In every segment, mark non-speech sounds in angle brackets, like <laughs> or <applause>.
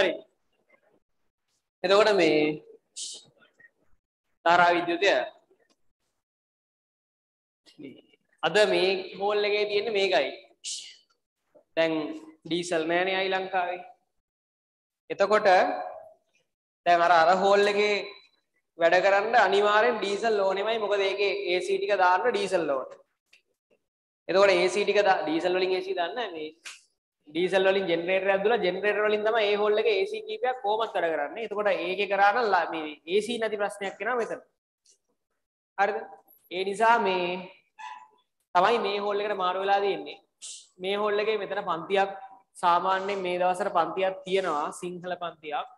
හරි එතකොට මේ තාරා විද්‍යුතය අද මේ හෝල් එකේ තියෙන්නේ මේකයි දැන් ඩීසල් නෑනේ අයි ලංකාවේ එතකොට දැන් අර අර හෝල් එකේ වැඩ කරන්න අනිවාර්යෙන් ඩීසල් ඕනෙමයි මොකද ඒකේ AC ටික දාන්න ඩීසල් ඕන එතකොට AC ටික ඩීසල් වලින් AC දාන්න මේ ඩීසල් වලින් ජෙනරේටර් එකක් දුවලා ජෙනරේටර් වලින් තමයි ඒ හෝල් එකේ AC කීපයක් කොහොමද වැඩ කරන්නේ. එතකොට ඒකේ කරා නම් මේ AC නැති ප්‍රශ්නයක් එනවා මෙතන. හරිද? ඒ නිසා මේ තමයි මේ හෝල් එකට මාරු වෙලා තියෙන්නේ. මේ හෝල් එකේ මෙතන පන්තියක් සාමාන්‍යයෙන් මේ දවස්වල පන්තියක් තියෙනවා සිංහල පන්තියක්.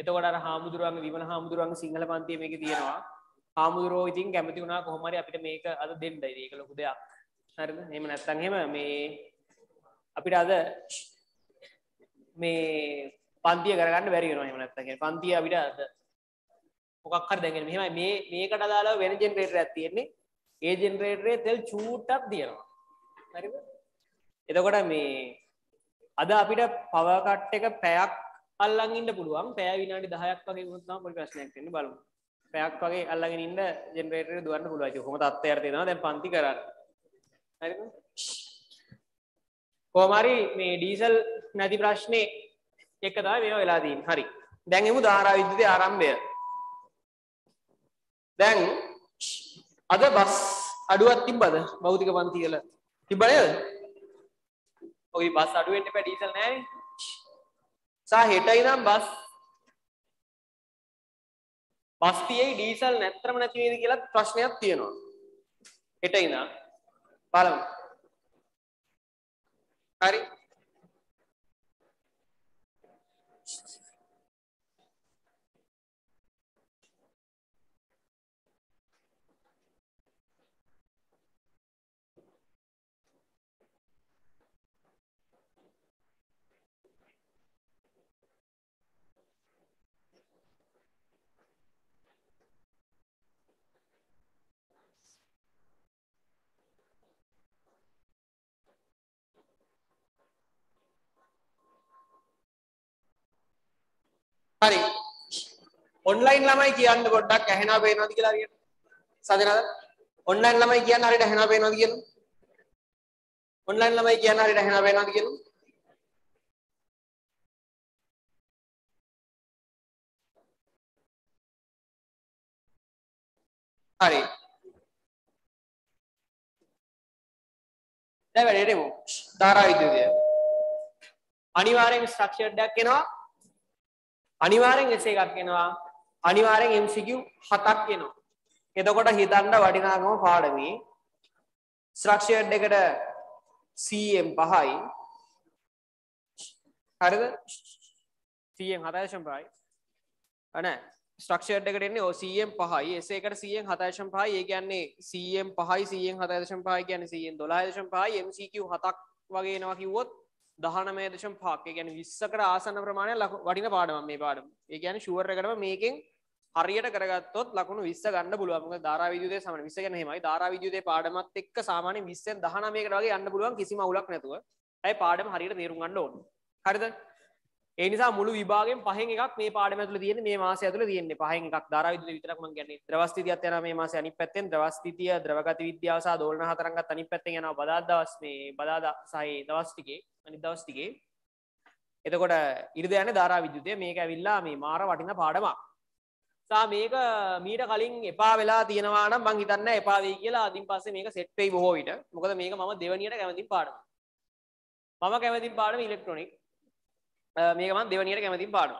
එතකොට අර හාමුදුරුවන්ගේ විමල හාමුදුරුවන්ගේ සිංහල පන්තිය මේකේ තියෙනවා. හාමුදුරුවෝ ඉතින් කැමති වුණා කොහොම හරි අපිට මේක අද දෙන්න. ඒක ලොකු දෙයක්. හරිද? එහෙම නැත්නම් එහෙම මේ අපිට අද මේ පන්තිය කරගන්න බැරි වෙනවා එහෙම නැත්නම් කියන්නේ පන්තිය අපිට අද මොකක් හරි දැන් මෙහෙමයි මේ මේකට අදාළව වෙන ජෙනරේටරයක් තියෙන්නේ ඒ ජෙනරේටරේ තෙල් චූට්ටක් දියනවා හරිද එතකොට මේ අද අපිට පවර් කට් එක පැයක් අල්ලන් ඉන්න පුළුවන් පැය විනාඩි 10ක් වගේ වුණොත් තමයි පොඩි ප්‍රශ්නයක් වෙන්නේ බලමු පැයක් වගේ අල්ලගෙන ඉන්න ජෙනරේටරේ දුවන්න පුළුවන් ඒක කොහොම තත්ත්වයක් තියෙනවා දැන් පන්ති කරන්නේ හරිද කොහමරි මේ ඩීසල් නැති ප්‍රශ්නේ එක තමයි මේවා වෙලා තියෙන්නේ. හරි. දැන් එමු ධාරා විද්‍යුතයේ ආරම්භය. දැන් අද බස් අඩුවක් තිබ්බද භෞතික පන්ති වල? තිබ්බ නේද? ඔය බස් අඩු වෙන්න එපා ඩීසල් නැහැ. සා හෙටයි නම් බස් බස් 30යි ඩීසල් නැත්තරම නැති වේද කියලා ප්‍රශ්නයක් තියෙනවා. හෙටයි නම් බලමු. Hari? හරි ඔන්ලයින් ළමයි කියන්න පොඩ්ඩක් ඇහෙනවා පේනවද කියලා හරියට සදෙනවද ඔන්ලයින් ළමයි කියන්න හරියට ඇහෙනවා පේනවද කියලා ඔන්ලයින් ළමයි කියන්න හරියට ඇහෙනවා පේනවද කියලා හරි දැන් වැඩේට එමු ධාරා විද්‍යුතය අනිවාර්යෙන් ස්ට්‍රක්චර්ඩ් එකක් එනවා අනිවාරෙන් එසේ එකක් එෙනවා අනිවාරෙන් එම්සිකව් හතක් එනවා. එතකොට හිතන්ඩ වඩිනාගම පාඩමී ස්්‍රක්ෂයඩ් එකට සම් පහයි හරිද සම් හතයශම් පයි අන ස්ට්‍රක්ෂයට් එකට එන්නේ ඕසම් පහයි එසේකට සියෙන් හතයශම් පහයි ඒ කියන්නේ සම් පහයි සියෙන් හතයශම් පහයි කියන සයෙන් දොලාදශම් පහයි MCQ හතක් වගේ නවා කිව්වොත් දහනමය දශම් පාක්කේ ගැන විස්සකට ආසන ප්‍රමාණය ලක වඩින පාඩම මේ පාඩම ඒ ගැන ශුවරකටම මේකෙන් හරියට කරගත්තොත් ලකුණු විස්ස ගන්න පුළුවන් ධාරාවිදුදේ සමන විස්ස ගැන හෙමයි ධාරාවිදුදේ පාඩමත් එක්ක සාමාන්‍ය විස්සෙන් දහනමයකට වගේ යන්න පුළුවන් කිසිම අවුලක් නැතුව ඇයි පාඩම හරියට තේරුම් ගන්න ඕන හරිද ඒ නිසා මුළු විභාගෙන් පහෙන් එකක් මේ පාඩම ඇතුළේ තියෙන්නේ මේ මාසය ඇතුළේ තියෙන්නේ පහෙන් එකක් ධාරා විද්‍යාව විතරක් මම කියන්නේ ද්‍රවස්ථිතියත් යනවා මේ මාසේ අනිත් පැත්තෙන් ද්‍රවස්ථිතිය ද්‍රවගති විද්‍යාව සහ දෝලන හතරංගත් අනිත් පැත්තෙන් යනවා බදාදා දවස් මේ බදාදා සහ දවස් ටිකේ අනිත් දවස් ටිකේ එතකොට ඉරිද යන්නේ ධාරා විද්‍යුතය මේක ඇවිල්ලා මේ මාර වටින පාඩමක් සා මේක මීට කලින් එපා වෙලා තියෙනවා නම් මං හිතන්නේ එපා වෙයි කියලා අදින් පස්සේ මේක සෙට් වෙයි බොහෝ විට මොකද මේක මම දෙවණියට කැමතිම පාඩමක් මම කැමතිම පාඩම ඉලෙක්ට්‍රොනික මේක මම දෙවනියට කැමතිම පාඩම.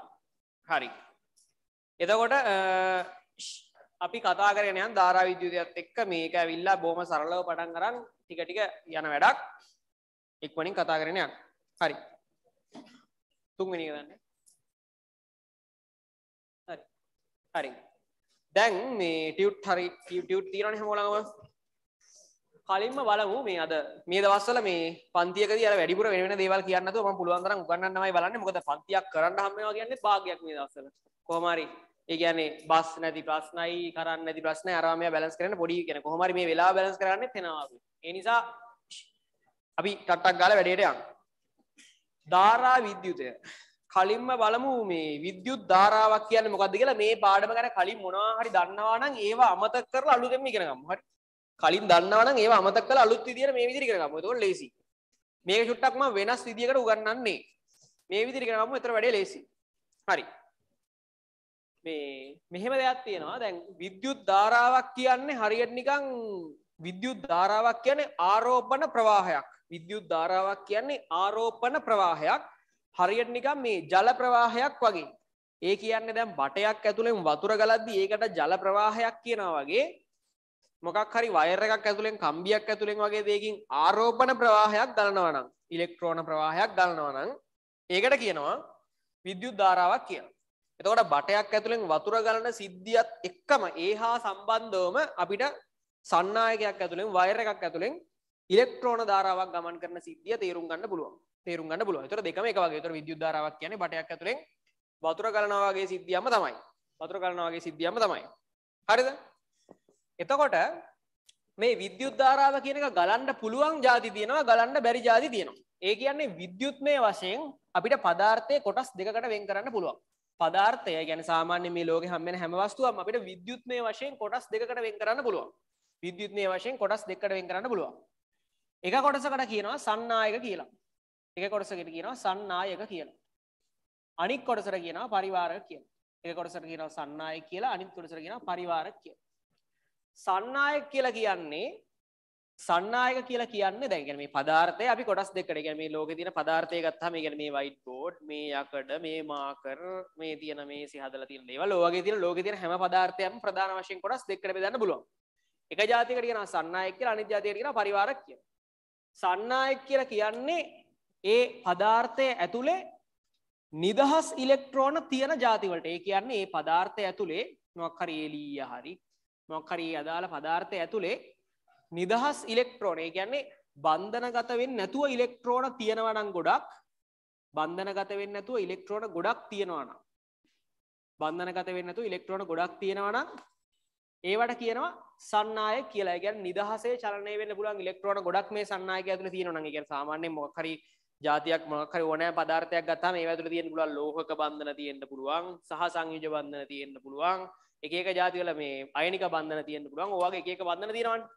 හරි. එතකොට අපි කතා කරගෙන යන ධාරා විද්‍යුතයත් එක්ක මේක ඇවිල්ලා බොහොම සරලව පටන් ගන්න ටික ටික යන වැඩක්. ඉක්මනින් කතා කරගෙන යන්න. හරි. තුන්වෙනි එක ගන්න. හරි. හරි. දැන් මේ ටියුට් හරි ටියුට් තියෙනවනේ හැමෝලඟම. කලින්ම බලමු මේ අද මේ දවස්වල මේ පන්තියකදී අර වැඩිපුර වෙන වෙන දේවල් කියන්න නැතුව මම පුළුවන් තරම් උගන්වන්නමයි බලන්නේ මොකද පන්තියක් කරන්න හැම වෙනවා කියන්නේ භාගයක් මේ දවස්වල කොහොම හරි ඒ කියන්නේ බස් නැති ප්‍රශ්නයි කරන්න නැති ප්‍රශ්නයි අරවා මෙයා බැලන්ස් කරන්න පොඩි කියන කොහොම හරි මේ වෙලාව බැලන්ස් කරගන්නෙත් වෙනවා අපි ඒ නිසා අපි ටට්ටක් ගාලා වැඩේට යන්න ධාරා විද්‍යුතය කලින්ම බලමු මේ විද්‍යුත් ධාරාවක් කියන්නේ මොකද්ද කියලා මේ පාඩම ගැන කලින් මොනවා හරි දන්නවා නම් ඒව අමතක කරලා අලුතෙන් ඉගෙන ගමු හරි කලින් දන්නවනම් ඒව අමතක කරලා අලුත් විදියට මේ විදිහට ඉගෙන ගමු. එතකොට ලේසි. මේක චුට්ටක් මම වෙනස් විදියකට උගන්වන්නේ. මේ විදිහට ඉගෙන ගමු. එතන වැඩේ ලේසි. හරි. මේ මෙහෙම දෙයක් තියෙනවා. දැන් විද්‍යුත් ධාරාවක් කියන්නේ හරියට නිකන් විද්‍යුත් ධාරාවක් කියන්නේ ආරෝපණ ප්‍රවාහයක්. විද්‍යුත් ධාරාවක් කියන්නේ ආරෝපණ ප්‍රවාහයක්. හරියට නිකන් මේ ජල ප්‍රවාහයක් වගේ. ඒ කියන්නේ දැන් බටයක් ඇතුළෙන් වතුර ගලද්දි ඒකට ජල ප්‍රවාහයක් කියනවා වගේ මොකක් හරි වයර් එකක් ඇතුළෙන් කම්බියක් ඇතුළෙන් වගේ දෙයකින් ආරෝපණ ප්‍රවාහයක් ගලනවා නම් ඉලෙක්ට්‍රෝන ප්‍රවාහයක් ගලනවා නම් ඒකට කියනවා විද්‍යුත් ධාරාවක් කියලා. එතකොට බටයක් ඇතුළෙන් වතුර ගලන සිද්ධියත් එක්කම ඒ හා සම්බන්ධවම අපිට සන්නායකයක් ඇතුළෙන් වයර් එකක් ඇතුළෙන් ඉලෙක්ට්‍රෝන ධාරාවක් ගමන් කරන සිද්ධිය තේරුම් ගන්න පුළුවන්. තේරුම් ගන්න පුළුවන්. ඒතර දෙකම එක වගේ. ඒතර විද්‍යුත් ධාරාවක් කියන්නේ බටයක් ඇතුළෙන් වතුර ගලනවා වගේ සිද්ධියම තමයි. වතුර ගලනවා වගේ සිද්ධියම තමයි. හරිද? එතකොට මේ විද්‍යුත් ධාරාව කියන එක ගලන්න පුළුවන් ಜಾති තියෙනවා ගලන්න බැරි ಜಾති තියෙනවා. ඒ කියන්නේ විද්‍යුත්මය වශයෙන් අපිට පදාර්ථයේ කොටස් දෙකකට වෙන් කරන්න පුළුවන්. පදාර්ථය කියන්නේ සාමාන්‍ය මේ ලෝකේ හැම වෙන හැම වස්තුවක්ම අපිට විද්‍යුත්මය වශයෙන් කොටස් දෙකකට වෙන් කරන්න පුළුවන්. විද්‍යුත්මය වශයෙන් කොටස් දෙකකට වෙන් කරන්න පුළුවන්. එක කොටසකට කියනවා සන්නායක කියලා. එක කොටසකට කියනවා සන්නායක කියලා. අනික් කොටසට කියනවා පරිවාරක කියලා. එක කොටසට කියනවා සන්නායක කියලා අනිත් කොටසට කියනවා පරිවාරක කියලා. සන්නායක කියලා කියන්නේ සන්නායක කියලා කියන්නේ දැන් කියන්නේ මේ පදාර්ථය අපි කොටස් දෙකකට කියන්නේ මේ ලෝකේ තියෙන පදාර්ථය ගත්තාම මේ කියන්නේ මේ white board මේ යකඩ මේ මාකර් මේ තියෙන මේ සිහදලා තියෙන දේවල් ඔයගේ තියෙන ලෝකේ තියෙන හැම පදාර්ථයක්ම ප්‍රධාන වශයෙන් කොටස් දෙකකට බෙදන්න පුළුවන් එක જાතියකට කියනවා සන්නායක කියලා අනිත් જાතියකට කියනවා පරිවාරක කියලා සන්නායක කියලා කියන්නේ ඒ පදාර්ථය ඇතුලේ නිදහස් ඉලෙක්ට්‍රෝන තියෙන જાතිවලට ඒ කියන්නේ ඒ පදාර්ථය ඇතුලේ මොකක් හරි එළිය හරි මොක්කරී අදාළ පදාර්ථය ඇතුළේ නිදහස් ඉලෙක්ට්‍රෝන ඒ කියන්නේ බන්ධනගත වෙන්නේ නැතුව ඉලෙක්ට්‍රෝන තියෙනවා නම් ගොඩක් බන්ධනගත වෙන්නේ නැතුව ඉලෙක්ට්‍රෝන ගොඩක් තියෙනවා නම් බන්ධනගත වෙන්නේ නැතුව ඉලෙක්ට්‍රෝන ගොඩක් තියෙනවා නම් ඒවට කියනවා සන්නාය කියලා. ඒ කියන්නේ නිදහසේ චලනය වෙන්න පුළුවන් ඉලෙක්ට්‍රෝන ගොඩක් මේ සන්නායකය ඇතුලේ තියෙනවා නම් ඒ කියන්නේ සාමාන්‍යයෙන් මොකක් හරි ජාතියක් මොකක් හරි ඕනෑ පදාර්ථයක් ගත්තාම ඒව ඇතුලේ තියෙන්න පුළුවන් ලෝහක බන්ධන තියෙන්න පුළුවන් සහ සංයුජ බන්ධන තියෙන්න පුළුවන් එක එක ಜಾතිවල මේ අයනික බන්ධන තියෙන්න පුළුවන්. ඔය වගේ එක එක බන්ධන තියෙනවනේ.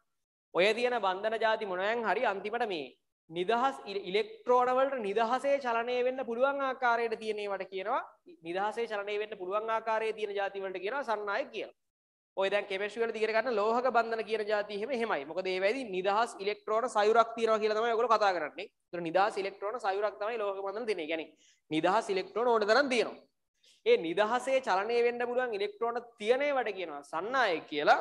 ඔය තියෙන බන්ධන ಜಾති මොනවාන් හරි අන්තිමට මේ නිදහස් ඉලෙක්ට්‍රෝන වලට නිදහසේ චලනය වෙන්න පුළුවන් ආකාරයට තියෙන ඒවට කියනවා නිදහසේ චලනය වෙන්න පුළුවන් ආකාරයේ තියෙන ಜಾති වලට කියනවා සන්නාය කියලා. ඔය දැන් කෙමිස්ට්‍රි වල දිගට ගන්න ලෝහක බන්ධන කියන ಜಾති එහෙම එහෙමයි. මොකද ඒ වෙයිදී නිදහස් ඉලෙක්ට්‍රෝන සයුරක් තියෙනවා කියලා තමයි ඔයගොල්ලෝ කතා කරන්නේ. ඒතර නිදහස් ඉලෙක්ට්‍රෝන සයුරක් තමයි ලෝහක බන්ධන දෙන්නේ. يعني නිදහස් ඉලෙක්ට්‍රෝන ඕන තරම් තියෙනවා. ඒ නිදහසේ චලනය වෙන්න පුළුවන් ඉලෙක්ට්‍රෝන තියෙනවට කියනවා සන්නාය කියලා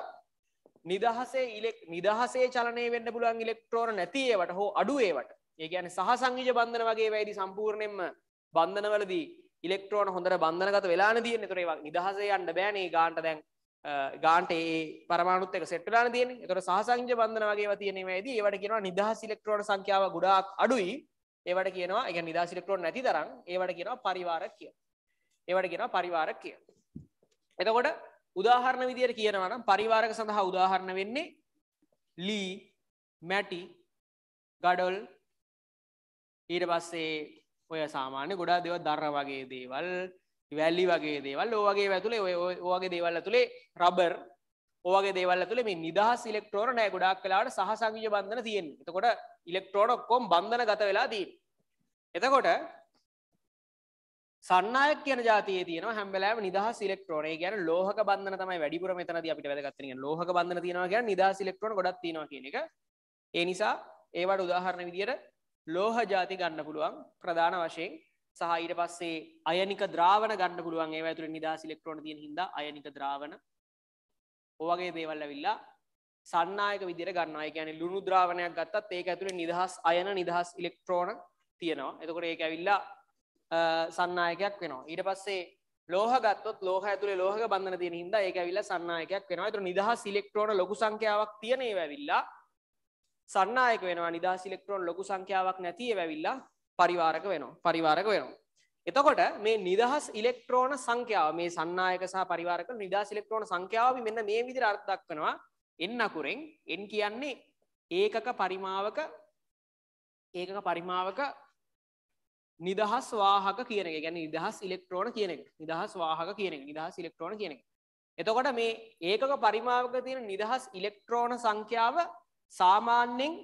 නිදහසේ ඉලෙක් නිදහසේ චලනය වෙන්න පුළුවන් ඉලෙක්ට්‍රෝන නැති ඒවට හෝ අඩු ඒවට ඒ කියන්නේ සහසංයුජ බන්ධන වගේ වැඩි සම්පූර්ණයෙන්ම බන්ධනවලදී ඉලෙක්ට්‍රෝන හොඳට බන්ධනගත වෙලානේ තියෙන්නේ. ඒතර ඒවා නිදහසේ යන්න බෑනේ ගාන්ට දැන් ගාන්ට ඒ පරමාණුත් එක සෙට් වෙලානේ තියෙන්නේ. ඒතර සහසංයුජ බන්ධන වගේ ඒවා තියෙන මේවාදී ඒවට කියනවා නිදහස් ඉලෙක්ට්‍රෝන සංඛ්‍යාව ගොඩාක් අඩුයි. ඒවට කියනවා ඒ කියන්නේ නිදහස් ඉලෙක්ට්‍රෝන නැති තරම් ඒවට කියනවා පරිවාරක කියලා. ඒවට කියෙන පරිවාරක කිය. එතකොට උදාහරණ විදියට කියනවනම් පරිවාරක සඳහා උදාහරණ වෙන්නේ ලී මැටි ගඩොල් ඊට පස්සේ ඔය සාමාන්‍ය ගොඩා දෙව දර වගේ දේවල් වැල්ලි වගේ දේවල් ඕවගේ වැතුළේ ඔය ඕගේ දේවල් ඇතුළේ රබර් ඕගේ දේවල් ඇතුළේ මේ නිදහස් ඉලෙක්ට්‍රෝන නෑ ගොඩක් කලාට සහ සංයුජ බන්ධන තියෙන එතකොට ඉලෙක්ට්‍රෝන ඔක්කොම් බන්ධන ගත වෙලා දී එතකොට සන්නයක් කියන ජාතිය තියෙන හැම්බලෑම නිදහස් ඉලෙක්ට්‍රෝනේ ගැන ලෝහක බන්ධන තමයි වැඩිපුර මෙතනද අපිට වැදගත්වෙන ලෝහක බන්ධන තියෙනවා ගැන නිදහස් ඉලෙක්ට්‍රෝන ගොඩක් තියෙනවා කියන එක ඒ නිසා ඒවට උදාහරණ විදියට ලෝහ ජාති ගන්න පුළුවන් ප්‍රධාන වශයෙන් සහ ඊට පස්සේ අයනික ද්‍රාවණ ගන්න පුළුවන් ඒවා ඇතුළේ නිදහස් ඉලෙක්ට්‍රෝන තියෙන හින්දා අයනික ද්‍රාවණ ඔවගේ දේවල් ඇවිල්ලා සන්නායක විදිහට ගන්නවා. ඒ කියන්නේ ලුණු ද්‍රාවණයක් ගත්තත් ඒක ඇතුළේ නිදහස් අයන නිදහස් ඉලෙක්ට්‍රෝන තියෙනවා. එතකොට ඒක ඇවිල්ලා සන්නායකයක් වෙනවා ඊට පස්සේ ලෝහගත්තොත් ලෝහ ඇතුළේ ලෝහක බන්ධන තියෙන හින්දා ඒක ඇවිල්ලා සන්නායකයක් වෙනවා. ඒතර නිදහස් ඉලෙක්ට්‍රෝන ලොකු සංඛ්‍යාවක් තියෙන ඒව ඇවිල්ලා සන්නායක වෙනවා. නිදහස් ඉලෙක්ට්‍රෝන ලොකු සංඛ්‍යාවක් නැති ඒව ඇවිල්ලා පරිවාරක වෙනවා. පරිවාරක වෙනවා. එතකොට මේ නිදහස් ඉලෙක්ට්‍රෝන සංඛ්‍යාව මේ සන්නායක සහ පරිවාරක නිදහස් ඉලෙක්ට්‍රෝන සංඛ්‍යාව අපි මෙන්න මේ විදිහට අර්ථ දක්වනවා. n අකුරෙන් n කියන්නේ ඒකක පරිමාවක ඒකක පරිමාවක නිදහස් වාහක කියන එක ගැන නිදහස් ඉලෙක්ට්‍රෝන කියන එක නිදහස් වාහක කියන එක නිදහස් ඉලෙක්ට්‍රෝන කියන එක. එතකොට මේ ඒකක පරිමාවක තියෙන නිදහස් ඉලෙක්ට්‍රෝන සංඛ්‍යාව සාමාන්‍යයෙන්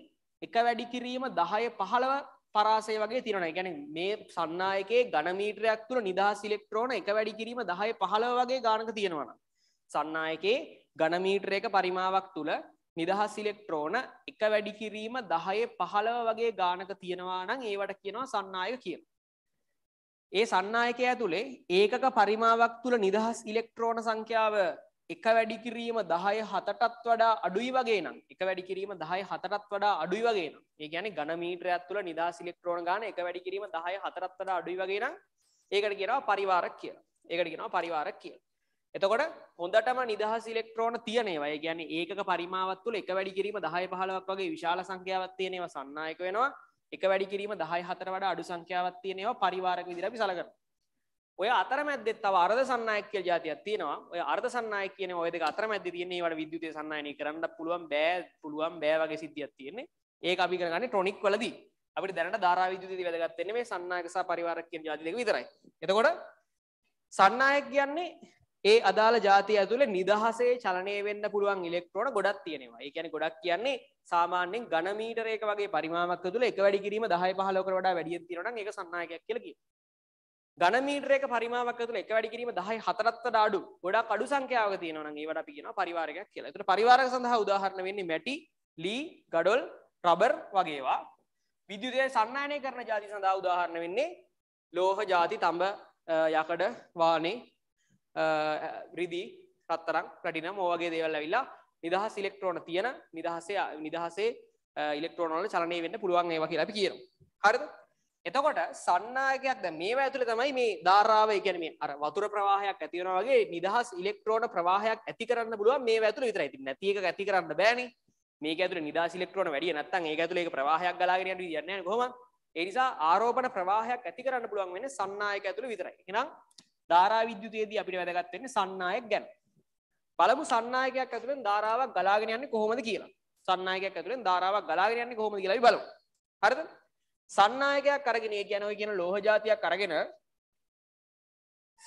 එක වැඩි කිරීම 10 15 පරාසය වගේ තියෙනවා. ඒ කියන්නේ මේ සන්නායකයේ ඝන මීටරයක් තුල නිදහස් ඉලෙක්ට්‍රෝන එක වැඩි කිරීම 10 15 වගේ ගානක තියෙනවා නම් සන්නායකයේ ඝන මීටරයක පරිමාවක් තුල නිදහස් ඉලෙක්ට්‍රෝන එක වැඩි කිරීම 10 15 වගේ ගානක තියෙනවා නම් ඒවට කියනවා සන්නායක කියලා. ඒ සන්නායකය ඇතුළේ ඒකක පරිමාවක් තුළ නිදහස් ඉලෙක්ට්‍රෝන සංඛ්‍යාව එක වැඩි කිරීම 10 7ටත් වඩා අඩුයි වගේ නම් එක වැඩි කිරීම 10 7ටත් වඩා අඩුයි වගේ නම් ඒ කියන්නේ ඝන මීටරයක් තුළ නිදහස් ඉලෙක්ට්‍රෝන ගාන එක වැඩි කිරීම 10 7ටත් වඩා අඩුයි වගේ නම් ඒකට කියනවා පරිවාරක කියලා. ඒකට කියනවා පරිවාරක කියලා. එතකොට හොඳටම නිදහස් ඉලෙක්ට්‍රෝන තියෙන ඒවා. ඒ කියන්නේ ඒකක පරිමාවක් තුළ එක වැඩි කිරීම 10 15ක් වගේ විශාල සංඛ්‍යාවක් තියෙන ඒවා සන්නායක වෙනවා. එක වැඩි කිරීම 10 4 වඩා අඩු සංඛ්‍යාවක් තියෙන ඒවා පරිවාරක විදිහට අපි සලකනවා. ඔය අතරමැද්දේ තව අර්ධ සන්නායක කියලා જાතියක් තියෙනවා. ඔය අර්ධ සන්නායක කියන ඔය දෙක අතරමැද්දේ තියෙන ඒවට විද්‍යුතය සන්නායනය කරන්න පුළුවන් බෑ පුළුවන් බෑ වගේ සිද්ධියක් තියෙන්නේ. ඒක අපි කරගන්නේ ටොනික් වලදී. අපිට දැනට ධාරා විද්‍යුතය වැදගත් වෙන්නේ මේ සන්නායක සහ පරිවාරක කියන જાති දෙක විතරයි. එතකොට සන්නායක කියන්නේ ඒ අදාළ ජාතිය ඇතුළේ නිදහසේ චලනය වෙන්න පුළුවන් ඉලෙක්ට්‍රෝන ගොඩක් තියෙනවා. ඒ කියන්නේ ගොඩක් කියන්නේ සාමාන්‍යයෙන් ඝන මීටරයක වගේ පරිමාණයක් ඇතුළේ එක වැඩි කිරීම 10 15කට වඩා වැඩියෙන් තියෙනවා නම් ඒක සන්නායකයක් කියලා කියනවා. ඝන මීටරයක පරිමාණයක් ඇතුළේ එක වැඩි කිරීම 10 4ට වඩා අඩු ගොඩක් අඩු සංඛ්‍යාවක තියෙනවා නම් ඒවට අපි කියනවා පරිවාරකයක් කියලා. ඒතර පරිවාරක සඳහා උදාහරණ වෙන්නේ මැටි, ලී, ගඩොල්, රබර් වගේවා. විද්‍යුතය සන්නායනය කරන ಜಾති සඳහා උදාහරණ වෙන්නේ ලෝහ ಜಾති, තඹ, යකඩ, වානේ රිදී රත්තරං ප්‍රටිනම් ඕවගේ දේවල් ඇවිල්ලා නිදහස් ඉලෙක්ට්‍රෝන තියෙන නිදහසේ නිදහසේ ඉලෙක්ට්‍රෝනවල චලනය වෙන්න පුළුවන් ඒවා කියලා අපි කියනවා හරිද එතකොට සන්නායකයක් දැන් මේවා ඇතුලේ තමයි මේ ධාරාව ඒ කියන්නේ මේ අර වතුර ප්‍රවාහයක් ඇති වෙනවා වගේ නිදහස් ඉලෙක්ට්‍රෝන ප්‍රවාහයක් ඇති කරන්න පුළුවන් මේවා ඇතුලේ විතරයි තින්නේ නැති එකක් ඇති කරන්න බෑනේ මේක ඇතුලේ නිදහස් ඉලෙක්ට්‍රෝන වැඩි නැත්නම් ඒක ඇතුලේ ඒක ප්‍රවාහයක් ගලාගෙන යන විදියක් නැහැ නේ කොහොමද ඒ නිසා ආරෝපණ ප්‍රවාහයක් ඇති කරන්න පුළුවන් වෙන්නේ සන්නායක ඇතුළේ විතරයි. එහෙනම් ධාරා විද්‍යුතයේදී අපිට වැදගත් වෙන්නේ සන්නායක ගැන. බලමු සන්නායකයක් ඇතුළෙන් ධාරාවක් ගලාගෙන යන්නේ කොහොමද කියලා. සන්නායකයක් ඇතුළෙන් ධාරාවක් ගලාගෙන යන්නේ කොහොමද කියලා අපි බලමු. හරිද? සන්නායකයක් අරගෙන ඒ කියන්නේ ඔය කියන ලෝහ జాතියක් අරගෙන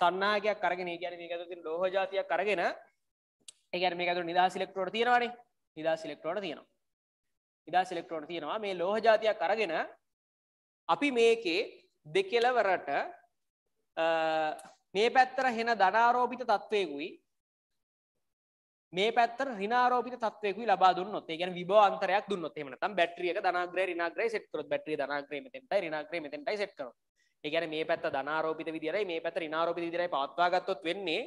සන්නායකයක් අරගෙන ඒ කියන්නේ මේක ඇතුළේ තියෙන ලෝහ జాතියක් අරගෙන ඒ කියන්නේ මේක ඇතුළේ නිදාස් ඉලෙක්ට්‍රෝන තියෙනවානේ. නිදාස් ඉලෙක්ට්‍රෝන තියෙනවා. නිදාස් ඉලෙක්ට්‍රෝන තියෙනවා. මේ ලෝහ జాතියක් අරගෙන අපි මේකේ දෙකෙලවරට මේ පැත්තර හෙන ධනාරෝපිත තත්ත්වයකුයි මේ පැත්තර ඍණාරෝපිත තත්ත්වයකුයි ලබා දුන්නොත් ඒ කියන්නේ විභව අන්තරයක් දුන්නොත් එහෙම නැත්නම් බැටරි එක ධනාග්‍රය ඍණාග්‍රය සෙට් කරොත් බැටරිය ධනාග්‍රය මෙතෙන්ටයි ඍණාග්‍රය මෙතෙන්ටයි සෙට් කරනවා. ඒ කියන්නේ මේ පැත්ත ධනාරෝපිත විදියටයි මේ පැත්ත ඍණාරෝපිත විදියටයි පවත්වා ගත්තොත් වෙන්නේ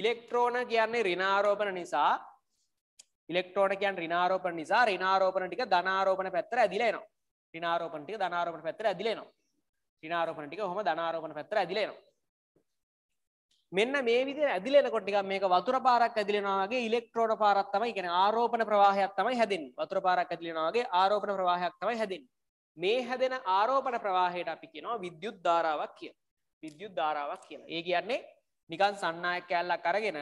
ඉලෙක්ට්‍රෝන කියන්නේ ඍණාරෝපණ නිසා ඉලෙක්ට්‍රෝන කියන්නේ ඍණාරෝපණ නිසා ඍණාරෝපණ ටික ධනාරෝපණ පැත්තට ඇදිලා එනවා. ඍණාරෝපණ ටික ධනාරෝපණ පැත්තට ඇදිලා එනවා. ඍණාරෝපණ ටික කොහොම ධනාරෝපණ පැත්තට ඇදිලා එනවා. මෙන්න මේ විදිහට ඇදිලා එනකොට නිකන් මේක වතුර පාරක් ඇදිලෙනවා වගේ ඉලෙක්ට්‍රෝන පාරක් තමයි කියන්නේ ආරෝපණ ප්‍රවාහයක් තමයි හැදෙන්නේ. වතුර පාරක් ඇදිලෙනවා වගේ ආරෝපණ ප්‍රවාහයක් තමයි හැදෙන්නේ. මේ හැදෙන ආරෝපණ ප්‍රවාහයට අපි කියනවා විද්‍යුත් ධාරාවක් කියලා. විද්‍යුත් ධාරාවක් කියලා. ඒ කියන්නේ නිකන් සන්නායක් කැල්ලක් අරගෙන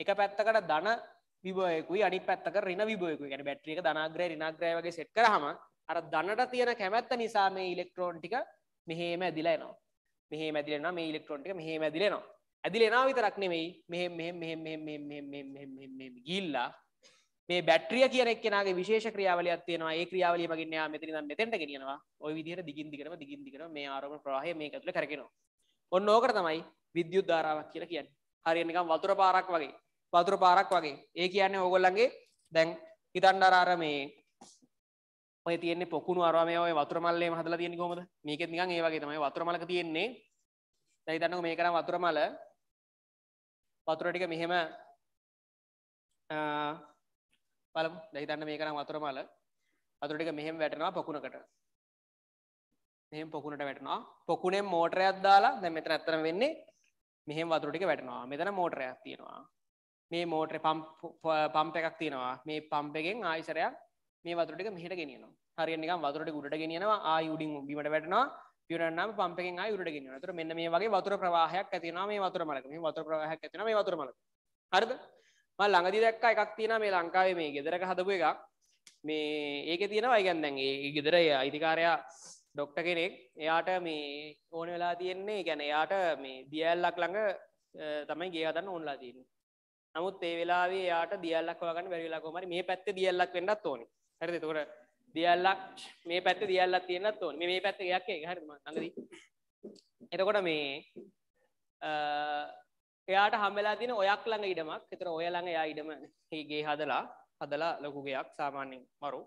එක පැත්තකට ධන විභවයකුයි අනිත් පැත්තකට ඍණ විභවයකුයි. කියන්නේ බැටරි එක ධනාග්‍රය ඍණාග්‍රය වගේ සෙට් කරාම අර ධනට තියෙන කැමැත්ත නිසා මේ ඉලෙක්ට්‍රෝන ටික මෙහෙම ඇදිලා එනවා. මෙහෙම ඇදිලා එනවා මේ ඉලෙක්ට්‍රෝන ටික මෙහෙම ඇදිලා එනවා. ඇදිල එනා විතරක් නෙවෙයි මෙ ගිල්ලා මේ බැට්‍රිය කියනෙක් කෙනගේ විශේෂ ක්‍රියාවලයක් තියෙනවා ඒ ක්‍රියාවලිය මගින් යා මෙතන ඉඳන් මෙතෙන්ට ගෙනියනවා ওই විදිහට දිගින් දිගටම දිගින් දිගටම මේ ආරෝපණ ප්‍රවාහය මේක ඇතුළේ කරකිනවා ඔන්න ඕකට තමයි විද්‍යුත් ධාරාවක් කියලා කියන්නේ හරියට නිකන් වතුර පාරක් වගේ වතුර පාරක් වගේ ඒ කියන්නේ ඕගොල්ලන්ගේ දැන් හිතන්න අර අර මේ ඔය තියෙන්නේ පොකුණු අරවා මේ ඔය වතුර මල්ලේම හදලා තියෙන්නේ කොහමද මේකෙත් නිකන් ඒ වගේ තමයි වතුර මලක තියෙන්නේ දැන් හිතන්නකෝ මේක නම් වතුර මල වතුර ටික මෙහෙම බලමු දැන් හිතන්න මේක නම් වතුර මල වතුර ටික මෙහෙම වැටෙනවා පොකුණකට මෙහෙම පොකුණට වැටෙනවා පොකුණෙන් මෝටරයක් දාලා දැන් මෙතන ඇත්තටම වෙන්නේ මෙහෙම වතුර ටික වැටෙනවා මෙතන මෝටරයක් තියෙනවා මේ මෝටරේ පම්ප් පම්ප් එකක් තියෙනවා මේ පම්ප් එකෙන් ආයිසරයක් මේ වතුර ටික මෙහෙට ගෙනියනවා හරියට නිකන් වතුර ටික උඩට ගෙනියනවා ආයි උඩින් බිමට වැටෙනවා පිරන්නම පම්පෙන් යුරට ගෙන තර මෙන්න මේ වගේ වතුර ප්‍රවාහයක් ඇතින මේ වතුර මලක මේ වතුර ප්‍රවාහයක් ඇතින මේ වතුර මලක හරිද මල් ළඟදි දැක්ක එකක් තියෙන මේ ලංකාවේ මේ ගෙදරක හදපු එකක් මේ ඒක තියෙනවා ඉගන් දැන් ඒ ගෙදර අයිතිකාරයා ඩොක්ට කෙනෙක් එයාට මේ ඕන වෙලා තියෙන්නේ ගැන එයාට මේ දියල්ලක් ළඟ තමයි ගේ හදන්න ඕනලා තියෙන නමුත් ඒ වෙලාවේ යාට දියල්ලක් වගන්න බැරිලාකෝමරි මේ පැත්ත දියල්ලක් වෙන්නත් ඕනි හරිද තකොට දියල්ලක් මේ පැත්ත දියල්ලක් තියෙනත් ඕන මේ මේ පැත්ත ගයක් එක හරිද මම ළඟදී එතකොට මේ එයාට හම් වෙලා තියෙන ඔයක් ළඟ ඉඩමක් ඒතර ඔය ළඟ එයා ඉඩම ගේ හදලා හදලා ලොකු ගයක් සාමාන්‍යයෙන් මරු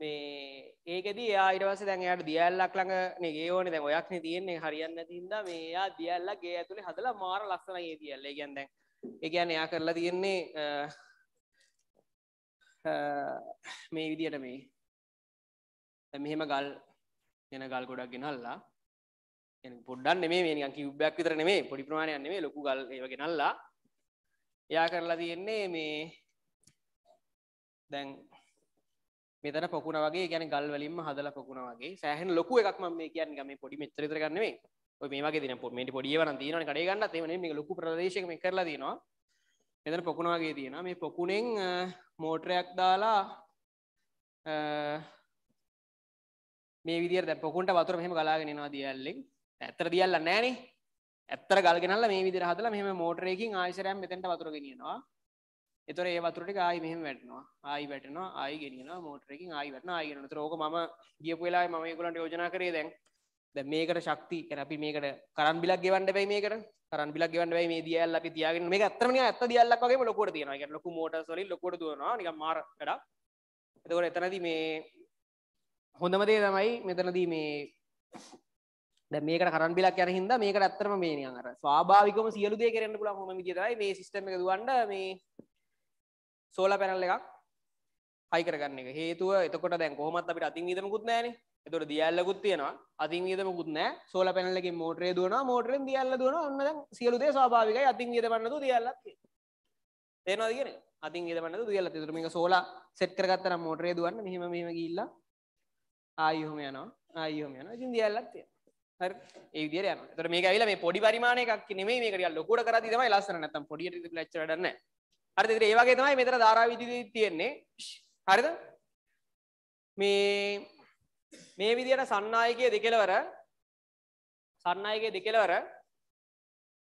මේ ඒකෙදී එයා ඊට පස්සේ දැන් එයාට දියල්ලක් ළඟ නේ ගේ ඕනේ දැන් ඔයක් නේ තියෙන්නේ හරියන්නේ නැති හින්දා මේ එයා දියල්ලක් ගේ ඇතුලේ හදලා මාර ලස්සනයි ඒ දියල්ල ඒ කියන්නේ දැන් ඒ කියන්නේ එයා කරලා තියෙන්නේ මේ විදියට මේ මෙහෙම ගල් ගෙන ගල් ගොඩක් ගෙනල්ලා පොඩ්ඩන් මේ මේක කිව්බයක් විතර නෙමේ පොඩි ප්‍රමාණයක් නෙමේ ලොකු ගල් ඒව ගෙනල්ලා එයා කරලා තියෙන්නේ මේ දැන් මෙතන පොකුණ වගේ කියන්නේ ගල් වලින්ම හදලා පොකුණ වගේ සෑහෙන ලොකු එකක් මම මේ කියන්නේ මේ පොඩි මෙච්චර විතර ගන්න නෙමෙයි ඔය මේ වගේ දින මේටි පොඩි ඒවා නම් තියෙනවනේ කඩේ ගන්නත් එහෙම නෙමෙයි මේක ලොකු ප්‍රදේශයක මේ කරලා තියෙනවා මෙතන පොකුණ වගේ තියෙනවා මේ පොකුණෙන් මෝටරයක් දාලා මේ විදිර පොකුන්ට වතුර මෙහම ගලාගෙනවා දියල්ලෙක් ඇත්තර දියල්ල නෑනේ ඇත්තර ගල්ගෙනල මේ විදිර හදල මෙම මෝටරයකින් ආයිසරයම් මෙතැට වතුරගෙනවා එතොර ඒ වතුරට ආයි මෙහම වැටනවා ආයි වැටනවා ආයි ගෙනවා මෝටරකින් ආයි වැටන ආයගෙන රෝක ම ගියපු වෙලා ම කුලට යෝජනා කරේ දැන් ද මේකට ශක්ති කැරපි මේකට කරන් බිලක් ගවන්ඩ බයි මේකට කරන් බිලක් ගවන්ඩ මේ දියල්ල අපි තියාගෙන මේ අත්තරම ඇත දියල්ලක්ගේ ලොකොට තියෙන ලොක මෝට සොල ලොකොට දන නික මාරට එතකොට එතනති මේ හොඳමදේ තමයි මෙතනදී මේ දැ මේක කරන්බිලක් යන හිද මේක ඇත්තරම මේ අර ස්වාභාවිකම සියලු දේ කරන්න පුළ හොම විදිරයි මේ සිිටම එක දුවන්ඩ මේ සෝල පැනල් එකක් හයිකරගන්න එක හේතුව එතකොට දැන් කොහොමත් අපිට අතින් විදමකුත් නෑන එතොට දියල්ලකුත් තියෙනවා අතින් විදමකුත් නෑ සෝල පැනල්ලකින් මෝට්‍රේ දුවන මෝටරෙන් දියල්ල දුවන ඔන්න සියලුදේ ස්වාභාවිකයි අතින් විදමන්නතු දියල්ලත් තේනවාදගෙන අතින් විදමන්නතු දියල්ල තුරමික සෝලා සෙට් කරගත්තන මෝටරේ දුවන්න මෙහෙම මෙම ගිල්ලා ආයහොම යනවා ආයහොම යන ඉතින් දියල්ලත්ය හරි ඒ විදිහට යනවා. ඒතර මේක ඇවිල්ලා මේ පොඩි පරිමාණයක් නෙමෙයි මේක ටිකක් ලොකුවට කරද්දි තමයි ලස්සන නැත්තම් පොඩියට තිබුණ ඇච්ච වැඩක් නැහැ. හරිද? ඒතර ඒ වගේ තමයි මෙතන ධාරා විදුලිය තියෙන්නේ. හරිද? මේ මේ විදිහට සන්නායකයේ දෙකලවර සන්නායකයේ දෙකලවර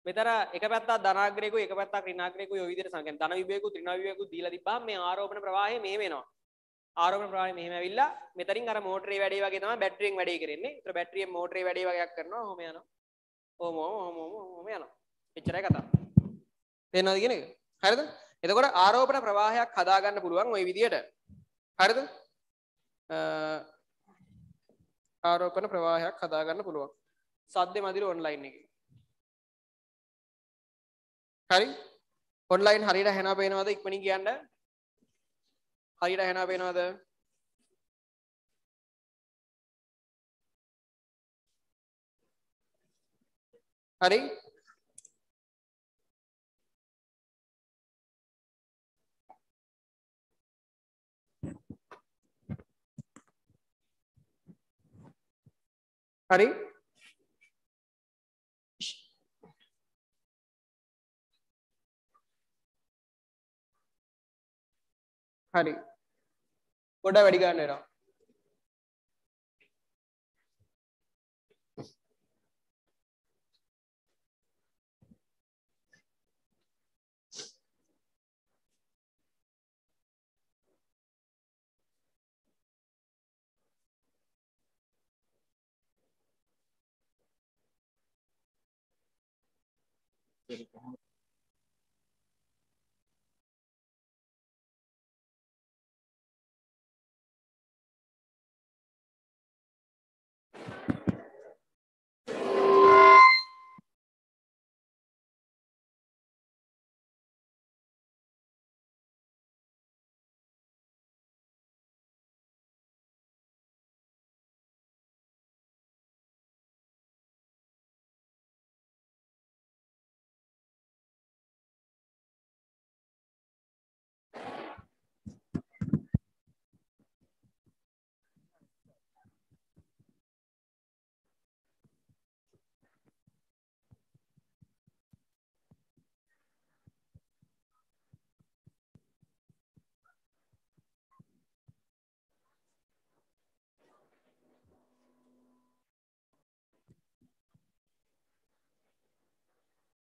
මෙතන එක පැත්තක් ධනාග්‍රේකුයි එක පැත්තක් ඍණාග්‍රේකුයි ඔය විදිහට සංකේත ධන විභේකුයි ඍණ විභේකුයි දීලා තිබ්බාම මේ ආරෝපණ ප්‍රවාහය මෙහෙම එනවා. ආරෝපණ ප්‍රවාහය මෙහෙම ඇවිල්ලා මෙතනින් අර මෝටරේ වැඩේ වගේ තමයි බැටරියෙන් වැඩේ කරන්නේ. ඒතර බැටරියෙන් මෝටරේ වැඩේ වගේක් කරනවා. ඔහොම යනවා. ඔහොම ඔහොම ඔහොම යනවා. එච්චරයි කතාව. තේරෙනවද කියන එක? හරිද? එතකොට ආරෝපණ ප්‍රවාහයක් හදාගන්න පුළුවන් ওই විදියට. හරිද? ආරෝපණ ප්‍රවාහයක් හදාගන්න පුළුවන්. සද්ද මදිර ඔන්ලයින් එකේ. හරි? ඔන්ලයින් හරියට හැනවා පේනවද ඉක්මනින් කියන්න? හරි ඇහෙන පේනවාද හරි හරි හරි போட்டா வெடிக்கான்னு வரும்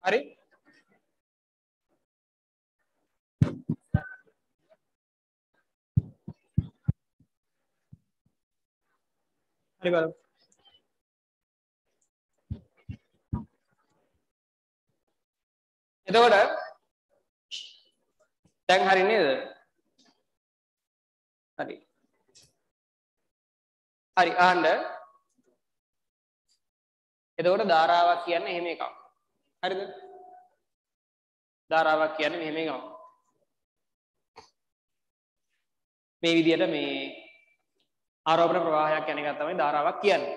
හරි හරි බලමු එතකොට දැන් හරි නේද හරි හරි ආන්න එතකොට ධාරාවක් කියන්නේ එහෙම එකක් හරිද ධාරාවක් කියන්නේ මෙහෙම එකක් මේ විදිහට මේ ආරෝපණ ප්‍රවාහයක් කියන එක තමයි ධාරාවක් කියන්නේ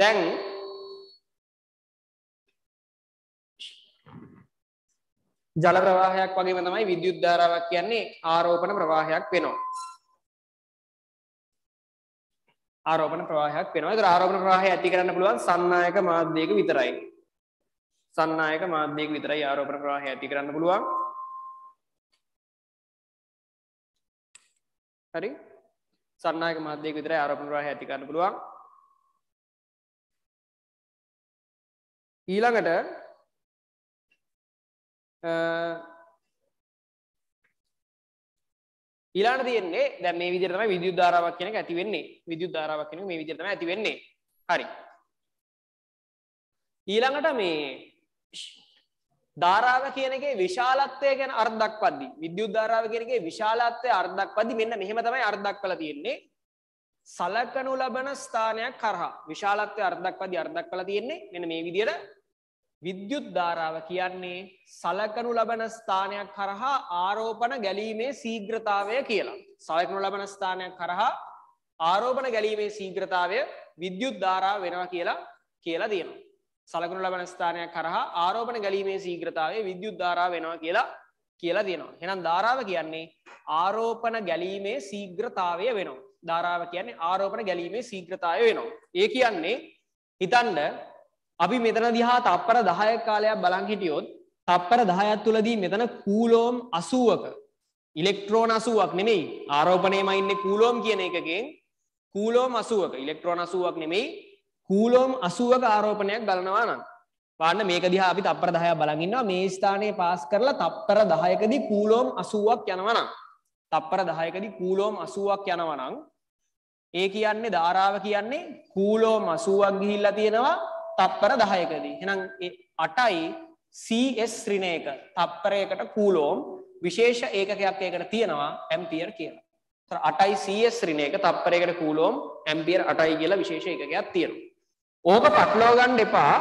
දැන් ජල ප්‍රවාහයක් වගේම තමයි විද්‍යුත් ධාරාවක් කියන්නේ ආරෝපණ ප්‍රවාහයක් වෙනවා. ආරෝපණ ප්‍රවාහයක් වෙනවා. ඒතර ආරෝපණ ප්‍රවාහය ඇති කරන්න පුළුවන් සන්නායක මාධ්‍යයක විතරයි. සන්නායක මාධ්‍යයක විතරයි ආරෝපණ ප්‍රවාහය ඇති කරන්න පුළුවන්. හරි? සන්නායක මාධ්‍යයක විතරයි ආරෝපණ ප්‍රවාහය ඇති කරන්න පුළුවන්. ඊළඟට ඊළඟට තියෙන්නේ දැන් මේ විදිහට තමයි විද්‍යුත් ධාරාවක් කියන එක ඇති වෙන්නේ. විද්‍යුත් ධාරාවක් කියන එක මේ විදිහට තමයි ඇති වෙන්නේ. හරි. ඊළඟට මේ ධාරාව කියන එකේ විශාලත්වය ගැන අර්ථ දක්වද්දී විද්‍යුත් ධාරාව කියන එකේ විශාලත්වය අර්ථ දක්වද්දී මෙන්න මෙහෙම තමයි අර්ථ දක්වලා තියෙන්නේ සලකනු ලබන ස්ථානයක් කරහා විශාලත්වය අර්ථ දක්වද්දී අර්ථ දක්වලා තියෙන්නේ මෙන්න මේ විදිහට විද්‍යුත් ධාරාව කියන්නේ සලකනු ලබන ස්ථානයක් කරහා ආරෝපණ ගැලීමේ ශීඝ්‍රතාවය කියලා. සලකනු ලබන ස්ථානයක් කරහා ආරෝපණ ගැලීමේ ශීඝ්‍රතාවය විද්‍යුත් ධාරාව වෙනවා කියලා කියලා දෙනවා. සලකුණු ලබන ස්ථානයක් කරහා ආරෝපණ ගැලීමේ සීග්‍රතාවේ විද්‍යුත් ධාරාව වෙනවා කියලා කියලා තියෙනවා. එහෙනම් ධාරාව කියන්නේ ආරෝපණ ගැලීමේ සීග්‍රතාවය වෙනවා. ධාරාව කියන්නේ ආරෝපණ ගැලීමේ සීග්‍රතාවය වෙනවා. ඒ කියන්නේ හිතන්න අපි මෙතන දිහා තප්පර 10ක කාලයක් බලන් හිටියොත් තප්පර 10ක් තුලදී මෙතන කූලෝම් 80ක ඉලෙක්ට්‍රෝන 80ක් නෙමෙයි ආරෝපණයම ඉන්නේ කූලෝම් කියන එකකෙන් කූලෝම් 80ක ඉලෙක්ට්‍රෝන 80ක් නෙමෙයි කූලෝම් අසුවක ආරෝපණයක් ගලනවා නම් පාන්න මේක දිහා අපි තප්පර 10ක් බලන් ඉන්නවා මේ ස්ථානයේ පාස් කරලා තප්පර 10කදී කූලෝම් 80ක් යනවා නම් තප්පර 10කදී කූලෝම් 80ක් යනවා නම් ඒ කියන්නේ ධාරාව කියන්නේ කූලෝම් 80ක් ගිහිල්ලා තියෙනවා තප්පර 10කදී එහෙනම් 8යි CS ඍණයක තප්පරයකට කූලෝම් විශේෂ ඒකකයක් ඒකට තියෙනවා ඇම්පියර් කියලා. ඒතර 8යි CS ඍණයක තප්පරයකට කූලෝම් ඇම්පියර් 8යි කියලා විශේෂ ඒකකයක් තියෙනවා. ඕක පටලෝ ගන්න එපා.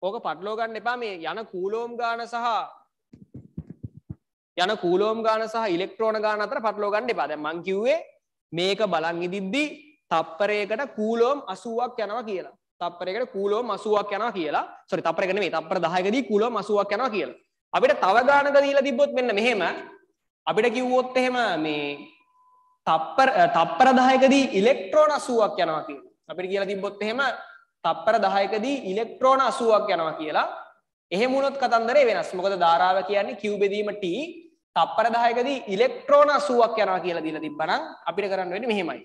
ඕක පටලෝ ගන්න එපා මේ යන කූලෝම් ගාන සහ යන කූලෝම් ගාන සහ ඉලෙක්ට්‍රෝන ගාන අතර පටලෝ ගන්න එපා. දැන් මං කිව්වේ මේක බලන් ඉදිද්දි තප්පරයකට කූලෝම් 80ක් යනවා කියලා. තප්පරයකට කූලෝම් 80ක් යනවා කියලා. සෝරි තප්පරයක නෙමෙයි තප්පර 10කදී කූලෝම් 80ක් යනවා කියලා. අපිට තව ගානක දීලා තිබ්බොත් මෙන්න මෙහෙම අපිට කිව්වොත් එහෙම මේ තප්පර තප්පර 10කදී ඉලෙක්ට්‍රෝන 80ක් යනවා කියලා. අපිට කියලා තිබ්බොත් එහෙම තප්පර 10කදී ඉලෙක්ට්‍රෝන 80ක් යනවා කියලා. එහෙම වුණොත් කතන්දරේ වෙනස්. මොකද ධාරාව කියන්නේ Q බෙදීම T තප්පර 10කදී ඉලෙක්ට්‍රෝන 80ක් යනවා කියලා දීලා තිබ්බනම් අපිට කරන්න වෙන්නේ මෙහෙමයි.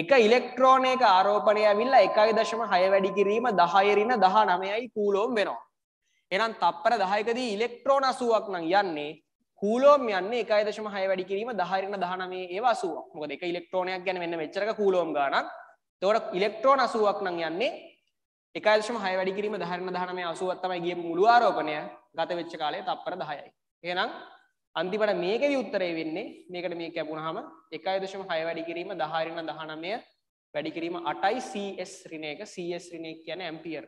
එක ඉලෙක්ට්‍රෝනයක ආරෝපණය ඇවිල්ලා 1.6 වැඩි කිරීම 10 ඍණ 19යි කූලෝම් වෙනවා. එහෙනම් තප්පර 10කදී ඉලෙක්ට්‍රෝන 80ක් නම් යන්නේ කූලෝම් යන්නේ 1.6 වැඩි කිරීම 10 ඍණ 19 ඒව 80ක්. මොකද එක ඉලෙක්ට්‍රෝනයක් ගැන මෙන්න මෙච්චරක කූලෝම් ගාණක්. එතකොට ඉලෙක්ට්‍රෝන 80ක් නම් යන්නේ 1.6 වැඩි කිරීම 10.19 80ක් තමයි ගිය මුළු ආරෝපණය ගත වෙච්ච කාලය තත්පර 10යි. එහෙනම් අන්තිමට මේකේ උත්තරේ වෙන්නේ මේකට මේක ලැබුණාම 1.6 වැඩි කිරීම 10.19 වැඩි කිරීම 8යි CS ඍණයක CS ඍණය කියන්නේ ඇම්පියර්.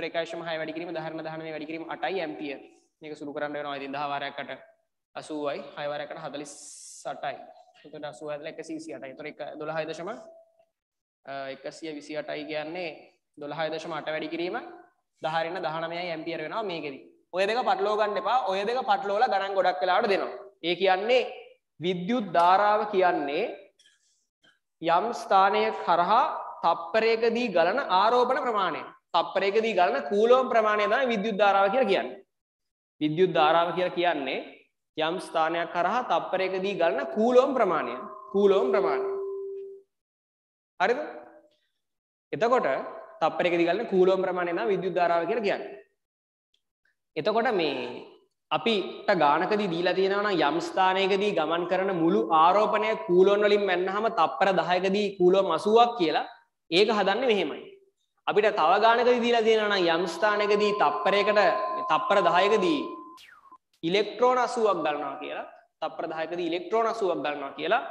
ඒතර 1.6 වැඩි කිරීම 10.19 වැඩි කිරීම 8යි ඇම්පියර්. මේක සුළු කරන්න වෙනවා ඉතින් 10 වාරයකට 80යි 6 වාරයකට 48යි. එතකොට 80 ඇතුළේ 188යි. ඒතර 12.1 එකසිය විසි අටයි කියන්නේ දොළහය දශම අට වැඩි කිරීම දහරන්න දහනමයයි ඇම්පියර වෙනවා මේකෙදී ඔය දෙක පටලෝගන්න එපා ඔය දෙක පටලෝල ගණන් ගොඩක් කලාට දෙනවා ඒ කියන්නේ විද්‍යුත් ධාරාව කියන්නේ යම් ස්ථානය කරහා තප්පරයකදී ගලන ආරෝපණ ප්‍රමාණය තප්පරයකදී ගලන කූලෝම් ප්‍රමාණය තමයි විද්‍යුත් ධාරාව කියලා කියන්නේ විද්‍යුත් ධාරාව කියලා කියන්නේ යම් ස්ථානයක් කරහා තප්පරයකදී ගලන කූලෝම් ප්‍රමාණය කූලෝම් ප්‍රමාණය හරිද එතකොට තප්පර එක දිගන්න කූලෝම් ප්‍රමාණය නම් විද්‍යුත් ධාරාව කියලා කියන්නේ. එතකොට මේ අපිට ගානකදී දීලා තියෙනවා නම් යම් ස්ථානයකදී ගමන් කරන මුළු ආරෝපණය කූලෝන් වලින් මැන්නහම තප්පර 10කදී කූලෝම් 80ක් කියලා ඒක හදන්නේ මෙහෙමයි. අපිට තව ගානකදී දීලා තියෙනවා නම් යම් ස්ථානයකදී තප්පරයකට තප්පර 10කදී ඉලෙක්ට්‍රෝන 80ක් ගන්නවා කියලා තප්පර 10කදී ඉලෙක්ට්‍රෝන 80ක් ගන්නවා කියලා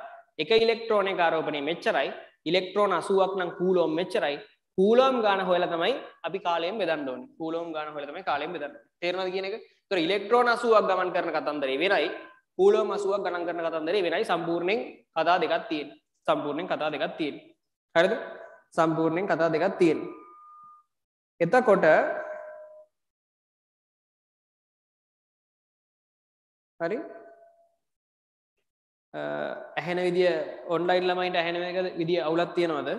එක ඉලෙක්ට්‍රෝන එක ආරෝපණය මෙච්චරයි ඉලෙක්ට්‍රෝන 80ක් නම් කූලෝම් මෙච්චරයි. කූලෝම් ගාන හොයලා තමයි අපි කාලයෙන් බෙදන්න ඕනේ. කූලෝම් ගාන හොයලා තමයි කාලයෙන් බෙදන්න ඕනේ. තේරෙනවද කියන එක? ඒතර ඉලෙක්ට්‍රෝන 80ක් ගමන් කරන කතන්දරේ වෙනයි කූලෝම් 80ක් ගණන් කරන කතන්දරේ වෙනයි සම්පූර්ණයෙන් කතා දෙකක් තියෙනවා. සම්පූර්ණයෙන් කතා දෙකක් තියෙනවා. හරිද? සම්පූර්ණයෙන් කතා දෙකක් තියෙනවා. එතකොට හරි ඇහැන විදිිය ඔන්ලයින් ළමයින්ට ඇහැන එක විදිිය අවුලත් තියෙනවාද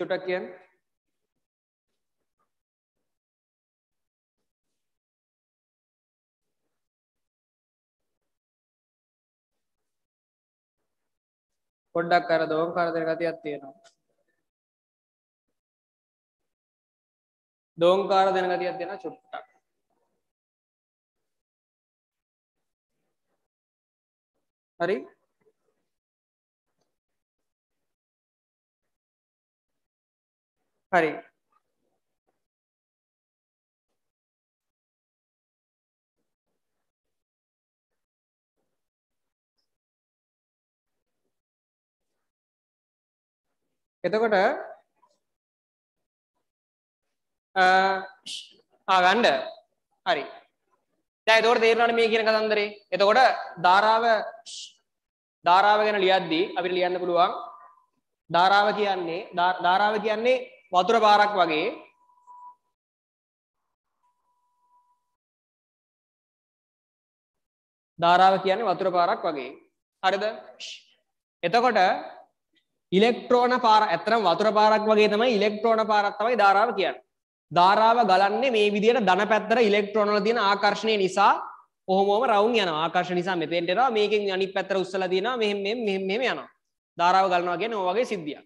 චුටක් කියන් පොඩ්ඩක් අර දෝම් කරදර ගතියක් තියෙනවා දෝංකාර දෙන ගතියක් දෙෙන චුට්ටක් ஹரி ஹரி එතකොට ගණ්ඩ හරි දැන් එතකොට තේරෙනවනේ මේ කියන කතන්දරේ. එතකොට ධාරාව ධාරාව ගැන ලියද්දී අපිට ලියන්න පුළුවන් ධාරාව කියන්නේ ධාරාව කියන්නේ වතුර පාරක් වගේ ධාරාව කියන්නේ වතුර පාරක් වගේ. හරිද? එතකොට ඉලෙක්ට්‍රෝන පාර ඇත්තටම වතුර පාරක් වගේ තමයි ඉලෙක්ට්‍රෝන පාරක් තමයි ධාරාව කියන්නේ. ධාරාව ගලන්නේ මේ විදිහට ධන පැත්තට ඉලෙක්ට්‍රෝන වල තියෙන ආකර්ෂණය නිසා ඔහොමම රවුම් යනවා ආකර්ෂණ නිසා මෙතෙන්ට එනවා මේකෙන් අනිත් පැත්තට උස්සලා දිනවා මෙහෙම මෙහෙම මෙහෙම යනවා ධාරාව ගලනවා කියන්නේ ඔය වගේ සිද්ධියක්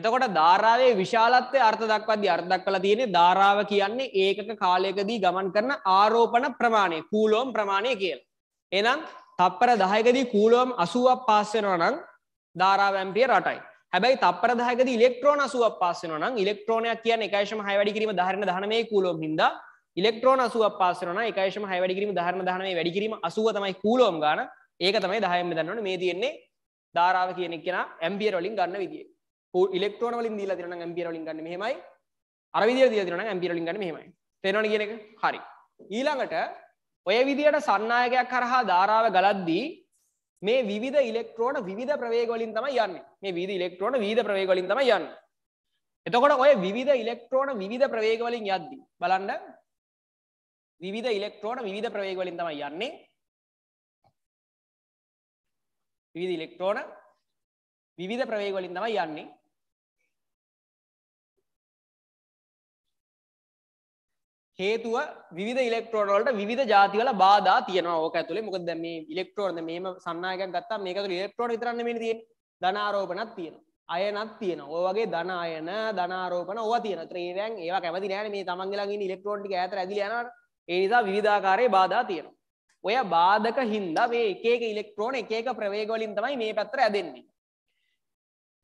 එතකොට ධාරාවේ විශාලත්වය අර්ථ දක්වද්දී අර්ථ දක්වලා තියෙන්නේ ධාරාව කියන්නේ ඒකක කාලයකදී ගමන් කරන ආරෝපණ ප්‍රමාණය කූලෝම් ප්‍රමාණය කියලා එහෙනම් තප්පර 10කදී කූලෝම් 80ක් පාස් වෙනවා නම් ධාරාව ඇම්පියර් 8යි හැබයි තපර දහකද ඉලෙක්ට්‍රෝන අසුවක් පාසන නම් ඉලෙක්ට්‍රෝනයක් කියන එකයිශම හයවැඩි කිරීම ධරණ ධනමය කූලෝම් හිද ඉලෙක්ට්‍රෝන අසුවක් පාසන එකයිශම හයවැඩි කිරීම ධරණ ධනමය වැඩි කිරීම අසුව තමයි කූලෝම් ගාන ඒක තමයි දහයම දන්නවන මේ තියෙන්නේ ධාරාව කියනෙක් කෙන ඇම්බියර වලින් ගන්න විදිිය ඉලෙක්ට්‍රෝන වලින් දීලා දෙන ඇම්බියර වලින් ගන්න මෙහෙමයි අර විදියට දීලා දෙනවා නම් ඇම්බියර වලින් ගන්න මෙහෙමයි තේරෙනවද කියන එක හරි ඊළඟට ඔය විදියට සන්නායකයක් හරහා ධාරාව ගලද්දී මේ විධ ඉලෙක්ට්‍රෝන විධ ප්‍රවේගලින් තම යන්න මේ විධ ඉලෙක්ට්‍රෝන විධ ප්‍රවේගලින් තම යන්න එතකොට ඔය විධ ඉලෙක්ට්‍රෝන විධ ප්‍රවේගවලින් යද්දි බලන්න විධ ඉලෙක්ට්‍රෝන විධ ප්‍රවේගවලින් තම යන්නේ විධ ඉලෙක්ට්‍රෝන විධ ප්‍රවේගවලින් තම යන්නේ හේතුව විධ ඉලෙක්ට්‍රෝනවලට විධ ජාතිවල බාධා තියෙනවා ඕක ඇතුලේ මොකද දැන් මේ ඉලෙක්ට්‍රෝන මේම සන්නායකයක් ගත්තාම මේක ඇතුලේ ඉලෙක්ට්‍රෝන විතරක් නෙමෙයි තියෙන්නේ ධන ආරෝපණක් තියෙනවා අයනත් තියෙන ඔය වගේ ධන අයන ධන ආරෝපණ ඕවා තියෙන ත්‍රේවයන් ඒවා කැමති නැහැ මේ තමන්ගේ ළඟ ඉන්න ඉලෙක්ට්‍රෝන ටික ඈතට ඇදිලා යනවා ඒ නිසා විවිධාකාරයේ බාධා තියෙනවා ඔය බාධක හින්දා මේ එක එක ඉලෙක්ට්‍රෝන එක එක ප්‍රවේග වලින් තමයි මේ පැත්තට ඇදෙන්නේ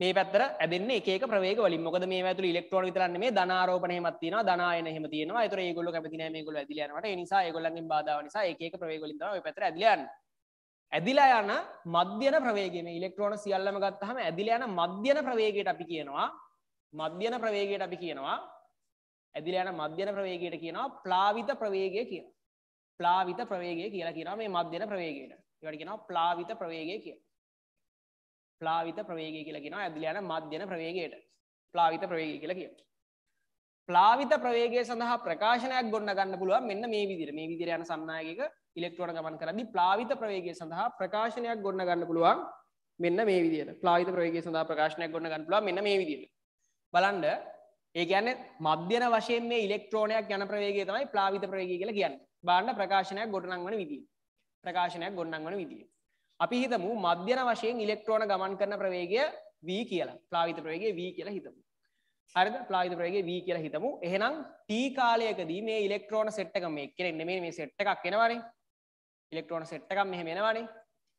මේ පැත්තර ඇදන්න ඒක ප්‍රවේග වලින් මොකද මේ ඇතුළ ඉලෙක්ට්‍රෝන විතරන්න මේ ධනාරෝපනයමත් තියෙනවා ධනායන එහෙම තියෙනවා ඒතර ඒගොල්ලෝ කැමති නැහැ මේගොල්ලෝ ඇදිලා යනවට ඒ නිසා ඒගොල්ලන්ගෙන් බාධා නිසා ඒක ඒක ප්‍රවේග වලින් තමයි ඔය පැත්තට ඇදිලා යන්නේ ඇදිලා යන මධ්‍යන ප්‍රවේගය මේ ඉලෙක්ට්‍රෝන සියල්ලම ගත්තාම ඇදිලා යන මධ්‍යන ප්‍රවේගයට අපි කියනවා මධ්‍යන ප්‍රවේගයට අපි කියනවා ඇදිලා යන මධ්‍යන ප්‍රවේගයට කියනවා ප්ලාවිත ප්‍රවේගය කියලා ප්ලාවිත ප්‍රවේගය කියලා කියනවා මේ මධ්‍යන ප්‍රවේගයට ඒවට කියනවා ප්ලාවිත ප්‍රවේගය කියලා ප්ලාවිත ප්‍රවේගය කියලා කියෙනවා ඇදිල යන මධ්‍යන ප්‍රවේගයට ප්ලාවිත ප්‍රවේගය කියලා කිය ප්ලාවිත ප්‍රවේගය සඳහා ප්‍රකාශනයක් ගොන්න ගන්න පුළුවන් මෙන්න මේ විදිර මේ විදිර යන සම්නායක ඉලෙක්ට්‍රෝන ගමන් කරදි ප්ලාවිත ප්‍රවේගය සඳහා ප්‍රකාශනයක් ගොන්න ගන්න පුළුවන් මෙන්න මේ විදිර ප්ලාවිත ප්‍රවේගය සඳහා ප්‍රකාශනයක් ගොන්න ගන්න පුළුවන් මෙන්න මේ විදිර බලන්ඩ ඒ ගැන මධ්‍යන වශයෙන් මේ ඉලෙක්ට්‍රෝනයක් යන ප්‍රවේගය තමයි ප්ලාවිත ප්‍රවේගය කියලා කියන්න බාන්න ප්‍රකාශනයක් ගොඩනං වන විදිී ප්‍රකාශනයක් ගොඩනං වන විදිී අපි හිතමු මධ්‍යන වශයෙන් ඉලෙක්ට්‍රෝන ගමන් කරන ප්‍රවේගය V කියලා. ප්ලාවිත ප්‍රවේගය V කියලා හිතමු. හරිද? ප්ලාවිත ප්‍රවේගය V කියලා හිතමු. එහෙනම් T කාලයකදී මේ ඉලෙක්ට්‍රෝන සෙට් එක මේ කියන්නේ මේ මේ සෙට් එකක් එනවනේ. ඉලෙක්ට්‍රෝන සෙට් එකක් මෙහෙම එනවනේ.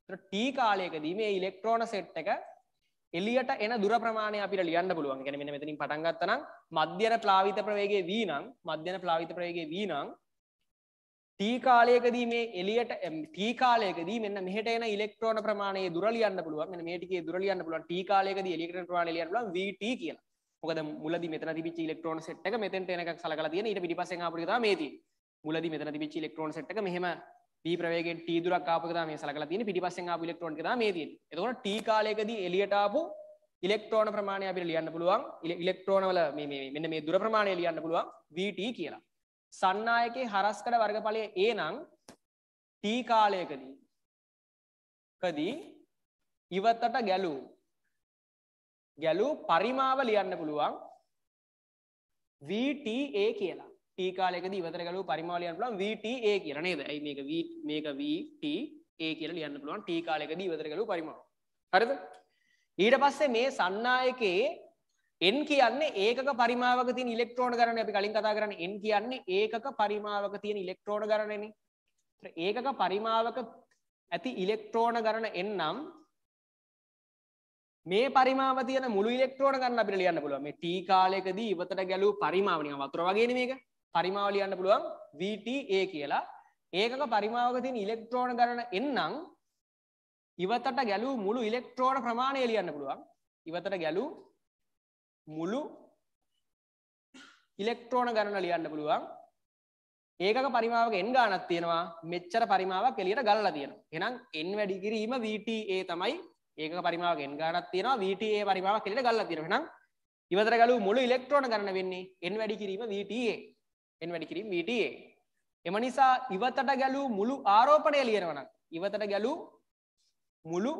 ඒතර T කාලයකදී මේ ඉලෙක්ට්‍රෝන සෙට් එක එලියට එන දුර ප්‍රමාණය අපිට ලියන්න පුළුවන්. ඒ කියන්නේ මෙන්න මෙතනින් පටන් ගත්තා නම් මධ්‍යන ප්ලාවිත ප්‍රවේගය V නම් මධ්‍යන ප්ලාවිත ප්‍රවේගය V නම් T කාලයකදී මේ එළියට T කාලයකදී මෙන්න මෙහෙට එන ඉලෙක්ට්‍රෝන ප්‍රමාණය දුර ලියන්න පුළුවන්. මෙන්න මේ ටිකේ දුර ලියන්න පුළුවන්. T කාලයකදී එළියට එන ප්‍රමාණය ලියන්න පුළුවන් VT කියලා. මොකද මුලදී මෙතන තිබිච්ච ඉලෙක්ට්‍රෝන සෙට් එක මෙතෙන්ට එන එකක් සලකලා තියෙන. ඊට පිටිපස්සෙන් ආපු එක තමයි මේ තියෙන්නේ. මුලදී මෙතන තිබිච්ච ඉලෙක්ට්‍රෝන සෙට් එක මෙහෙම P ප්‍රවේගයෙන් T දුරක් ආපු එක තමයි මේ සලකලා තියෙන්නේ. පිටිපස්සෙන් ආපු ඉලෙක්ට්‍රෝන එක තමයි මේ තියෙන්නේ. එතකොට T කාලයකදී එළියට ආපු ඉලෙක්ට්‍රෝන ප්‍රමාණය අපිට ලියන්න පුළුවන්. ඉලෙක්ට්‍රෝන වල මේ මෙන්න මේ දුර ප්‍රමාණය ලියන්න පුළුවන් VT කියලා. සන්නායකේ හරස්කඩ වර්ගඵලය ඒ නම් ටී කාලයකදී කදී ඉවතට ගැලූ ගැලූ පරිමාව ලියන්න පුළුවන් VTA කියලා ටී කාලයකද ඉවතර ගැලූ පරිමාව ලියන්න පුළුවන් VTA කියලා නේද? ඇයි මේක V මේක VTA කියලා ලියන්න පුළුවන් ටී කාලයකදී ඉවතර ගැලූ පරිමාව. හරිද? ඊට පස්සේ මේ සන්නායකේ n කියන්නේ ඒකක පරිමාවක තියෙන ඉලෙක්ට්‍රෝන ගණනනේ අපි කලින් කතා කරන්නේ n කියන්නේ ඒකක පරිමාවක තියෙන ඉලෙක්ට්‍රෝන ගණනනේ. ඒකක පරිමාවක ඇති ඉලෙක්ට්‍රෝන ගණන n නම් මේ පරිමාව තියෙන මුළු ඉලෙක්ට්‍රෝන ගණන අපිට ලියන්න පුළුවන්. මේ t කාලයකදී ඉවතට ගැලූ පරිමාව නිකන් වතුර වගේනේ මේක. පරිමාව ලියන්න පුළුවන් VTA කියලා. ඒකක පරිමාවක තියෙන ඉලෙක්ට්‍රෝන ගණන n නම් ඉවතට ගැලූ මුළු ඉලෙක්ට්‍රෝන ප්‍රමාණය ලියන්න පුළුවන්. ඉවතට ගැලූ මුළු ඉලෙක්ට්‍රෝන ගණන ලියන්න පුළුවන් ඒකක පරිමාවක එන් ගානක් තියෙනවා මෙච්චර පරිමාවක් එළියට ගලලා තියෙනවා එහෙනම් n වැඩි කිරීම VTA තමයි ඒකක පරිමාවක n ගානක් තියෙනවා VTA පරිමාවක් එළියට ගලලා තියෙනවා එහෙනම් ඉවතර ගලු මුළු ඉලෙක්ට්‍රෝන ගණන වෙන්නේ n වැඩි කිරීම VTA n වැඩි කිරීම VTA එම නිසා ඉවතට ගැලූ මුළු ආරෝපණය ලියනවා නම් ඉවතට ගැලූ මුළු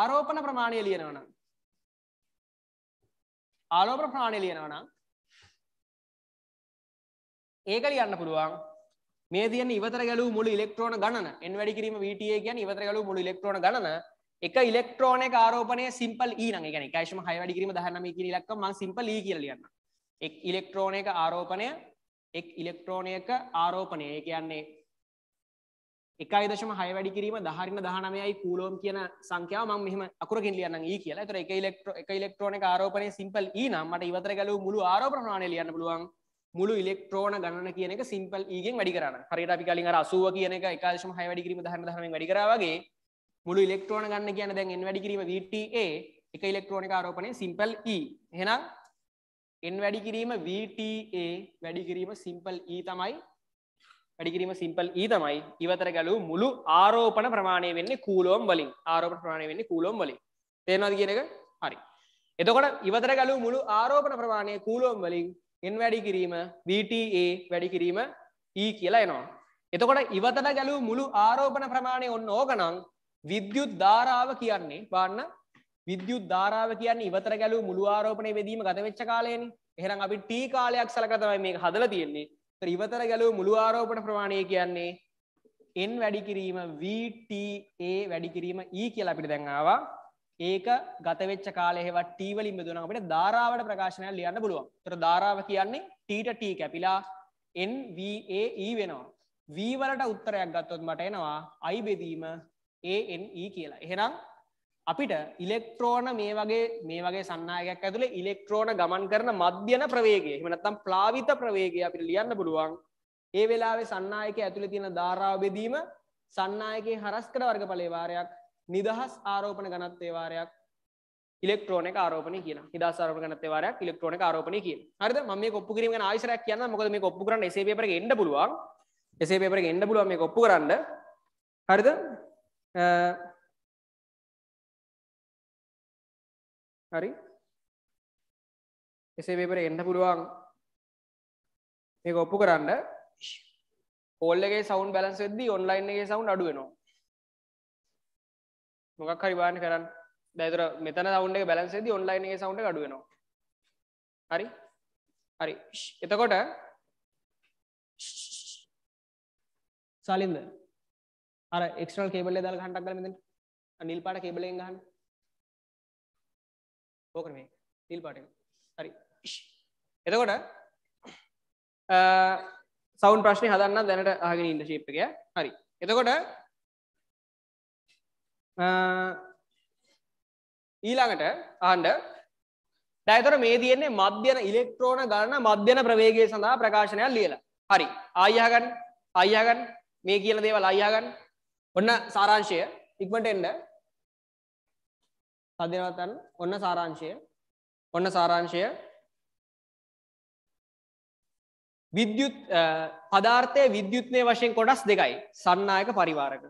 ආරෝපණ ප්‍රමාණය ලියනවා නම් ආලෝප ප්‍රාණය ලියනවා නම් ඒක ලියන්න පුළුවන් මේ තියෙන ඉවතර ගැලූ මුළු ඉලෙක්ට්‍රෝන ගණන n වැඩි කිරීම VTA කියන්නේ ඉවතර ගැලූ මුළු ඉලෙක්ට්‍රෝන ගණන එක ඉලෙක්ට්‍රෝනයක ආරෝපණය සිම්පල් E නම් ඒ කියන්නේ 1.6 වැඩි කිරීම 19 කියන ඉලක්කම මම සිම්පල් E කියලා ලියන්නම් එක් ඉලෙක්ට්‍රෝනයක ආරෝපණය එක් ඉලෙක්ට්‍රෝනයක ආරෝපණය ඒ කියන්නේ එකයි දශම හය වැඩි කිරීම දහරින දහනමයයි කූලෝම් කියන සංඛ්‍යාව මම මෙහෙම අකුරකින් ලියන්නම් ඊ කියලා. ඒතර එක ඉලෙක්ට්‍රෝ එක ඉලෙක්ට්‍රෝනික ආරෝපණය සිම්පල් ඊ නම් මට ඉවතර ගැලවු මුළු ආරෝපණ ප්‍රමාණය ලියන්න පුළුවන්. මුළු ඉලෙක්ට්‍රෝන ගණන කියන එක සිම්පල් E ගෙන් වැඩි කරන්න. හරියට අපි කලින් අර 80 කියන එක 1.6 වැඩි කිරීම 10 10 වැඩි කරා වගේ මුළු ඉලෙක්ට්‍රෝන ගන්න කියන දැන් n වැඩි කිරීම VTA එක ඉලෙක්ට්‍රෝනික ආරෝපණය සිම්පල් E. එහෙනම් n වැඩි කිරීම VTA වැඩි කිරීම සිම්පල් E තමයි වැඩිකිරීම සිම්පල් ඒ තමයි ඉවතර ගැලූ මුළු ආරෝපන ප්‍රමාණය වෙන්නේ කූලෝම් වලින් ආරෝපන ප්‍රමාණය වෙන්නේ කූලෝම් වලින් තේරෙනවද කියන එක හරි එතකොට ඉවතර ගැලූ මුළු ආරෝපන ප්‍රමාණය කූලෝම් වලින් n වැඩි කිරීම VTA වැඩි කිරීම E කියලා එනවා එතකොට ඉවතර ගැලූ මුළු ආරෝපන ප්‍රමාණය ඔන්න ඕකනම් විද්‍යුත් ධාරාව කියන්නේ බලන්න විද්‍යුත් ධාරාව කියන්නේ ඉවතර ගැලූ මුළු ආරෝපණය වෙදීම ගත වෙච්ච කාලයනේ එහෙනම් අපි T කාලයක් සලකලා තමයි මේක හදලා තියෙන්නේ ඉවතර ගැලූ මුළු ආරෝපණ ප්‍රමාණය කියන්නේ එන් වැඩි කිරීම VTA වැඩි කිරීම E කියලා අපිට දැන් ආවා. ඒක ගත වෙච්ච කාලේ ඒවා T වලින් බෙදුණා අපිට ධාරාවට ප්‍රකාශනයක් ලියන්න පුළුවන්. ඒතර ධාරාව කියන්නේ T ට T කැපිලා NVAE වෙනවා. V වලට උත්තරයක් ගත්තොත් මට එනවා I බෙදීම ANE කියලා. එහෙනම් අපිට ඉලෙක්ට්‍රෝන මේ වගේ මේ වගේ සන්නායකයක් ඇතුළේ ඉලෙක්ට්‍රෝන ගමන් කරන මධ්‍යන ප්‍රවේගය එහෙම නැත්නම් ප්ලාවිත ප්‍රවේගය අපිට ලියන්න පුළුවන් ඒ වෙලාවේ සන්නායකයේ ඇතුළේ තියෙන ධාරාව බෙදීම සන්නායකයේ හරස්කර වර්ගඵලයේ වාරයක් නිදහස් ආරෝපණ ගණත්වයේ වාරයක් ඉලෙක්ට්‍රෝනික ආරෝපණය කියන නිදහස් ආරෝපණ ගණත්වයේ වාරයක් ඉලෙක්ට්‍රෝනික ආරෝපණය කියන හරිද මම මේක ඔප්පු කිරීම ගැන ආයෙසරක් කියන්න මොකද මේක ඔප්පු කරන්න එසේ පේපර් එකේ එන්න පුළුවන් එසේ පේපර් එකේ එන්න පුළුවන් මේක ඔප්පු කරන්න හරිද හරි එසේ පේපර එන්න පුළුවන් මේ ඔප්පු කරන්න ඕල්ලගේ සවන් බලන්ස් වෙද්දී ඔන්ලයින් එක සවන් අඩුවනවා මොකක් හරි බාන කරන්න දැතර මෙතන සවන්් එක බලන්සේදී ඔන්ලයින් එක සවන්ට අඩුවනවා හරි හරි එතකොට සලින්ද අර එක්ල් කේබල දල් හන්ටක් ගලමද නිල් පාට කේබලෙන් ගන්න ඕක මේ නිල් පාට හරි එතකොට සවන් ප්‍රශ්නය හදන්න දැනට ආගෙන ඉන්න ශිප්ක හරි එතකොට ඊළඟට ආණ්ඩ දැතර මේ තියන්නේ මධ්‍යන ඉලෙක්ට්‍රෝන ගන්න මධ්‍යන ප්‍රවේගය සඳහා ප්‍රකාශනයක් ලියලා හරි ආයහගන් අයහගන් මේ කියන දේවල් අයහගන් ඔන්න සාරංශය ඉක්මට එන්න පදිනවතන්න ඔන්න සාරාංශය ඔන්න සාරාංශය විද්‍යුත් පදාර්ථය විද්‍යුත්නය වශයෙන් කොටස් දෙකයි සන්නායක පරිවාරක.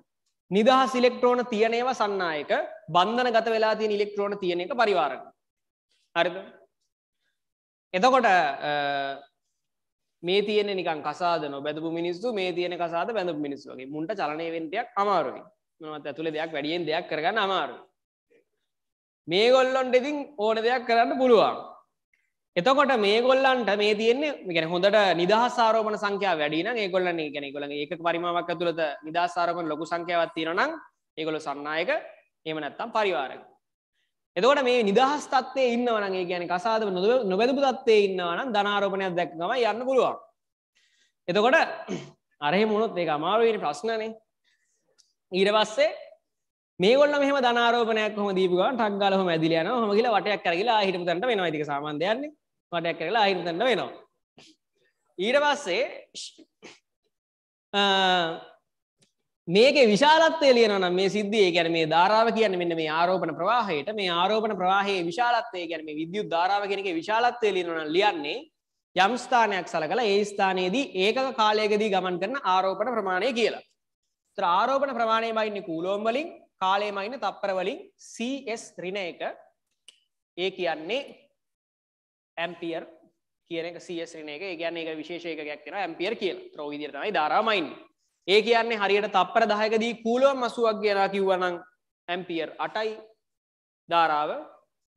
නිදහස් ඉලෙක්ට්‍රෝන තියනේව සන්නායක බන්ධන ගත වෙලා තියෙන ඉලෙක්ට්‍රෝන තියෙන එක පරිවාරක. හරිද? එතකොට මේ තියෙන නිකන් කසාද නොබැඳපු මිනිස්සු මේ තියෙන කසාද බැඳපු මිනිස්සු වගේ මුන්ට චලනය වෙන්න දෙයක් අමාරුයි. මොනවත් ඇතුලේ දෙයක් වැඩියෙන් දෙයක් කරගන්න අමාරුයි. මේ ගොල්ලොන්ට ඉතින් ඕන දෙයක් කරන්න පුළුවන්. එතකොට මේ ගොල්ලන්ට මේ තියන්නේ ගැන හොඳට නිදහසාරෝපන සංඛ්‍යා වැඩින ඒගොල්ලන ගැන ගොල ඒක පරිමාවක් තුළත නිදහසාරපන ලොකු සංඛ්‍යාවත් තියෙනනම් ඒගොල සන්නයක එම නැත්තම් පරිවාරක. එතකොට මේ නිදහස් තත්වේ ඉන්නවන ඒ ගැන කසාද නොබැදපු තත්වේ ඉන්නවනම් ධනාරෝපනයක් දැක්ගම යන්න පුළුවන්. එතකොට අරහෙ මුණොත් ඒ අමාරුවයට ප්‍රශ්නනේ ඊට පස්සේ මේගොල්ල මෙහම ධනාරෝපනයක් හොම දීපුගා ටක් ගාල හොම ඇදිලා යනවා හොම ගිහලා වටයක් කරගිලා ආහිරපු තැනට වෙනවා ඉතින් සාමාන්‍ය දෙයක් නේ වටයක් කරගලා ආහිරපු තැනට වෙනවා ඊට පස්සේ මේකේ විශාලත්වය ලියනවා නම් මේ සිද්ධිය ඒ කියන්නේ මේ ධාරාව කියන්නේ මෙන්න මේ ආරෝපණ ප්‍රවාහයට මේ ආරෝපණ ප්‍රවාහයේ විශාලත්වය කියන්නේ මේ විද්‍යුත් ධාරාව කියන එකේ විශාලත්වය ලියනවා නම් ලියන්නේ යම් ස්ථානයක් සලකලා ඒ ස්ථානයේදී ඒකක කාලයකදී ගමන් කරන ආරෝපණ ප්‍රමාණය කියලා. ඒතර ආරෝපණ ප්‍රමාණය බයින්නේ කූලෝම් වලින් කාලේ මයින තප්පරවලින් CS රින එක ඒ කියන්නේ ඇම්පියර් කියන එක CS රින එක ඒ කියන්නේ ඒක විශේෂ ඒකකයක් වෙනවා ඇම්පියර කියලා. ත්‍රෝ විදියට තමයි ධාරාව මයින්නේ. ඒ කියන්නේ හරියට තප්පර 10ක දී කූලුවම් 80ක් ගියනවා කිව්වනම් ඇම්පියර් 8යි ධාරාව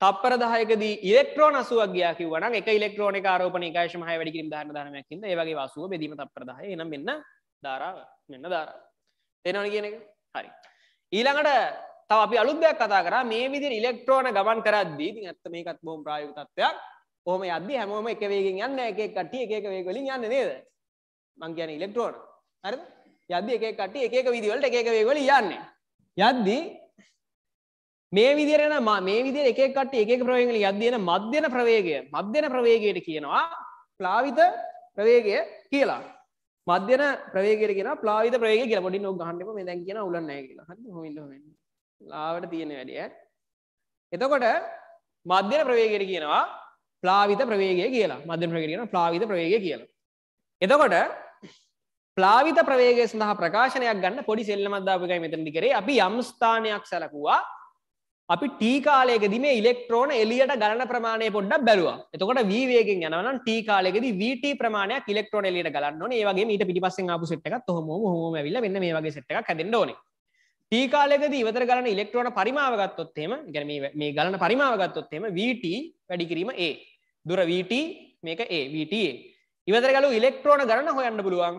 තප්පර 10ක දී ඉලෙක්ට්‍රෝන 80ක් ගියා කිව්වනම් එක ඉලෙක්ට්‍රෝන එක ආරෝපණ 1.6 වැඩි කිරීම 19 කින්ද ඒ වගේ වාසුව බෙදීම තප්පර 10 එහෙනම් මෙන්න ධාරාව මෙන්න ධාරාව තේනවනේ කියන එක හරි ඊළඟට තව අපි අලුත් දෙයක් කතා කරා මේ විදිහට ඉලෙක්ට්‍රෝන ගමන් කරද්දී ඉතින් ඇත්ත මේකත් බොහොම ප්‍රායෝගික තත්ත්වයක්. කොහොම යද්දී හැමෝම එක වේගෙන් යන්නේ එක එක කට්ටිය එක එක වේග වලින් යන්නේ නේද? මං කියන්නේ ඉලෙක්ට්‍රෝන. හරිද? යද්දී එක එක කට්ටිය එක එක විදි වලට එක එක වේග වලින් යන්නේ. යද්දී මේ විදිහට යන මේ විදිහට එක එක කට්ටිය එක එක ප්‍රවේග වලින් යද්දී එන මධ්‍යන ප්‍රවේගය මධ්‍යන ප්‍රවේගයට කියනවා ප්ලාවිත ප්‍රවේගය කියලා. මධ්‍යන ප්‍රවේගර කියෙන ප්ලාවිත ප්‍රේග කියල පොඩි නොක් හන්ටම මේ දැන් කියන උලන්න කියලා ලාවට තියෙන වැඩිය එතකොට මධ්‍යන ප්‍රවේගර කියනවා ප්ලාවිත ප්‍රවේගය කියලා මධ්‍ය ප්‍රගෙන ප්ලාවිත ප්‍රවේග කියලා එතකොට ප්ලාවිත ප්‍රවේග සඳහා ප්‍රකාශනයක් ගන්න පොඩි සෙල්ල මදදාපකයි මෙතැදි කරේ අපි යම්ස්ථානයක් සැලකවා අපි ටී කාලයකදී මේ ඉලෙක්ට්‍රෝන එලියට ගලන ප්‍රමාණය පොඩ්ඩක් බැලුවා. එතකොට v වේගෙන් යනවා නම් t කාලයකදී vt ප්‍රමාණයක් ඉලෙක්ට්‍රෝන එලියට ගලන්න ඕනේ. ඒ වගේම ඊට පිටිපස්සෙන් ආපු සෙට් එකත් ඔහොම ඔහොම ඇවිල්ලා මෙන්න මේ වගේ සෙට් එකක් හැදෙන්න ඕනේ. t කාලයකදී ඉවතර ගලන ඉලෙක්ට්‍රෝන පරිමාව ගත්තොත් එහෙම, يعني මේ මේ ගලන පරිමාව ගත්තොත් එහෙම vt වැඩි කිරීම a. දුර vt මේක a vt a. ඉවතර ගලු ඉලෙක්ට්‍රෝන ගණන හොයන්න පුළුවන්.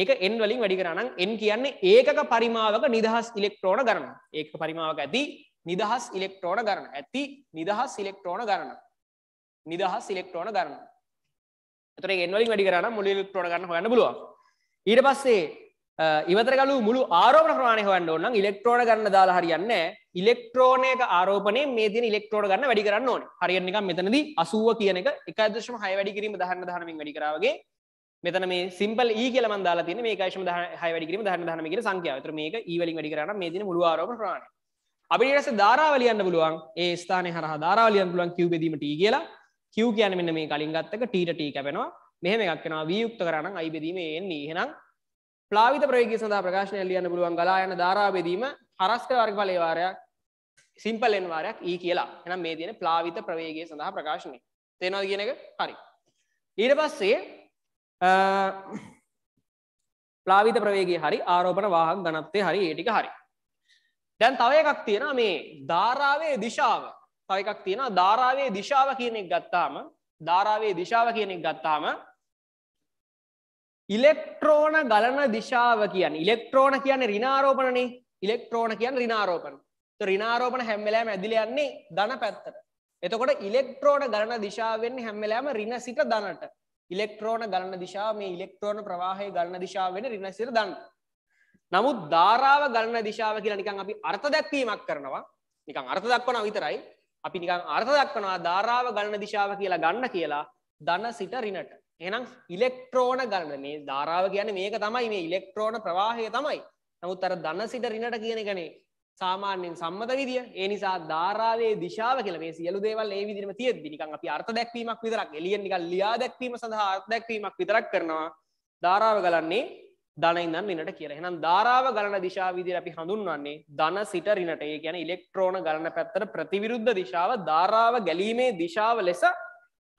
ඒක n වලින් වැඩි කරා නම් n කියන්නේ ඒකක පරිමාවක නිදහස් ඉලෙක්ට්‍රෝන ගණන. ඒකක පරිමාවක ඇති නිදහස් ඉලෙක්ට්‍රෝන ගණන ඇති නිදහස් ඉලෙක්ට්‍රෝන ගණන නිදහස් ඉලෙක්ට්‍රෝන ගණන එතකොට n වලින් වැඩි කරා නම් මුළු ඉලෙක්ට්‍රෝන ගණන හොයන්න පුළුවන් ඊට පස්සේ ඉවතර ගලු මුළු ආරෝපණ ප්‍රමාණය හොයන්න ඕන නම් ඉලෙක්ට්‍රෝන ගණන දාලා හරියන්නේ නැහැ ඉලෙක්ට්‍රෝනයක ආරෝපණය මේ තියෙන ඉලෙක්ට්‍රෝන ගණන වැඩි කරන්න ඕනේ හරියට නිකන් මෙතනදී 80 කියන එක 1.6 වැඩි කිරීම 19.9 වැඩි කරා වගේ මෙතන මේ සිම්පල් E කියලා මම දාලා තියෙන්නේ මේකයිෂම 6 වැඩි කිරීම 19.9 කියන සංඛ්‍යාව. ඒතර මේක E වලින් වැඩි කරා නම් මේ දින මුළු ආරෝපණ ප්‍රමාණය. අපිටස ධාරාවලියන්න පුළුවන් ඒ ස්ථාන හර ධාරාවලියන් පුළුවන් කිව් බෙදීමට කියලා කිව් කියන මෙන්න මේ කලින් ගත්තක ටීට ටී කැපෙනවා මෙහම එකක්ෙනවා වියයුක්ත කරන්න අයිබෙදීම එන්නේ e. එහෙනම් ප්ලාවිත ප්‍රයෝග සඳහා ප්‍රකාශනය ලියන්න පුළුවන් ගලා යන ධාරාවබෙදීම හරස්ක වර්ග පලේවාරයක් සිම්පලෙන් වාරයක් ඒ e කියලා එනම් මේ තියෙන ප්ලාවිත ප්‍රවේගය සඳහා ප්‍රකාශනය තේනවද කියන එක හරි ඊට පස්සේ ප්ලාවිත ප්‍රවේගේ හරි ආරෝපණ වාහක් ගනත්තේ හරි ඒටික හරි දැන් තව එකක් තියෙනවා මේ ධාරාවේ දිශාව. තව එකක් තියෙනවා ධාරාවේ දිශාව කියන එක ගත්තාම ධාරාවේ දිශාව කියන එක ගත්තාම ඉලෙක්ට්‍රෝන ගලන දිශාව කියන්නේ ඉලෙක්ට්‍රෝන කියන්නේ ඍණාරෝපණනේ. ඉලෙක්ට්‍රෝන කියන්නේ ඍණාරෝපණ. ඒතර ඍණාරෝපණ හැම වෙලාවෙම ඇදිලා යන්නේ ධන පැත්තට. එතකොට ඉලෙක්ට්‍රෝන ගලන දිශාව වෙන්නේ හැම වෙලාවෙම ඍණ සිට ධනට. ඉලෙක්ට්‍රෝන ගලන දිශාව මේ ඉලෙක්ට්‍රෝන ප්‍රවාහය ගලන දිශාව වෙන්නේ ඍණ සිට ධනට. නමුත් ධාරාව ගලන දිශාව කියලා නිකන් අපි අර්ථ දැක්වීමක් කරනවා. නිකන් අර්ථ දක්වනවා විතරයි. අපි නිකන් අර්ථ දක්වනවා ධාරාව ගලන දිශාව කියලා ගන්න කියලා ධන සිට ඍණට. එහෙනම් ඉලෙක්ට්‍රෝන ගලන මේ ධාරාව කියන්නේ මේක තමයි මේ ඉලෙක්ට්‍රෝන ප්‍රවාහය තමයි. නමුත් අර ධන සිට ඍණට කියන එකනේ සාමාන්‍යයෙන් සම්මත විදිය. ඒ නිසා ධාරාවේ දිශාව කියලා මේ සියලු දේවල් ඒ විදිහම තියෙද්දි නිකන් අපි අර්ථ දැක්වීමක් විතරක් එළියෙන් නිකන් ලියා දැක්වීම සඳහා අර්ථ දැක්වීමක් විතරක් කරනවා. ධාරාව ගලන්නේ ධනයිදන් රිනට කියර එනම් ධාරාව ගලන දිශා විදිර අපි හඳුන්වන්නේ ධන සිට රිනට ඒ ගැන ඉලෙක්ට්‍රෝන ගලන පැත්තට ප්‍රතිවිරුද්ධ දිශාව ධාරාව ගැලීමේ දිශාව ලෙස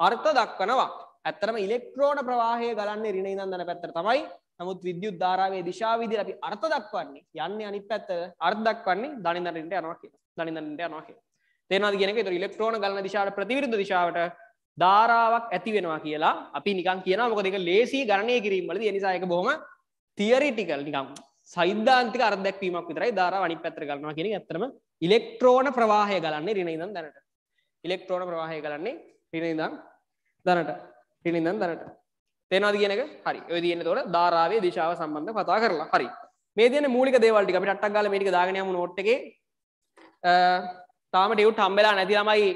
අර්ථ දක්වනවා ඇත්තරම ඉලෙක්ට්‍රෝන ප්‍රවාහය ගලන්නේ රින ඉදන් දන පැත්තර තමයි නමුත් විද්‍යුත් ධාරාවේ දිශා විදිර අපි අර්ථ දක්වන්නේ යන්නේ අනිත් පැත්ත අර්ථ දක්වන්නේ ධනිදරට යනවා කියලා ධනිදරට යනවා කියලා තේනවාද කියන එක ඒතර ඉලෙක්ට්‍රෝන ගලන දිශාවට ප්‍රතිවිරුද්ධ දිශාවට ධාරාවක් ඇති වෙනවා කියලා අපි නිකන් කියනවා මොකද ඒක ලේසි ගණනය කිරීම වලදී ඒ නිසා ඒක බොහොම තියරිටිකල් නිකම් සෛද්ධාන්තික අර්දැක්වීමක් විතරයි ධාරා අනි පැත්‍ර කරනවා කියෙන ඇතරම ඉලෙක්ට්‍රෝන ප්‍රවාහය ගලන්නේ රිනයිදම් දැනට ඉලෙක්ට්‍රෝන ප්‍රවාහය කරන්නේ රිනයිදම් දැනට රිනිදම් දැනට තේනවාද කියනක හරි ඔය දයන තොට ධාරාවේ දිශාව සම්බන්ධ කතා කරලා හරි මේ දන මූලික දේවල්ටි අපිට අටක් ගල මේක දාගනයම නොට්ටගේ තාම ඩියව් හම්බෙලා නැති ළමයි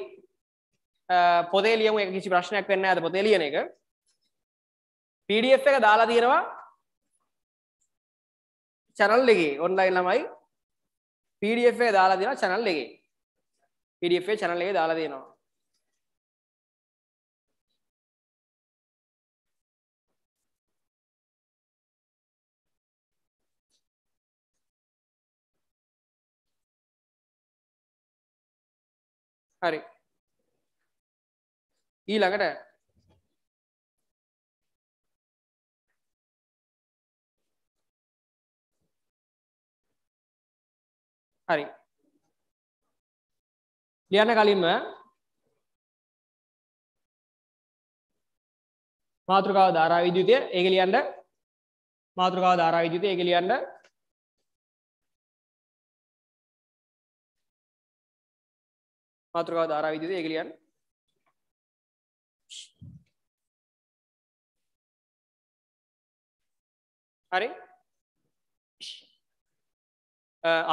පොදේ ලියම කිසි ප්‍රශ්නයක් වෙන්න ඇත පොතේ ලියන එක PDF එක දාලා තියෙනවා चैनल लेगी ऑनलाइन हमारी पीडीएफ दाला देना चैनल लेगी पीडीएफ चैनल लेगी दाला देना හරි ඊළඟට හරි ලියන්න කලින්ම මාතෘකාව ධාරා විද්‍යුතය ඒක ලියන්න මාතෘකාව ධාරා විද්‍යුතය ඒක ලියන්න මාතෘකාව ධාරා විද්‍යුතය ඒක ලියන්න හරි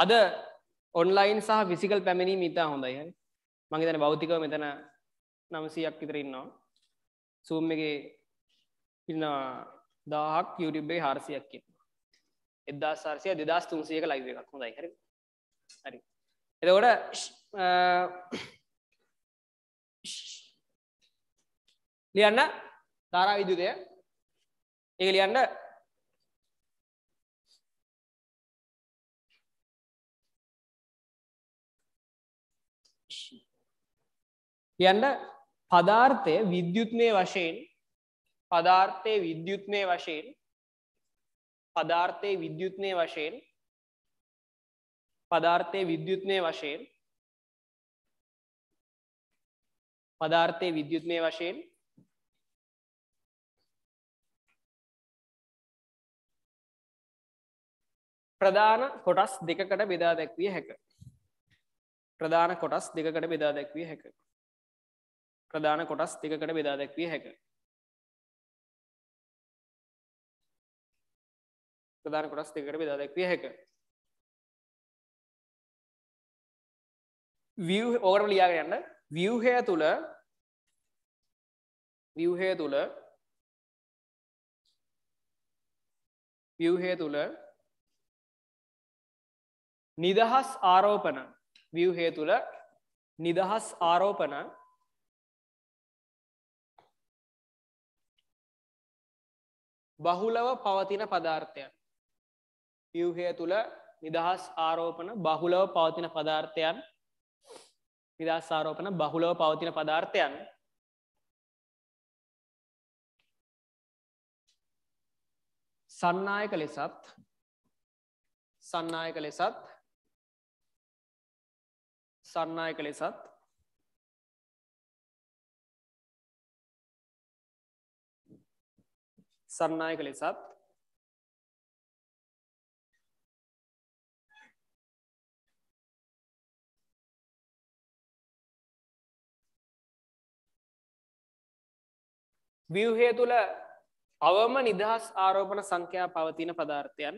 අද ඔන්ලයින් සහ විසිකල් පැමිණීම ඉතා හොඳයි හරි මගේ තැන බෞතිකව මෙතන නමසයක් විතරඉන්නවා සූම් එක ඉන්නවා දාහක් යුරිබ්බේ හාරසියක්කින් එදදා සාර්සය දෙදස් තුන්සියක ලයිව එකක් හොඳයි හරි හරි එතකොට ලියන්න ධාරා විදුදය ඒ ලියන්න කියන්න පදාර්ථය විද්‍යුත්මය වශයෙන් පදාර්ථය විද්‍යුත්මය වශයෙන් පදාර්ථය විද්‍යුත්මය වශයෙන් පදාර්ථය විද්‍යුත්මය වශයෙන් පදාර්ථය විද්‍යුත්මය වශයෙන් ප්‍රධාන කොටස් දෙකකට බෙදා දැක්විය හැක. ප්‍රධාන කොටස් දෙකකට බෙදා දැක්විය හැක. ප්‍රධාන කොටස් දෙකට බෙදා දැක්විය හැක ප්‍රධාන කොටස් දෙකට බෙදා දැක්විය හැක ඕකට ලියාගන්න ව්‍යවහය තුළ ව්‍යවහය තුළ ව්‍යවහය තුළ නිදහස් ආරෝපන ව්‍යවහය තුළ නිදහස් ආරෝපන බහුලව පවතින පදාර්ථයන් ව්‍යවහය තුළ නිදහස් ආරෝපන බහුලව පවතින පදාර්ථයන් නිදහස් ආරෝපන බහුලව පවතින පදාර්ථයන් සන්නායක ලෙසත් සන්නායක ලෙසත් සන්නායක ලෙසත් සරණායක ලෙසත් ව්‍යවහය තුළ අවම නිදහස් ආරෝපණ සංඛ්‍යා පවතින පදාර්ථයන්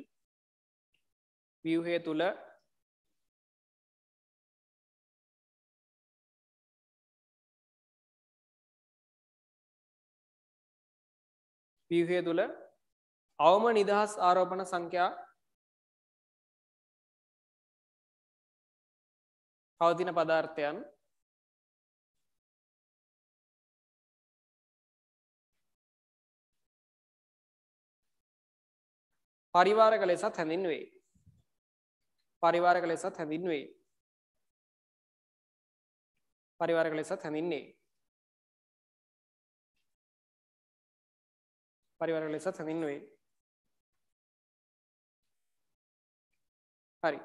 ව්‍යවහය තුළ ව්‍යහය තුළ අවම නිදහස් ආරෝපණ සංඛ්‍යා පවතින පදාර්ථයන් පරිවාරක ලෙසත් හැඳින්වේ පරිවාරක ලෙසත් හැඳින්වේ පරිවාරක ලෙසත් හැඳින්නේ පරිවර ලෙසත් හැඳින්වේ හරි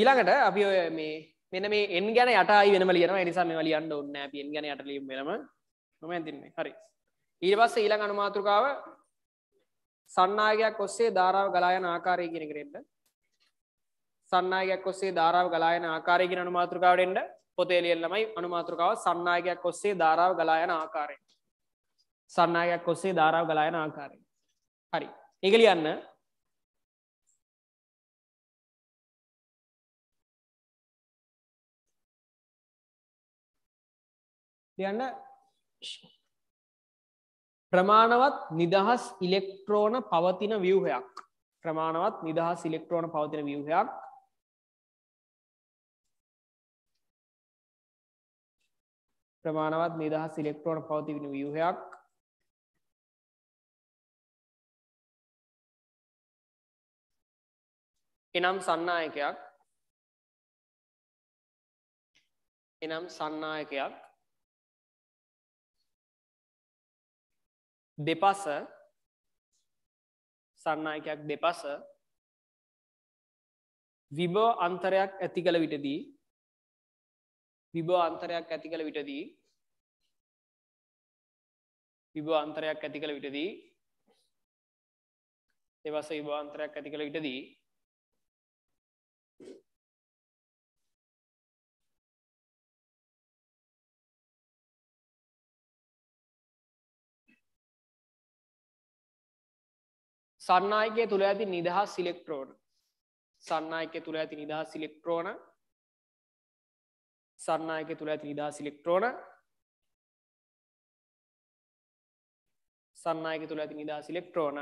ඊළඟට අපි ඔය මේ මෙන මේ එන් ගැන යටයි වෙනම ලියනවා එනිසා මෙම ලියන්න ඔන්න පියෙන් ගැන යට ලියම් වෙනම නොම ඇතින්නේ හරි ඊට පස්ස ඊළඟ අනුමාතෘකාව සන්නායකයක් ඔස්සේ ධාරාව ගලායන ආකාරය කියෙන කරෙන්ට සන්නායකයක් ඔස්සේ ධාරාව ගලායන ආකාරයගෙන අනුමාතෘකාවට එන්ට පොතේ ලියල්ලමයි අනුමාතෘකාව සන්නායකයක් ඔස්සේ ධාරාව ගලායන ආකාරය සන්නායයක් ඔස්සේ ධාරාව ගලායන ආකාරය හරි එකලියන්න ලියන්න ප්‍රමාණවත් නිදහස් ඉලෙක්ට්‍රෝන පවතින ව්‍යවහයක් ප්‍රමාණවත් නිදහස් ඉලෙක්ට්‍රෝන පවතින ව්‍යවහයක් ප්‍රමාණවත් නිදහස් ඉලෙක්ට්‍රෝන පවතින ව්‍යවහයක් එනම් සන්නායකයක් එනම් සන්නායකයක් දෙපස සන්නායකයක් දෙපස විභෝ අන්තරයක් ඇති කළ විටදී විභෝ අන්තරයක් ඇති කළ විටදී විභෝ අන්තරයක් ඇති කළ විටදී දෙවස විභාන්තරයක් ඇති කළ විටදී සන්නායකය තුළ ඇති නිදහස් ඉලෙක්ට්‍රෝන සන්නායකය තුළ ඇති නිදහස් ඉලෙක්ට්‍රෝන සන්නායක තුළ ඇති නිදහස් ඉලෙක්ට්‍රෝන සන්නායක තුළ ඇති නිදහස් ඉලෙක්ට්‍රෝන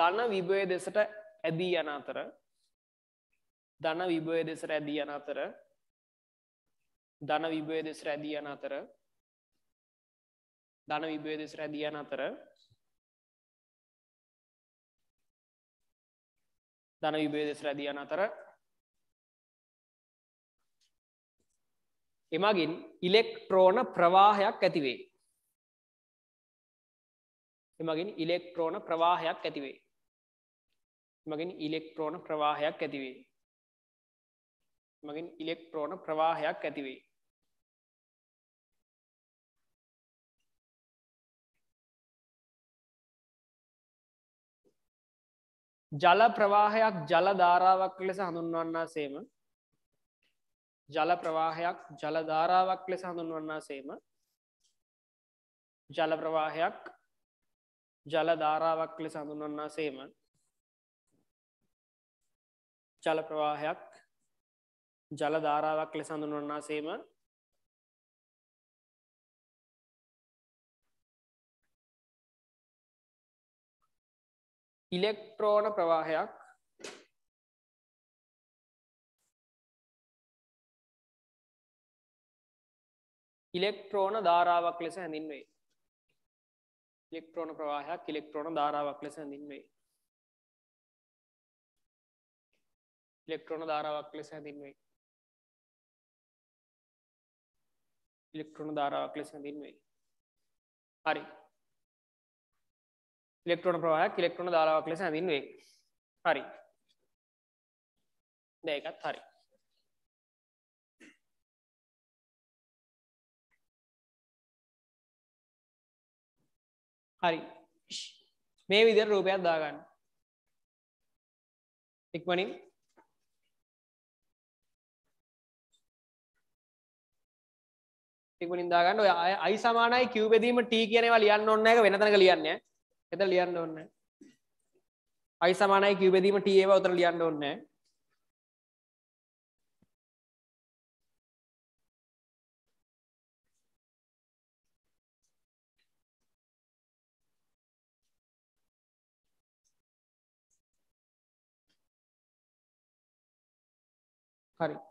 ධන විභය දෙසට ඇදී යන අතර ධන විභය දෙසට ඇදී යන අතර ධන විභය දෙසට ඇදී යන අතර ධන විභේදෙස රැදියන අතර ධන විභේදෙස රැදියන අතර එමගින් ඉලෙක්ට්‍රෝන ප්‍රවාහයක් ඇතිවේ. එමගින් ඉලෙක්ට්‍රෝන ප්‍රවාහයක් ඇතිවේ. මගින් ඉලෙක්ට්‍රෝන ප්‍රවාහයක් ඇතිවේ. මගින් ඉලෙක්ට්‍රෝන ප්‍රවාහයක් ඇතිවේ. ජල ප්‍රවාහයක් ජලධාරාවක් ලෙස හඳුන්වන්නා සේම ජල ප්‍රවාහයක් ජලධාරාවක් ලෙස හඳුන්වන්නා සේම ජල ප්‍රවාහයක් ජලධාරාවක් ලෙස හඳුන්වන්නා සේම ජල ප්‍රවාහයක් ජලධාරාවක් ලෙස හඳුන්වන්නා සේම ඉලෙක්ට්‍රෝන ප්‍රවාහයක් ඉලෙක්ට්‍රෝන ධාරාවක් ලෙස හැඳින්වේ ඉලෙක්ට්‍රෝන ප්‍රවාහයක් ඉලෙක්ට්‍රෝන ධාරාවක් ලෙස හැඳින්වේ ඉලෙක්ට්‍රෝන ධාරාවක් ලෙස හැඳින්වේ ඉලෙක්ට්‍රෝන ධාරාවක් ලෙස හැඳින්වේ හරි ඉලෙක්ට්‍රෝන ප්‍රවාහයක් ඉලෙක්ට්‍රෝන දාලාවක් ලෙස හැඳින්වේ. හරි. දැන් ඒකත් හරි. හරි. මේ විදිහට රූපයක් දාගන්න. ඉක්මනින් ඉක්මනින් දාගන්න ඔය i සමානයි q බෙදීම t කියන ඒවා ලියන්න ඕනේ නැහැ වෙන තැනක ලියන්නේ. එත ලියන්න ඕන්න අයි සමානයි කිවබෙදීම ටඒව උතර ලියන්න ඕන්න හරි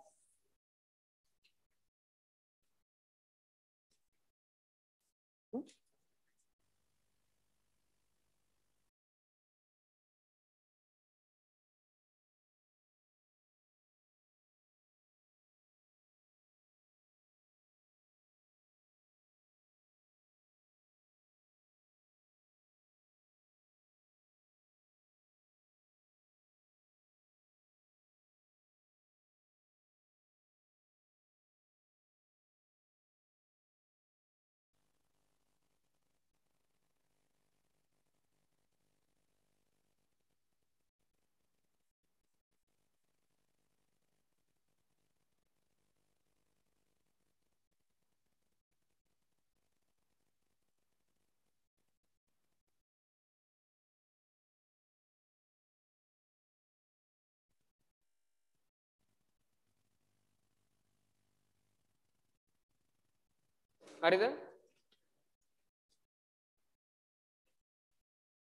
හරිද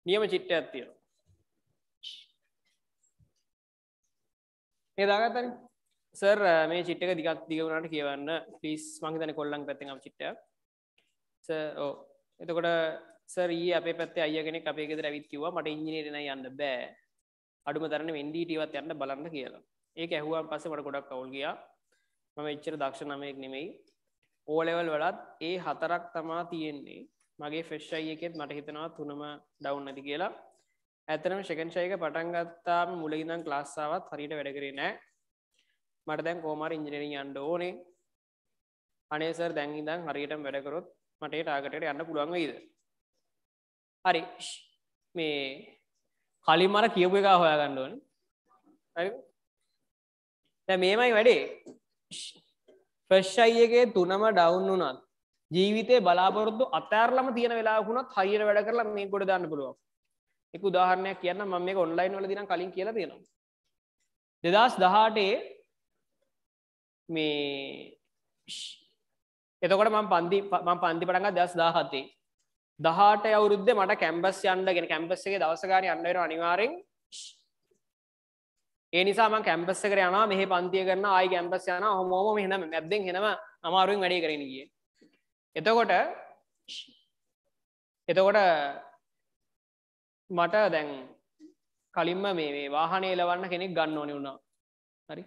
නියම චිට්ටයක් තියෙනවා මේ දාගත්තනේ සර් මේ චිට් එක දිගක් දිග වුණාට කියවන්න ප්ලීස් මං හිතන්නේ කොල්ලන් පැත්තෙන් අපේ චිට්ටයක් සර් ඔව් එතකොට සර් ඊයේ අපේ පැත්තේ අයියා කෙනෙක් අපේ ගෙදර ඇවිත් කිව්වා මට ඉංජිනේරි නයි යන්න බෑ අඩුම තරමේ NDT වත් යන්න බලන්න කියලා ඒක ඇහුවාන් පස්සේ මට ගොඩක් අවුල් ගියා මම එච්චර දක්ෂ නමෙක් නෙමෙයි ඕලෙවල් වලත් ඒ හතරක් තමා තියෙන්නේ මගේ ෆෙස්්ෂයි එකෙත් මට හිතනවා තුනම ඩව් නැති කියලා ඇතනම ශකංශයක පටන්ගත්තාම මුලගිදන් ලාස්සාවත් හරිට වැඩකරේ නෑ මට දැන් කෝමර ඉංජිනරින් අන්ඩ ඕනේ අනේසර් දැන්හිදන් හරියටම වැඩකරොත් මටේ ටාගටට යන්න පුළුවන් වෙයිද හරි මේ කලින් මර කියපු එක හොයා ගණ්ඩුවන් දැ මේමයි වැඩේ ෆ්‍රෙශ්ෂයිගේ තුනම ඩවුන් වුනත් ජීවිතය බලාපොරොත්තු අතෑරලම තියෙන වෙලාකුණත් හයිර වැඩ කරලා මේ ගොඩ දන්න පුළුවන් එක උදාහරණයක් කියන්න ම මේ ඔන්ලයින් වල දින කලින් කියලා තියෙනවා දෙදස් දහටේ මේ එතකොට මම පන්දි මම පන්ති පටන්ග දස් දාහතේ දහට අවුරුද්ධ මට කැම්බස් යන්න ගෙන කැම්පස්සේ දවසකාරය අන්නර අනිවාරෙන් ඒ නිසාම කැම්පස් එකට යනවා මෙහි පන්තිය කරන ආයි කැම්පස් යන හොමෝම හෙනම මැබ්දෙන් හෙනම අමාරුවෙන් වැඩේ කරන ගිය එතකොට එතකොට මට දැන් කලින්ම මේ වාහන එලවන්න කෙනෙක් ගන්න ඕනි වුණා හරි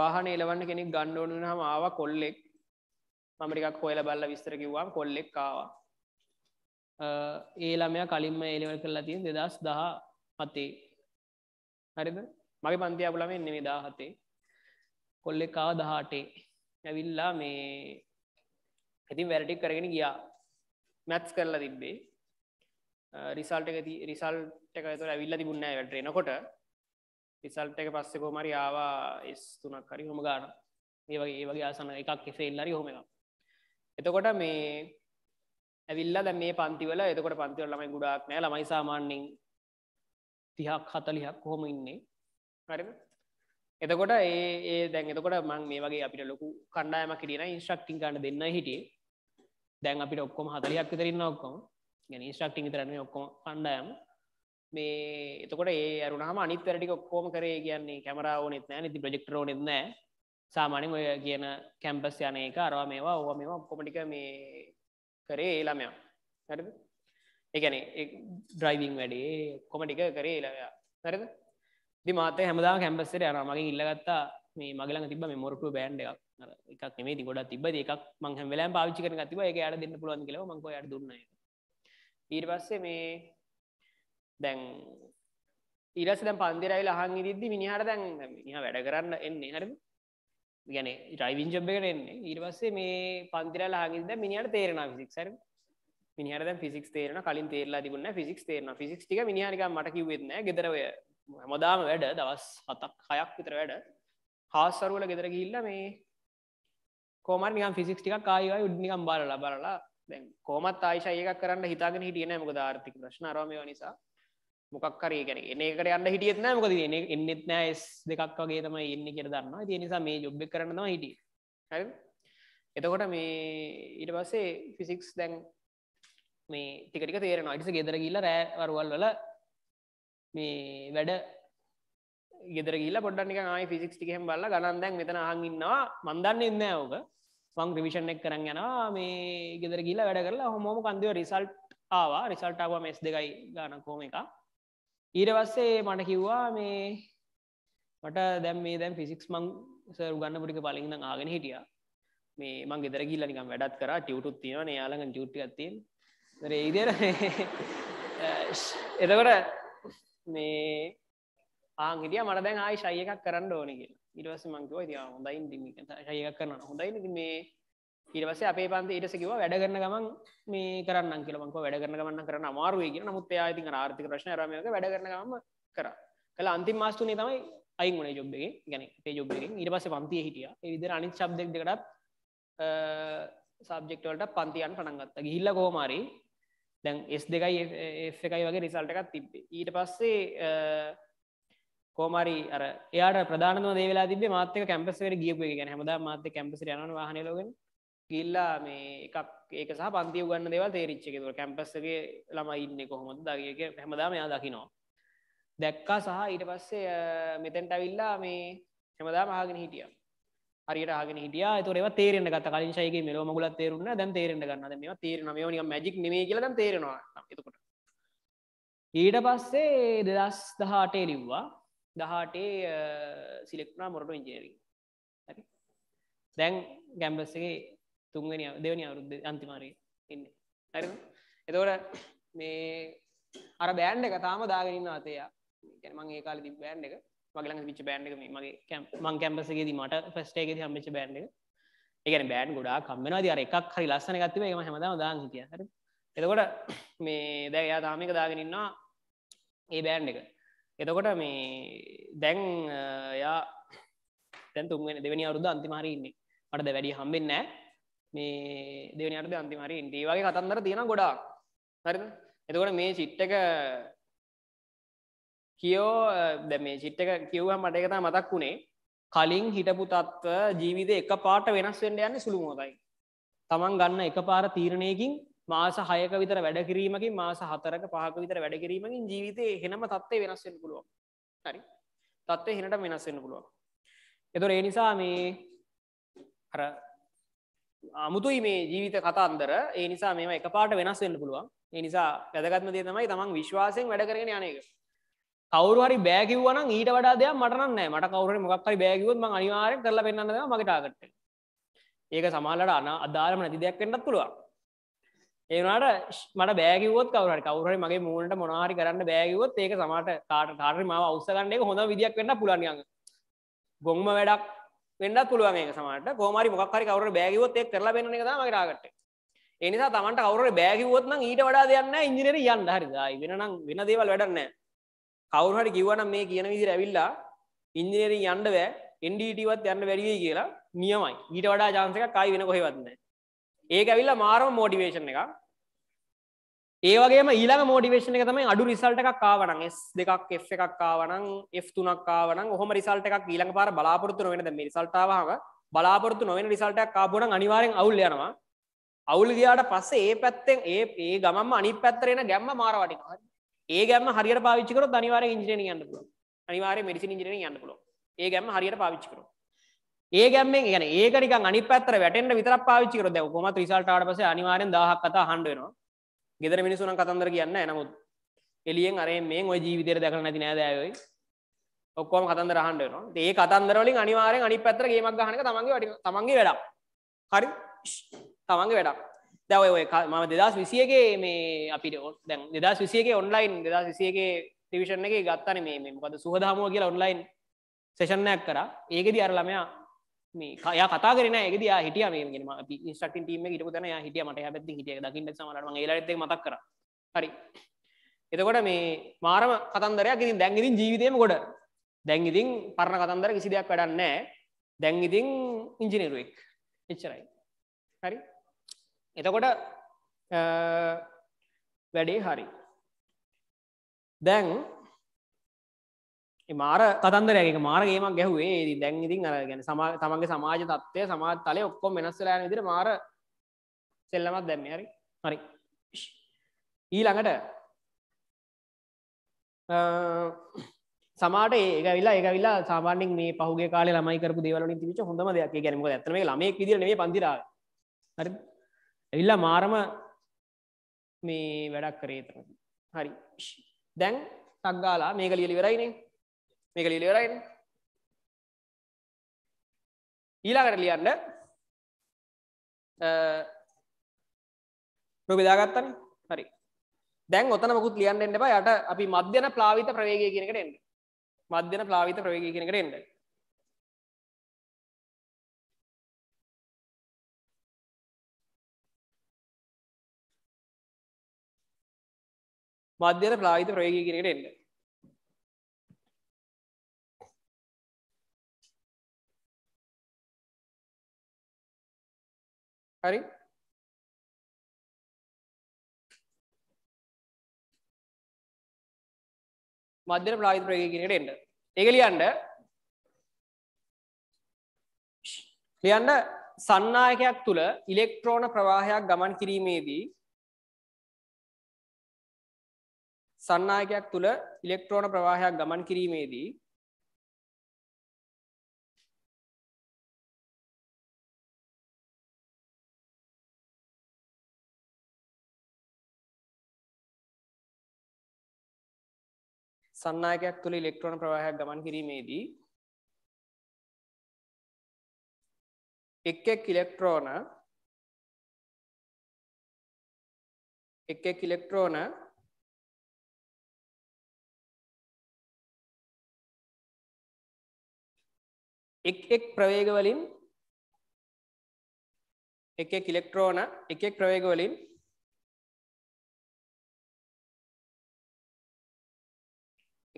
වාහන එලවන්න කෙනෙක් ගන්න ඕනි වුණාම ආව කොල්ලෙක් මම ටිකක් හොයලා බලලා විස්තර කිව්වා කොල්ලෙක් ආවා ඒ ළමයා කලින්ම ඒ ලෙවල් කරලා තියෙන 2010 අතේ හරිද මගේ පන්තියාපුලමෙන් නෙමේ දාහතේ කොල්ලෙ කාව දහටේ ඇවිල්ලා මේ ඇති වැරටි කරගෙන ගියා මැත්ස් කරලා තිබ්බේ රිසල්ට එක රිසල්ට එක තුර ඇවිල්ල තිබුන්න වැට එනකොට රිසල්ට එක පස්සෙ කෝමරි ආවා ස් තුනක් කරි හොම ගාන ඒ වගේ ඒ වගේ ආසන එකක් එසෙල්ලරි හොම එතකොට මේ ඇවිල්ල දැ මේ පන්තිවල එතකොට පන්තිවල ළමයි ගුඩක් නෑ ළමයි සාමාන්‍යෙන් තිහක් හතලිහක් හොම ඉන්නේ හරිද එතකොට ඒ දැන් එතකොට මං මේ වගේ අපිට ලොකු කණ්ඩායම කිරියෙන ඉන්ස්ට්‍රක්ටිං කන්න දෙන්න හිටිය දැන් අපිට ඔක්කොම හතලියක් විතරන්න ඔක්කොම ගැන ඉන්ස්ට්‍රක්ටිං තරන්නේ ඔක්කොම කණ්ඩායම් මේ එතකොට ඒ අරුණහම අනිත් වැරටික ඔක්කෝම කරේ කියන්නේ කැමරාව නෙත්නෑ නති ප්‍රජෙක්ටරෝ නෙත්නෑ සාමානෙන් ඔය කියන කැම්පස් යන එක අරවා මේවා ඕ මෙම ඔක්කොමටික මේ කරේ ඒලාමයා හරිද ඒගැන ඩ්‍රයිවිං වැඩේ කොමටික කරේ ඒලාමයා හරිද ති මාත හැමදා කැම්පස්සර යන මගේ ඉල්ලගත්තා මේ මගල තිබ මොරටු බෑන්ඩ එකක් එකක් මේ ගොඩ තිබ එකක් මහ වෙලා පාවිච්චි කර තිබ එක අයට දෙන්න පුළුවන් කියල මංක අයට දුන්න ඊට පස්සේ මේ දැන් ඉරස දැන් පන්දිරයිල අහන් ඉදිද්දි මිනිහට දැන් මිනිහ වැඩ කරන්න එන්නේ හරි ගැන ටයිවින් ජබ්බකට එන්නේ ඉරවස්සේ මේ පන්තිරල හගිද මිනිහට තේරෙන ෆිසික් සර මිනිහට ෆිසික් තේරන කලින් තේරලා තිබුණ ෆිසික් තේරන ෆිසික් ටික මිනිහනික මට කිවෙන්න ගෙදරවය හැමදාම වැඩ දවස් හතක් හයක් විතර වැඩ හාස්සරුවල ගෙදර ගිහිල්ල මේ කෝමන් නිකම් ෆිසික්ස් ටිකක් ආයෙවයි උඩ නිකම් බලලා බලලා දැන් කොහොමත් ආයිෂා එකක් කරන්න හිතාගෙන හිටියේ නැහැ මොකද ආර්ථික ප්‍රශ්න අරව මේවා නිසා මොකක් හරි ඒ කියන්නේ එන එකට යන්න හිටියෙත් නැහැ මොකද ඉතින් එන්නෙත් නැහැ S දෙකක් වගේ තමයි එන්නේ කියලා දන්නවා ඉතින් ඒ නිසා මේ ජොබ් එක කරන්න තමයි හිටියේ හරිද එතකොට මේ ඊට පස්සේ ෆිසික්ස් දැන් මේ ටික ටික තේරෙනවා ඊට පස්සේ ගෙදර ගිහිල්ලා රෑ වරුවල් වල මේ වැඩ ගෙදර ගිල පොඩ්ඩනික ආයි ෆිසික්ස් ටිකහෙම බල්ල ගණන්දැන් මෙතන හඟන්නවා මන්දන්න ඉන්න ඕක ෆං ්‍රවිෂණෙක් කරන්න යනවා මේ ගෙදර ගිල වැඩ කරලා හොමෝම කන්දිව රිසල්ට් ආවා රිසල්ටාව මෙස් දෙකයි ගාන කෝම එක ඊරවස්සේ මට කිව්වා මේ මට දැම් මේ දැම් ෆිසික්ස් මං සරුගන්න පුටික පලින්ද ආගෙන හිටිය මේ මං ගෙදර ගිල්ල නිකම් වැඩත් කර ටියුටුත් තියෙන යාලඟ ජුට්ටි ඇත්තිෙන් ඒදර <laughs> එතකට මේ ආංගිටිය මට දැන් ආයි ශය එකක් කරන්න ඕන කියලා ඉටවස මංකව ති හොඳයින් දිමි ශය එකක් කරන්න හොඳයි මේ ඉටවස අපේ පන්ති ඉටස කිව වැඩ කරන ගමන් මේ කරන්න කියල මංක වැඩ කරන ගමන්න කරන අමාරුව කිය නමුත් ආති ආර්ථික ප්‍රශ්න රමයක වැඩ කරන ගම කර කළ අන්තිම මාස්තුනේ තමයි අයි ගුණ ජොබ්ගේ ගැන පේ ජොබ්ගෙන් ඉට පස පන්තිය හිටිය විදිර අනි ශබ්දෙක්ටත් සබ්ෙක්ටවලට පන්තියන් පටන්ගත්ත ගිල්ල කෝමාරී දැන් S දෙකයි eh, එකයි වගේ රිසල්ට එකක් තිබේ ඊට පස්සේ eh, කෝමරි අර එයාට ප්‍රධාන දේලා තිබ මාතක කැම්පසේර ගියපු ගැන හමද මාත කැම්පසි යන වාහනලගෙන ගිල්ලා මේ එකක් ඒක සහ පන්තිය ගන්න දෙවල් තේරිච්චකතුර කැම්පස්සගේ ළම ඉන්න කොහොමද දගේ හැමදාම යා දකිනවා දැක්කා සහ ඊට පස්සේ eh, මෙතැන්ට ඇවිල්ලා මේ හැමදාම ආගෙන හිටියා හරියට ආගෙන හිටියා ඒතකොට ඒවා තේරෙන්න ගත්තා කලින් ෂයිගේ මෙලෝ මගුලක් තේරුණා නැහැ දැන් තේරෙන්න ගන්නවා දැන් මේවා තේරෙනවා මේවා නිකන් මැජික් නෙමෙයි කියලා දැන් තේරෙනවා එතකොට ඊට පස්සේ 2018 ලිව්වා 18 සිලෙක්ට් වුණා මොරටු ඉංජිනේරින් හරි දැන් කැම්පස් එකේ තුන්වෙනි දෙවෙනි අවුරුද්දේ අන්තිම හරියේ ඉන්නේ හරිද එතකොට මේ අර බෑන්ඩ් එක තාම දාගෙන ඉන්නවා අතේ යා කියන්නේ මම ඒ කාලේ තිබ්බ බෑන්ඩ් එක මගලඟ විච් බෑන්ඩ් එක මගේ මං කැම්පසගේ දී මට ෆස්ටේගේ හම්මිච බෑන්ඩ් එක එකන බෑන්් ගොඩා කම්මෙනවා අර එකක් හරි ලස්සන ගත්තිව ඒම හැමදාම දාන් හිටිය හර එතකොට මේ දැ එයා තාමික දාගෙනන්නවා ඒ බෑන්් එක එතකොට මේ දැන් යා තැන් තුන්ෙන දෙවැනි අවරුද අන්තිමාරී ඉන්නේ මට දැ වැඩි හම්බෙන් නෑ මේ දෙවනිට අන්තිමාරී ඉන්ටේ වගේ කතන්දර තියෙන ගොඩා හරි එතකොට මේ චිට්ටක කියෝ ද මේ චිට්ට එක කිව්වා මට එකතා මතක් වුණේ කලින් හිටපු තත්ව ජීවිත එක පාට වෙනස් වෙන්ඩ යන්න සුළු මෝදයි. තමන් ගන්න එක පාර තීරණයකින් මාස හයක විතර වැඩකිරීමකින් මාස හතරක පහක විතර වැඩකිරීමකින් ජීවිතය හෙනම තත්වේ වෙනස්වෙන් පුළුවන් හරි තත්වේ හෙනට වෙනස්වෙන්න පුළුවන්. එතුොර ඒ නිසා මේ හර අමුතුයි මේ ජීවිත කතන්දර ඒ නිසා මෙම එක පාට වෙනස් වෙන්න පුළුවන් ඒ නිසා වැදගත්ම දේ තමයි තමන් විශ්වාසයෙන් වැඩකරගෙන යනක කවරුහරි බෑකිවන ඊට වඩා දෙයක් මටන මට කවර මොක්කරි බෑකිවත් ම අනිවාරය කරල පෙන්න්න මගටාගට ඒක සමාලට අන අධාරම නැති දෙයක් කෙන්ටත් පුළුවන් ඒනට මට බෑකිවත් කවරට කවරට මගේ මූලට මොනාහරි කරන්න බෑකිවත් ඒක සමට කාට කාරම අවස්සකන්න එක හොඳ විදික් වෙන්න පුලනියන් ගොංම වැඩක් වෙන්නත් පුළුවන් ඒක සමට කෝමරි මොක්කරි කවර බෑකිවත් එක් කරලා පෙන්න්න එක මගටාගට එනිසා තමට කවර බෑකිවත්න ඊට වඩා දෙයන්න ඉංජිනර යන්න හරිදායි වෙනනම් වෙන දේවල් වැඩන්නෑ කවුරුහට කිවන මේ කියන විදිර ඇවිල්ලා ඉන්දිනේරින් යන්න බෑ එන්ඩටවත් e යන්න වැඩිය කියලා නියමයි ඊට වඩා ජාන්සක කයි වෙන කොහෙවත්න්න ඒක ඇවිල්ලා මාරම මෝඩිවේශන් එක ඒවගේ ඊලා මෝඩිවේශන එක තමයි අඩු රිසල්ට එකක් කාවනං S දෙකක් F එකක් කාවනං F තුනක් කාවන හොම රිසල්ට එකක් ඊළඟ පාර බලාපොරත්තු නොවෙනද මේ රිසල්ටාවහම බලාපොරත්තු නොවෙන රිසල්ටක් කාබොන අනිවාරෙන් අවුල් යනවා අවුල් ගයාට පස්සේ ඒ පැත්තෙන් ඒ ඒ ගමම අනි පැත්තරෙන ගැම්ම මාරවටිනවා ඒ ගැම හරියට පාවිච්චි කරොත් අනිවාර්යෙන් ඉංජිනේරින් යන්න පුළුවන්. අනිවාර්යෙන් මෙඩිසින් ඉංජිනේරින් යන්න පුළුවන්. ඒ ගැම හරියට පාවිච්චි කරොත්. ඒ ගැම්මෙන් يعني ඒක නිකන් අනිත් පැත්තට වැටෙන්න විතරක් පාවිච්චි කරොත් දැන් කොහොමද රිසල්ට් ආවට පස්සේ අනිවාර්යෙන් 1000ක් කතා අහන්න වෙනවා. ගෙදර මිනිස්සු නම් කතන්දර කියන්නේ නැහැ. නමුත් එළියෙන් අරෙන් මේන් ওই ජීවිතේට දැකලා නැති නෑ දෑයෝයි. ඔක්කොම කතන්දර අහන්න වෙනවා. ඉතින් ඒ කතන්දර වලින් අනිවාර්යෙන් අනිත් පැත්තට ගේමක් ගහන එක තමන්ගේ තමන්ගේ වැඩක්. හරි? තමන්ගේ වැඩක්. දැව මම දෙදස් විසියගේ මේ අපිට දැන් දෙදස් විසියගේ ඔන්ලයින් දෙදස් විසියගේ ටිවිෂන් එක ගත්තන මේ මොකද සුහදාමුව කියලා ඔන්ලයින් සේෂණයක් කර ඒකෙද අරලමයා මේ කය කතා කරන ඒකද හිටිය මේගෙන ඉස්ටක් ටීම හිටපු තන හිටිය මට හැති හිටිය දකිට සමරම ලට මතක් කර හරි එතකොට මේ මාරම කතන්දරයක් ඉතින් දැන්ගිතින් ජීවිතයම ගොඩ දැන්ගිතින් පරණ කතන්දර කිසි දෙයක් වැඩන්නෑ දැන්ගිතින් ඉංජිනේරුවෙක් එච්චරයි හරි එතකොට වැඩේ හරි දැන් මාර කතන්දරයක මාරගේමක් ගැහුවේ දී දැන් ඉතින් අර ගැන සමා තමන්ගේ සමාජ තත්වය සමාජ තලය ඔක්කොම වෙනස්සලා යන විදිහට මාර සෙල්ලමක් දැම්මේ හරි හරි ඊළඟට සමාට ඒක විලා ඒක විලා සාමාන්‍යෙන් මේ පහුගේ කාලේ ළමයි කරපු දේවල් වලින් තිබිච්ච හොඳම දෙයක්. ඒ කියන්නේ මොකද ඇත්තටම මේ ළමයෙක් විදියට නෙමෙයි පන්තිරාවේ. හරිද? ඇවිල්ලා මාරම මේ වැඩක් කරේ තන හරි දැන් තක්ගාලා මේක ලියලි වෙරයිනේ මේක ලියලි වෙරයින ඊළඟට ලියන්න නොබෙදාගත්තන හරි දැන් ඔතන මුකුත් ලියන්න එන්න එපා යට අපි මධ්‍යන ප්ලාවිත ප්‍රවේගය කියන එකට එන්න මධ්‍යන ප්ලාවිත ප්‍රවේගය කියන එකට එන්න මධ්‍යන ප්‍රාවිත ප්‍රයෝග කරට එන්න හරි මධ්‍යන ප්‍රාවිත ප්‍රයෝග කරට එන්න ඒගලියන්ට ලියන්න සන්නායකයක් තුළ ඉලෙක්ට්‍රෝන ප්‍රවාහයක් ගමන් කිරීමේදී සන්නායකයක් තුළ ඉලෙක්ට්‍රෝන ප්‍රවාහයක් ගමන් කිරීමේදී සන්නායකයක් තුළ ඉලෙක්ට්‍රෝන ප්‍රවාහයක් ගමන් කිරීමේදී එක් එක් ඉලෙක්ට්‍රෝන එක් එක් ඉලෙක්ට්‍රෝන එක් එක් ප්‍රවේග වලින් එක එක් ඉලෙක්ට්‍රෝන එක එක් ප්‍රවේග වලින්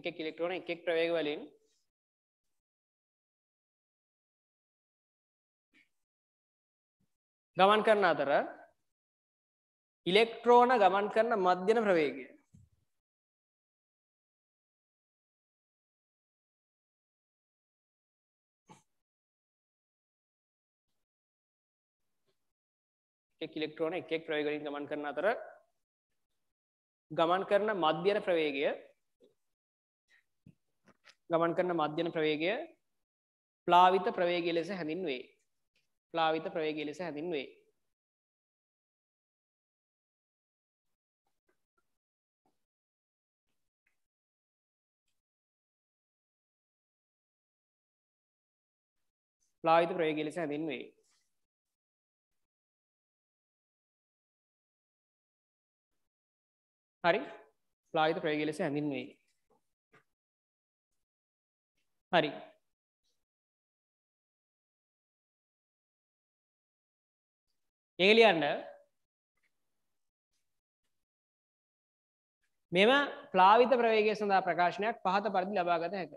එක එක් ඉලෙක්ට්‍රෝන එක එක් ප්‍රවේග වලින් ගමන් කරන අතර ඉලෙක්ට්‍රෝන ගමන් කරන මධ්‍යන ප්‍රවේගය එක් ඉලෙක්ට්‍රෝන එකෙක් ප්‍රයගරින් ගමන් කරන අතර ගමන් කරන මධ්‍යන ප්‍රවේගය ගමන් කරන මධ්‍යන ප්‍රවේගය ප්ලාවිත ප්‍රවේගය ලෙස හැඳින්වේ ප්ලාවිත ප්‍රවේගය ලෙස හැඳින්වේ ප්ලාවිත ප්‍රවේගය ලෙස හැඳින්වේ හරි ලායත ප්‍රයග ලෙස හැඳින්වෙයි හරි ඒලියන්න මෙම ප්ලාවිත ප්‍රවේගය සඳහා ප්‍රකාශනයක් පහත පරිදි ලබාගත හැක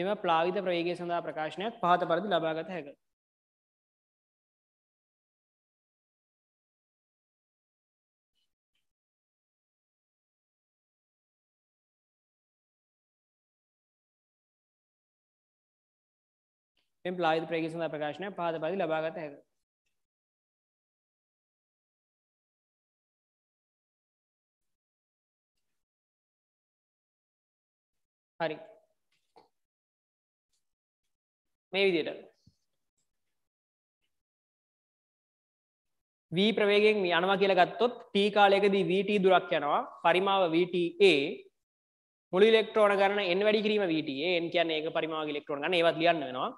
මෙම ප්ලාවිත ප්‍රවේගය සඳහා ප්‍රකාශනයක් පහත පරිදි ලබාගත හැක එම් ලායිද ප්‍රේගසඳ ප්‍රකාශනය පාද පදි ලබාගත හැක හරි මේ විදියට වී ප්‍රවේගෙන් මේ අනවා කියලා ගත්තොත් T කාලයකදී VT දුරක් යනවා පරිමාව VTA මුළු ඉලෙක්ට්‍රෝන ගණන n වැඩි කිරීම VTA n කියන්නේ ඒක පරිමාවක ඉලෙක්ට්‍රෝන ගණන ඒවත් ලියන්න වෙනවා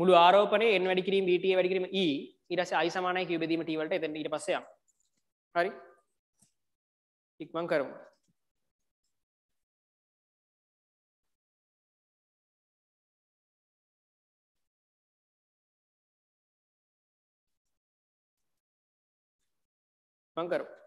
මුළු ආරෝපනය එන් වැඩි කිරීම ට වැඩි කිරීම ඒ ඉරස අයිසමානය කිවබදීම ටීවලට එතැට ඉට පස්සය හරි ඉක්මං කරමු මං කරමු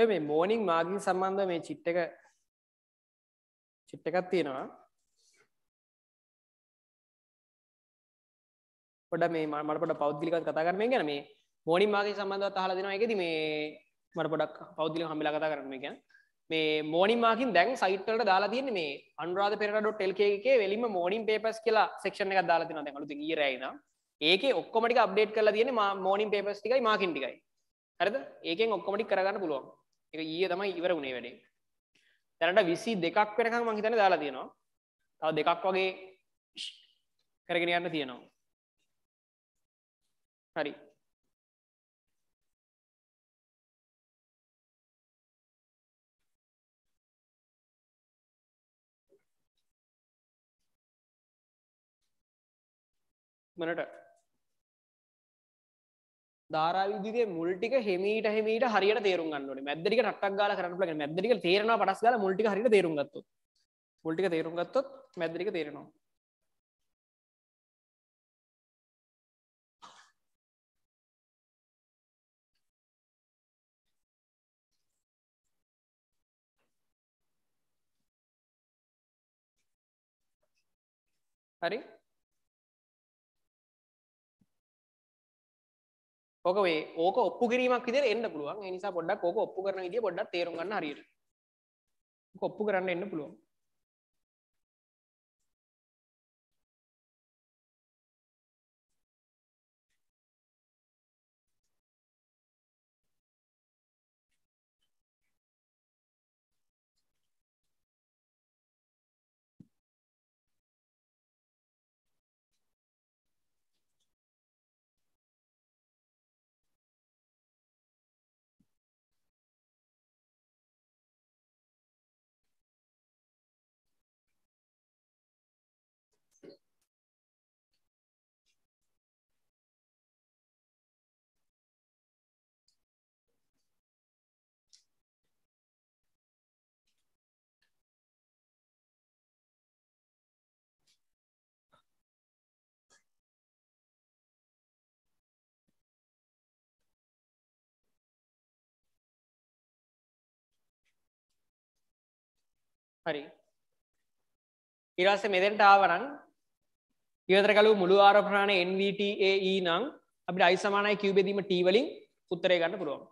ඔය මේ මෝනිින් මාගින් සම්බන්ධ මේ චිට්ට එක චිට්ට එකත් තියෙනවා පොඩ මේ මට පොට පෞද්ගලිකත් කතා කරම ගැන මේ මෝනිින් මාගේ සම්බන්ධව හල දෙෙනවා එකද මේ මට පොඩක් පෞද්ගලි හමිල කතා කරම ගැන මේ මෝනිින් මාකින් දැන් සයිට්වලට දාලා තියන මේ අන්රාධ පෙරට ටෙල්කේ වෙලිම මෝනිින් පේපස් කියලා සක්ෂණ එක දාලා තින දැකළු ඒරයින ඒක ඔක්කොමටි අප්ඩේට් කරලා තියෙන මෝනිින් පේපස් ටිකයි මාකින් ටිකයි හරද ඒකෙන් ඔක්කොමටි කරගන්න පුළුවන් එක ඊය තමයි ඉවර වුණේ වැඩේ දැනට විසි දෙකක් වෙනකම් මං හිතන්නේ දාලා තියෙනවා තව දෙකක් වගේ කරගෙන යන්න තියෙනවා හරි මනට ධාරාවිදිේ මුල්ටික හෙමීට හෙමීට හරියට තේරුම් ගන්නට මැදරික ටක් ගල කරන්න ලන මැදරික තේරන පටස් ගල මුල්ටි හරිට තේරුම්ගත්තු මුල්ටික තේරුම්ගත්තොත් මැදරික තේරෙනවා හරි ඕක වේ ඕක ඔප්පු කිරීමක් විදිහට එන්න පුළුවන්. ඒ නිසා පොඩ්ඩක් ඕක ඔප්පු කරන විදිය පොඩ්ඩක් තේරුම් ගන්න හරියට. ඔප්පු කරන්න එන්න පුළුවන්. හරි ඉරස්සේ මෙදෙන්ට ආවරන් ඉවතරකලු මුළු ආරප්‍රාණ NVTAE නම් අපිට අයි සමානයි කිව්බෙදීම T වලින් උත්තරේ ගන්න පුළුවන්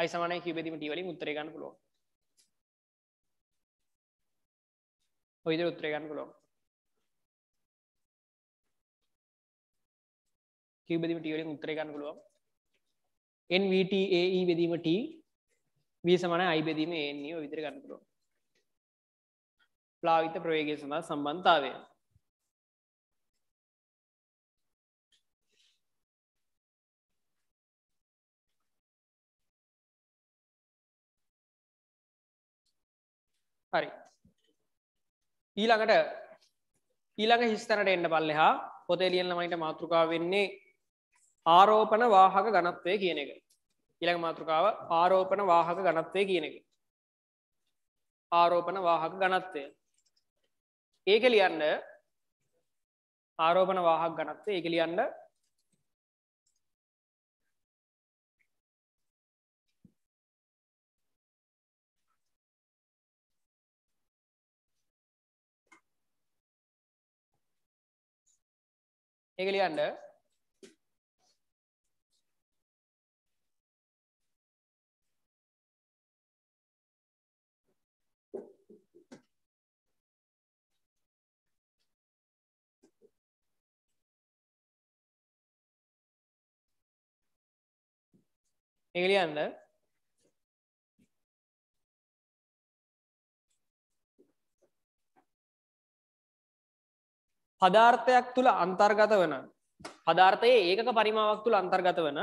අයි සමානයි කිව්බෙදීම T වලින් උත්තරේ ගන්න පුළුවන් ඔය විදිහට උත්තරේ ගන්න පුළුවන් කිව්බෙදීම T වලින් උත්තරේ ගන්න පුළුවන් NVTAE බෙදීම T V සමානයි I බෙදීම A න් e ඔය විදිහට ගන්න පුළුවන් ප්ලාවිත ප්‍රවේගය සඳහා සම්බන්ධාවය. හරි ඊළඟට ඊළඟ හිස්තැනට එන්න පල්ලෙ හා පොතේ ලියල්ලමයිට මාතෘකා වෙන්නේ ආරෝපන වාහක ගනත්වය කියන එක ඊළඟ මාතෘකාව ආරෝපන වාහක ගනත්වය කියන එක ආරෝපන වාහක ගනත්වය ඒක ලියන්න ආරෝපණ වාහක් ගනත්ව ඒක ලියන්න ඒක ලියන්න ඒක ලියන්න පදාර්ථයක් තුළ අන්තර්ගත වන පදාර්ථයේ ඒකක පරිමාවක් තුළ අන්තර්ගත වන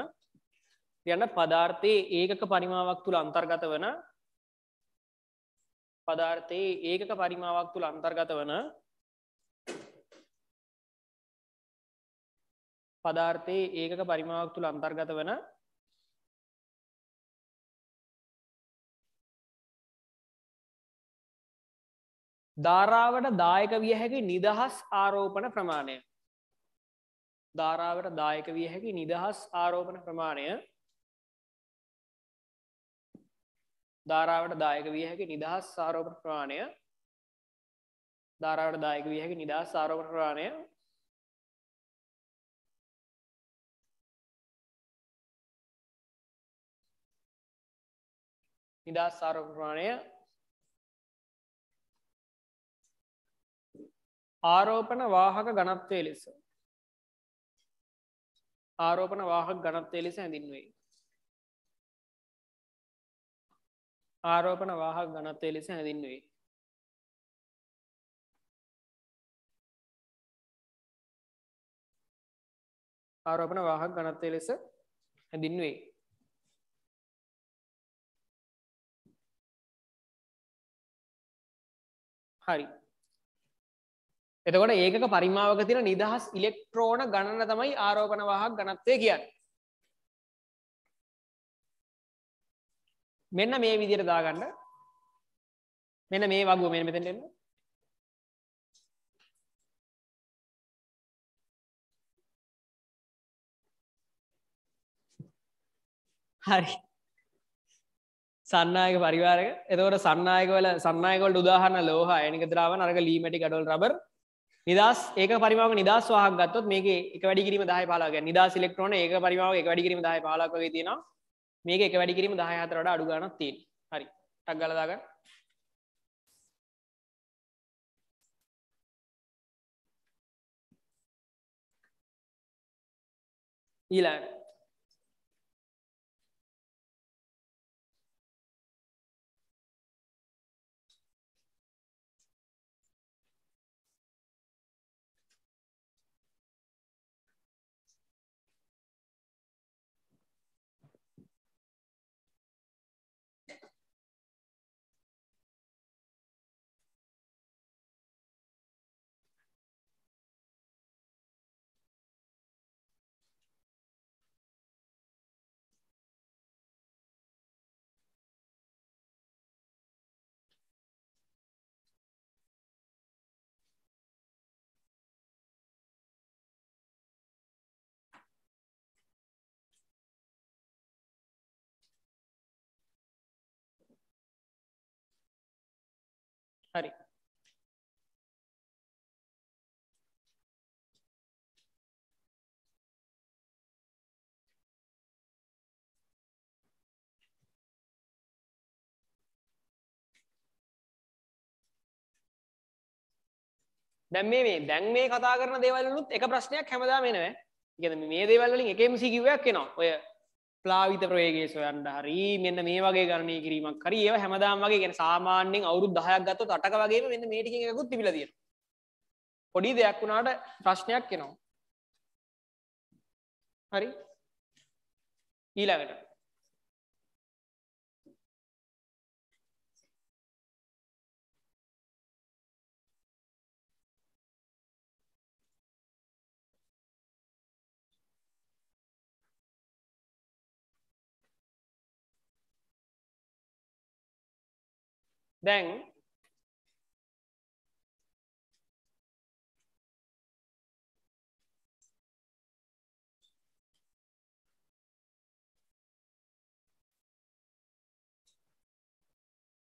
යන්න පදාර්ථයේ ඒකක පරිමාවක් තුළ අන්තර්ගත වන පදාර්ථයේ ඒකක පරිමාවක් තුළ අන්තර්ගත වන පදාර්ථයේ ඒකක පරිමාවක් තුළ අන්තර්ගත වන ධාරාවට දායක විය හැකි නිදහස් ආරෝපන ප්‍රමාණය. ධාරාවට දායක විය හැකි නිදහස් ආරෝපන ප්‍රමාණය ධාරාවට දායක විය හැකි නිදහස් ආරෝපන ප්‍රමාණය ධාරාවට දායක විය හැකි නිදහස් ආරෝපන ප්‍රමාණය නිදහස් ආරෝපන ප්‍රමාණය ආරෝපන වාහක ගනත්වය ලෙස ආරෝපන වාහක ගනත්වය ලෙස හැඳින්වේ ආරෝපන වාහක ගනත්වය ලෙස හැඳින්වේ ආරෝපන වාහක ගනත්වය ලෙස හැඳින්වේ හරි එතකොට ඒකක පරිමාවක තියෙන නිදහස් ඉලෙක්ට්‍රෝන ගණන තමයි ආරෝපණ වාහක ඝනත්වය කියන්නේ. මෙන්න මේ විදිහට දාගන්න. මෙන්න මේ වගුව මෙන්න මෙතෙන්ට එන්න. හරි. සන්නායක පරිවාරක. එතකොට සන්නායක වල සන්නායක වලට උදාහරණ ලෝහ අයනික ද්‍රාවණ අරක ලීමැටි ගඩොල් රබර් නිදස් ඒක පරිමාව නිදස් වාහක් ගත්තොත් මේක එක වැඩි කිරීම 10 15 කියන්නේ නිදස් ඉලෙක්ට්‍රෝන ඒක පරිමාව එක වැඩි කිරීම 10 15ක් වගේ තියෙනවා මේක එක වැඩි කිරීම 10 4 වඩා අඩු ගාණක් තියෙනවා හරි ටක් ගාලා දාගන්න ඊළඟ හරි දැන් මේ මේ දැන් මේ කතා කරන දේවල් වලුත් එක ප්‍රශ්නයක් හැමදාම එනවා. ඉතින් මේ දේවල් වලින් එක MCQ එකක් එනවා. ඔය ප්ලාවිත ප්‍රයගේ සොයන්ට හරි මෙන්න මේ වගේ ගණය කිරීමක් හරි ඒ හැමදාම් වගේ ගැන සාමාන්‍යෙන් අවුරු දහයක් ගත්ත අටක වගේ මෙන්න මේටික එකකුත් තිබිලද පොඩි දෙයක් වුණාට ප්‍රශ්නයක් එනවා හරි ඊළඟට දැන්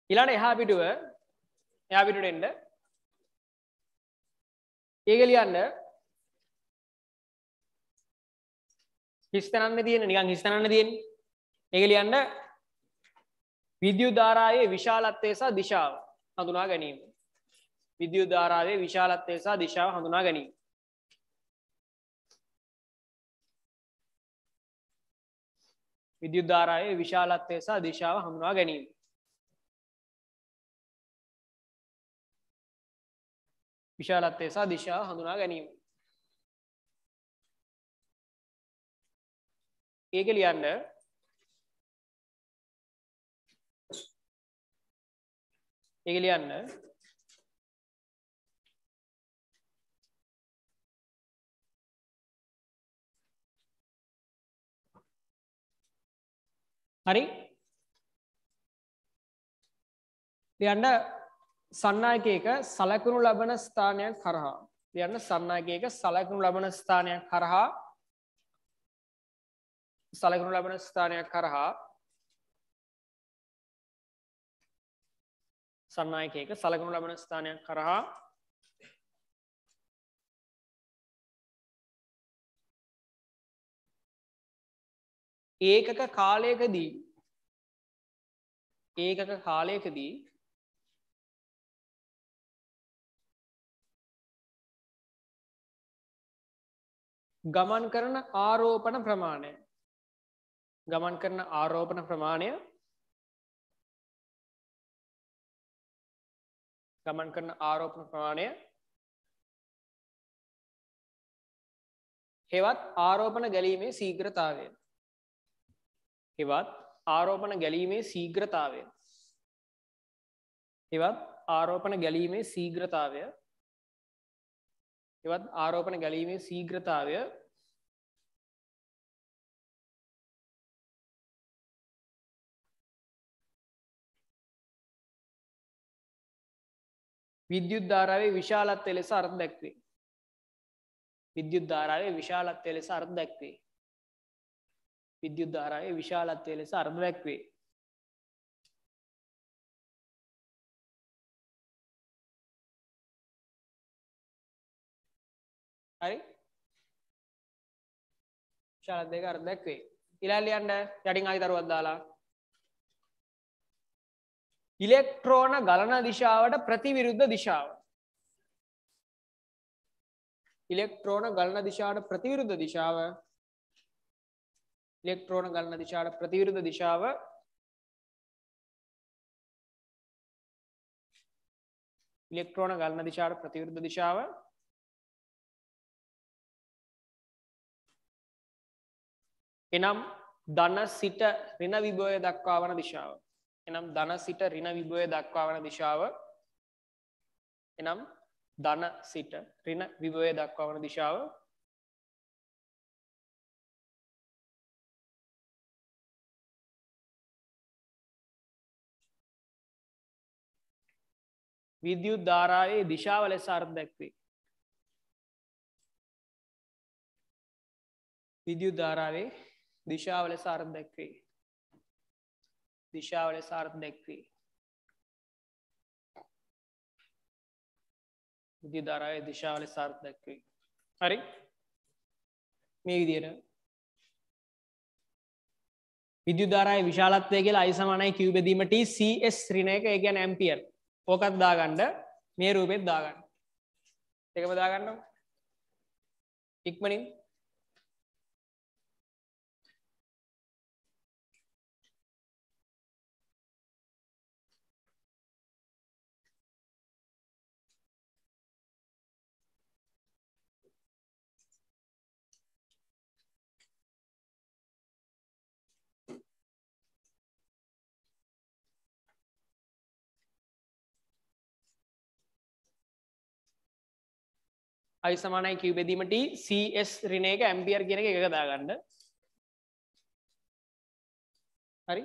ඊළඟ එහා පිටුව එහා පිටුවට එන්න. ඒක ලියන්න. හිස් තනන්න තියෙන නිකන් හිස් තනන්න තියෙන්නේ. ඒක ලියන්න විද්‍යුධාරායේ විශාලත්වය සහ දිශාව හඳුනා ගැනීම. විද්‍යුධාරාවේ විශාලත්වය සහ දිශාව හඳුනා ගැනීම. විද්‍යුධාරායේ විශාලත්වය සහ දිශාව හඳුනා ගැනීම. විශාලත්වය සහ දිශාව හඳුනා ගැනීම. ඒක ලියන්න ඒක ලියන්න හරි ලියන්න සන්නායකයක සලකුණු ලබන ස්ථානයක් කරහා ලියන්න සන්නායකයක සලකුණු ලබන ස්ථානයක් කරහා සලකුණු ලබන ස්ථානයක් කරහා සන්නායකයක සලකනු ලබන ස්ථානයක් කරහා ඒකක කාලයකදී ඒකක කාලයකදී ගමන් කරන ආරෝපන ප්‍රමාණය ගමන් කරන ආරෝපන ප්‍රමාණය ගමන් කරන ආරෝපණ ප්‍රමාණය හෙවත් ආරෝපණ ගැලීමේ සීග්‍රතාවය හෙවත් ආරෝපණ ගැලීමේ සීග්‍රතාවය හෙවත් ආරෝපණ ගැලීමේ සීග්‍රතාවය හෙවත් ආරෝපණ ගැලීමේ සීග්‍රතාවය විද්‍යුද්ධාරාවේ විශාලත්වය ලෙස අර්ථ දැක්වේ. විද්‍යුද්ධාරාවේ විශාලත්වය ලෙස අර්ථ දැක්වේ. විද්‍යුද්ධාරාවේ විශාලත්වය ලෙස අර්ධ දැක්වේ. හරි ශාලත් දෙක අර්ධ දැක්වේ. ඉලා ලියන්න යටින් අයි දරුවත් දාලා ඉලෙක්ට්‍රෝන ගලන දිශාවට ප්‍රතිවිරුද්ධ දිශාව. ඉලෙක්ට්‍රෝන ගලන දිශාවට ප්‍රතිවිරුද්ධ දිශාව ඉලෙක්ට්‍රෝන ගලන දිශාවට ප්‍රතිවිරුද්ධ දිශාව ඉලෙක්ට්‍රෝන ගලන දිශාවට ප්‍රතිවිරුද්ධ දිශාව එනම් ධන සිට ඍණ විභවය දක්වා වන දිශාව එනම් දන සිට රින විභවය දක්වා වන දිශාව එනම් දන සිට රින විභවය දක්වා වන දිශාව විද්‍යුත් ධාරාවේ දිශාව ලෙස අර්ථ දැක්වේ. විද්‍යුත් ධාරාවේ දිශාව ලෙස අර්ථ දැක්වේ. දිශාව ලෙස අර්ථ දැක්වේ. විදි දරය දිශාව ලෙස අර්ථ දැක්වේ. හරි මේ විදියට විදුධාරයි විශාලත්වය කියලා අයි සමානයි කිව්බෙදීමට CS ශ්‍රීණ එක ගැන ඇම්පියල් ඕකත් දාගණ්ඩ මේ රූපෙත් දාගන්න එක බදාගන්න ඉක්මනින් අයිසමානයි කිව්බෙදීමට CS රින එක ඇම්පියර් කියන එක එකදාගන්න හරි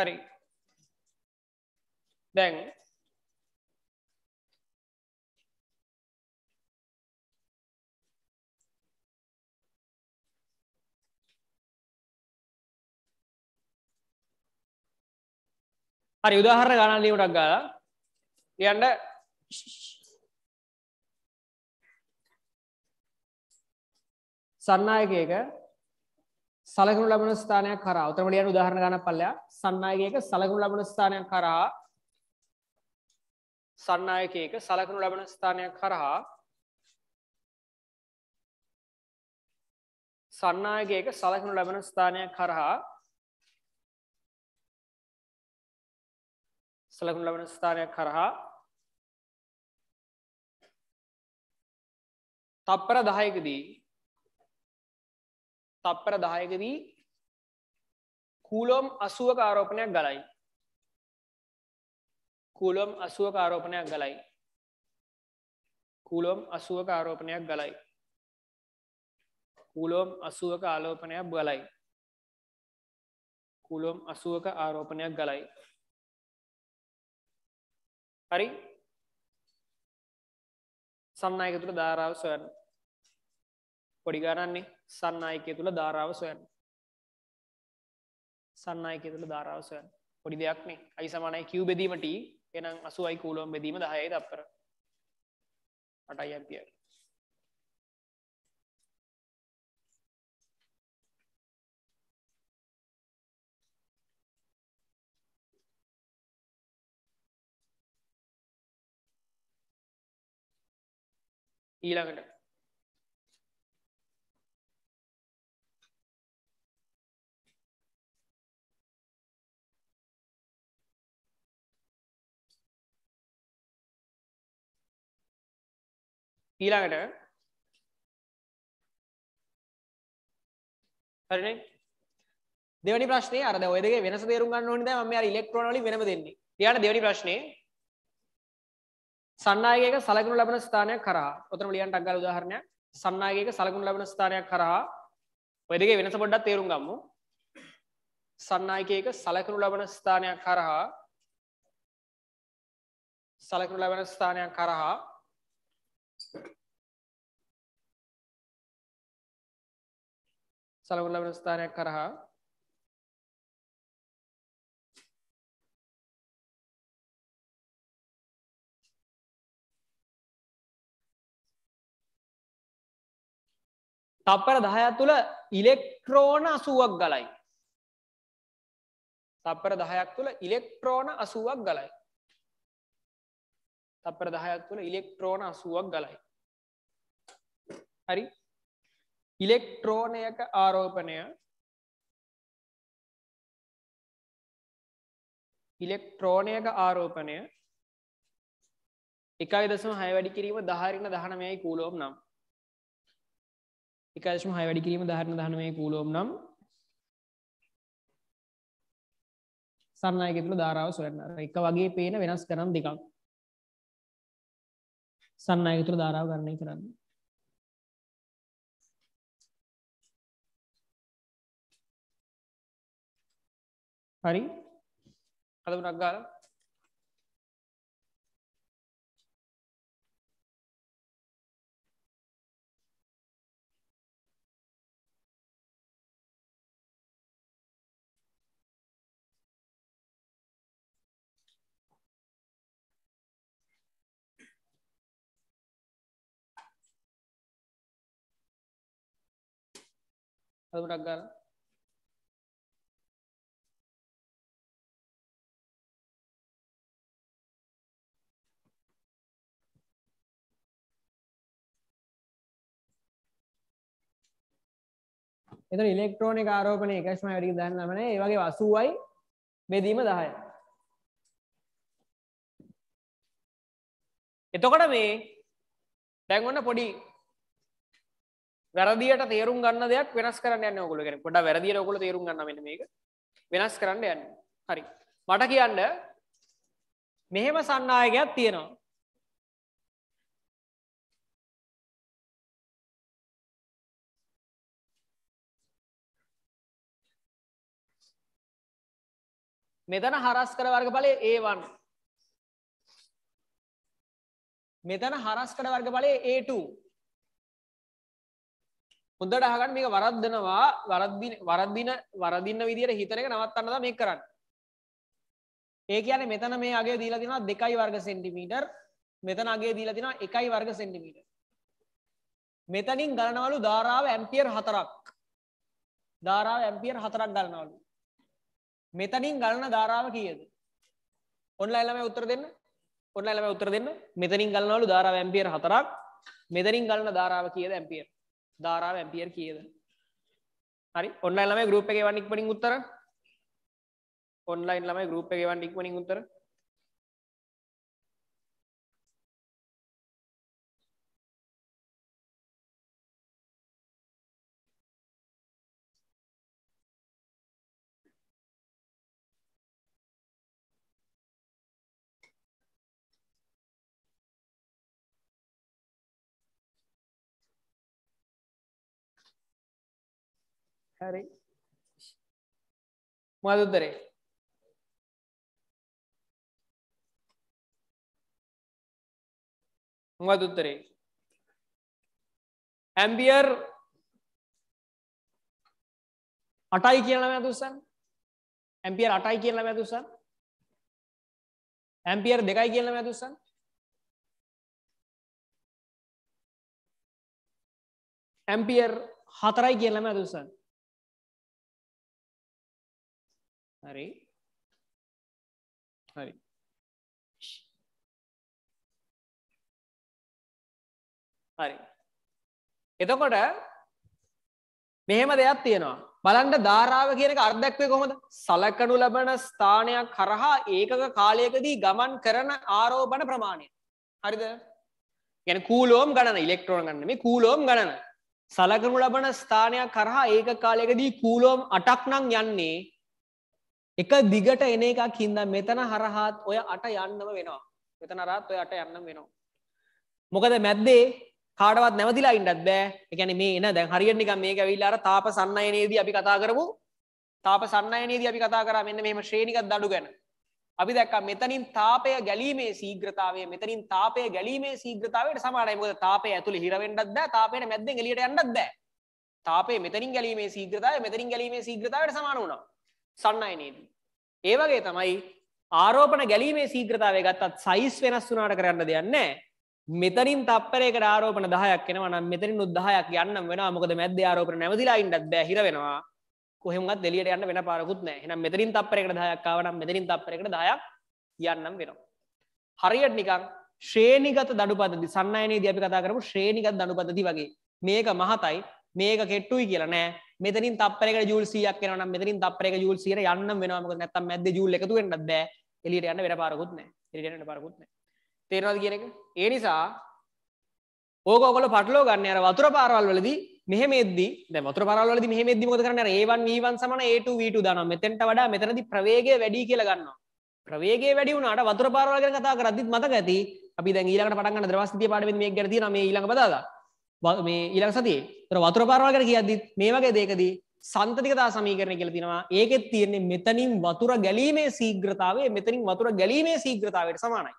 හරි දැන් හරි උදාහරණ ගණන් ලියුමක් ගාලා ලියන්න සන්නායකයක සලකනු ලබන ස්ථානයක් කරා උතරමලියන් උදාහරණ ගන්න පල්ලයා සන්නායකයක සලකනු ලබන ස්ථානයක් කරා සන්නායකයක සලකනු ලබන ස්ථානයක් කරහා සන්නායකයක සලකනු ලබන ස්ථානයක් කරහා සලකනු ලබන ස්ථානයක් කරහා තප්පර දහයකදී තප්පර දායකදී කූලොම් අසුව කාරෝපනයක් ගලයි කූලොම් අසුව කාරෝපනයක් ගලයි කූලොම් අසුව කාරෝපනයක් ගලයි කූලොම් අසුවක ආලෝපනයක් ගලයි කුලොම් අසුවක ආරෝපනයක් ගලයි හරි සම්නායකතුර ධාරාව සොයන් පොඩි ගණන්නේ සන්නයකය තුළ ධාරාව සොයන්න සන්නයකය තුළ ධාරාව සොයන් පොඩි දෙයක් මේ අයි සමානයි කිව් බෙදීමට එනම් අසු අයි කූලොම් බෙදීම දහය දපර අටයි ඇම්පියර් ඊළඟට ඊළඟට හරිනේ දෙවැනි ප්‍රශ්නේ අර දැන් ඔය දෙකේ වෙනස තේරුම් ගන්න ඕනේ දැන් මම මේ අර ඉලෙක්ට්‍රෝන වලින් වෙනම දෙන්නේ. ඊළඟට දෙවැනි ප්‍රශ්නේ සන්නායකයක සලකනු ලබන ස්ථානයක් කරා. ඔතනම ලියන්න අග්ගල උදාහරණයක්. සන්නායකයක සලකනු ලබන ස්ථානයක් කරා ඔය දෙකේ වෙනස පොඩ්ඩක් තේරුම් ගමු. සන්නායකයක සලකනු ලබන ස්ථානයක් කරා සලකනු ලබන ස්ථානයක් කරා සලකුණ ලබන ස්ථානයක් කරහා තප්පර දහය තුළ ඉලෙක්ට්‍රෝන අසුවක් ගලයි. තප්පර දහයක් තුළ ඉලෙක්ට්‍රෝන අසුවක් ගලයි. තප්පර දහයක් තුළ ඉලෙක්ට්‍රෝන අසුවක් ගලයි. හරි ඉලෙක්ට්‍රෝනයක ආරෝපනය ඉලෙක්ට්‍රෝනයක ආරෝපනය එකයි දසම හය වැඩි කිරීම දහරින දහනමයයි කූලෝම් නම් එකදශම හය වැඩි කිරීම දහරන දහනමය කූලෝම් නම් සරණයගෙතුළ ධාරාව සොයන්නර එක වගේ පේන වෙනස් කරම් දෙකක් සන්නයගතුළ ධාරාව කරණය කරන්න හරි කලබුරක් ගාලා කලබුරක් ගාලා එතකොට ඉලෙක්ට්‍රෝන එක ආරෝපණය 1.9 වැඩි කියලා දාන්න තමයි ඒ වගේ 80යි බෙදීම 10යි. එතකොට මේ දැන් ඔන්න පොඩි වැරදියට තේරුම් ගන්න දෙයක් වෙනස් කරන්න යන්න ඔයගොල්ලෝ කියන්නේ පොඩ්ඩක් වැරදියට ඔයගොල්ලෝ තේරුම් ගන්න මෙන්න මේක වෙනස් කරන්න යන්න. හරි. මට කියන්න මෙහෙම සන්නායකයක් තියෙනවා. මෙතන හරස් කර වර්ග බලය A1 මෙතන හරස් කර වර්ග බලය A2 හොඳට අහගන්න මේක වරද්දනවා වරද්දින වරද්දින වරදින්න විදියට හිතන එක නවත්තන්න තමයි මේක කරන්නේ ඒ කියන්නේ මෙතන මේ අගය දීලා තිනවා 2 වර්ග සෙන්ටිමීටර් මෙතන අගය දීලා තිනවා 1 වර්ග සෙන්ටිමීටර් මෙතනින් ගලනවලු ධාරාව ඇම්පියර් 4ක් ධාරාව ඇම්පියර් 4ක් ගලනවලු මෙතනින් ගලන ධාරාව කියද ඔන්ලයින් ළමයි උත්තර දෙන්න ඔන්ලයින් ළමයි උත්තර දෙන්න මෙතනින් ගලනවලු ධාරාව ඇම්පියර් හතරක් මෙතනින් ගලන ධාරාව කියද ඇම්පියර් ධාරාව ඇම්පියර් කියද හරි ඔන්ලයින් ළමයි ගෲප් එකේ වන්න ඉක්මනින් උත්තර ඔන්ලයින් ළමයි ගෲප් එකේ වන්න ඉක්මනින් උත්තර अरे मधुदरे मधुदरे एम्बियर अटाई किया तो दूसरा एम्पियर अटाई किया नाम दूसरा तो एम्पियर देखाई किया मैं दूसरा तो एम्पियर हाथराई किया नाम दूसरा तो හරි හරි හරි එතකොට මෙහෙම දෙයක් තියෙනවා බලන්ට ධාරාව කියනක අර්ධක්වේ කොහොමද සලකනු ලබන ස්ථානයක් කරහා ඒකක කාලයකදී ගමන් කරන ආරෝපණ ප්‍රමාණය හරිද ගැන කූලෝම් ගණන ඉලෙක්ට්‍රෝන ගන්න මේ කූලෝම් ගණන සලකනු ලබන ස්ථානයක් කරහා ඒක කාලයකදී කූලෝම් අටක් නං යන්නේ එක දිගට එන එකක් හින්දා මෙතන හරහාත් ඔය අට යන්නම වෙනවා. මෙතන හරහාත් ඔය අට යන්නම වෙනවා. මොකද මැද්දේ කාඩවත් නැවතිලා ඉන්නත් බෑ. ඒ කියන්නේ මේ එන දැන් හරියට නිකන් මේක ඇවිල්ලා අර තාප සන්නයනේදී අපි කතා කරමු. තාප සන්නයනේදී අපි කතා කරා මෙන්න මේම ශ්‍රේණිකත් දඩු ගැන. අපි දැක්ක මෙතනින් තාපය ගැලීමේ සීග්‍රතාවය මෙතනින් තාපය ගැලීමේ සීග්‍රතාවට සමානයි මොකද තාපය ඇතුළේ හිර වෙන්නත් බෑ තාපයට මැද්දෙන් එළියට යන්නත් බෑ තාපය මෙතනින් ගැලීමේ සීග්‍රතාවය මෙතනින් ගැලීමේ සීග්‍රතාවට සමාන වුණා සන්නයනයේදී. ඒ වගේ තමයි ආරෝපන ගැලීමේ සීග්‍රතාවය ගත්තත් සයිස් වෙනස් වුනාට කරන්න දෙයන්නේ මෙතරින් තප්පරයකට ආරෝපන දහයක් වෙනවා නම් මෙතරින් උදාහයක් යන්නම් වෙනවා මොකද මැද්දේ ආරෝපන නැවතිලා ඉන්නත් බෑ හිර වෙනවා කොහෙමුවත් එළියට යන්න වෙන පාරකුත් නැහැ එහෙනම් මෙතරින් තප්පරයකට 10ක් ආව නම් මෙතරින් තප්පරයකට 10ක් යන්නම් වෙනවා හරියට නිකන් ශ්‍රේණිගත දඩු පද්ධති සන්නයනයේදී අපි කතා කරමු ශ්‍රේණිගත දඩු පද්ධති වගේ මේක මහතයි මේක කෙට්ටුයි කියලා නෑ මෙතනින් තප්පරයකට ජූල් 100ක් එනවා නම් මෙතනින් තප්පරයක ජූල් 100ට යන්නම් වෙනවා මොකද නැත්තම් මැද්දේ ජූල් එකතු වෙන්නත් බෑ එළියට යන්න වෙන පාරකුත් නැහැ එළියට යන්න පාරකුත් නැහැ තේරෙනවද කියන එක ඒ නිසා ඕක ඔයගොල්ලෝ පටලවා ගන්න අර වතුර පාරවල් වලදී මෙහෙම එද්දී දැන් වතුර පාරවල් වලදී මෙහෙම එද්දී මොකද කරන්නේ අර A1 V1 සමාන A2 V2 දානවා මෙතෙන්ට වඩා මෙතනදී ප්‍රවේගය වැඩි කියලා ගන්නවා ප්‍රවේගය වැඩි වුණාට වතුර පාරවල් ගැන කතා කරද්දිත් මතක ඇති අපි දැන් ඊළඟට පටන් ගන්න ද්‍රවස්ථිතිය පාඩමෙන් මේක ගැන තියෙනවා මේ ඊළඟ පදාදා මේ ඊළඟ සතියේ. ඒතර වතුර පාරවල් ගැන කියද්දි මේ වගේ දෙයකදී සන්තතිකතා සමීකරණය කියලා තිනවා. ඒකෙත් තියෙන්නේ මෙතනින් වතුර ගැලීමේ ශීඝ්‍රතාවය මෙතනින් වතුර ගැලීමේ ශීඝ්‍රතාවයට සමානයි.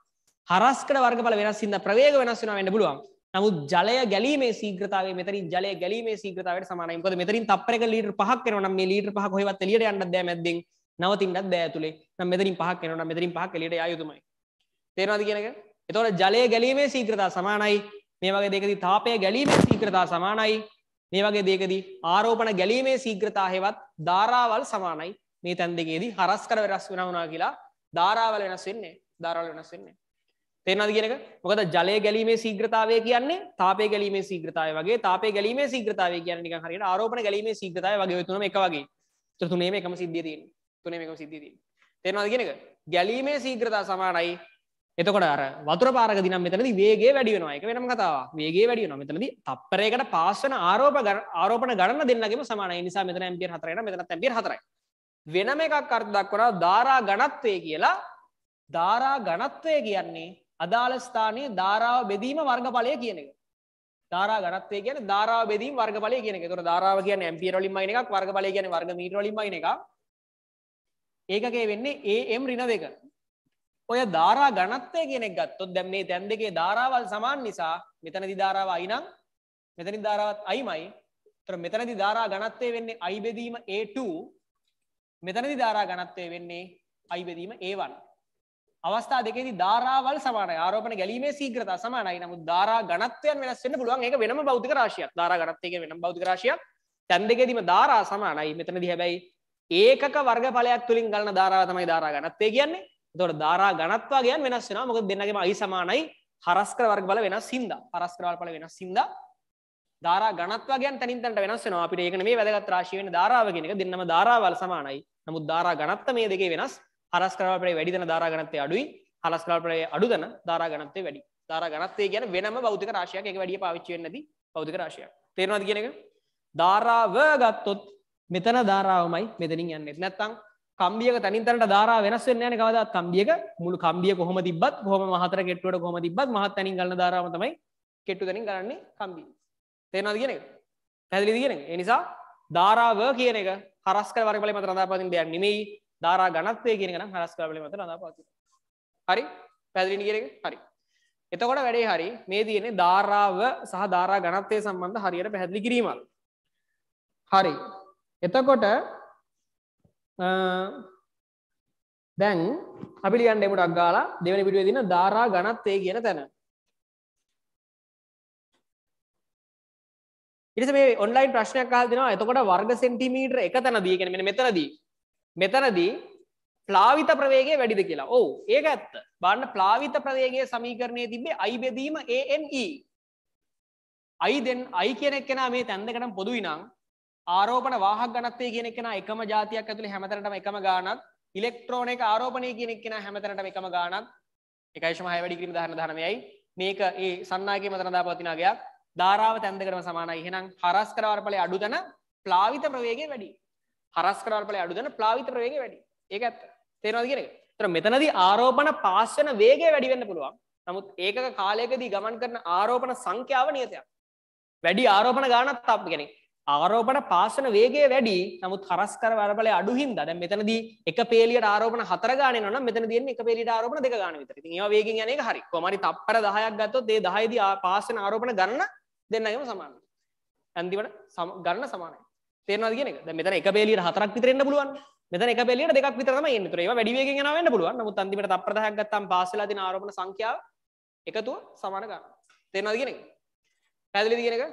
හරස්කඩ වර්ගඵල වෙනස් වෙනවා ප්‍රවේග වෙනස් වෙනවා වෙන්න පුළුවන්. නමුත් ජලය ගැලීමේ ශීඝ්‍රතාවය මෙතනින් ජලය ගැලීමේ ශීඝ්‍රතාවයට සමානයි. මොකද මෙතනින් තප්පරයක ලීටර් 5ක් වෙනවා නම් මේ ලීටර් 5 කොහෙවත් එළියට යන්නත් බෑ මැද්දෙන්. නවතින්නත් බෑ ඇතුලේ. නම් මෙතනින් 5ක් වෙනවා නම් මෙතනින් 5ක් එළියට යා යුතුමයි. තේරෙනවද කියන එක? එතකොට ජලය ගැලීමේ ශීඝ්‍රතාව සමානයි මේ වගේ දෙකදී තාපය ගැලීමේ සීග්‍රතා සමානයි මේ වගේ දෙකදී ආරෝපණ ගැලීමේ සීග්‍රතා හෙවත් ධාරාවල් සමානයි මේ තැන් දෙකේදී හරස්කර වෙනස් වෙනවා වුණා කියලා ධාරාවල් වෙනස් වෙන්නේ ධාරාවල් වෙනස් වෙන්නේ තේරෙනවද කියන එක මොකද ජලය ගැලීමේ සීග්‍රතාවය කියන්නේ තාපය ගැලීමේ සීග්‍රතාවය වගේ තාපය ගැලීමේ සීග්‍රතාවය කියන්නේ නිකන් හරියට ආරෝපණ ගැලීමේ සීග්‍රතාවය වගේ ඔය තුනම එක වගේ. ඒතර තුනේම එකම සිද්ධිය තියෙන්නේ. තුනේම එකම සිද්ධිය තියෙන්නේ. තේරෙනවද කියන එක? ගැලීමේ සීග්‍රතාව සමානයි එතකොට අර වතුර පාරගදි නම් මෙතනදී වේගය වැඩි වෙනවා. ඒක වෙනම කතාවක්. වේගය වැඩි වෙනවා. මෙතනදී තප්පරයකට පාස් වෙන ආරෝප ආරෝපණ ගණන දෙන්නගෙම සමානයි. ඒ නිසා මෙතන ඇම්පියර් 4යි නම් මෙතනත් ඇම්පියර 4යි. වෙනම එකක් අර්ථ දක්වනවා ධාරා ඝනත්වය කියලා. ධාරා ඝනත්වය කියන්නේ අදාළ ස්ථානයේ ධාරාව බෙදීම වර්ගඵලය කියන එක. ධාරා ඝනත්වය කියන්නේ ධාරාව බෙදීම වර්ගඵලය කියන එක. ඒතකොට ධාරාව කියන්නේ ඇම්පියර් වලින් මයින් එකක්, වර්ගඵලය කියන්නේ වර්ග මීටර වලින් මයින් එකක්. ඒකකේ වෙන්නේ AM ඍණ 2. ඔය ධාරා ගණත්වය කෙනෙක් ගත්තොත් දැන් මේ තැන් දෙකේ ධාරාවල් සමාන නිසා මෙතනදි ධාරාව i නම් මෙතනදි ධාරාවත් i මයි. ඒතර මෙතනදි ධාරා ගණත්වය වෙන්නේ i බෙදීම a2 මෙතනදි ධාරා ගණත්වය වෙන්නේ i බෙදීම a1. අවස්ථා දෙකේදී ධාරාවල් සමානයි. ආරෝපණ ගැලීමේ ශීඝ්‍රතාව සමානයි. නමුත් ධාරා ගණත්වයන් වෙනස් වෙන්න පුළුවන්. ඒක වෙනම භෞතික රාශියක්. ධාරා ගණත්වය කියන්නේ වෙනම භෞතික රාශියක්. තැන් දෙකේදීම ධාරා සමානයි. මෙතනදී හැබැයි ඒකක වර්ගඵලයක් තුලින් ගලන ධාරාව තමයි ධාරා ගණත්වය කියන්නේ. තොට ධාරා ගනත්වාගේයන් වෙනස් වෙන මොක දෙන්නගේම අයි සමානයි හරස්කර වර්ග බල වෙනස් සිින්ද හරස්කරවල් පල වෙනස් සිින්ද ධාරා ගනත්වාගේයන් තනින්තට වෙනස්සෙන අපිට ඒකන මේ වැදගත් රාශී වෙන ධාරාවගෙනක දෙන්නම ධාරාවල් සමානයි නමුත් ධාරා ගනත්ත මේ දෙකේ වෙනස් හරස්කරවලට වැඩිදන ධාරා ගනත්තේ අඩුයි හලස්කරල්පලේ අඩුදන ධාරා ගනත්තේ වැඩි ධාරා ගනත්තේ ගැන වෙනම බෞතික රාශයක් එක වැඩිය පාවිච්චිවෙන්නද බෞතික රාශයක් තේරවාද කියනක ධාරාව ගත්තොත් මෙතන ධාරාවමයි මෙතනින් යන්නෙත් නැත්තං කම්බියක තනින් තනට ධාරා වෙනස් වෙන්නේ නැහැ නේ කවදාත් කම්බියක මුළු කම්බිය කොහොම තිබ්බත් කොහොම මහතර කෙට්ටුවට කොහොම තිබ්බත් මහත් තනින් ගලන ධාරාව තමයි කෙට්ටු තනින් ගලන්නේ කම්බිය. තේරෙනවද කියන එක? පැහැදිලිද කියන එක? ඒ නිසා ධාරාව කියන එක හරස් කර වර්ගඵලයේ මත රඳාපවතින දෙයක් නෙමෙයි. ධාරා ඝනත්වය කියන එක නම් හරස් කර වර්ගඵලයේ මත රඳාපවතින. හරි? පැහැදිලිද කියන එක? හරි. එතකොට වැඩේ හරි. මේ තියෙන්නේ ධාරාව සහ ධාරා ඝනත්වය සම්බන්ධ හරියට පැහැදිලි කිරීමක්. හරි. එතකොට දැන් අපි ලියන්න එමුටක් ගාලා දෙවැනි පිටුවේ දින ධාරා ගණත් ඒ කියන තැන ඉරිස මේ ඔන්ලයින් ප්‍රශ්නයක් අහලා දෙනවා එතකොට වර්ග සෙන්ටිමීටර එක තැනදී කියන්නේ මෙන්න මෙතනදී මෙතනදී ප්ලාවිත ප්‍රවේගය වැඩිද කියලා. ඔව් ඒක ඇත්ත. බලන්න ප්ලාවිත ප්‍රවේගයේ සමීකරණයේ තිබ්බේ i බෙදීම ANE. i දැන් i කියන එක කෙනා මේ තැන් දෙකටම පොදුයි නම් ආරෝපණ වාහක ඝනත්වය කියන එක නා එකම જાතියක් ඇතුලේ හැමතැනටම එකම ගාණක් ඉලෙක්ට්‍රෝන එක ආරෝපණය කියන එක නා හැමතැනටම එකම ගාණක් 1.6 වැඩි කිරීම 19යි මේක ඒ සන්නාගයේ මතන දාපවතින අගයක් ධාරාව තැන් දෙකටම සමානයි එහෙනම් හරස් කරවල ඵලයේ අඩු තැන ප්ලාවිත ප්‍රවේගය වැඩි හරස් කරවල ඵලයේ අඩු තැන ප්ලාවිත ප්‍රවේගය වැඩි ඒක ඇත්ත තේරෙනවද කියන එක? ඒතර මෙතනදී ආරෝපණ පාස් වෙන වේගය වැඩි වෙන්න පුළුවන්. නමුත් ඒකක කාලයකදී ගමන් කරන ආරෝපණ සංඛ්‍යාව නියතයක්. වැඩි ආරෝපණ ගානක් අප කියන්නේ ආරෝපණ පාසන වේගය වැඩි නමුත් හරස්කර වරබලය අඩු හින්දා දැන් මෙතනදී එක පේලියට ආරෝපණ හතර ගාන යනවා නම් මෙතන තියෙන්නේ එක පේලියට ආරෝපණ දෙක ගාන විතර. ඉතින් ඒවා වේගෙන් යන එක හරි. කොහොම හරි තප්පර 10ක් ගත්තොත් ඒ 10 දී පාසන ආරෝපණ ගණන දෙන්නගේම සමානයි. අන්තිමට ගණන සමානයි. තේරෙනවද කියන එක? දැන් මෙතන එක පේලියට හතරක් විතර එන්න පුළුවන්. මෙතන එක පේලියට දෙකක් විතර තමයි එන්නේ. ඒතර ඒවා වැඩි වේගෙන් යනවා වෙන්න පුළුවන්. නමුත් අන්තිමට තප්පර 10ක් ගත්තාම පාසලා දෙන ආරෝපණ සංඛ්‍යාව එකතුව සමාන ගන්න. තේරෙනවද කියන එක? පැහැදිලිද කියන එක?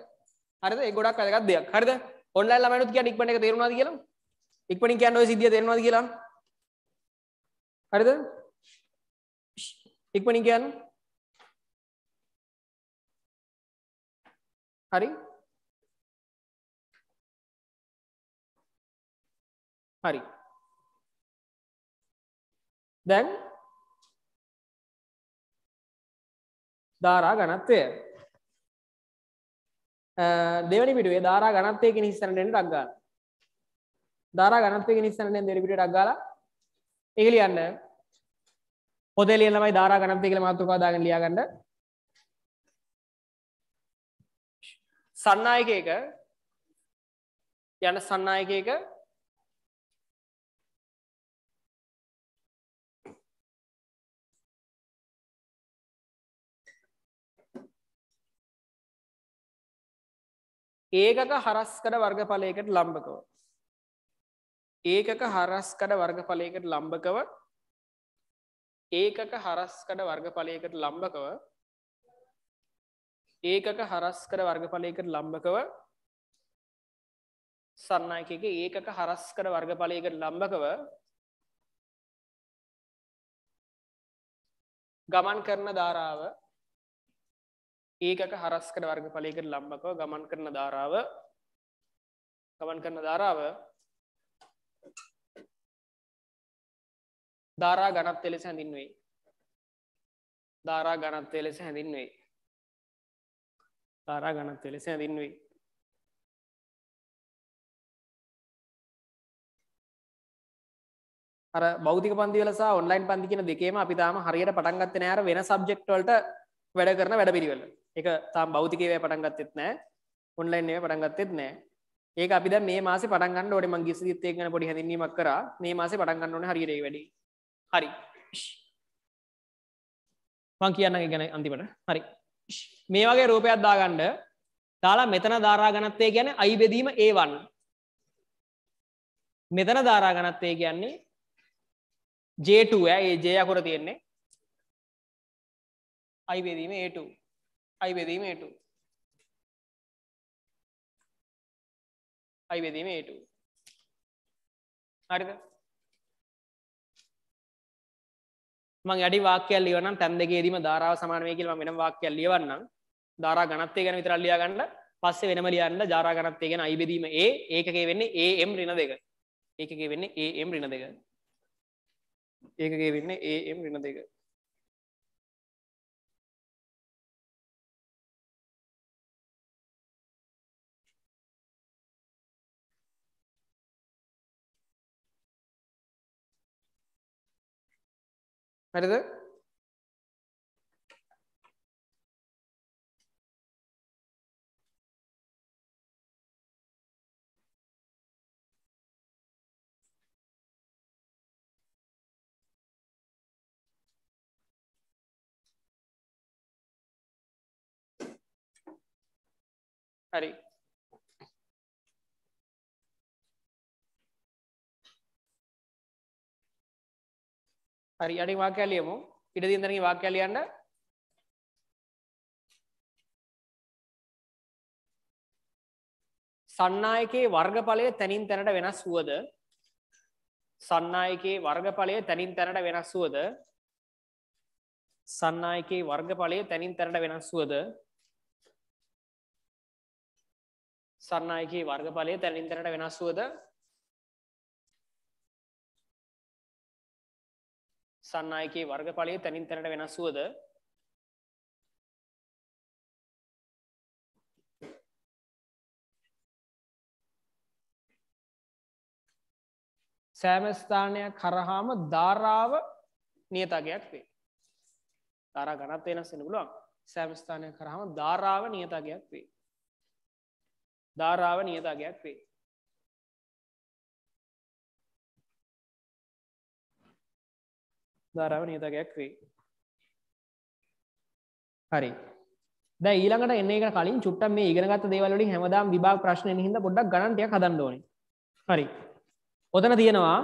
හරිද ඒ ගොඩක් වැදගත් දෙයක් හරිද ඔන්ලයින් ළමයිනුත් කියන්නේ ඉක්මනට එක තේරුණාද කියලා ඉක්මනින් කියන්න ඔය සිද්ධිය තේරුණාද කියලා හරිද ඉක්මනින් කියන්න හරි හරි දැන් ධාරා ඝනත්වය දෙවැනි පිටුවේ ධාරා ගණත්වයකින් ඉස්සරහට එන්න ටක් ගන්න. ධාරා ගණත්වයකින් ඉස්සරහට එන්න දෙවැනි පිටුවේ ටක් ගාලා ඒක ලියන්න. පොතේ ලියන ළමයි ධාරා ගණත්වය කියලා මාතෘකාව දාගෙන ලියා ගන්න. සන්නායකයක යන සන්නායකයක ඒකක හරස්කඩ වර්ගඵලයකට ලම්බකව. ඒකක හරස්කඩ වර්ගඵලයකට ලම්බකව ඒකක හරස්කඩ වර්ගඵලයකට ලම්බකව ඒකක හරස්කඩ වර්ගඵලයකට ලම්බකව සන්නයක ඒකක හරස්කඩ වර්ගඵලයකට ලම්බකව ගමන් කරන ධාරාව ඒකක හරස් කන වර්ග පලයකට ලම්බකව ගමන් කරන ධාරාව ගමන් කරන ධාරාව ධාරා ගණත් එලෙස හැඳින්වෙයි ධාරා ගණත්වය ලෙස හැඳින්වෙයි ධාරා ගණත්වය ලෙස හැඳින්වෙයි අර බෞතික පන්දිවලස ඔන්ලයින් පන්දිකින දෙකේම අපි තාම හරියට පටන්ගත්ත නෑර වෙන සබ්ජෙක්ටවලට වැඩ කරන වැඩ පිරිවෙල එක තාම් බෞතිකේවය පටන්ගත්තෙත් නෑ ඔන්ලයින් ඒ පටන්ගත්තෙත් නෑ ඒක අපි මේ මාස පටන්ගන්න ඩ මංගේ සිතේකන පොඩි හැඳීමක් කර මේ මාස පටන්ගන්න ඕන හරිරේ වැඩි හරි මං කියන්න ගැන අන්තිමට හරි මේ වගේ රූපයක් දාගණ්ඩ තාලා මෙතන ධාරා ගනත්තේ ගැන අයිබෙදීම ඒවන් මෙතන ධාරා ගනත්තේ කියන්නේ ජේටුව ඒ ජය අකුර තියෙන්නේ අයිබෙදීම ඒටූ අයි බෙදීම ඒට අයි බෙදීම ඒට හරිද මං අඩි වාක්‍යයක් ලියවනම් තැන් දෙකේදීම ධාරාව සමාන වෙයි කියලා මම වෙනම වාක්‍යයක් ලියවන්නම් ධාරා ඝනත්වය ගැන විතරක් ලියා ගන්න පස්සේ වෙනම ලියන්න ධාරා ඝනත්වය ගැන අයි බෙදීම a ඒකකේ වෙන්නේ am ඍණ දෙක ඒකකේ වෙන්නේ am ඍණ දෙක ඒකකේ වෙන්නේ am ඍණ දෙක அடுத்து Ari. හරි අඩි වාකයාලියමු ඉඩදීන්දරගේ වාකයාලියන්න සන්නායකේ වර්ගඵලය තැනින් තැනට වෙනස් වුවද සන්නායකේ වර්ගඵලය තැනින් තැනට වෙනස් වුවද සන්නායකේ වර්ගඵලය තැනින් තැනට වෙනස් වුවද සන්නායකේ වර්ගඵලය තැනින් තැනට වෙනස් වුවද සන්නායකයේ වර්ගඵලය තැනින් තැනට වෙනස්ුවද සෑමස්ථානයක් කරහාම ධාරාව නියතාගයක් වේ ධාරා ගනත් වෙනස්සෙන පුළුවන් සෑමස්ථානය කරහම ධාරාව නියතාගයක් වේ ධාරාව නියතාගයක් වේ ධාරාව නියතකයක් වේ. හරි දැ ඊළඟට එන්නේ කලින් චුට්ට මේ ඉගෙනගත් දේවලින් හැමදාම් විභාග ප්‍රශ්න හිද පොඩක් ගණන්ටය හදන්න ඕන හරි ඔතන තියෙනවා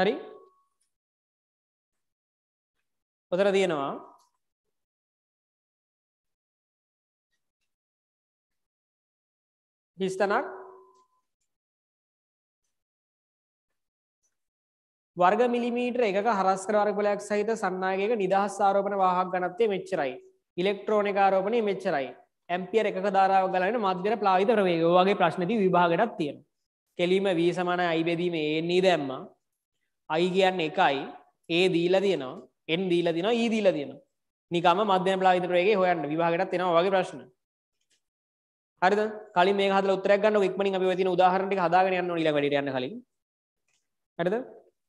හරි ඔතර තියෙනවා හිස්තනක් වර්ග මිලිමීටර එක හරස්කර වර්ගලයක් සහිත සන්නාගේක නිදහස් ආරෝපන වාහක් ගණත්වය මෙච්චරයි. ඉලෙක්ට්‍රෝන ආරෝපනය මෙච්චරයි. ඇම්පියර් එක ධාරාව ගලන මධ්‍යර ප්ලාවිත ප්‍රවේග වගේ ප්‍රශ්නති විභාගටත් තියෙන. කෙලීම වී සමාන අයිබෙදීම ඒන්නේ දැම්ම අයි කියන්න එකයි ඒ දීල තියනවා එන් දීල තින ඒ e දීල තියෙන නිකම මධ්‍යන ප්ලාවිත ප්‍රවේගේ හොයන්න විභාගටත් තියෙනවා වගේ ප්‍රශ්න. හරිද කලින් මේ හදලා උත්තරයක් ගන්න ඉක්මනින් අපි ඔය තියෙන උදාහරණ ටික හදාගෙන යන්න ඕන ඊළඟ වැඩේට යන්න කලින්. හරිද?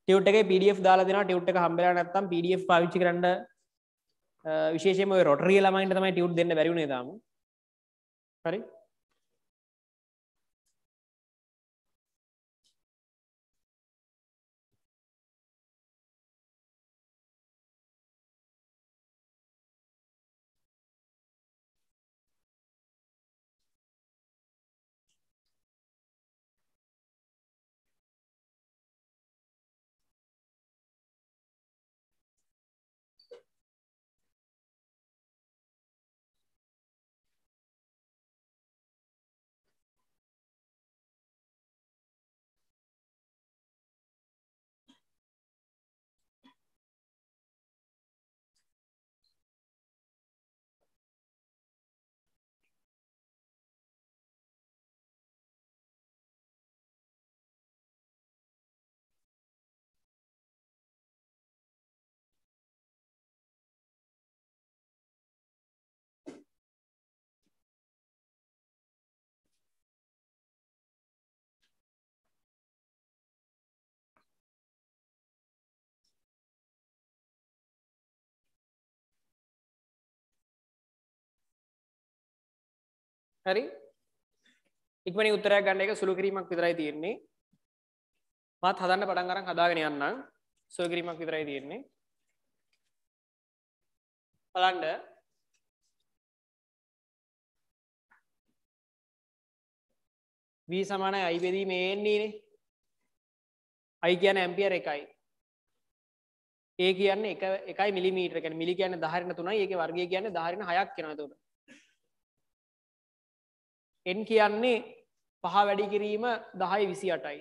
ටියව් එක පඩF දාලා දෙෙන ටියව් එක හම්බලා නැත්තම් පඩF පාවිච්චි කරන්න විශේෂම රොටරිය ළමයින්ට තමයි ටියව් දෙන්න බැරිුණේ දම හරි හරි ඉක්මනි උත්තරයක් ගන්න එක සුළු කිරීමක් විතරයි තියෙන්නේ මාත් හදන්න පටන් අරන් හදාගෙන යන්නම් සුළු කිරීමක් විතරයි තියෙන්නේ බලන්න V සමානයි I බෙදී මේ එන්නේ නේ I කියන්නේ ඇම්පියර් එකයි ඒ කියන්නේ එක එකයි මිලිමීටර කියන්නේ මිලි කියන්නේ 10 න 3යි ඒකේ වර්ගය කියන්නේ 10 න 6ක් වෙනවා එතකොට එන් කියන්නේ පහ වැඩි කිරීම දහයි විසි අටයි.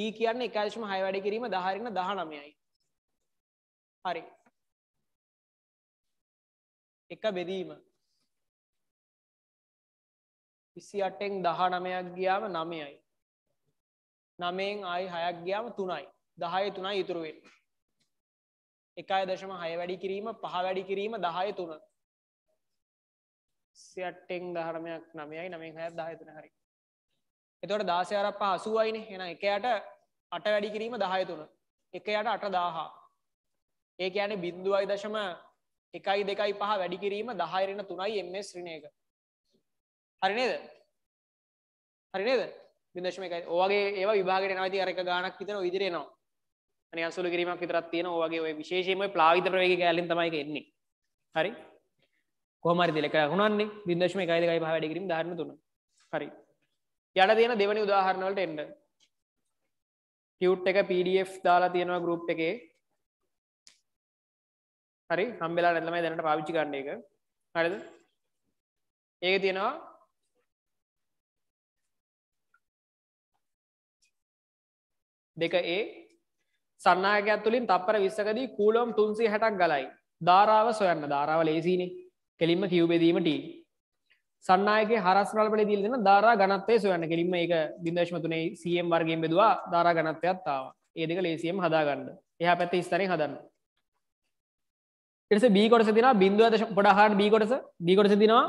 ඒ e කියන්නේ එකශම හය වැඩි කිරීම දහරින දහ නමයයි. හරි. එක බෙදීම විසි අටෙන් දහ නමයක් ගියාම නමයයි. නමයෙන් ආයි හයක් ගියාම තුනයි දහය තුනයි ඉතුරුවෙන්. එකයි දශම හය වැඩි කිරීම පහ වැඩි කිරීම දහය තුන සියට්ටෙන් දහරමයක් නමයයි නමින් හැත් දායතුන හරි එතොට දාසයර පාසුවයින හෙන එකයට අට වැඩි කිරීම දහයතුන එකයට අට දාහා ඒක යන බින්දුවයි දශම එකයි දෙකයි පහ වැඩි කිරීම දහයරෙන තුනයි එම ශ්‍රණයක හරිනේද හරිනේද බිදශම එකයි ඕගේ ඒ විභාගට නවති අරක ගානක් විතර ඉදිරෙනවා අනි අසුල කිරීමක් විතරත් තියෙන ඕගේ ඔය විශේෂම ප්ලාවිත ප්‍රවේග කෑලින් තමයි එන්නේ හරි කොහමරි දෙලක හුණන්නේ බිදශම එකයි එකයි පහ වැඩිකිරීම ධරන තුන හරි යට තියෙන දෙවනි උදාහරණවලට එන්න ටියව් එක PDF දාලා තියෙනවා ගරුප් එකේ හරි හම්බෙලා නැතමයි දැනට පාවිච්චි කරන්න එක හරිද ඒක තියෙනවා දෙක ඒ සන්නාගයක් තුළින් තප්පර විස්සකදී කූලොම් තුන්සේ හැටක් ගලයි ධාරාව සොයන්න ධාරාව ලේසිනේ කෙලින්ම කිව්බෙදීමට සන්නයක හරස්රල්පට දිල් දෙෙන ධරා ගනත්තය සොයන්න කෙලින්ම එක දිදශමතුනේ සියම් වර්ගෙන් බෙදවා ධරා ගනත්තයක්ත්තාව ඒදක ලේසියම් හදාගන්න එහ පැත්ත ස්තරය හදන්න එස බීකොටස තින බින්දුවදශ පොඩහාට බීකොටස බිකොටස තිනවා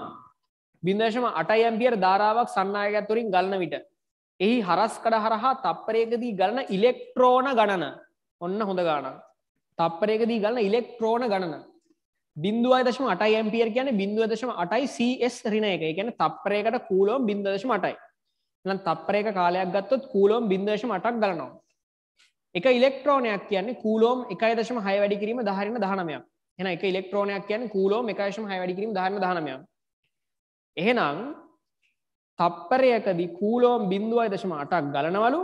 බින්දශම අටයි ඇම්පියර් ධරාවක් සන්නයකඇත්තුරින් ගලන විට එහි හරස් කඩ හරහා තප්පරයකදී ගලන ඉලෙක්ට්‍රෝන ගණන ඔන්න හොඳ ගාන තප්පරයකදී ගලන ඉලෙක්ට්‍රෝන ගණන බින්දුවයි දශම අටයි ඇම්පියර් කියන බින්දුව දශම අටයි CS රින එක ගැන තප්පරයකට කූලෝම් බින්දදශම අටයි නම් තප්පරයක කාලයක් ගත්තොත් කූලෝම් බින්දදශම අටක් ගලනවා එක ඉලෙක්ට්‍රෝනයක් කියන්නේ කූලෝම් එකයි දශම හය වැඩි කිරීම දහරින දහනමයක් එන එක ඉලෙක්ට්‍රෝනයක් කියන්නේ කූලෝම් එකයිශම හය වැඩි කිරීම දහරින දහනමයක් එහෙනම් තප්පරයකදි කූලෝම් බින්දුවයි දශම අටක් ගලනවලු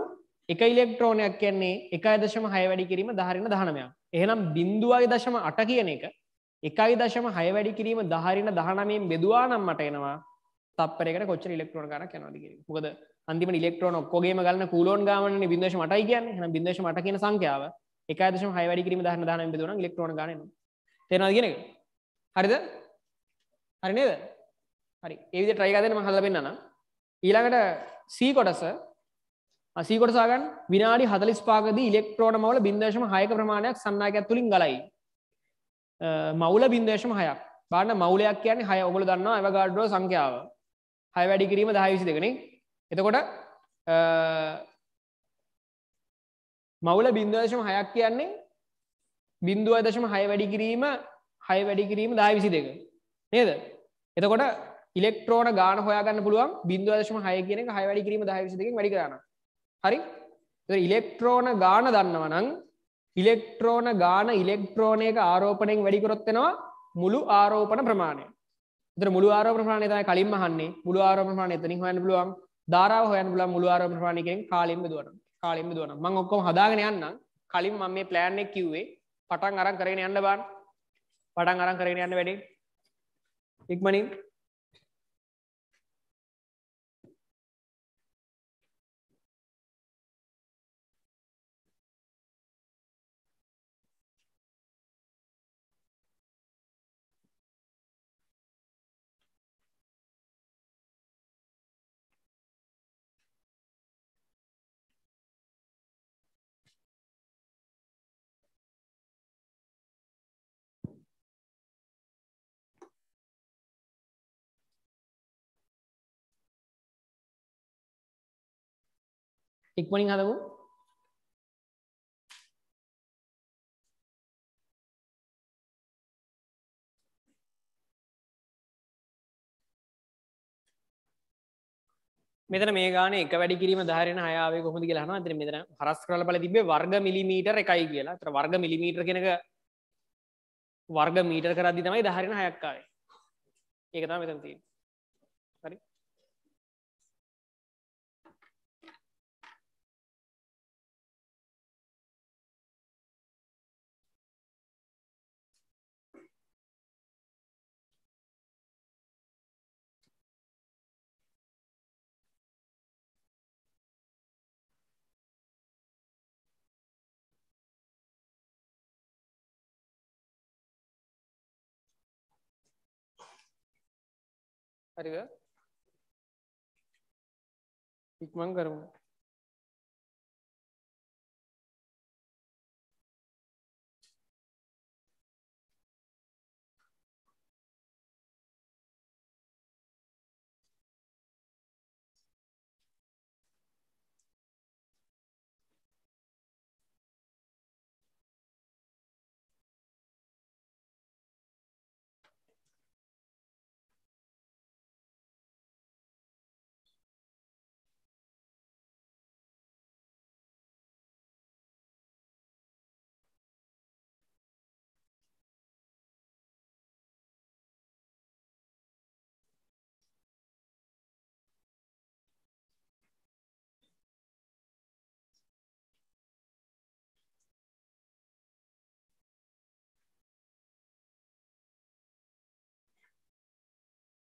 එක ඉලෙක්ට්‍රෝනයක් කියන්නේ එකයි දශම හය වැඩි කිරීම දහරින දහනමයක් එහෙනම් බින්දුවයි දශම අට කියන එක එකයි දශම හය වැඩි කිරීම දහරින දහනමින් බෙදවා නම්මට එනවා තපරෙක කොච්ච ඉලෙක්ට්‍රෝන ගන කනදකිර මොකද අන්තිම ඉලෙක්ට්‍රෝන ඔක්කොගේම ගන්න කූලෝන් ගමන බිදශ මට කියන්න හ බිදශ මට කියන සංඛ්‍යාව එකදශම හය වැඩි කිරීම දහන දාන බෙදවන ඉලෙක්ට්‍රෝන ගන තෙනගෙන හරිද හරි නේද හරි ඒවිද ට්‍රයිගදන මහල්ල පෙන්න්න ඊළඟට සීකොටස සීකොට සාගන් විනාඩි හතලිස් පාගද ඉලෙක්ට්‍රෝන මවල බිදශම හයක ප්‍රමාණයක් සන්නාකයක් තුළින් ගලයි මවුල බින්දේශම හයක් බාන මවුලයක් කියන්නේ හය ඔගොල දන්නවා ඇවගාඩ්ඩෝ සංඛ්‍යාව හය වැඩි කිරීම දහවිසි දෙකන එතකොට මවුල බින්දදශම හයක් කියන්නේ බින්දුව දශම හය වැඩි කිරීම හය වැඩි කිරීම දාවිසි දෙක නේද එතකොට ඉලෙක්ට්‍රෝන ගාන හොයාගන්න පුළුවන් බින්දුවදශම හය කියන හය වැඩි කිරීම දහවිසි දෙක වැඩි කරන්න හරි ඉලෙක්ට්‍රෝන ගාන දන්නවනං ඉලෙක්ට්‍රෝන ගාන ඉලෙක්ට්‍රෝනයක ආරෝපනයෙන් වැඩිකරොත්වෙනවා මුළු ආරෝපන ප්‍රමාණය ද මුළු ආරෝප ප්‍රමාණය තමයි කලින් මහන්නේ මුළු ආරෝප ප්‍රමාණය එතනින් හොයන්න පුළුවන් ධාරාව හොයන්න පුළුවන් මුළු ආරෝප ප්‍රමාණයකින් කාලින්ම දුවන කාලින්ම දුවන මම ඔක්කොම හදාගෙන යන්නම් කලින් මම මේ ප්ලෑන් එක කිව්වේ පටන් අරන් කරගෙන යන්න බාන්න පටන් අරන් කරගෙන යන්න වැඩේ ඉක්මනින් ඉක්මනින් හදමු මෙතන මේ ගාන එක වැඩි කිරීම ධාරන අයාවේ කොහොද කියලා හනවා අතන මෙතන හරස් කරලා බල තිබේ වර්ග මිලිමීටර් එකයි කියලා. අතන වර්ග මිලිමීටර් කෙනක වර්ග මීටර් කරද්දි තමයි ධාරණ හයක් ආවේ. ඒක තමයි මෙතන තියෙන්නේ. அறிவை இக்மன் கருங்க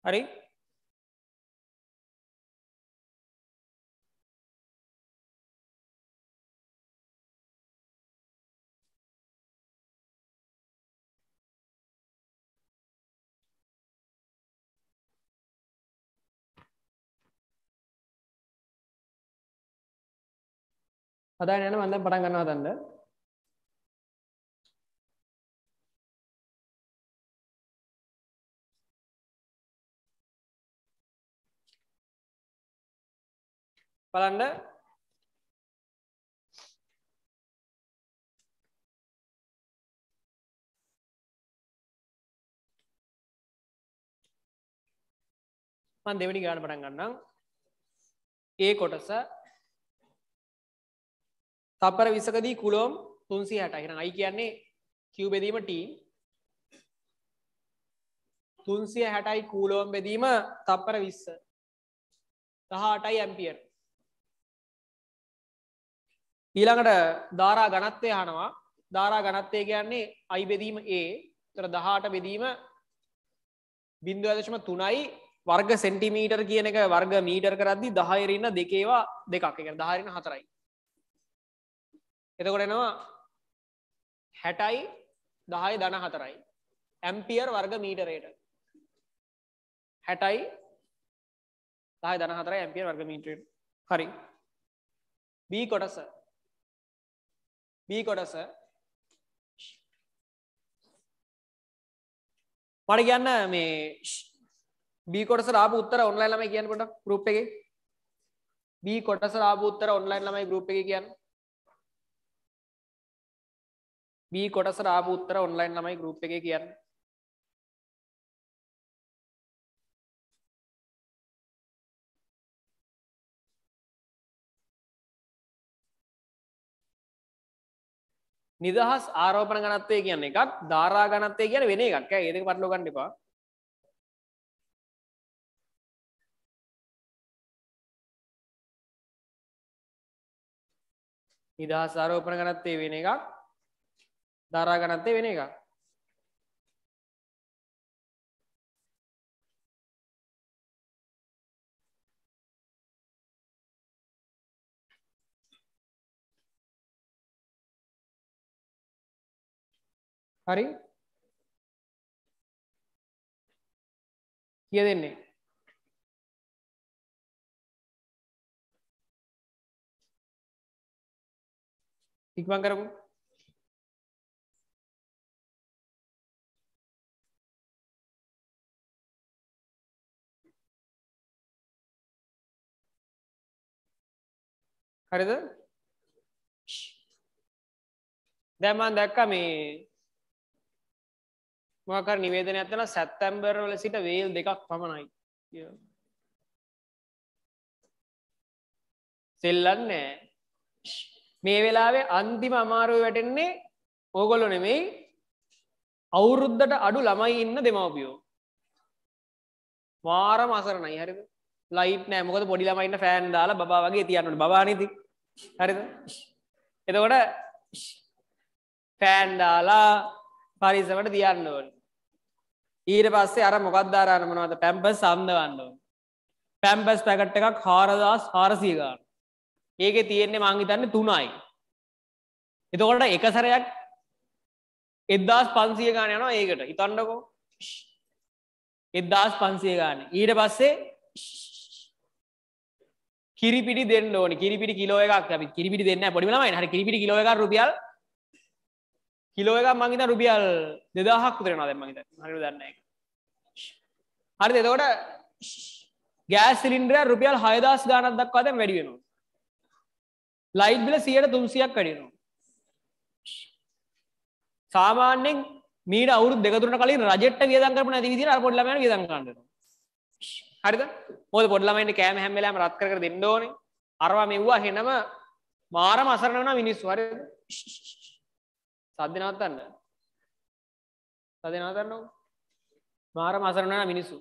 ஹரி அதான் என்ன வந்த படம் கண்ணாதான் බලන්න මන් දෙවැනි ගාන පටන් ගන්නම් ඒ කොටස තපර විසකදී කුලෝම් තුන්සි හැට හින අයි කියන්නේ කිව්බෙදීම ටීම් තුන්සිය හැටයි කූලෝම් බෙදීම තප්පර විස්ස තහටයි ඇම්පියර් ඊළඟට ධාරා ගණත්වය හනවා ධාරා ගණත්වය කියන්නේ අයි බෙදීම ඒ තර දහට බෙදීම බින්දු ඇදශම තුනයි වර්ග සෙන්ටිමීටර් කියන එක වර්ග මීටර් කරද්දි දහයරන්න දෙකේවා දෙකක් එක දහරන හතරයි එතකොට එනවා හැටයි දහය දන හතරයි ඇම්පියර් වර්ග මීටරයට හැටයි දහය දන හතර ඇම්පියර් වර්ග මීටරයට හරි බී කොටස බී කොටස මට කියන්න මේ බී කොටස රාපු උත්තර ඔන්ලයින් ළමයි කියන්නකොට ගරුප් එකේ බී කොටස රාපු උත්තර ඔන්ලයින් ළමයි ගරුප් එකේ කියන්න බී කොටස රාපු උත්තර ඔන්ලයින් ළමයි ගරුප් එකේ කියන්න නිදහස් ආරෝපන ගණත්වය කියන්න එකක් ධාරා ගණත්වය කියන වෙන එකක් ඒදක පටලො ගන්න එපා නිදහස් ආරෝපන ගණත්වය වෙන එකක් ධාරා ගණත්වය වෙන එකක් හරි කිය දෙන්නේ ඉක්මන් කරමු හරිද දැමන් දැක්ක මේ මොකර නිවේදන ඇතන සැත්තැම්බර්වල සිට වේල් දෙකක් පමණයි සෙල්ලන්නේ මේ වෙලාවේ අන්තිම අමාරුව වැටෙන්නේ ඕගොල්ලො නෙමෙයි අවුරුද්ධට අඩු ළමයි ඉන්න දෙමවපියෝ මාර මසරණයි හරිද ලයිට් නෑ මොකද පොඩි ළමයින්න ෆෑන් දාලා බා වගේ තියන්නට බානති හරිද එතකොට ෆෑන් දාලා පරිසමට තියන්න ඕන ඊට පස්සේ අර මොකක්ධාරන්න මොනවද පැම්පස් සම්දවන්නවා. පැම්පස් පැකට් එකක් හාරදස් හාරසීගාන. ඒක තියෙන්නේ මංහිතන්න තුනයි. එතකොට එක සරයක් එද්දස් පන්සිය ගාන යනවා ඒකට ඉතන්ඩකෝ එද්දස් පන්සිය ගාන ඊට පස්සේ කිරිපිටි දෙන්න ඕන කිරිපිටි කිලෝ එකක් අපි කිරිපිටි දෙන්න පොඩිමලමයි හරි කිරිපිටි කිලෝ එකක් රුපියල් කිලෝ එක මංහිත රුපියල් දෙදහක් විතරෙනවා දැන් මංහිත හරි දන්න එක හරිද එතකොට ගෑස් සිලින්ඩරය රුපියල් 6000 ගාණක් දක්වා දැන් වැඩි වෙනවා ලයිට් බිල 100ට 300ක් වැඩි වෙනවා සාමාන්‍යයෙන් මීට අවුරුදු දෙක තුනකට කලින් රජෙට්ට වියදම් කරපු නැති විදිහට අර පොඩි ළමයාට වියදම් කරන්න වෙනවා හරිද මොකද පොඩි ළමයින්ට කෑම හැම වෙලාවෙම රත් කර කර දෙන්න ඕනේ අරවා මෙව්වා හෙනම මාරම අසරණ වෙනවා මිනිස්සු හරිද සද්ද නවත්තන්න. සද්ද නවත්තන්නකො. මාරම අසරණ වෙන මිනිස්සු.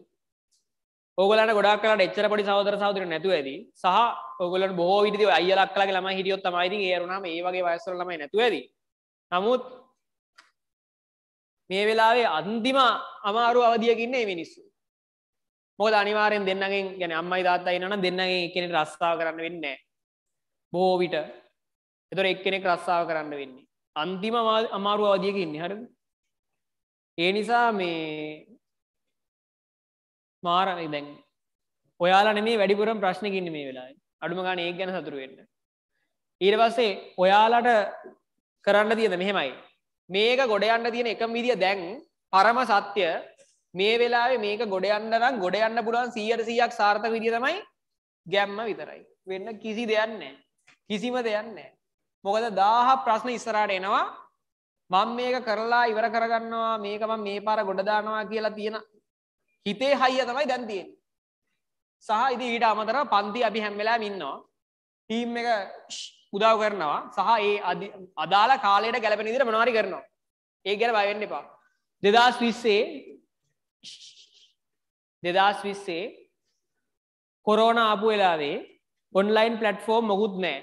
ඕගලන්ට ගොඩක් කලට එච්චර පොඩි සහෝදර සහෝදරියෝ නැතුව ඇති. සහ ඕගලන්ට බොහෝ විටදී අයියලා අක්කලාගේ ළමයි හිටියොත් තමයි ඉතින් ඒ වුණාම ඒ වගේ වයස්වල ළමයි නැතුව ඇති. නමුත් මේ වෙලාවේ අන්තිම අමාරු අවධියකින් ඉන්නේ මේ මිනිස්සු. මොකද අනිවාර්යෙන් දෙන්නගෙන් يعني අම්මයි තාත්තයි ඉන්නවනම් දෙන්නගෙන් එක්කෙනෙක් රස්සාව කරන්න වෙන්නේ නැහැ. බොහෝ විට. ඒතර එක්කෙනෙක් රස්සාව කරන්න වෙන්නේ. අන්තිම අමාරුව අවධියක ඉන්න හරද ඒ නිසා මේ මාරයි දැන් ඔයාලා නෙමේ වැඩිපුරම් ප්‍රශ්න ඉන්න මේ වෙලා අඩුම ගාන ඒ ගැන සතුරුවෙන්න ඊට පස්සේ ඔයාලට කරන්න තියෙන මෙහෙමයි මේක ගොඩ යන්න තියෙන එක විදිිය දැන් පරම සත්‍ය මේ වෙලාවේ මේක ගොඩ යන්න නම් ගොඩ යන්න පුළුවන් සීයට සීයක් සාර්ථ විදිිය තමයි ගැම්ම විතරයි වෙන්න කිසි දෙයන්නෑ කිසිම දෙයන්නෑ මොකද දාහ ප්‍රශ්න ඉස්සරට එනවා මං මේක කරලා ඉවර කරගන්නවා මේක මං මේ පාර ගොඩදානවා කියලා තියෙන හිතේ හයිය තමයි දැන්තියෙන් සහ ඉදි ඊට අමතර පන්ති අපි හැම්වෙලා මින්නවා ටීම් එක උදව් කරනවා සහ ඒ අදාලා කාලයට ගැලපෙන ඉදිර මනවාරි කරනවා ඒ ගැන බයවෙන්න එපා දෙදස් විස්සේ දෙදස් විස්සේ කොරෝණ ආපු වෙලාවේ ඔන්ලයින් පලට්ෆෝර්ම් මොකුත් නෑ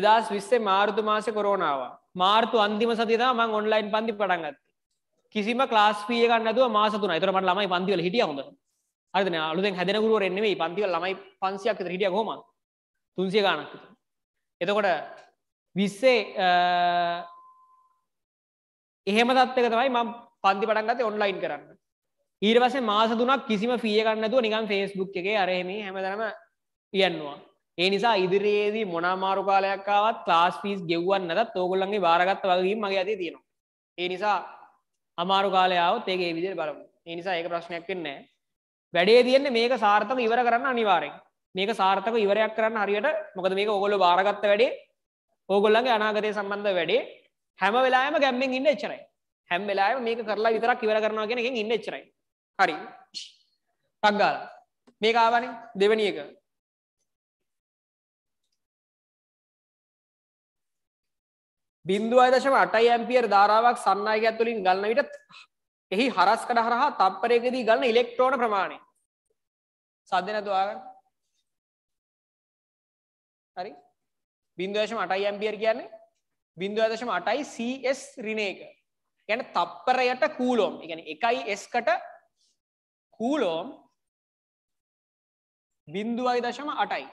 දෙදස් විස්සේ මාර්තු මාස කොරෝනාව මාර්තු අන්තිම සතිත මං ඔන්ලයින් පන්ති පටන්ගත්ත කිසිම ලාස් පියගන්නතු මාසතුන තර මට ළමයි පන්තිවල හිටිය හොඳ අරදන අලුදෙන් හැදනකුරුව එන්නෙවෙයි පන්තිව ළමයි පන්සියක් හිටිය හොම තුන්සිය ගානක් එතකොට විස්සේ එහෙම තත්වක තමයි මං පන්ති පටන්ගත ඔන්ලයින් කරන්න ඊරවස මාසතුනක් කිසිම ෆියගන්නතුව නිකම් ෆේස්බුක් එකේ අරහෙම හැමදනම යන්නවා ඒ නිසා ඉදිරියේදී මොනාමාරු කාලයක්කාවත් ලාස් පිස් ගෙව්වන් නත් තෝගොල්ලන්ගේ භාරගත්ත වගේීම මගේ ඇති තියෙනවා. ඒ නිසා අමාරු කාලයාවත් ඒක ඒ විදිර බලමු ඒ නිසා ඒක ප්‍රශ්නයක් වෙන්නේ වැඩේ තියෙන්නේ මේක සාර්ථක ඉවර කරන්න අනිවාරෙන් මේක සාර්ථක ඉවරයක් කරන්න හරියට මොකද මේක ඔගොල්ලො භාරගත්ත වැඩේ ඕගොල්ලන්ගේ අනාගතය සම්බන්ධ වැඩේ හැම වෙලාම ගැම්මෙන් ඉන්න එච්චරයි හැම් වෙලාම මේක කරලා විතරක් ඉවර කරනවා කෙනකින් ඉන්න එච්චරයි හරි පක්ගාල මේක ආවනේ දෙවනි එක බින්දුව අදශම අටයි ඇම්පියර් ධාරාවක් සන්නයක ඇතුලින් ගන්න විට එහි හරස් කඩ හරහා තප්පරයකදී ගන්න ඉලෙක්ට්‍රෝන ප්‍රමාණය සද්ද නැතුව ආගන්න හරි බින්දුව දශම අටයි ඇම්පියර් කියන්නේ බින්දුව දශම අටයි CS රිනේක ගැන තප්පරයට කූලෝම් එකන එකයි එස්කට කූලෝම් බින්දුවයි දශම අටයි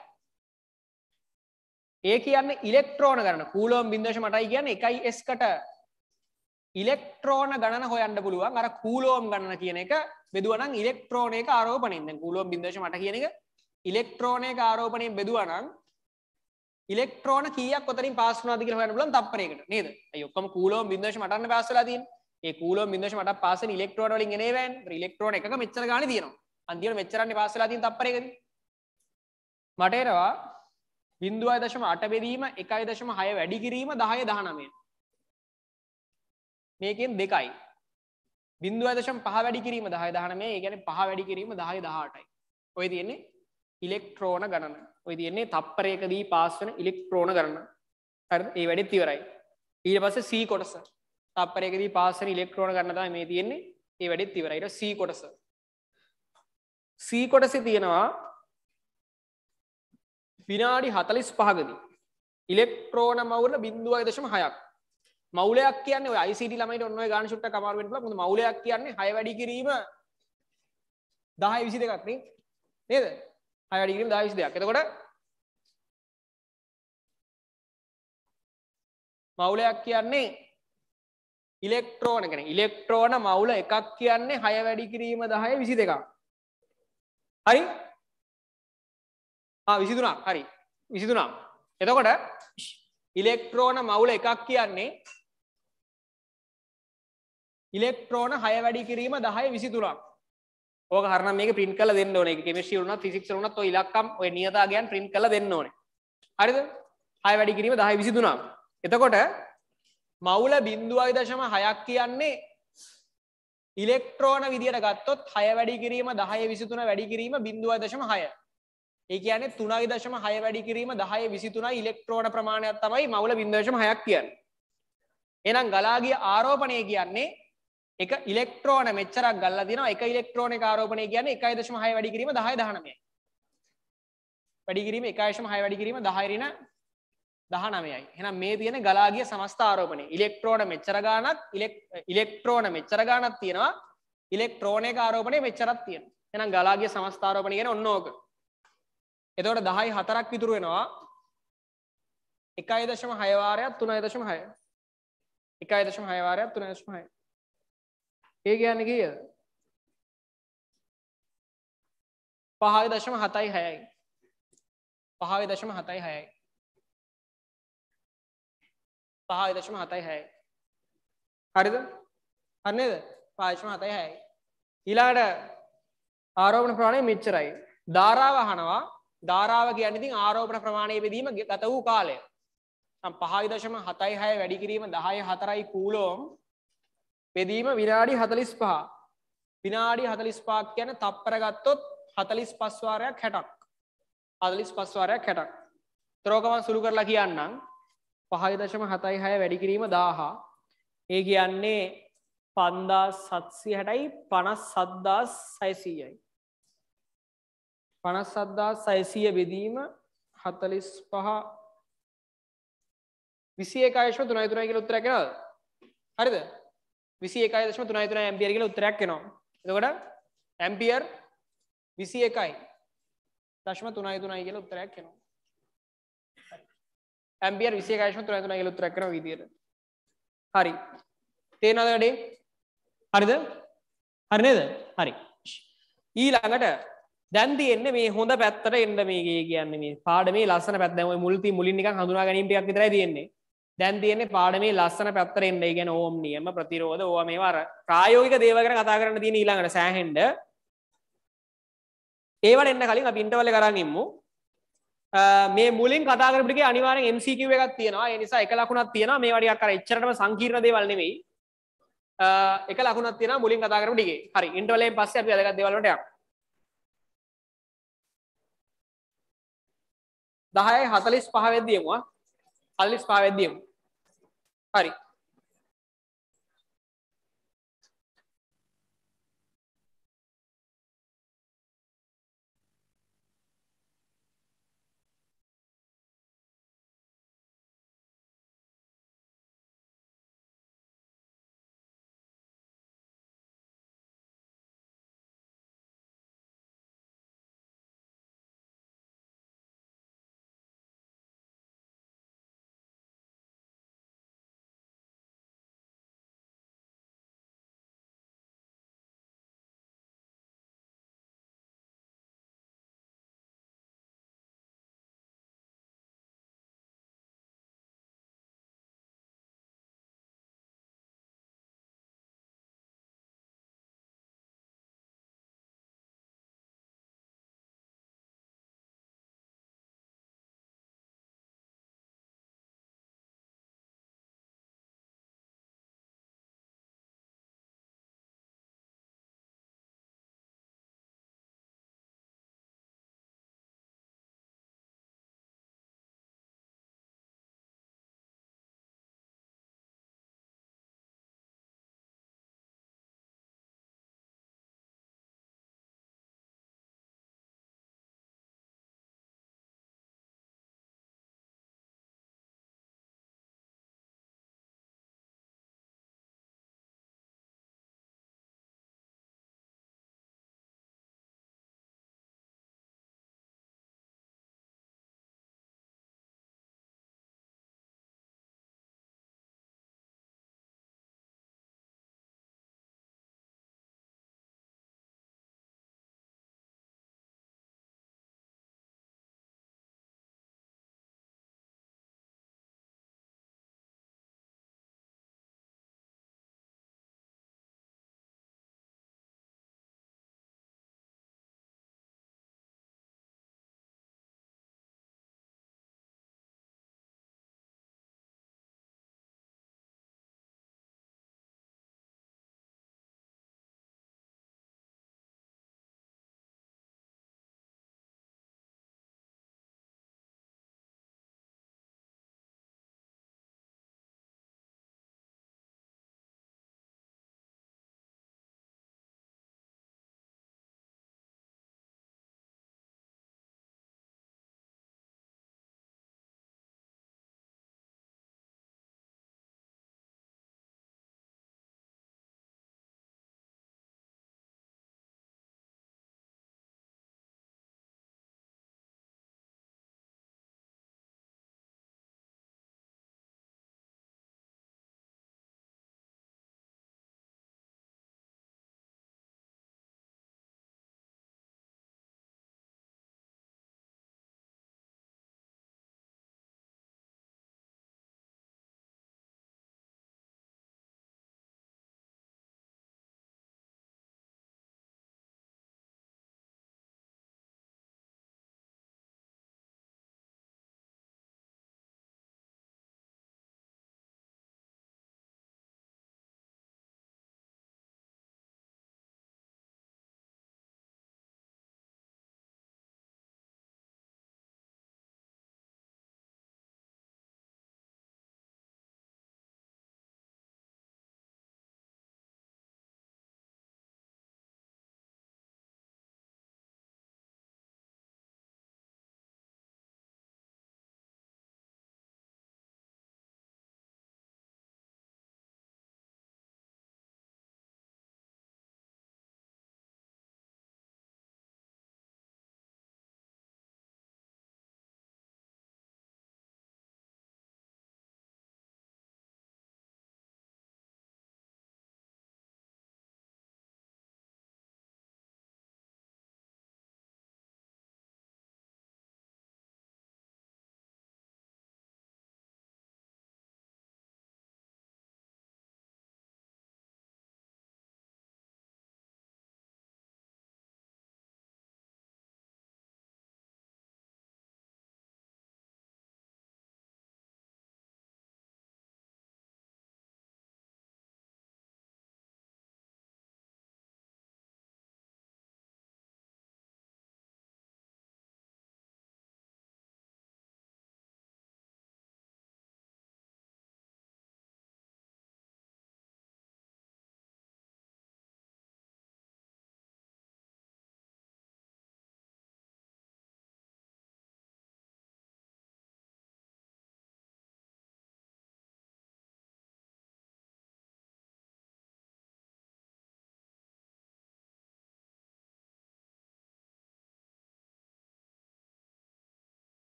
ඒ කියන්න ඉලෙක්ට්‍රෝන ගන්න කූලෝම් බිදශ මටයි කියන්න එකයි එස්කට ඉලෙක්ට්‍රෝන ගණන හොයන්න පුළුවන් අර කූලෝම් ගණන කියන එක බෙදුවනම් ඉලෙක්ට්‍රෝනය ආරෝපනින්ද කූලෝම් බිදශ මට කියන එක ඉලෙක්ට්‍රෝනය ආරෝපනයෙන් බෙදුවනම් ඉලෙක්ට්‍රෝන කියක් කොතරින් පාස්නාද කියලා හොයන්න බලන් තප්පරයකට නේද ඔක්කොම කූලෝම් බිදශ මටන්න පාස්සලා තියෙන ඒ කූලෝ බිදශ මට පාස ඉලෙක්ට්‍රෝන වලින් එනේවන් ඉලෙක්ට්‍රෝන එක මෙච්චර ගාන තියෙනවා අන්තිමට මෙච්චරන්නේ පාස්සලා තියෙන තප්පරයකදී මට එනවා බින්දුවයි දශම අට බෙදීම එකයි දශම හය වැඩි කිරීම දහය දහනමය මේකෙන් දෙකයි බින්දුව දශම් පහ වැඩි කිරීම දහය දහනමය ගැන පහ වැඩි කිරීම දහය දහටයි ඔය තියෙන්නේ ඉලෙක්ට්‍රෝන ගණන ඔය තියෙන්නේ තප්පරයකදී පාස්වන ඉලෙක්ට්‍රෝන ගණන ඒ වැඩි තිවරයි ඊට පස්ස සී කොටස තප්පරයකදී පාසන ඉලෙක්ට්‍රෝන ගන්නතා මේ තියෙන්නේ ඒ වැඩි තිවරයිට සී කොටස සී කොටස තියෙනවා විනාඩි හතලිස් පහගදී ඉලෙක්ට්‍රෝන මවුල බින්දුවයි දශම හයක් මවලයක් කියන යිසිට ලමට ඔන්න ගාන ශුට්ට කමාරුවෙන් ලක් මවලයක් කියන්නේ හය වැඩි කිරීම දහය විසි දෙකක්න නේද අයඩිකිරීම දවිසි දෙයක් එතකොට මවුලයක් කියන්නේ ඉලෙක්ට්‍රෝන කෙන ඉලෙක්ට්‍රෝන මවුල එකක් කියන්නේ හය වැඩි කිරීම දහය විසි දෙකක් හරි විසිදුනම් හරි විසිදුනම් එතකොට ඉලෙක්ට්‍රෝන මවුල එකක් කියන්නේ ඉලෙක්ට්‍රෝන හය වැඩි කිරීම දහය විසිතුනම් ඕක හරන මේ පින් කල දෙන්න ඕන කෙමිශි වුණත් ෆිසික්ස් වුණත් ඔය ඉලක්කම් ඔය නියතාගයන් ප්‍රින්ට් කළ දෙන්න ඕනේ හරිද හය වැඩි කිරීම දහය විසිතුනම් එතකොට මවුල බින්දුවයි දශම හයක් කියන්නේ ඉලෙක්ට්‍රෝන විදියට ගත්තොත් හය වැඩි කිරීම දහය විසිතුන වැඩි කිරීම බින්දුවයි දශම හය ඒ කියන්නේ 3.6 වැඩි කිරීම 10 23 ඉලෙක්ට්‍රෝන ප්‍රමාණයක් තමයි මවුල 0.6ක් කියන්නේ. එහෙනම් ගලා ගිය ආරෝපණය කියන්නේ එක ඉලෙක්ට්‍රෝන මෙච්චරක් ගල්ලා දිනවා එක ඉලෙක්ට්‍රෝන එක ආරෝපණය කියන්නේ 1.6 වැඩි කිරීම 10 19යි. වැඩි කිරීම 1.6 වැඩි කිරීම 10 ඍණ 19යි. එහෙනම් මේ තියෙන ගලා ගිය සමස්ත ආරෝපණය. ඉලෙක්ට්‍රෝන මෙච්චර ගාණක් ඉලෙක්ට්‍රෝන මෙච්චර ගාණක් තියෙනවා. ඉලෙක්ට්‍රෝන එක ආරෝපණය මෙච්චරක් තියෙනවා. එහෙනම් ගලා ගිය සමස්ත ආරෝපණය කියන්නේ ඔන්න ඕක. එතවට දහයි හතරක් විතුරු වෙනවා එකයි දශම හයවාරයක් තුනයි දශම හය එකයි දශම හයවාරයක් තුන දශම හය ඒ කියන්න කියද පහවි දශම හතයි හයයි පහවි දශම හතයි හයයි පහවි දශම හතයි හයයි හරිද හරන්නේද පාශම හතයි හයයි ඊලාට ආරෝපණ ප්‍රාණය මෙච්චරයි ධාරාව හනවා ධාරාව ගැනතින් ආරෝපණ ප්‍රමාණය බෙදීම ගත වූ කාලය පහවිදශම හතයි හය වැඩිකිරීම දහය හතරයි කූලෝම් පෙදීම විනාඩි හතලිස් පහ විනාඩි හතලිස් පාක් ගැන තප්පරගත්තොත් හතලිස් පස්වාරයක් හැටක් අදලිස් පස්වාරයක් හැටක් තරෝකවන් සුළු කරලා කියන්නම් පහවිදශම හතයි හය වැඩිකිරීම දාහා ඒ කියන්නේ පන්දා සත්සි හැටයි පනස් සද්දා සයිසීයයි පනස්සද්දා සයිසිය බෙදීම හතලිස් පහ විසිය එකයිශම තුනයි තුනයි කියල උත්තරයක් කෙනද හරිද විසි එකයිදශම තුනයි තුන ඇම්පියර කියල උත්තරයක් කෙනවා එතකොට ඇම්පියර් විසි එකයි දශම තුනයි තුනයි කියල උත්තරයක් කෙනවා ඇම්පියර් විසි එකයිශම තුනයි තුනයි කියල උත්තරක් කෙනවා විදියට හරි තේනද වැඩේ හරිද හරි නේද හරි ඊළඟට දැන්ති එන්න මේ හොඳ පැත්තට එන්න මේගේ කියන්නේ පාඩම ලස්සන පැත්දම මුල්ති මුලින්නික හඳුනා ගැනීමටයක් විතර තියෙන්නේ දැන් තියන්නේ පාඩමේ ලස්සන පැත්තර එන්න ගැන ඕම් නියම ප්‍රතිරෝධ ඕ මේ වර ප්‍රායෝගික දේවකර කතා කරන්න තියෙන ඊළඟට සෑහෙන්ඩ ඒවට එන්න කලින් අපින්ටවල කරන්නම්මු මේ මුලින් කතාකරපිට අනිවාර MCකිව එකක් තියෙනවා නිසා එක ලකුණක් තියෙන මේ වඩියක් කර එච්චරට සංකීර්ණ දේවල්නෙවෙයි එක ලකුණක් තියෙන මුලින් කතාකරපටිගේ හරි ඉන්ටවලෙන් පස්ස අපි අදගත් දෙවලටයක් දහයයි හතලිස් පහවෙද්දියමුවා හලිස් පහවෙද්දියමු හරි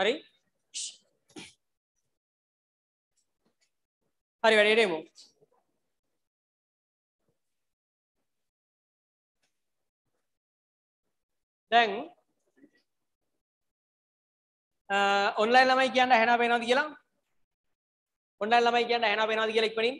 හරි හරි වැඩේටේමු දැන් ඔන්ලයින් ළමයි කියන්න හැනා පේනවද කියලා ඔන්ලයින් ළමයි කියන්න හැනා පේනවද කියලා ඉක්මනින්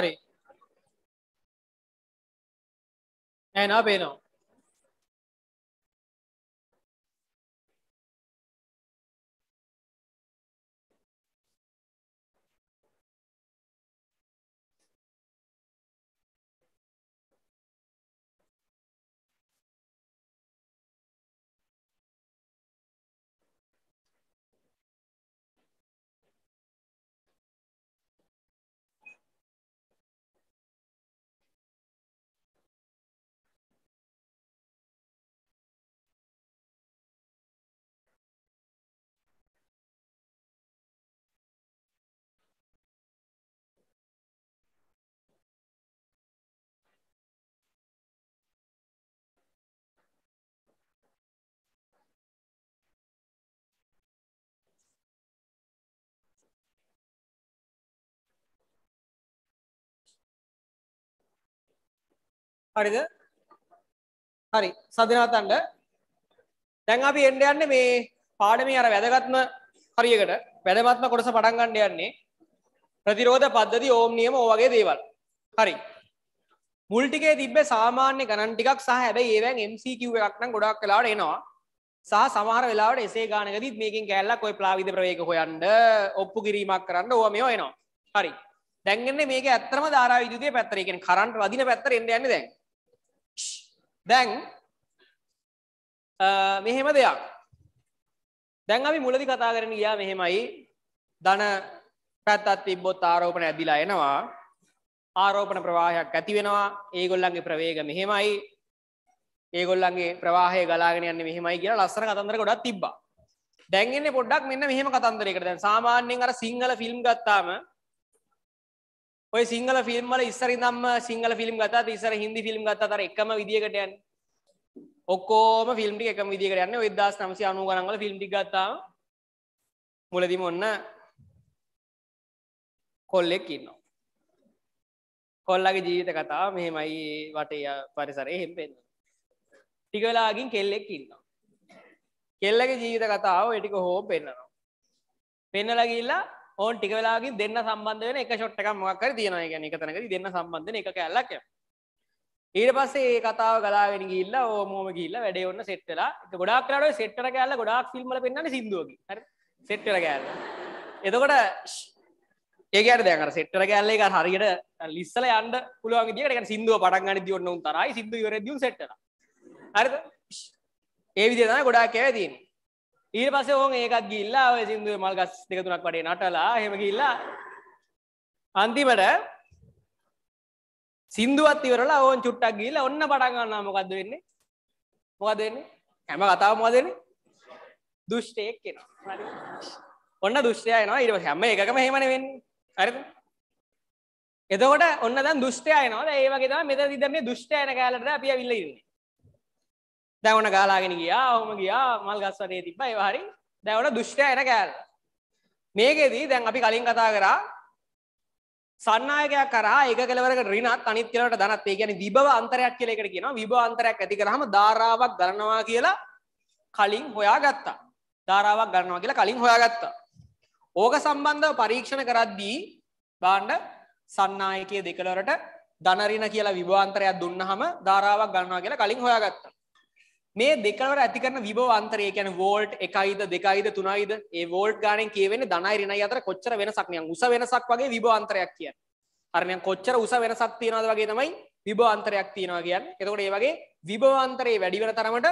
හරි ඇ අපේනවා හරිද හරි සදිනහතන්ට දැන් අපි එන්න යන්නේ මේ පාඩමේ අර වැදගත්ම හරියකට වැදගත්ම කොටස පටන් ගන්න යන්නේ ප්‍රතිරෝධ පද්ධති ඕම් නියම ඔය වගේ දේවල්. හරි. මුල් ටිකේ තිබ්බේ සාමාන්‍ය ගණන් ටිකක් සහ හැබැයි ඒවෙන් MCQ එකක් නම් ගොඩක් වෙලාවට එනවා. සහ සමහර වෙලාවට එසේ ගානකදීත් මේකෙන් කෑල්ලක් ඔය ප්ලාවිද ප්‍රවේග හොයන්න ඔප්පු කිරීමක් කරන්න ඕවා මේවා එනවා. හරි. දැන් එන්නේ මේක ඇත්තම ධාරා විදුලිය පැත්තට. ඒ කියන්නේ කරන්ට් වදින පැත්තට එන්න යන්නේ දැන්. දැන් මෙහෙම දෙයක් දැන් අපි මුලදි කතා කරන ගියා මෙහෙමයි ධන පැත්තත් තිබ්බොත් ආරෝපණ ඇදිලා එනවා ආරෝපණ ප්‍රවාහයක් ඇති වෙනවා ඒගොල්ලන්ගේ ප්‍රවේග මෙහෙමයි ඒගොල්ලන්ගේ ප්‍රවාහය ගලාගෙන යන්නේ මෙහෙමයි කියලා ලස්සන කතන්දර ගොඩක් තිබ්බා දැන් එන්නේ පොඩ්ඩක් මෙන්න මෙහෙම කතන්දරයකට දැන් සාමාන්‍යයෙන් අර සිංහල ෆිල්ම් ගත්තාම ඔය සිංහල ෆිල්ම් වල ඉස්සරින් දම්ම සිංහල ෆිල්ම් ගතත් ඉස්සර හිදි ෆිල්ම් ගත තර එකම විදිකට යන්න ඔක්කෝම ෆිල්ම්ටි එක විදිකට යන්න ඔදස් නමසි අනු ගනගල ෆිල්ම්ටි ගත්තා මුලදිම ඔන්න කොල්ලෙක් ඉන්නවා කොල්ලගේ ජීවිත කතා මෙහෙමයි වටය පරිසරය හෙම්පෙන්න්න ටිකලාගින් කෙල්ලෙක් ඉන්නවා කෙල්ලගේ ජීවිත කතාව එටික හෝ පෙන්න්නනවා පෙන්නලගිල්ලා ඕන් ටික වෙලාගින් දෙන්න සම්බන්ධ වෙන එක ෂොට් එකක් මොකක් හරි තියෙනවා කියන්නේ එක තැනකදී දෙන්න සම්බන්ධ වෙන එක කැලලක් යනවා ඊට පස්සේ ඒ කතාව ගලාගෙන ගිහිල්ලා ඕ මොම ගිහිල්ලා වැඩේ ඔන්න සෙට් වෙලා ඒක ගොඩාක් වෙලාට ඔය සෙට් වල කැලල ගොඩාක් ෆිල්ම් වල පෙන්වන්නේ සින්දුවකින් හරි සෙට් වල කැලල එතකොට ඒක හරි දැන් අර සෙට් වල කැලල ඒක හරියට ලිස්සල යන්න පුළුවන් විදියට ඒ කියන්නේ සින්දුව පටන් ගන්නදී ඔන්න උන් තරයි සින්දුව ඉවරෙද්දී උන් සෙට් වෙලා හරිද ඒ විදිහට තමයි ගොඩාක් ඒවා තියෙන්නේ ඊට පස්සේ ඕන් ඒකත් ගිහිල්ලා ඔය සින්දුවේ මල් ගස් දෙක තුනක් වඩේ නටලා එහෙම ගිහිල්ලා අන්තිමට සින්දුවත් ඉවරලා ඕන් චුට්ටක් ගිහිල්ලා ඔන්න පටන් ගන්නවා මොකද්ද වෙන්නේ මොකද වෙන්නේ හැම කතාවම මොකද වෙන්නේ දුෂ්ටයෙක් එනවා හරි ඔන්න දුෂ්ටයා එනවා ඊට පස්සේ හැම එකකම එහෙමනේ වෙන්නේ හරිද එතකොට ඔන්න දැන් දුෂ්ටයා එනවා දැන් ඒ වගේ තමයි මෙතනදී දැන් මේ දුෂ්ටයා එන කාලේට අපි අවිල්ල ඉන්නේ දැවන ගාලාගෙන ගියා ඔහොම ගියා මල් ගස් වනේ තිබ්බා ඒව හරින් දැවට දුෂ්ටයා එන කෑල්ල මේකෙදී දැන් අපි කලින් කතා කරා සන්නායකයක් කරා ඒක කෙලවරකට ඍණත් අනිත් කෙලවරට ධනත් ඒ කියන්නේ විභව අන්තරයක් කියලා එකට කියනවා විභව අන්තරයක් ඇති කරාම ධාරාවක් ගණනවා කියලා කලින් හොයාගත්තා ධාරාවක් ගණනවා කියලා කලින් හොයාගත්තා ඕක සම්බන්ධව පරීක්ෂණ කරද්දී බාණ්ඩ සන්නායකයේ දෙකලවරට ධන ඍණ කියලා විභව අන්තරයක් දුන්නාම ධාරාවක් ගණනවා කියලා කලින් හොයාගත්තා මේ දෙකවර ඇති කරන විභව අන්තරය කියන්නේ වෝල්ට් 1යිද 2යිද 3යිද ඒ වෝල්ට් ගාණෙන් කියවෙන්නේ ධනයි ඍණයි අතර කොච්චර වෙනසක් නියම් උස වෙනසක් වගේ විභව අන්තරයක් කියන්නේ. හරි නියම් කොච්චර උස වෙනසක් තියනවද වගේ තමයි විභව අන්තරයක් තියනවා කියන්නේ. එතකොට ඒ වගේ විභව අන්තරේ වැඩි වෙන තරමට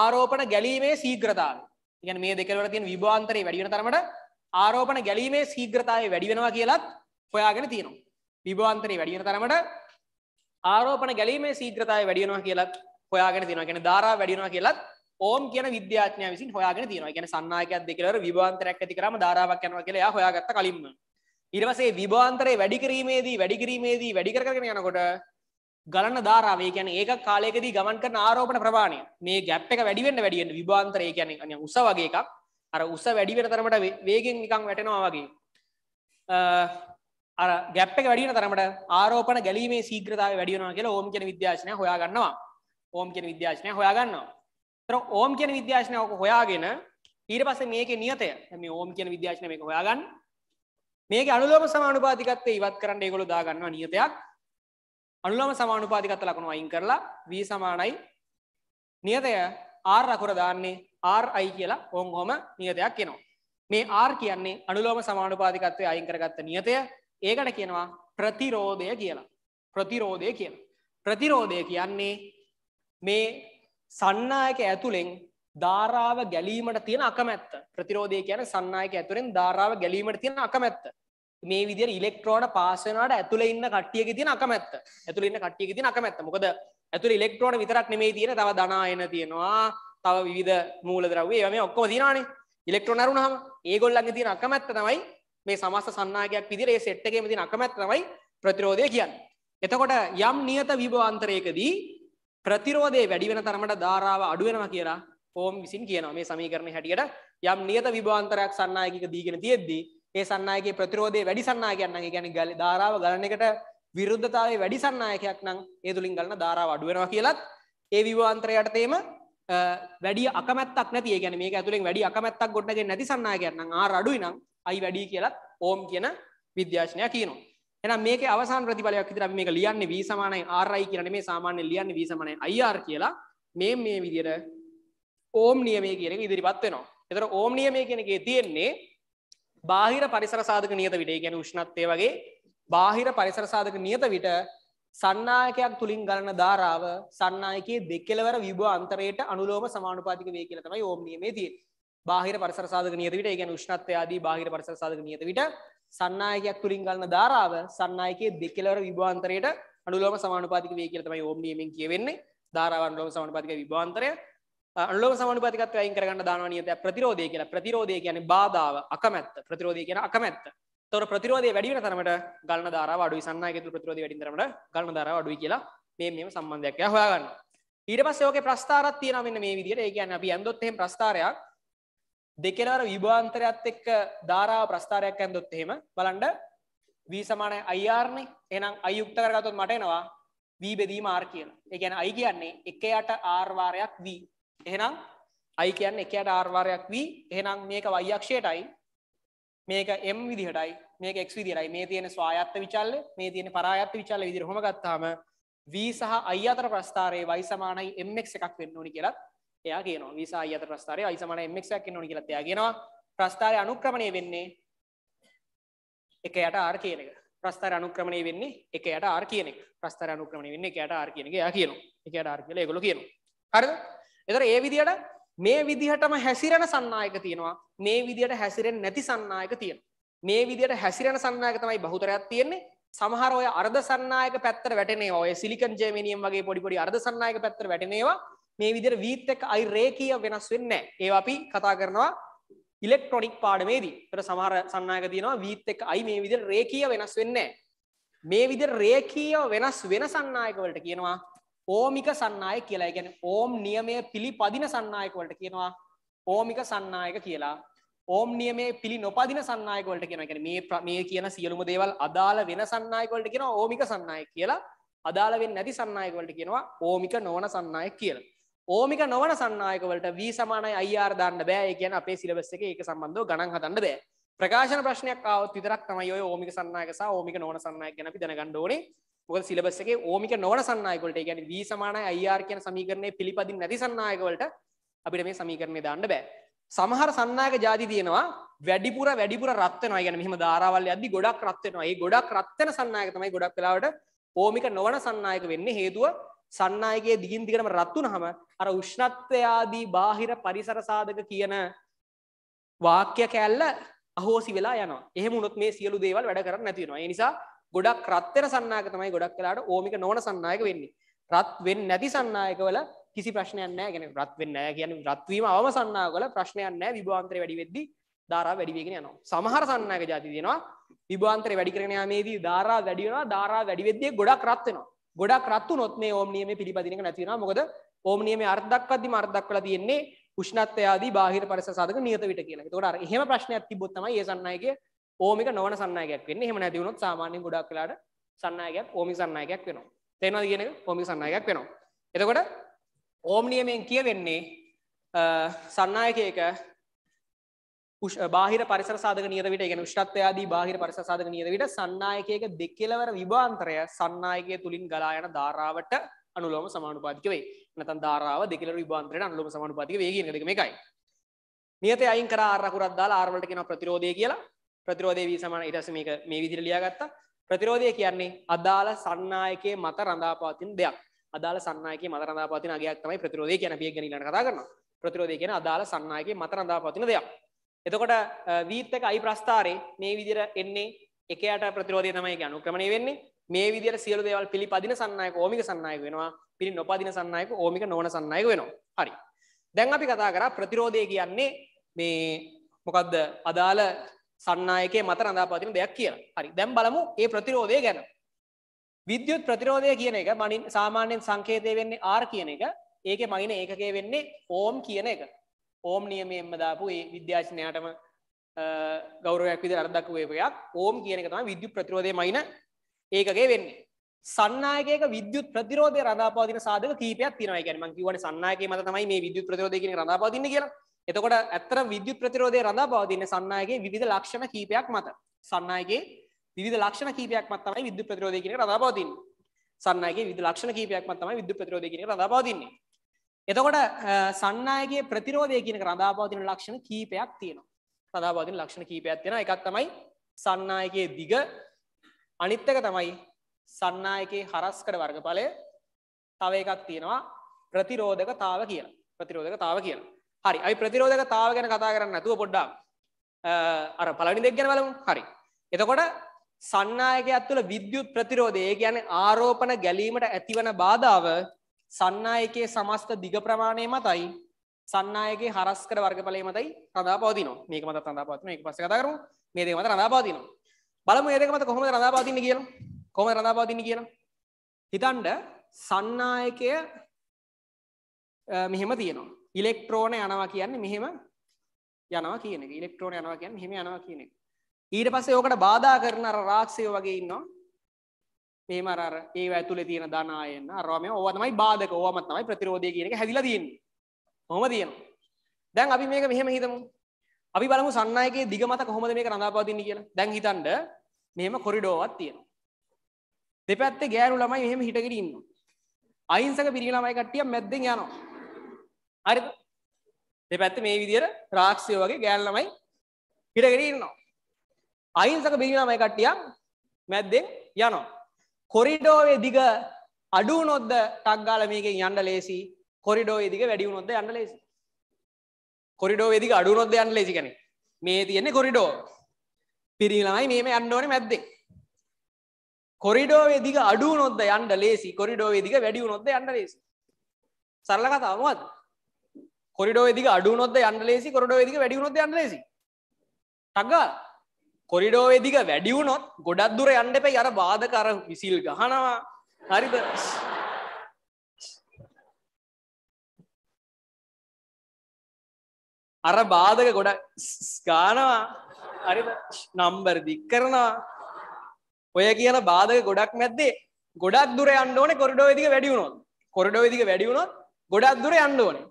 ආරෝපණ ගැලීමේ සීඝ්‍රතාවය. කියන්නේ මේ දෙකවල තියෙන විභව අන්තරේ වැඩි වෙන තරමට ආරෝපණ ගැලීමේ සීඝ්‍රතාවය වැඩි වෙනවා කියලත් හොයාගෙන තියෙනවා. විභව අන්තරේ වැඩි වෙන තරමට ආරෝපණ ගැලීමේ සීඝ්‍රතාවය වැඩි වෙනවා කියලත් හොයාගෙන තියෙනවා කියන්නේ ධාරාව වැඩි වෙනවා කියලත් ඕම් කියන විද්‍යාඥයා විසින් හොයාගෙන තියෙනවා. කියන්නේ සන්නායකයක් දෙකලවර විභවාන්තරයක් ඇති කරාම ධාරාවක් යනවා කියලා එයා හොයාගත්ත කලින්ම. ඊට පස්සේ විභවාන්තරේ වැඩි කිරීමේදී වැඩි කිරීමේදී වැඩි කර කරගෙන යනකොට ගලන ධාරාව ඒ කියන්නේ ඒක කාලයකදී ගමන් කරන ආරෝපණ ප්‍රමාණය. මේ ગැප් එක වැඩි වෙන්න වැඩි වෙන්න විභවාන්තරය කියන්නේ උස වගේ එකක්. අර උස වැඩි වෙන තරමට වේගෙන් නිකන් වැටෙනවා වගේ. අර ගැප් එක වැඩි වෙන තරමට ආරෝපණ ගැලීමේ ශීඝ්‍රතාවය වැඩි වෙනවා කියලා ඕම් කියන විද්‍යාඥයා හොයාගන්නවා. ඕම් කියෙන විද්‍යාශනය හොයාගන්නවා තර ඕම් කියන විද්‍යාශනයක හොයාගෙන ඊට පස මේක නියතය මේ ඕම් කියන විද්‍යාශනය එක හොයාගන්න මේක අනුලෝම සමානුපාතිකත්තේ ඉවත් කරන්න ඒගොළු දාගන්නවා නියතයක් අනුලෝම සමානුපාතිකත්ත ලකුණු අයින් කරලා වී සමානයි නියතය ආර් අකුර දාන්නේ ආර් අයි කියලා ඔොන් හොම නියතයක් එනවා. මේ ආර් කියන්නේ අනුලෝම සමානුපාතිකත්වය අයින් කරගත්ත නියතය ඒකට කියනවා ප්‍රතිරෝධය කියලා. ප්‍රතිරෝධය කියලා. ප්‍රතිරෝධය කියන්නේ මේ සන්නායක ඇතුළෙන් ධාරාව ගැලීමට තියෙන අකමැත්ත ප්‍රතිරෝධය කියන සන්නායක ඇතුරෙන් ධාරාව ගැලීමට තියෙන අකමැත්ත මේ විදිර ඉලෙක්ට්‍රෝන පාසනට ඇතුළ ඉන්න කට්ටියක තින අකමැත්ත ඇතුළ ඉන්න කට්ටියක තින අකමැත්ත මොකද ඇතුළ ඉලෙක්ට්‍රෝන විතරක් නෙමේ තියෙන තව දනායන තියෙනවා තව විධ මූලදරවේ මේ ඔක්කෝ දිනානේ ඉලෙක්ට්‍රෝන අරුණහම ඒගොල්ලන්ගේ තියෙන අකමැත්ත තමයි මේ සමස්ත සන්නායකයක් විදිහට ඒ සෙට් එකේම තියෙන අකමැත්ත තමයි ප්‍රතිරෝධය කියන්නේ එතකොට යම් නියත විභවාන්තරයකදී ප්‍රතිරෝධය වැඩි වෙන තරමට ධාරාව අඩු වෙනවා කියලා ෆෝම් විසින් කියනවා මේ සමීකරණය හැටියට යම් නියත විභවාන්තරයක් සන්නායකයක දීගෙන තියෙද්දී ඒ සන්නායකයේ ප්‍රතිරෝධය වැඩි සන්නායකයක් නම් ඒ කියන්නේ ගල ධාරාව ගලන එකට විරුද්ධතාවයේ වැඩි සන්නායකයක් නම් ඒ තුලින් ගලන ධාරාව අඩු වෙනවා කියලත් ඒ විභවාන්තරය යටතේම වැඩි අකමැත්තක් නැති ඒ කියන්නේ මේක ඇතුලෙන් වැඩි අකමැත්තක් ගොඩනගෙන නැති සන්නායකයක් නම් ආර අඩුයි නම් i වැඩි කියලත් ඕම් කියන විද්‍යාඥයා කියනවා එහෙනම් මේකේ අවසාන ප්‍රතිඵලයක් විදිහට අපි මේක ලියන්නේ v සමානයි ri කියලා නෙමෙයි සාමාන්‍යයෙන් ලියන්නේ v සමානයි ir කියලා මේ මේ විදිහට ඕම් නියමය කියන එක ඉදිරිපත් වෙනවා. ඒතර ඕම් නියමය කියන එකේ තියෙන්නේ බාහිර පරිසර සාධක නියත විට, ඒ කියන්නේ උෂ්ණත්වය වගේ බාහිර පරිසර සාධක නියත විට සන්නායකයක් තුලින් ගලන ධාරාව සන්නායකයේ දෙකෙලවර විභව අන්තරයට අනුලෝම සමානුපාතික වේ කියලා තමයි ඕම් නියමයේ තියෙන්නේ. බාහිර පරිසර සාධක නියත විට, ඒ කියන්නේ උෂ්ණත්වය ආදී බාහිර පරිසර සාධක නියත විට සන්නායකයක් තුළින් ගන්න ධාරාව සන්නායකයේ දෙකලවර විභාන්තරයට අනුලෝම සමානුපාතික වේ කියලා තමයි ඕම් නියමෙන් කියවෙන්නේ. ධාරාව අනුලෝම සමානුපාතික විභාන්තරය අනුලෝම සමානුපාතිකත්වය අයින් කරගන්න දානවා නියතය ප්‍රතිරෝධය කියලා. ප්‍රතිරෝධය කියන්නේ බාධාව, අකමැත්ත. ප්‍රතිරෝධය කියන අකමැත්ත. ඒතොර ප්‍රතිරෝධය වැඩි වෙන තරමට ගලන ධාරාව අඩුයි සන්නායකය තුළ ප්‍රතිරෝධය වැඩි වෙන තරමට ගලන ධාරාව අඩුයි කියලා මේ මෙහෙම සම්බන්ධයක් එයා හොයාගන්නවා. ඊට පස්සේ ඕකේ ප්‍රස්ථාරයක් තියෙනවා මෙන්න මේ විදිහට. ඒ කියන්නේ අපි ඇන්දොත් එහෙම ප්‍රස්ථාරයක් දෙකෙලවර විභාන්තරයක්ත් එක්ක ධාරාව ප්‍රස්ථාරයක් ඇන්දොත් එහෙම බලන්ඩ වී සමානය අයිආර්ණය එනම් අයුක්ත කරගතොත් මට එනවා වී බෙදීම ආර් කියන එකගැන අයි කියන්නේ එකයට ආර්වාරයක් වී එහෙනම් අයි කියන්න එකයට ආර්වාරයක් වී එහෙනම් මේක වයික්ෂයටයි මේක එම් විදිහටයි මේක එක් විදිරයි මේ තියෙන ස්වායත්ත විචල්ල මේ තියෙන පරායත්ත විචල්ල විදිර හොම ගත්තාම වී සහ අයි අතර ප්‍රස්ථාරය වයි සමානයි එම්ක් එකක් වෙන්න ඕනි කියලත් එයා කියනවා වීසා අයත ප්‍රස්ථාරය i සමාන mx එකක් ඉන්න ඕනේ කියලා එයා කියනවා ප්‍රස්ථාරය අනුක්‍රමණය වෙන්නේ 1 යට r කියන එක ප්‍රස්ථාරය අනුක්‍රමණය වෙන්නේ 1 යට r කියන එක ප්‍රස්ථාරය අනුක්‍රමණය වෙන්නේ 1 යට r කියන එක එයා කියනවා 1 යට r කියලා ඒගොල්ලෝ කියනවා හරිද එතකොට ඒ විදියට මේ විදිහටම හැසිරෙන සන්නායක තියෙනවා මේ විදිහට හැසිරෙන්නේ නැති සන්නායක තියෙනවා මේ විදිහට හැසිරෙන සන්නායක තමයි බහුතරයක් තියෙන්නේ සමහර ඔය අර්ධ සන්නායක පැත්තට වැටෙනවා ඔය සිලිකන් ජර්මනියම් වගේ පොඩි පොඩි අර්ධ සන්නායක පැත්තට වැටෙනවා මේ විදිහට වීත් එක්ක අයි රේඛීය වෙනස් වෙන්නේ නැහැ. ඒවා අපි කතා කරනවා ඉලෙක්ට්‍රොනික පාඩමේදී. ඒතර සමහර සන්නායක තියෙනවා වීත් එක්ක අයි මේ විදිහට රේඛීය වෙනස් වෙන්නේ නැහැ. මේ විදිහට රේඛීය වෙනස් වෙන සන්නායක වලට කියනවා ඕමික සන්නායක කියලා. ඒ කියන්නේ ඕම් නියමය පිළිපදින සන්නායක වලට කියනවා ඕමික සන්නායක කියලා. ඕම් නියමයේ පිළි නොපදින සන්නායක වලට කියනවා. ඒ කියන්නේ මේ මේ කියන සියලුම දේවල් අදාළ වෙන සන්නායක වලට කියනවා ඕමික සන්නායක කියලා. අදාළ වෙන්නේ නැති සන්නායක වලට කියනවා ඕමික නොවන සන්නායක කියලා. ඕමික නොවන සන්නායකවලට වී සමානයි අයිආර් දාන්න බෑ ඒ කියන්නේ අපේ සිලබස් එකේ ඒක සම්බන්ධව ගණන් හදන්න බෑ. ප්‍රකාශන ප්‍රශ්නයක් ආවොත් විතරක් තමයි ඔය ඕමික සන්නායක සහ ඕමික නොවන සන්නායක ගැන අපි දැනගන්න ඕනේ. මොකද සිලබස් එකේ ඕමික නොවන සන්නායක වලට ඒ කියන්නේ වී සමානයි අයිආර් කියන සමීකරණය පිළිපදින්නේ නැති සන්නායක වලට අපිට මේ සමීකරණය දාන්න බෑ. සමහර සන්නායක ජාති තියෙනවා වැඩිපුර වැඩිපුර රත් වෙනවා. ඒ කියන්නේ මෙහෙම ධාරාවල් යද්දි ගොඩක් රත් වෙනවා. ඒ ගොඩක් රත් වෙන සන්නායක තමයි ගොඩක් වෙලාවට ඕමික නොවන සන්නායක වෙන්නේ. හේතුව සන්නායකයේ දිගින් දිගටම රත් වුනහම අර උෂ්ණත්වය ආදී බාහිර පරිසර සාධක කියන වාක්‍ය කැල්ල අහෝසි වෙලා යනවා. එහෙම වුණොත් මේ සියලු දේවල් වැඩ කරන්නේ නැති වෙනවා. ඒ නිසා ගොඩක් රත් වෙන සන්නායක තමයි ගොඩක් වෙලාට ඕමික නොවන සන්නායක වෙන්නේ. රත් වෙන්නේ නැති සන්නායකවල කිසි ප්‍රශ්නයක් නැහැ. කියන්නේ රත් වෙන්නේ නැහැ කියන්නේ රත් වීම අවම සන්නායකවල ප්‍රශ්නයක් නැහැ. විභවාන්තරය වැඩි වෙද්දී ධාරා වැඩි වෙගෙන යනවා. සමහර සන්නායක ಜಾති දෙනවා විභවාන්තරය වැඩි කරගෙන යාමේදී ධාරා වැඩි වෙනවා. ධාරා වැඩි වෙද්දී ගොඩක් රත් වෙනවා. ගොඩක් රත්තු නොත් මේ ඕම් නියමේ පිළිපදින එක නැති වෙනවා මොකද ඕම් නියමේ අර්ථ දක්වද්දිම අර්ථ දක්වලා තියෙන්නේ උෂ්ණත්වය ආදී බාහිර පරිසර සාධක නියත විට කියලා. ඒකට අර එහෙම ප්‍රශ්නයක් තිබ්බොත් තමයි ඒ සන්නායකයේ ඕමික නොවන සන්නායකයක් වෙන්නේ. එහෙම නැති වුණොත් සාමාන්‍යයෙන් ගොඩක් වෙලාට සන්නායකයක් ඕමික සන්නායකයක් වෙනවා. තේරෙනවද කියන එක? ඕමික සන්නායකයක් වෙනවා. එතකොට ඕම් නියමයෙන් කියවෙන්නේ සන්නායකයක බාහිර පරිසර සාධක නියතවිට ගැන ෂ්ටත්වයාදී බාහිර පරිසර සාධක නියතවිට සන්නායකයක දෙකෙලවර විභාන්තරය සන්නායකය තුළින් ගලා යන ධාරාවට අනුලෝම සමානුපාතික වේ. නැත්නම් ධාරාව දෙකෙලවර විභාන්තරයට අනුලෝම සමානුපාතික වේ කියන එක මේකයි. නියතේ අයින් කරා R අකුරක් දාලා R වලට කියනවා ප්‍රතිරෝධය කියලා. ප්‍රතිරෝධය V සමාන ඊට පස්සේ මේක මේ විදිහට ලියාගත්තා. ප්‍රතිරෝධය කියන්නේ අදාළ සන්නායකයේ මත රඳා පවතින දෙයක්. අදාළ සන්නායකයේ මත රඳා පවතින අගයක් තමයි ප්‍රතිරෝධය කියන්නේ අපි ඒක ගැන ඊළඟට කතා කරනවා. ප්‍රතිරෝධය කියන්නේ අදාළ සන්නායකයේ මත රඳා පවතින දෙයක්. එතකොට වීත්තක අයි ප්‍රස්ථාරය මේ විදිර එන්නේ එකට ප්‍රතිරෝධය තමයි යනු ක්‍රමණය වෙන්නේ මේ විදිර සියලු දේවල් පිළි පදින සන්නයක ඕමික සන්නයක වෙනවා පිළි නොපදින සන්නයක ඕමික නොන සන්නයක වෙනවා හරි දැන් අපි කතා කර ප්‍රතිරෝධය කියන්නේ මේ මොකක්ද අදාළ සන්නයක මත රඳාපතින දෙයක් කියලා හරි දැම් බලමු ඒ ප්‍රතිරෝධය ගැන විද්‍යුත් ප්‍රතිරෝධය කියන එක මනින් සාමාන්‍යෙන් සංකේතය වෙන්නේ ආර් කියන එක ඒක මගින ඒකගේ වෙන්නේ ඕම් කියන එක ඕම් නියමයෙන්ම දාපු ඒ විද්‍යාශනයටම ගෞරවයක් විදි අරදක් වේපයක් ඕම් කියන තම විද්‍යු ප්‍රතිරෝධය මයින ඒකගේ වෙන්නේ සන්නායක විද්‍යුත් ප්‍රතිරෝධය රදාපාදින සාධක කීපයක් තියෙනවා කියන්නේ මම කියවනේ සන්නායකයේ මත තමයි මේ විද්‍යුත් ප්‍රතිරෝධය කියන රදාපාදින්නේ කියලා. එතකොට ඇත්තටම විද්‍යුත් ප්‍රතිරෝධය රදාපාදින්නේ සන්නායකයේ විවිධ ලක්ෂණ කීපයක් මත. සන්නායකයේ විවිධ ලක්ෂණ කීපයක් මත තමයි විද්‍යුත් ප්‍රතිරෝධය කියන රදාපාදින්නේ. සන්නායකයේ විවිධ ලක්ෂණ කීපයක් මත තමයි විද්‍යුත් ප්‍රතිරෝධය කියන රදාපාදින්නේ. එතකොට සන්නායගේ ප්‍රතිරෝධය කියන රඳාපවතින ලක්ෂණ කීපයක් තියෙනවා රදාපවතින ලක්ෂණ කීපයක් තියෙන එකක් තමයි සන්නායකයේ දිග අනිත්තක තමයි සන්නායකයේ හරස්කඩ වර්ගඵලය තව එකක් තියෙනවා ප්‍රතිරෝධකතාව කියලා ප්‍රතිරෝධකතාව කියලා හරි අයි ප්‍රතිරෝධකතාව ගැන කතා කරන්න නැතුව පොඩ්ඩක් අර පළවෙනි දෙක ගැන බලමු හරි එතකොට සන්නායකයක් තුළ විද්‍යුත් ප්‍රතිරෝධය කියන්නේ ආරෝපණ ගැලීමට ඇතිවන බාධාව සන්නායකයේ සමස්ත දිග ප්‍රමාණය මතයි සන්නායකගේ හරස්කර වර්ගඵලය මතයි රඳා පවතිනවා මේක මත රඳා පවතින එක පස්සේ කතා කරමු මේ දෙක මත රඳා පවතිනවා බලමු මේ දෙක මත කොහොමද රඳා පවතින්නේ කියලා කොහොමද රඳා පවතින්නේ කියලා හිතන්න සන්නායකය මෙහෙම තියෙනවා ඉලෙක්ට්‍රෝන යනවා කියන්නේ මෙහෙම යනවා කියන එක ඉලෙක්ට්‍රෝන යනවා කියන්නේ මෙහෙම යනවා කියන එක ඊට පස්සේ ඕකට බාධා කරන අර රාක්ෂය වගේ ඉන්නවා මේම අර ඒ ඇතුලේ තියෙන ධනායන අරවා මේ ඕවා තමයි බාධක ඕවම තමයි ප්‍රතිරෝධය කියන එක හැදිලා තියෙන්නේ. කොහොම තියෙනවා. දැන් අපි මේක මෙහෙම හිතමු. අපි බලමු සන්නායකයේ දිග මත කොහොමද මේක රඳාපවතින්නේ කියලා. දැන් හිතන්න මෙහෙම කොරිඩෝවක් තියෙනවා. දෙපැත්තේ ගෑනු ළමයි මෙහෙම හිටගෙන ඉන්නවා. අහිංසක පිරිමි ළමයි කට්ටිය මැද්දෙන් යනවා. හරිද? දෙපැත්තේ මේ විදියට රාක්ෂය වගේ ගෑනු ළමයි හිටගෙන ඉන්නවා. අහිංසක පිරිමි ළමයි කට්ටිය මැද්දෙන් යනවා. කොරිඩෝවේ දිග අඩු නොද්ද ටක්ගාල මේකෙන් යන්න ලේසි කොරිඩෝේ දිග වැඩි නොද්ද යන්න ලේසි කොරිඩෝ වෙදික අඩු නොද්ද යන්න ලේසි කැනෙ මේ තියෙන්නේ කොරිඩෝ පිරිලායි මේම යන්න ඕනේ මැද්දේ කොරිඩෝ වෙදික අඩු නොද්ද යන්න ලේසි කොරිඩෝ වෙදික වැඩි නොද්ද යන්න ලේසි සරල කතාව මොකද්ද කොරිඩෝ වෙදික අඩු නොද්ද යන්න ලේසි කොරිඩෝ වෙදික වැඩි නොද්ද යන්න ලේසි ටක්ගාල කොරිඩෝවේ දිග වැඩි වුණොත් ගොඩක් දුර යන්න එපයි අර බාධක අර විසිල් ගහනවා හරිද අර බාධක ගොඩක් ගානවා හරිද නම්බර් දික් කරනවා ඔය කියන බාධක ගොඩක් මැද්දේ ගොඩක් දුර යන්න ඕනේ කොරිඩෝවේ දිග වැඩි වුණොත් කොරිඩෝවේ දිග වැඩි වුණොත් ගොඩක් දුර යන්න ඕනේ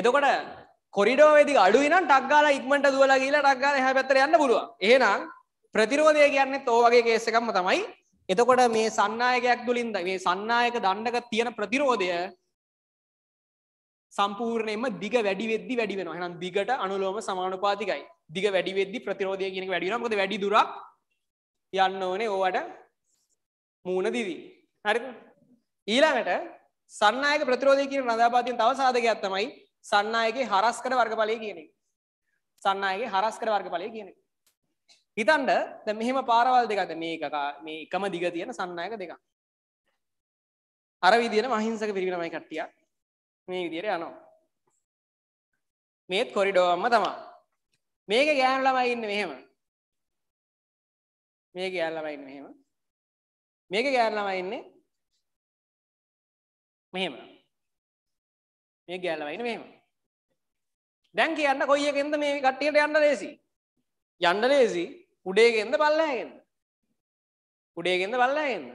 එතකොට කොරිඩෝ වෙදි අඩුයි නම් ටක් ගාලා ඉක්මනට දුවලා ගිහලා ටක් ගාලා එහා පැත්තට යන්න පුළුවන්. එහෙනම් ප්‍රතිරෝධය කියන්නේත් ඕ වගේ කේස් එකක්ම තමයි. එතකොට මේ සන්නායකයක් තුලින් මේ සන්නායක දණ්ඩක තියෙන ප්‍රතිරෝධය සම්පූර්ණයෙන්ම දිග වැඩි වෙද්දි වැඩි වෙනවා. එහෙනම් දිගට අනුලෝම සමානුපාතිකයි. දිග වැඩි වෙද්දි ප්‍රතිරෝධය කියන එක වැඩි වෙනවා. මොකද වැඩි දුරක් යන්න ඕනේ ඕවට මූණ දිදී. හරිද? ඊළඟට සන්නායක ප්‍රතිරෝධය කියන නදාපාතියෙන් තව සාධකයක් තමයි සන්නායගේ හරස්කර වර්ගඵලය කියන එක. සන්නායගේ හරස්කර වර්ගඵලය කියන එක. හිතන්ඩ ද මෙහෙම පාරවල් දෙකද මේක මේ එකම දිග තියෙන සන්නායක දෙක. අර විදියට මහිංසක පිරිගමයි කට්ටිය මේ විදියට යනවා. මේත් කොරිඩෝවම්ම තමා. මේක ගෑනු ළමයි ඉන්න මෙහෙම. මේක ගෑනු ළමයි ඉන්න මෙහෙම. මේක ගෑනු ළමයි ඉන්නේ මෙහෙම. මේ ගෑනු ළමයි ඉන්නේ මෙහෙම. දැන් කියන්න කොයි එකෙන්ද මේ කට්ටියට යන්න ලේසි. යන්න ලේසි උඩේගෙන්ද පල්ලෑගෙන්ද. උඩේගෙන්ද පල්ලෑගෙන්ද.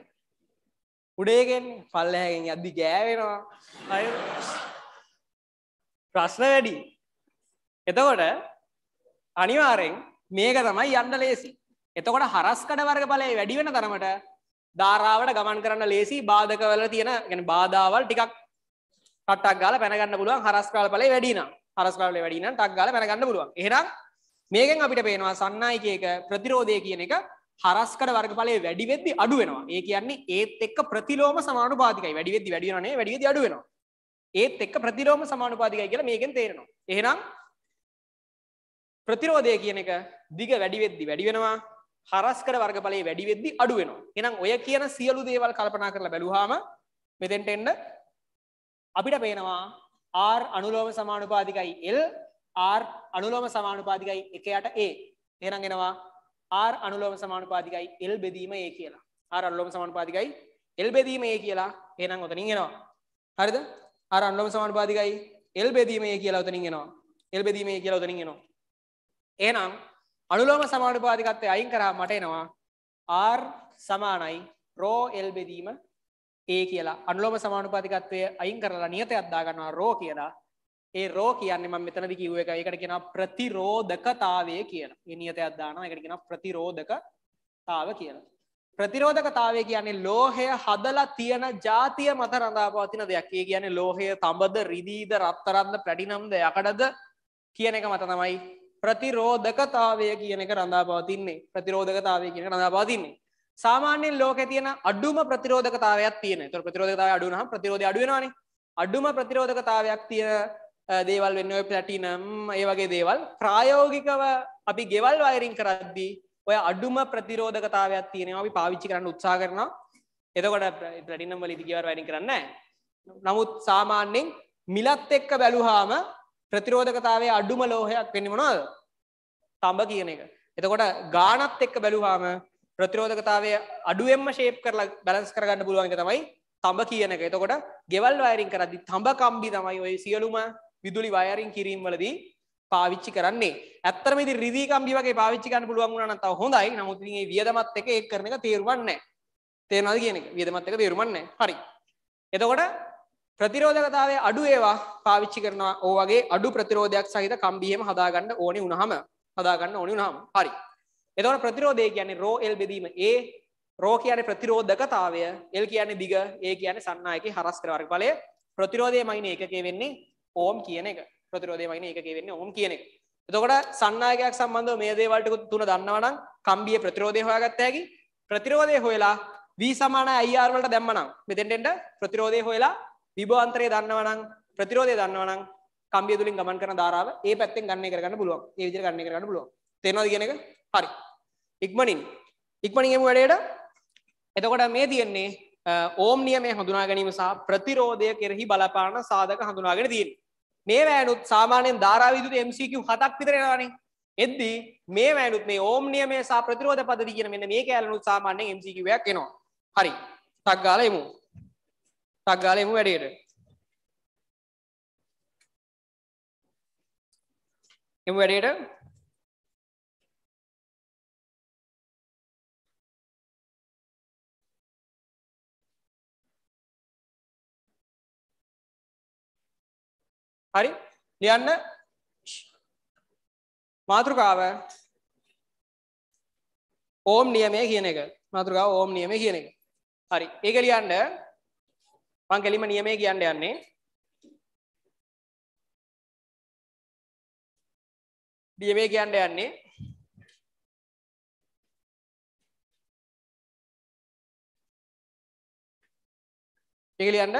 උඩේගෙන් පල්ලෑගෙන් යද්දි ගෑවෙනවා. අය ප්‍රශ්න වැඩි. එතකොට අනිවාරෙන් මේක තමයි යන්න ලේසි. එතකොට හරස්කඩ වර්ග බලය වැඩි වෙන තරමට ධාරාවට ගමන් කරන්න ලේසි බාධකවල තියෙන ගැන බාධාවල් ටිකක් කට්ටක් ගාල පැනගන්න පුළුවන් හරස්කාල පලේ වැඩිනම් හරස්කරල වැඩින ටක් ගල පැනගන්න පුළුවන් එහෙනම් මේකෙන් අපිට පේනවා සන්නයිකයක ප්‍රතිරෝධය කියන එක හරස්කර වර්ගඵලය වැඩි වෙද්දි අඩු වෙනවා. ඒ කියන්නේ ඒත් එක්ක ප්‍රතිලෝම සමානුපාතිකයි. වැඩි වෙද්දි වැඩි වෙනවා නේ වැඩි වෙද්දි අඩු වෙනවා. ඒත් එක්ක ප්‍රතිලෝම සමානුපාතිකයි කියලා මේකෙන් තේරෙනවා. එහෙනම් ප්‍රතිරෝධය කියන එක දිග වැඩි වෙද්දි වැඩි වෙනවා. හරස්කර වර්ගඵලයේ වැඩි වෙද්දි අඩු වෙනවා. එහෙනම් ඔය කියන සියලු දේවල් කල්පනා කරලා බැලුවාම මෙතෙන්ට එන්න අපිට පේනවා R අනුලෝම සමානුපාතිකයි L R අනුලෝම සමානුපාතිකයි 1යට A. එහෙනම් එනවා R අනුලෝම සමානුපාතිකයි L බෙදීම A කියලා. R අනුලෝම සමානුපාතිකයි L බෙදීම A කියලා. එහෙනම් ඔතනින් එනවා. හරිද? R අනුලෝම සමානුපාතිකයි L බෙදීම A කියලා ඔතනින් එනවා. L බෙදීම A කියලා ඔතනින් එනවා. එහෙනම් අනුලෝම සමානුපාතිකත්වය අයින් කරා මට එනවා R සමානයි rho L බෙදීම ඒ කියලා අනුලෝම සමානුපාතිකත්වය අයින් කරලා නියත අද්දාගන්නවා රෝ කියලා ඒ රෝ කියන්නේ මම මෙතනදි කිව්ව එක ඒකට කියන ප්‍රතිරෝධකතාවය කියලා. ඒ නියත අද්දානවා ඒකට කියන ප්‍රතිරෝධකතාව කියලා. ප්‍රතිරෝධකතාවය කියන්නේ ලෝහය හදලා තියෙන ජාතිය මත රඳාපවතින දෙයක්. ඒ කියන්නේ ලෝහය තඹද රිදීද රත්තරන්ද පැඩිනම්ද යකඩද කියන එක මත තමයි ප්‍රතිරෝධකතාවය කියන එක රඳාපවතින්නේ. ප්‍රතිරෝධකතාවය කියන එක රඳාපවතින්නේ. සාමාන්‍යෙන් ලෝක තියන අඩුම ප්‍රතිරෝධකතාවයක් තියෙන තුර ප්‍රතිරෝධතාව අඩුනහ ප්‍රතිරෝධ අඩුවනවාන අඩුම ප්‍රතිරෝධකතාවයක් තියෙන දේවල් වෙන්න පැටිනම් ඒ වගේ දේවල් ප්‍රායෝගිකව අපි ගෙවල් වයරින් කරද්දී ඔය අඩුම ප්‍රතිරෝධකතාවයක් තියෙන අපි පාවිච්චි කරන්න උත්සා කරන එතකොට ප්‍රටිනම් වලි දිගවර වැනි කරන්න නමුත් සාමාන්‍යෙන් මිලත් එක්ක බැලුහාම ප්‍රතිරෝධකතාවේ අඩුම ලෝහයක් වෙන්න මොනවද තඹ කියන එක එතකොට ගානත් එක්ක බැලුහාම ප්‍රතිරෝධකතාවය අඩුවෙන්ම ශේප් කරලා බැලන්ස් කරගන්න පුළුවන් එක තමයි තඹ කියන එක. එතකොට ගෙවල් වයරින් කරද්දී තඹ කම්බි තමයි ওই සියලුම විදුලි වයරින් කිරීම් වලදී පාවිච්චි කරන්නේ. ඇත්තටම ඉතින් රිදී කම්බි වගේ පාවිච්චි කරන්න පුළුවන් වුණා නම් තව හොඳයි. නමුත් ඉතින් මේ වියදමත් එක ඒක කරන එක තේරුමක් නැහැ. තේරෙනවද කියන එක? වියදමත් එක තේරුමක් නැහැ. හරි. එතකොට ප්‍රතිරෝධකතාවය අඩු ඒවා පාවිච්චි කරනවා. ඕ වගේ අඩු ප්‍රතිරෝධයක් සහිත කම්බි එහෙම හදාගන්න ඕනේ වුණාම හදාගන්න ඕනේ වුණාම. හරි. එතවට ප්‍රතිරෝධය කියන්නේ රෝ එල් බෙදීම ඒ රෝ කියන ප්‍රතිරෝධකතාවය එල් කියන්නේ දිග ඒ කියන්නේ සන්නායක හරස්ත්‍ර වර්ග ඵලය ප්‍රතිරෝධය මයින ඒකකේ වෙන්නේ ඕම් කියන එක ප්‍රතිරෝධය මයින ඒකකේ වෙන්නේ ඕම් කියන එක එතකොට සන්නායකයක් සම්බන්ධව මේ දේවල් ටික තුන දන්නවා නම් කම්බිය ප්‍රතිරෝධය හොයාගත්ත හැකි ප්‍රතිරෝධය හොයලා V සමාන IR වලට දැම්ම නම් මෙතෙන්ට එන්න ප්‍රතිරෝධය හොයලා විභවාන්තරය දන්නවා නම් ප්‍රතිරෝධය දන්නවා නම් කම්බිය තුලින් ගමන් කරන ධාරාව ඒ පැත්තෙන් ගණනය කරගන්න පුළුවන් ඒ විදිහට ගණනය කරගන්න පුළුවන් තේරෙනවද කියන එක හරි ඉක්මනින් ඉක්මනින් එමු වැඩේට එතකොට මේ තියෙන්නේ ඕම් නියමේ හඳුනා ගැනීම සහ ප්‍රතිරෝධය කෙරෙහි බලපාන සාධක හඳුනාගෙන තියෙන්නේ. මේ වෑනුත් සාමාන්‍යයෙන් ධාරා විදුලි MCQ 7ක් විතර එනවනේ. එද්දී මේ වෑනුත් මේ ඕම් නියමේ සහ ප්‍රතිරෝධ පද්ධතිය කියන මෙන්න මේ කැලණුත් සාමාන්‍යයෙන් MCQ එකක් එනවා. හරි. ටක් ගාලා එමු. ටක් ගාලා එමු වැඩේට. එමු වැඩේට හරි ලියන්න මාතෘකාව ඕම් නියමය කියන එක මාතෘකාව ඕම් නියමය කියන එක හරි ඒක ලියන්න මං කෙලිම නියමය කියන්න යන්නේ නියමය කියන්න යන්නේ ඒක ලියන්න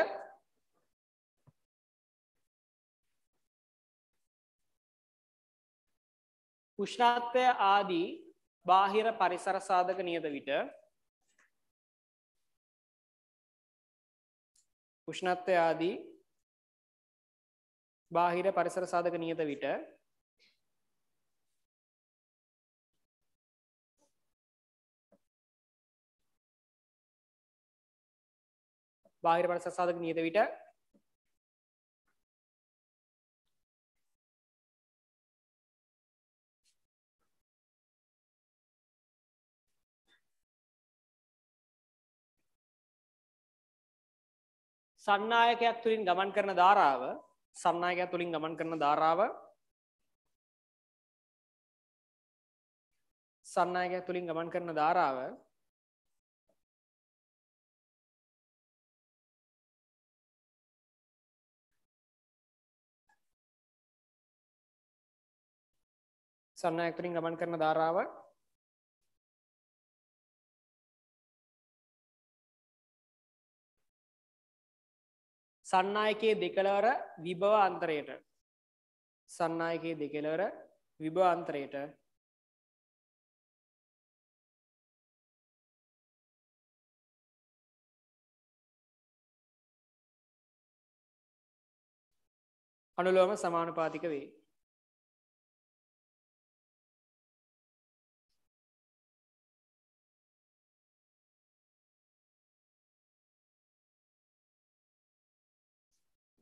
උෂ්ණත්වය ආදී බාහිර පරිසර සාධක නියත විට උෂ්ණත්වය ආදී බාහිර පරිසර සාධක නියත විට බාහිර පරිසර සාධක නියත විට සන්නායකයක් තුළින් ගමන් කරන ධාරාව සන්නායකයක් තුළින් ගමන් කරන ධාරාව සන්නායකයක් තුළින් ගමන් කරන ධාරාව සන්නායක තුළින් ගමන් කරන ධාරාව සන්නායකයේ දෙකලවර විභව අන්තරයට සන්නායකයේ දෙකලවර විභව අන්තරයට අනුලෝම සමානුපාතික වේ.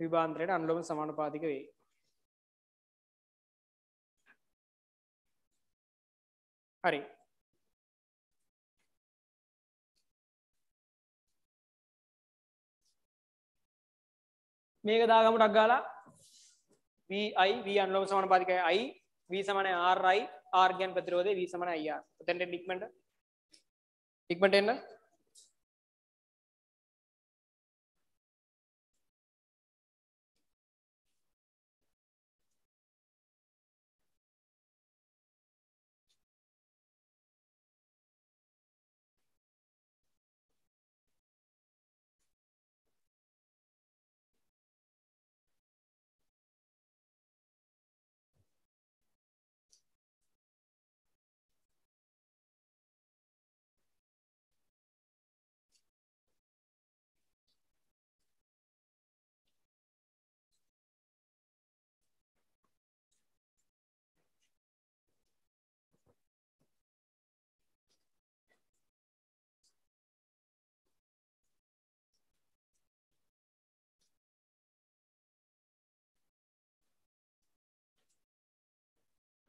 විභාන්තරයට අන්ලොම සමානුපාතික වේ. හරි මේක දාගමට අක්ගාලා වයි වී අන්ලොම සමානුපාතිකයි අයි වී සමනය ආරයි ආර්ගයන් ප්‍රතිරෝධය වී සමන අයියා තැන්ට ඉක්මට ඉක්මට එන්න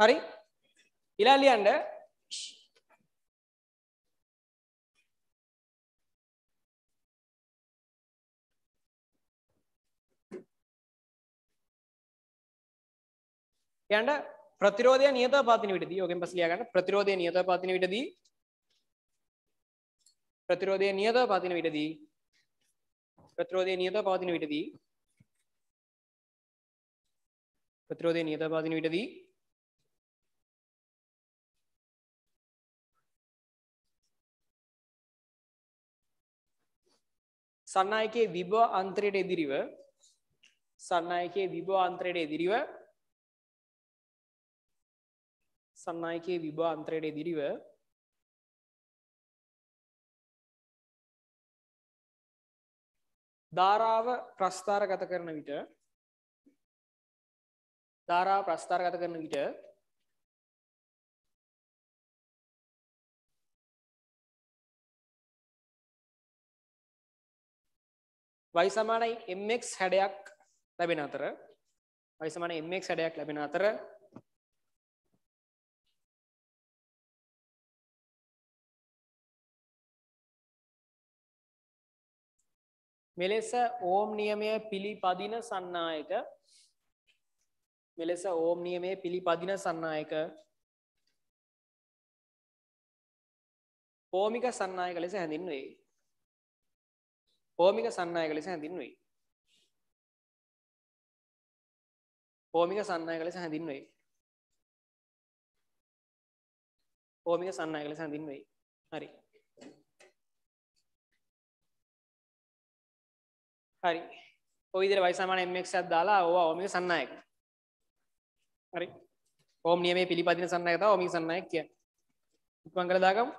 හරි ඉලා ලියන්න යන්න ප්‍රතිරෝධය නියත පාතින විටදී ඕකෙන් පස්සේ ලියා ගන්න ප්‍රතිරෝධය නියත පාතින විටදී ප්‍රතිරෝධය නියත පාතින විටදී ප්‍රතිරෝධය නියත පාතින විටදී ප්‍රතිරෝධය නියත පාතින විටදී සන්නයකේ විභව අන්ත්‍රයට එදිරිව සන්නයකේ විභව අන්ත්‍රයට එදිරිව සන්නයකේ විභව අන්ත්‍රයට එදිරිව ධාරාව ප්‍රස්ථාරගත කරන විට ධාරා ප්‍රස්ථාරගත කරන විට y සමානයි mx හැඩයක් ලැබෙන අතර y සමාන mx හැඩයක් ලැබෙන අතර මෙලෙස ඕම් නියමය පිළිපදින සන්නායක මෙලෙස ඕම් නියමය පිළිපදින සන්නායක පෝමික සන්නායක ලෙස හැඳින්වේ ඕමික සන්නායක ලෙස හැඳින්වෙයි. ඕමික සන්නායක ලෙස හැඳින්වෙයි. ඕමික සන්නායක ලෙස හැඳින්වෙයි. හරි. හරි. ඔය විදිහට y mx එකක් දාලා ඕවා ඕමික සන්නායක. හරි. ඕම් නියමයේ පිළිපදින සන්නායක තමයි ඕමික සන්නායක කියන්නේ. උත්පන් කරලා දාගමු.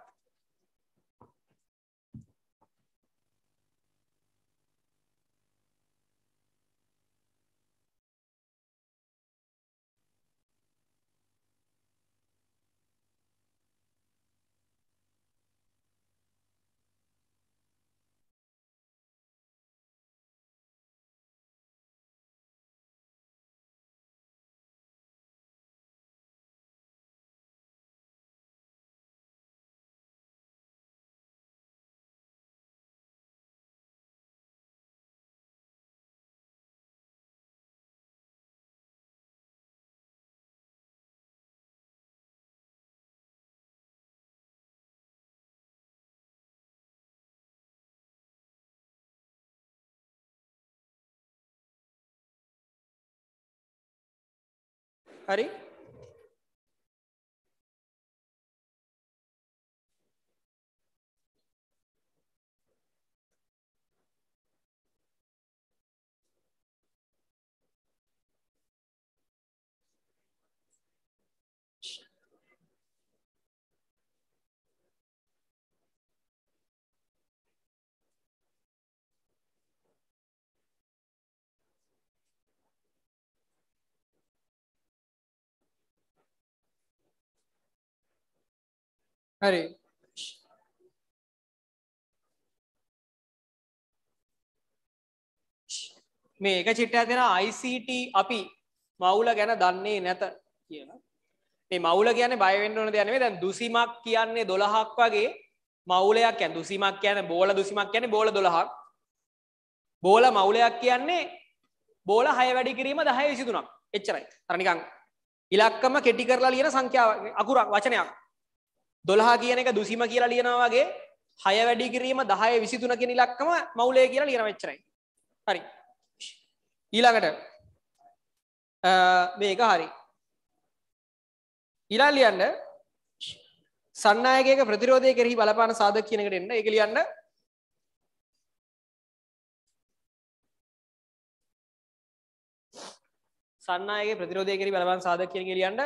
Hari? හරි මේ එක චිට්ටයක් දෙන ICT අපි මවුල ගැන දන්නේ නැත කියලා. මේ මවුල කියන්නේ බය වෙන්න ඕන දෙයක් නෙමෙයි. දැන් දුසිමක් කියන්නේ 12ක් වගේ මවුලයක් කියන්නේ දුසිමක් කියන්නේ බෝල දුසිමක් කියන්නේ බෝල 12ක්. බෝල මවුලයක් කියන්නේ බෝල 6 වැඩි කිරීම 10 23ක්. එච්චරයි. අර නිකන් ඉලක්කම කෙටි කරලා ලියන සංඛ්‍යාව අකුරක් වචනයක්. දොළහා කියන එක දුසිම කියලා ලියනවා වගේ හය වැඩි කිරීම 10 23 කියන ඉලක්කම මවුලේ කියලා ලියන මෙච්චරයි. හරි. ඊළඟට මේක හරි. ඊළඟ ලියන්න සන්නායකයක ප්‍රතිරෝධය කෙරෙහි බලපාන සාධක කියන එකට එන්න. ඒක ලියන්න සන්නායකයේ ප්‍රතිරෝධය කෙරෙහි බලපාන සාධක කියන එක ලියන්න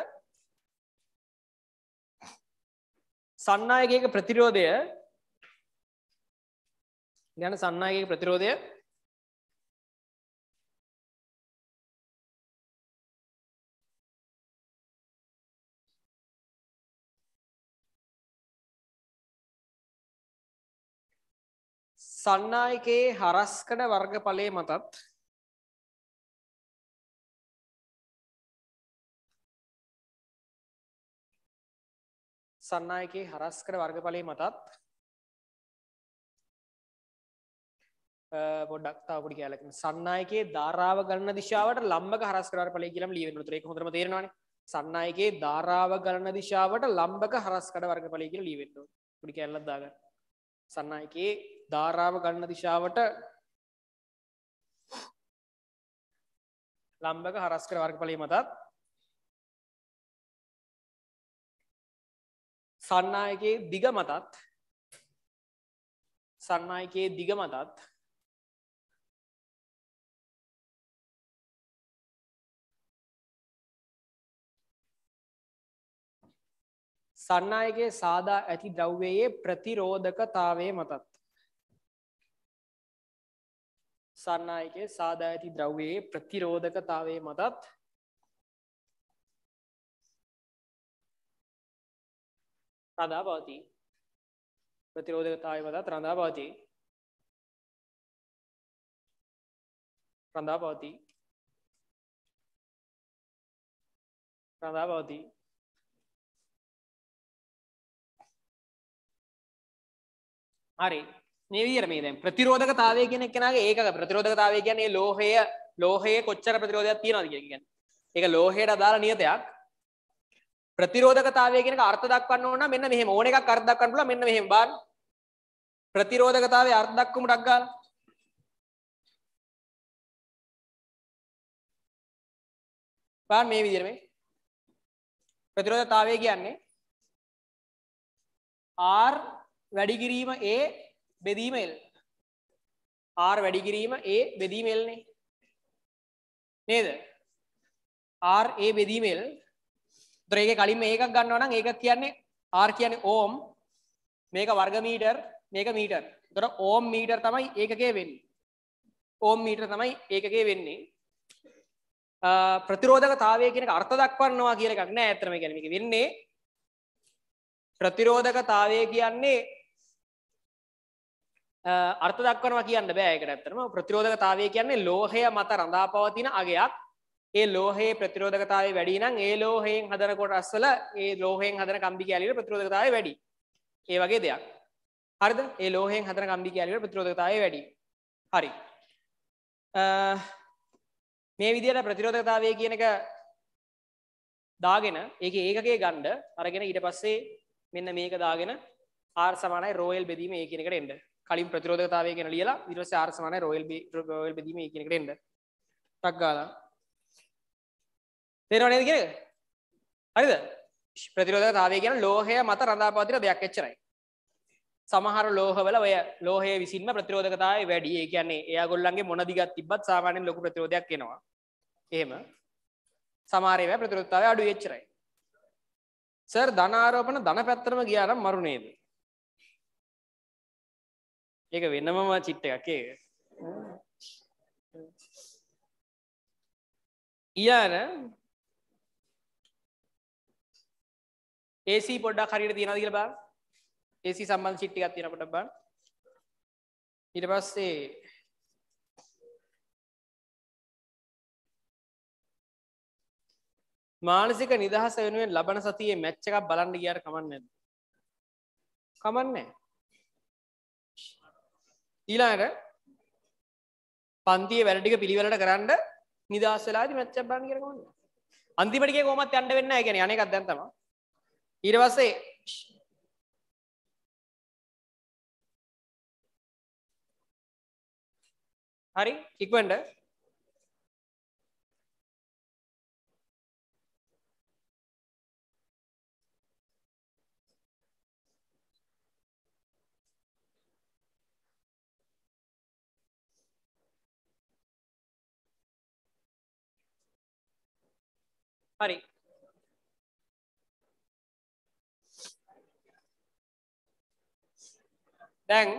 සන්නායකයක ප්‍රතිරෝධය ගැන සන්නායකයක ප්‍රතිරෝධය සන්නායකයේ හරස්කඩ වර්ගඵලයේ මතත් සන්නායකයේ හරස්කර වර්ගඵලය මතත් පොඩක් තවපුඩි කියලක සන්නයකේ ධාරාව ගන්න දිශාවට ලම්බක හරස්කර පල කියලම් ලියවෙන තුරේ හොඳම තේරවාන සන්නයකේ ධාරාව ගන්න දිශාවට ලම්බක හරස්කඩ වර්ග පලය කියල ලිවෙන්න පුඩි කැල්ලදාග සන්නයකේ ධාරාව ගන්න දිශාවට ලම්බක හරස්කර වර්ග පලේ මතත් සන්නායකයේ දිග මතත් සන්නායකයේ දිග මතත් සන්නායගේ සාදා ඇති ද්‍රව්වයේ ප්‍රතිරෝධකතාවේ මතත්. සන්නායගේ සාදා ඇති ද්‍රව්වයේ ප්‍රතිරෝධකතාවේ මතත් රඳා පවතිී ප්‍රතිරෝධකතාය වදත් රඳා පවතිී රඳා පවතිී රඳා පවතිී හරි නේවිර මේ දැන් ප්‍රතිරෝධකතාවය කියන කෙනාගේ ඒක ප්‍රතිරෝධකතාවය කියන්නේ ලෝහය ලෝහයේ කොච්චර ප්‍රතිරෝධයක් තියෙනවද කියන එක. ඒක ලෝහයට අදාළ නියතයක්. ප්‍රතිරෝධකතාවය කියන එක අර්ථ දක්වන්න ඕන නම් මෙන්න මෙහෙම ඕන එකක් අර්ථ දක්වන්න පුළුවන් මෙන්න මෙහෙම බලන්න ප්‍රතිරෝධකතාවයේ අර්ථ දක්වමු ඩක් ගාලා බලන්න මේ විදිහට මේ ප්‍රතිරෝධතාවය කියන්නේ R වැඩි කිරීම A බෙදීම L R වැඩි කිරීම A බෙදීම L නේ නේද R A බෙදීම L ත්‍රේක කලින් මේකක් ගන්නවනම් ඒක කියන්නේ R කියන්නේ ඕම් මේක වර්ග මීටර් මේක මීටර්. ඒතර ඕම් මීටර් තමයි ඒකකේ වෙන්නේ. ඕම් මීටර් තමයි ඒකකේ වෙන්නේ. ප්‍රතිරෝධකතාවය කියන එක අර්ථ දක්වන්නවා කියන එකක් නෑ ඇත්තටම කියන්නේ මේක වෙන්නේ ප්‍රතිරෝධකතාවය කියන්නේ අර්ථ දක්වනවා කියන්න බෑ ඒකට ඇත්තටම ප්‍රතිරෝධකතාවය කියන්නේ ලෝහය මත රඳා පවතින අගයක් ඒ ලෝහයේ ප්‍රතිරෝධකතාවය වැඩි නම් ඒ ලෝහයෙන් හදන කොටස්වල ඒ ලෝහයෙන් හදන කම්බි කැලියට ප්‍රතිරෝධකතාවය වැඩි. ඒ වගේ දෙයක්. හරිද? ඒ ලෝහයෙන් හදන කම්බි කැලියට ප්‍රතිරෝධකතාවය වැඩි. හරි. මේ විදිහට ප්‍රතිරෝධකතාවය කියන එක දාගෙන ඒකේ ඒකකයේ ගණ්ඩ අරගෙන ඊට පස්සේ මෙන්න මේක දාගෙන R සමානයි රෝයල් බෙදීම ඒ කියන එකට එන්න. කලින් ප්‍රතිරෝධකතාවය ගැන ලියලා ඊට පස්සේ R සමානයි රෝයල් රෝයල් බෙදීම ඒ කියන එකට එන්න. ටක් ගාලා තේරෙනව නේද කියන එක? හරිද? ප්‍රතිරෝධකතාවය කියන්නේ ලෝහය මත රඳා පවතින දෙයක් එච්චරයි. සමහර ලෝහවල ඔය ලෝහය විසින්ම ප්‍රතිරෝධකතාවය වැඩි. ඒ කියන්නේ එයාගොල්ලන්ගේ මොන දිගක් තිබ්බත් සාමාන්‍යයෙන් ලොකු ප්‍රතිරෝධයක් එනවා. එහෙම සමහර ඒවා ප්‍රතිරෝධතාවය අඩු එච්චරයි. සර් ධන ආරෝපණ ධන පැත්තටම ගියා නම් මරු නේද? ඒක වෙනමම චිට් එකක් ඒක. ඊයන AC පොඩ්ඩක් හරියට තියෙනවද කියලා බලන්න. AC සම්බන්ධ sheet එකක් තියෙන පොඩ්ඩක් බලන්න. ඊට පස්සේ මානසික නිදහස වෙනුවෙන් ලබන සතියේ මැච් එකක් බලන්න ගියාට කමක් නැද්ද? කමක් නැහැ. ඊළඟට පන්තියේ වැඩ ටික පිළිවෙලට කරන්න නිදහස් වෙලාදී මැච් එකක් බලන්න කියලා කමක් නැහැ. අන්තිමට ගියේ කොහොමත් යන්න වෙන්නේ නැහැ. ඒ කියන්නේ අනේකක් දැන් තමයි. ඉරවසේ හරි ඉක්වඩ හරි දැන්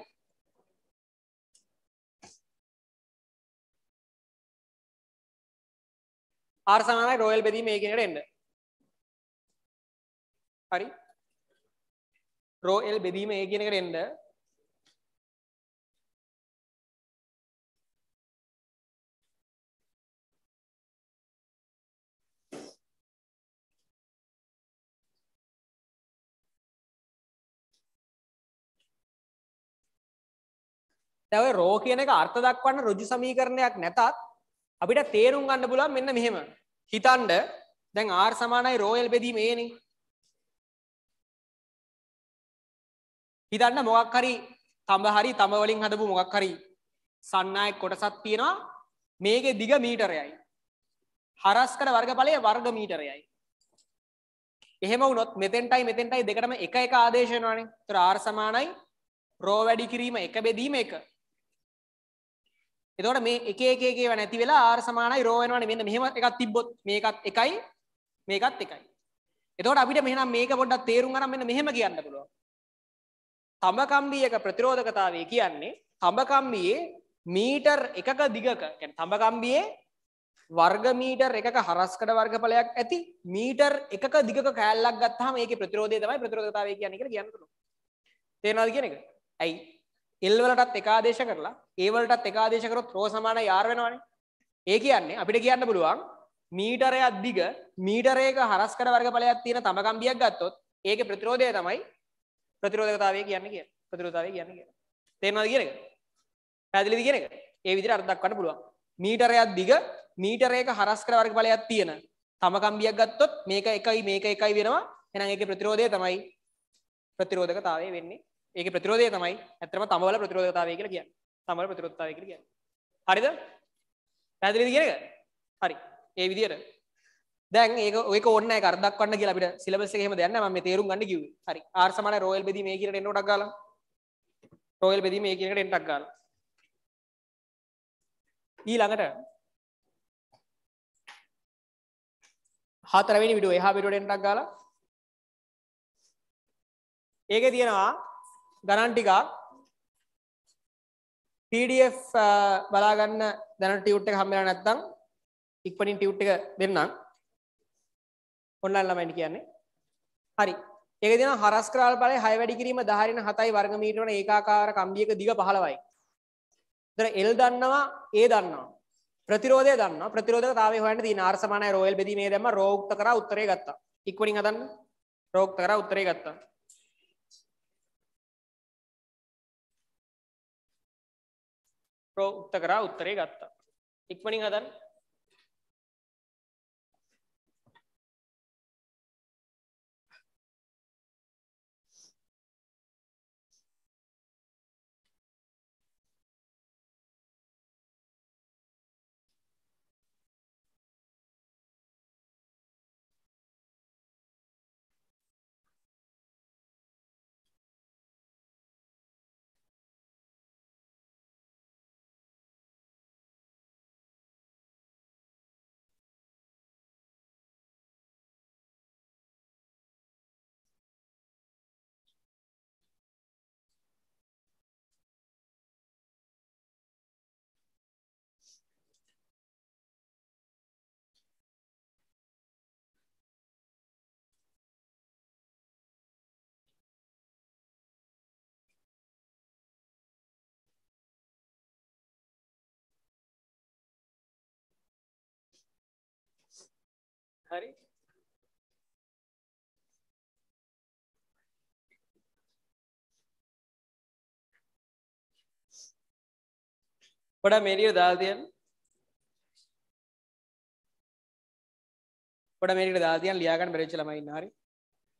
ආර් සමානයි රොයල් බෙදීම ඒ කෙනට එන්න. හරි. රෝ එල් බෙදීම ඒ කියන එකට එන්න දැන් ඔය රෝ කියන එක අර්ථ දක්වන්න ඍජු සමීකරණයක් නැතත් අපිට තේරුම් ගන්න පුළුවන් මෙන්න මෙහෙම. හිතන්න දැන් R සමානයි rho L බෙදීම A නේ. හිතන්න මොකක් හරි තඹ හරි තඹ වලින් හදපු මොකක් හරි සන්නායක කොටසක් තියෙනවා මේකේ දිග මීටරයයි. හරස් කර වර්ගඵලය වර්ග මීටරයයි. එහෙම වුණොත් මෙතෙන්ටයි මෙතෙන්ටයි දෙකටම එක එක ආදේශ වෙනවානේ. ඒතර R සමානයි rho වැඩි කිරීම එක බෙදීම එක. එතකොට මේ එක එක එක ඒවා නැති වෙලා r සමානයි ρ වෙනවනේ මෙන්න මෙහෙම එකක් තිබ්බොත් මේකත් එකයි මේකත් එකයි. එතකොට අපිට මෙහෙනම් මේක පොඩ්ඩක් තේරුම් ගන්න මෙන්න මෙහෙම කියන්න පුළුවන්. තඹකම්බියක ප්‍රතිරෝධකතාවය කියන්නේ තඹකම්බියේ මීටර් එකක දිගක කියන්නේ තඹකම්බියේ වර්ග මීටර් එකක හරස්කඩ වර්ගඵලයක් ඇති මීටර් එකක දිගක කෑල්ලක් ගත්තාම ඒකේ ප්‍රතිරෝධය තමයි ප්‍රතිරෝධකතාවය කියන්නේ කියලා කියන්න පුළුවන්. තේරෙනවද කියන එක? ඇයි L වලටත් එක ආදේශ කරලා A වලටත් එක ආදේශ කරොත් රෝ සමානයි R වෙනවනේ. ඒ කියන්නේ අපිට කියන්න පුළුවන් මීටරයක් දිග මීටරයක හරස්කර වර්ගඵලයක් තියෙන තම කම්බියක් ගත්තොත් ඒකේ ප්‍රතිරෝධය තමයි ප්‍රතිරෝධකතාවය කියන්නේ කියන්නේ. ප්‍රතිරෝධතාවය කියන්නේ කියන්නේ. තේරෙනවද කියන එක? පැහැදිලිද කියන එක? ඒ විදිහට අර්ථ දක්වන්න පුළුවන්. මීටරයක් දිග මීටරයක හරස්කර වර්ගඵලයක් තියෙන තම කම්බියක් ගත්තොත් මේක එකයි මේක එකයි වෙනවා. එහෙනම් ඒකේ ප්‍රතිරෝධය තමයි ප්‍රතිරෝධකතාවය වෙන්නේ ඒක ප්‍රතිරෝධය තමයි ඇත්තම තමවල ප්‍රතිරෝධතාවය කියලා කියන්නේ. තමවල ප්‍රතිරෝධතාවය කියලා කියන්නේ. හරිද? පැහැදිලිද කියන එක? හරි. ඒ විදියට. දැන් ඒක ඒක ඕනේ නැහැ කර දක්වන්න කියලා අපිට සිලබස් එකේ එහෙම දෙයක් නැහැ මම මේ තේරුම් ගන්න කිව්වේ. හරි. R සමානයි රෝයල් බෙදීම A කියලා එන්න කොටක් ගාලා. රෝයල් බෙදීම A කියන එකට එන්නක් ගාලා. ඊළඟට හතරවෙනි විඩියෝ එහා පිටුවට එන්නක් ගාලා ඒකේ තියෙනවා ගණන් ටිකක් PDF බලාගන්න දැනට ටියුට් එක හම්බෙලා නැත්නම් ඉක්මනින් ටියුට් එක දෙන්නම් ඔන්ලයින් ළමයින්ට කියන්නේ හරි ඒක දෙනවා හරස් ක්‍රාල් බලය 6 වැඩි කිරීම 10 හරින 7යි වර්ග මීටර වන ඒකාකාර කම්බියක දිග 15යි එතන L දන්නවා A දන්නවා ප්‍රතිරෝධය දන්නවා ප්‍රතිරෝධකතාවය හොයන්න තියෙන R සමානයි ρ L බෙදීමේ දැම්ම රෝ උක්ත කරා උත්තරේ ගත්තා ඉක්මනින් හදන්න රෝ උක්ත කරා උත්තරේ ගත්තා ප්‍රෝක්ත කරා උත්තරේ ගත්තා. ඉක්මනින් හදන් හරි පොඩ මේරිය දාලා තියන්න පොඩ මේරියට දාලා තියන්න ලියා ගන්න බැරිච්ච ළමයි ඉන්න හරි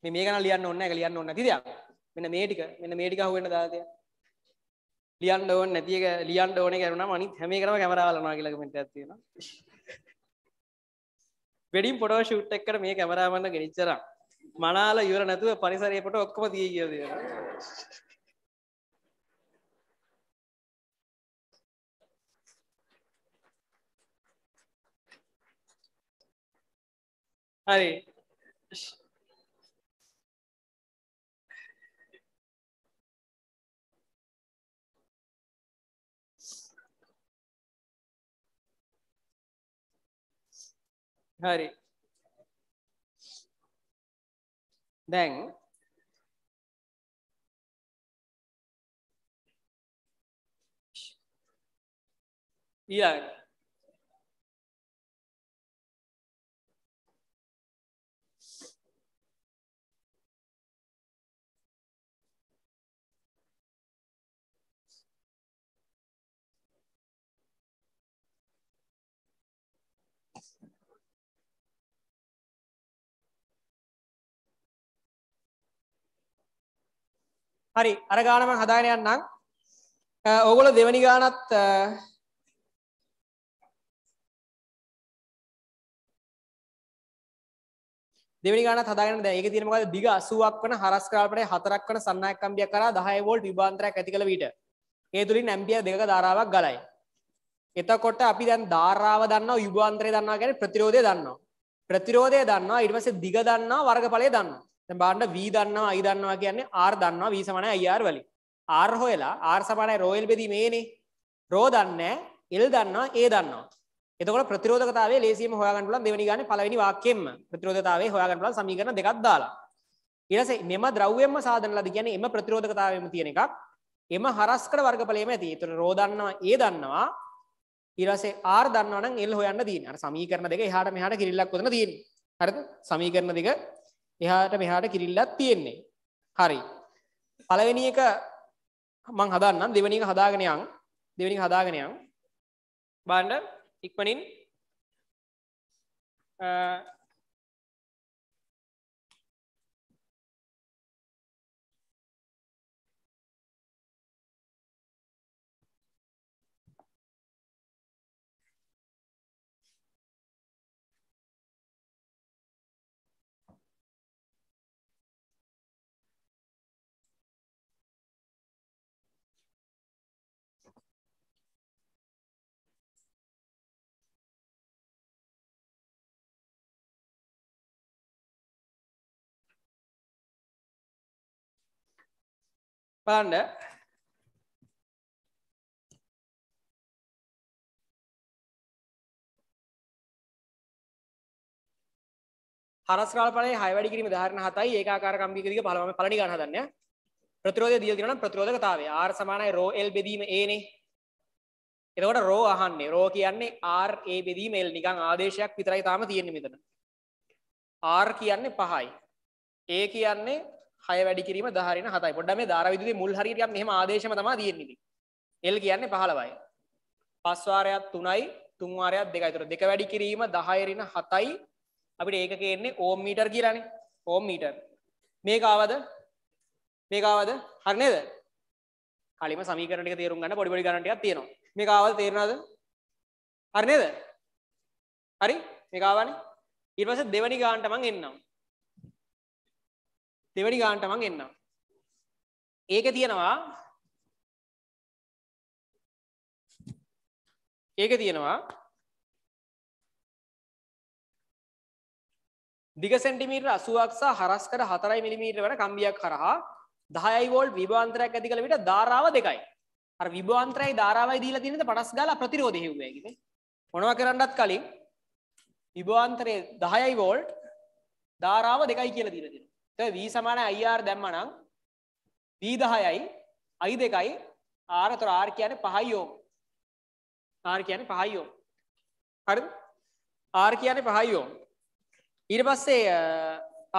මේ මේක නම් ලියන්න ඕනේ නැහැ ඒක ලියන්න ඕනේ නැති දෙයක් මෙන්න මේ ටික මෙන්න මේ ටික අහුවෙන්න දාලා තියන්න ලියන්න ඕනේ නැති එක ලියන්න ඕනේ කරුණාම අනිත් හැම එකම කැමරාවල් යනවා කියලා කමෙන්ට් එකක් තියෙනවා වැඩින් පොටෝ ෂූට් එක්කට මේ කැමරාමන්න ගෙනිච්චරම් මනාල ඉවර නැතුව පරිසරයේ පොට ඔක්කොම දිය ගිය දේ. හරි Hari. Then yeah හරි අර ගානම හදාගෙන යන්නම්. ඕගොල්ලෝ දෙවනි ගානත් දෙවනි ගානත් හදාගෙන දැන් ඒකේ තියෙන මොකද්ද? දිග 80ක් වන හරස් කරාපරේ 4ක් වන සන්නායක කම්බියක් කරා 10 වෝල්ට් විභාන්තරයක් ඇති කළ විට ඒ තුලින් ඇම්පියර් දෙකක ධාරාවක් ගලයි. එතකොට අපි දැන් ධාරාව දන්නවා විභාන්තරය දන්නවා කියන්නේ ප්‍රතිරෝධය දන්නවා. ප්‍රතිරෝධය දන්නවා ඊට පස්සේ දිග දන්නවා වර්ගඵලය දන්නවා. බාන්ඩ වී දන්නවා අයි දන්නවා කියන්නේ ආර් දන්නවා වී සමන අයිR වලින් ආර් හොයලා ආර් සමානයි රෝයල් බෙදී මේනේ රෝ දන්නේ එල් දන්නවා ඒ දන්නවා එතකොට ප්‍රතිරෝධකතාවයේ ලේසියෙන්ම හොයාගන්න පුළුවන් දෙවෙනි ගානේ පළවෙනි වාක්‍යෙම ප්‍රතිරෝධකතාවයේ හොයාගන්න පුළුවන් සමීකරණ දෙකක් දාලා ඊට පස්සේ මෙම ද්‍රව්‍යයෙන්ම සාධන ලද කියන්නේ එම ප්‍රතිරෝධකතාවයෙම තියෙන එකක් එම හරස්කඩ වර්ගඵලයෙම ඇති. ඒතකොට රෝ දන්නවා ඒ දන්නවා ඊට පස්සේ ආර් දන්නවා නම් එල් හොයන්න තියෙන්නේ. අර සමීකරණ දෙක එහාට මෙහාට කිරිල්ලක් වදන තියෙන්නේ. හරිද? සමීකරණ දෙක මෙහාට මෙහාට කිරිල්ලක් තියෙන්නේ. හරි. පළවෙනි එක මං හදන්නම් දෙවෙනි එක හදාගෙන යන්. දෙවෙනි එක හදාගෙන යන්. බලන්න ඉක්මනින් බලන්න හරස්කාල්පනේ හය වැඩි කිරීම උදාහරණ 7යි ඒකාකාරකම්බික දිග පළවම පළණි ගන්න හදන්න ඈ ප්‍රතිරෝධය දීලා තියෙනවා නම් ප්‍රතිරෝධකතාවය R සමානයි rho L බෙදීම A නේ එතකොට rho අහන්නේ rho කියන්නේ R A බෙදීම L නිකන් ආදේශයක් විතරයි තාම තියෙන්නේ මෙතන R කියන්නේ 5යි A කියන්නේ 6 වැඩි කිරීම 10 හරින 7යි. පොඩ්ඩක් මේ ධාරා විදුලියේ මුල් හරිය ටිකක් මෙහෙම ආදේශම තමයි තියෙන්නේ ඉතින්. L කියන්නේ 15යි. 5 වාරයක් 3යි 3 වාරයක් 2යි. ඒතර 2 වැඩි කිරීම 10 රින 7යි. අපිට ඒක කියන්නේ ඕම් මීටර් කියලානේ. Ohm meter. මේක ආවද? මේක ආවද? හරි නේද? කලින්ම සමීකරණ ටික තේරුම් ගන්න පොඩි පොඩි ගණන් ටිකක් තියෙනවා. මේක ආවද තේරුණාද? හරි නේද? හරි? මේක ආවනේ. ඊට පස්සේ දෙවැනි ගානට මම එන්නම්. දෙවැනි ගානට මං එන්නම්. ඒක තියෙනවා ඒක තියෙනවා දිග සෙන්ටිමීටර් 80ක් සහ හරස් කර 4 මිලිමීටර වන කම්බියක් හරහා 10යි වෝල්ට් විභවාන්තරයක් ඇති කළ විට ධාරාව දෙකයි. අර විභවාන්තරයි ධාරාවයි දීලා තියෙනද පටස් ගාලා ප්‍රතිරෝධය හෙව්වේ කිව්වේ. මොනවා කරන්නත් කලින් විභවාන්තරයේ 10යි වෝල්ට් ධාරාව දෙකයි කියලා දීලා තියෙනවා. V සමාන IR දැම්මනම් V 10යි I 2යි R අතර R කියන්නේ 5 ohm. R කියන්නේ 5 ohm. හරිද? R කියන්නේ 5 ohm. ඊට පස්සේ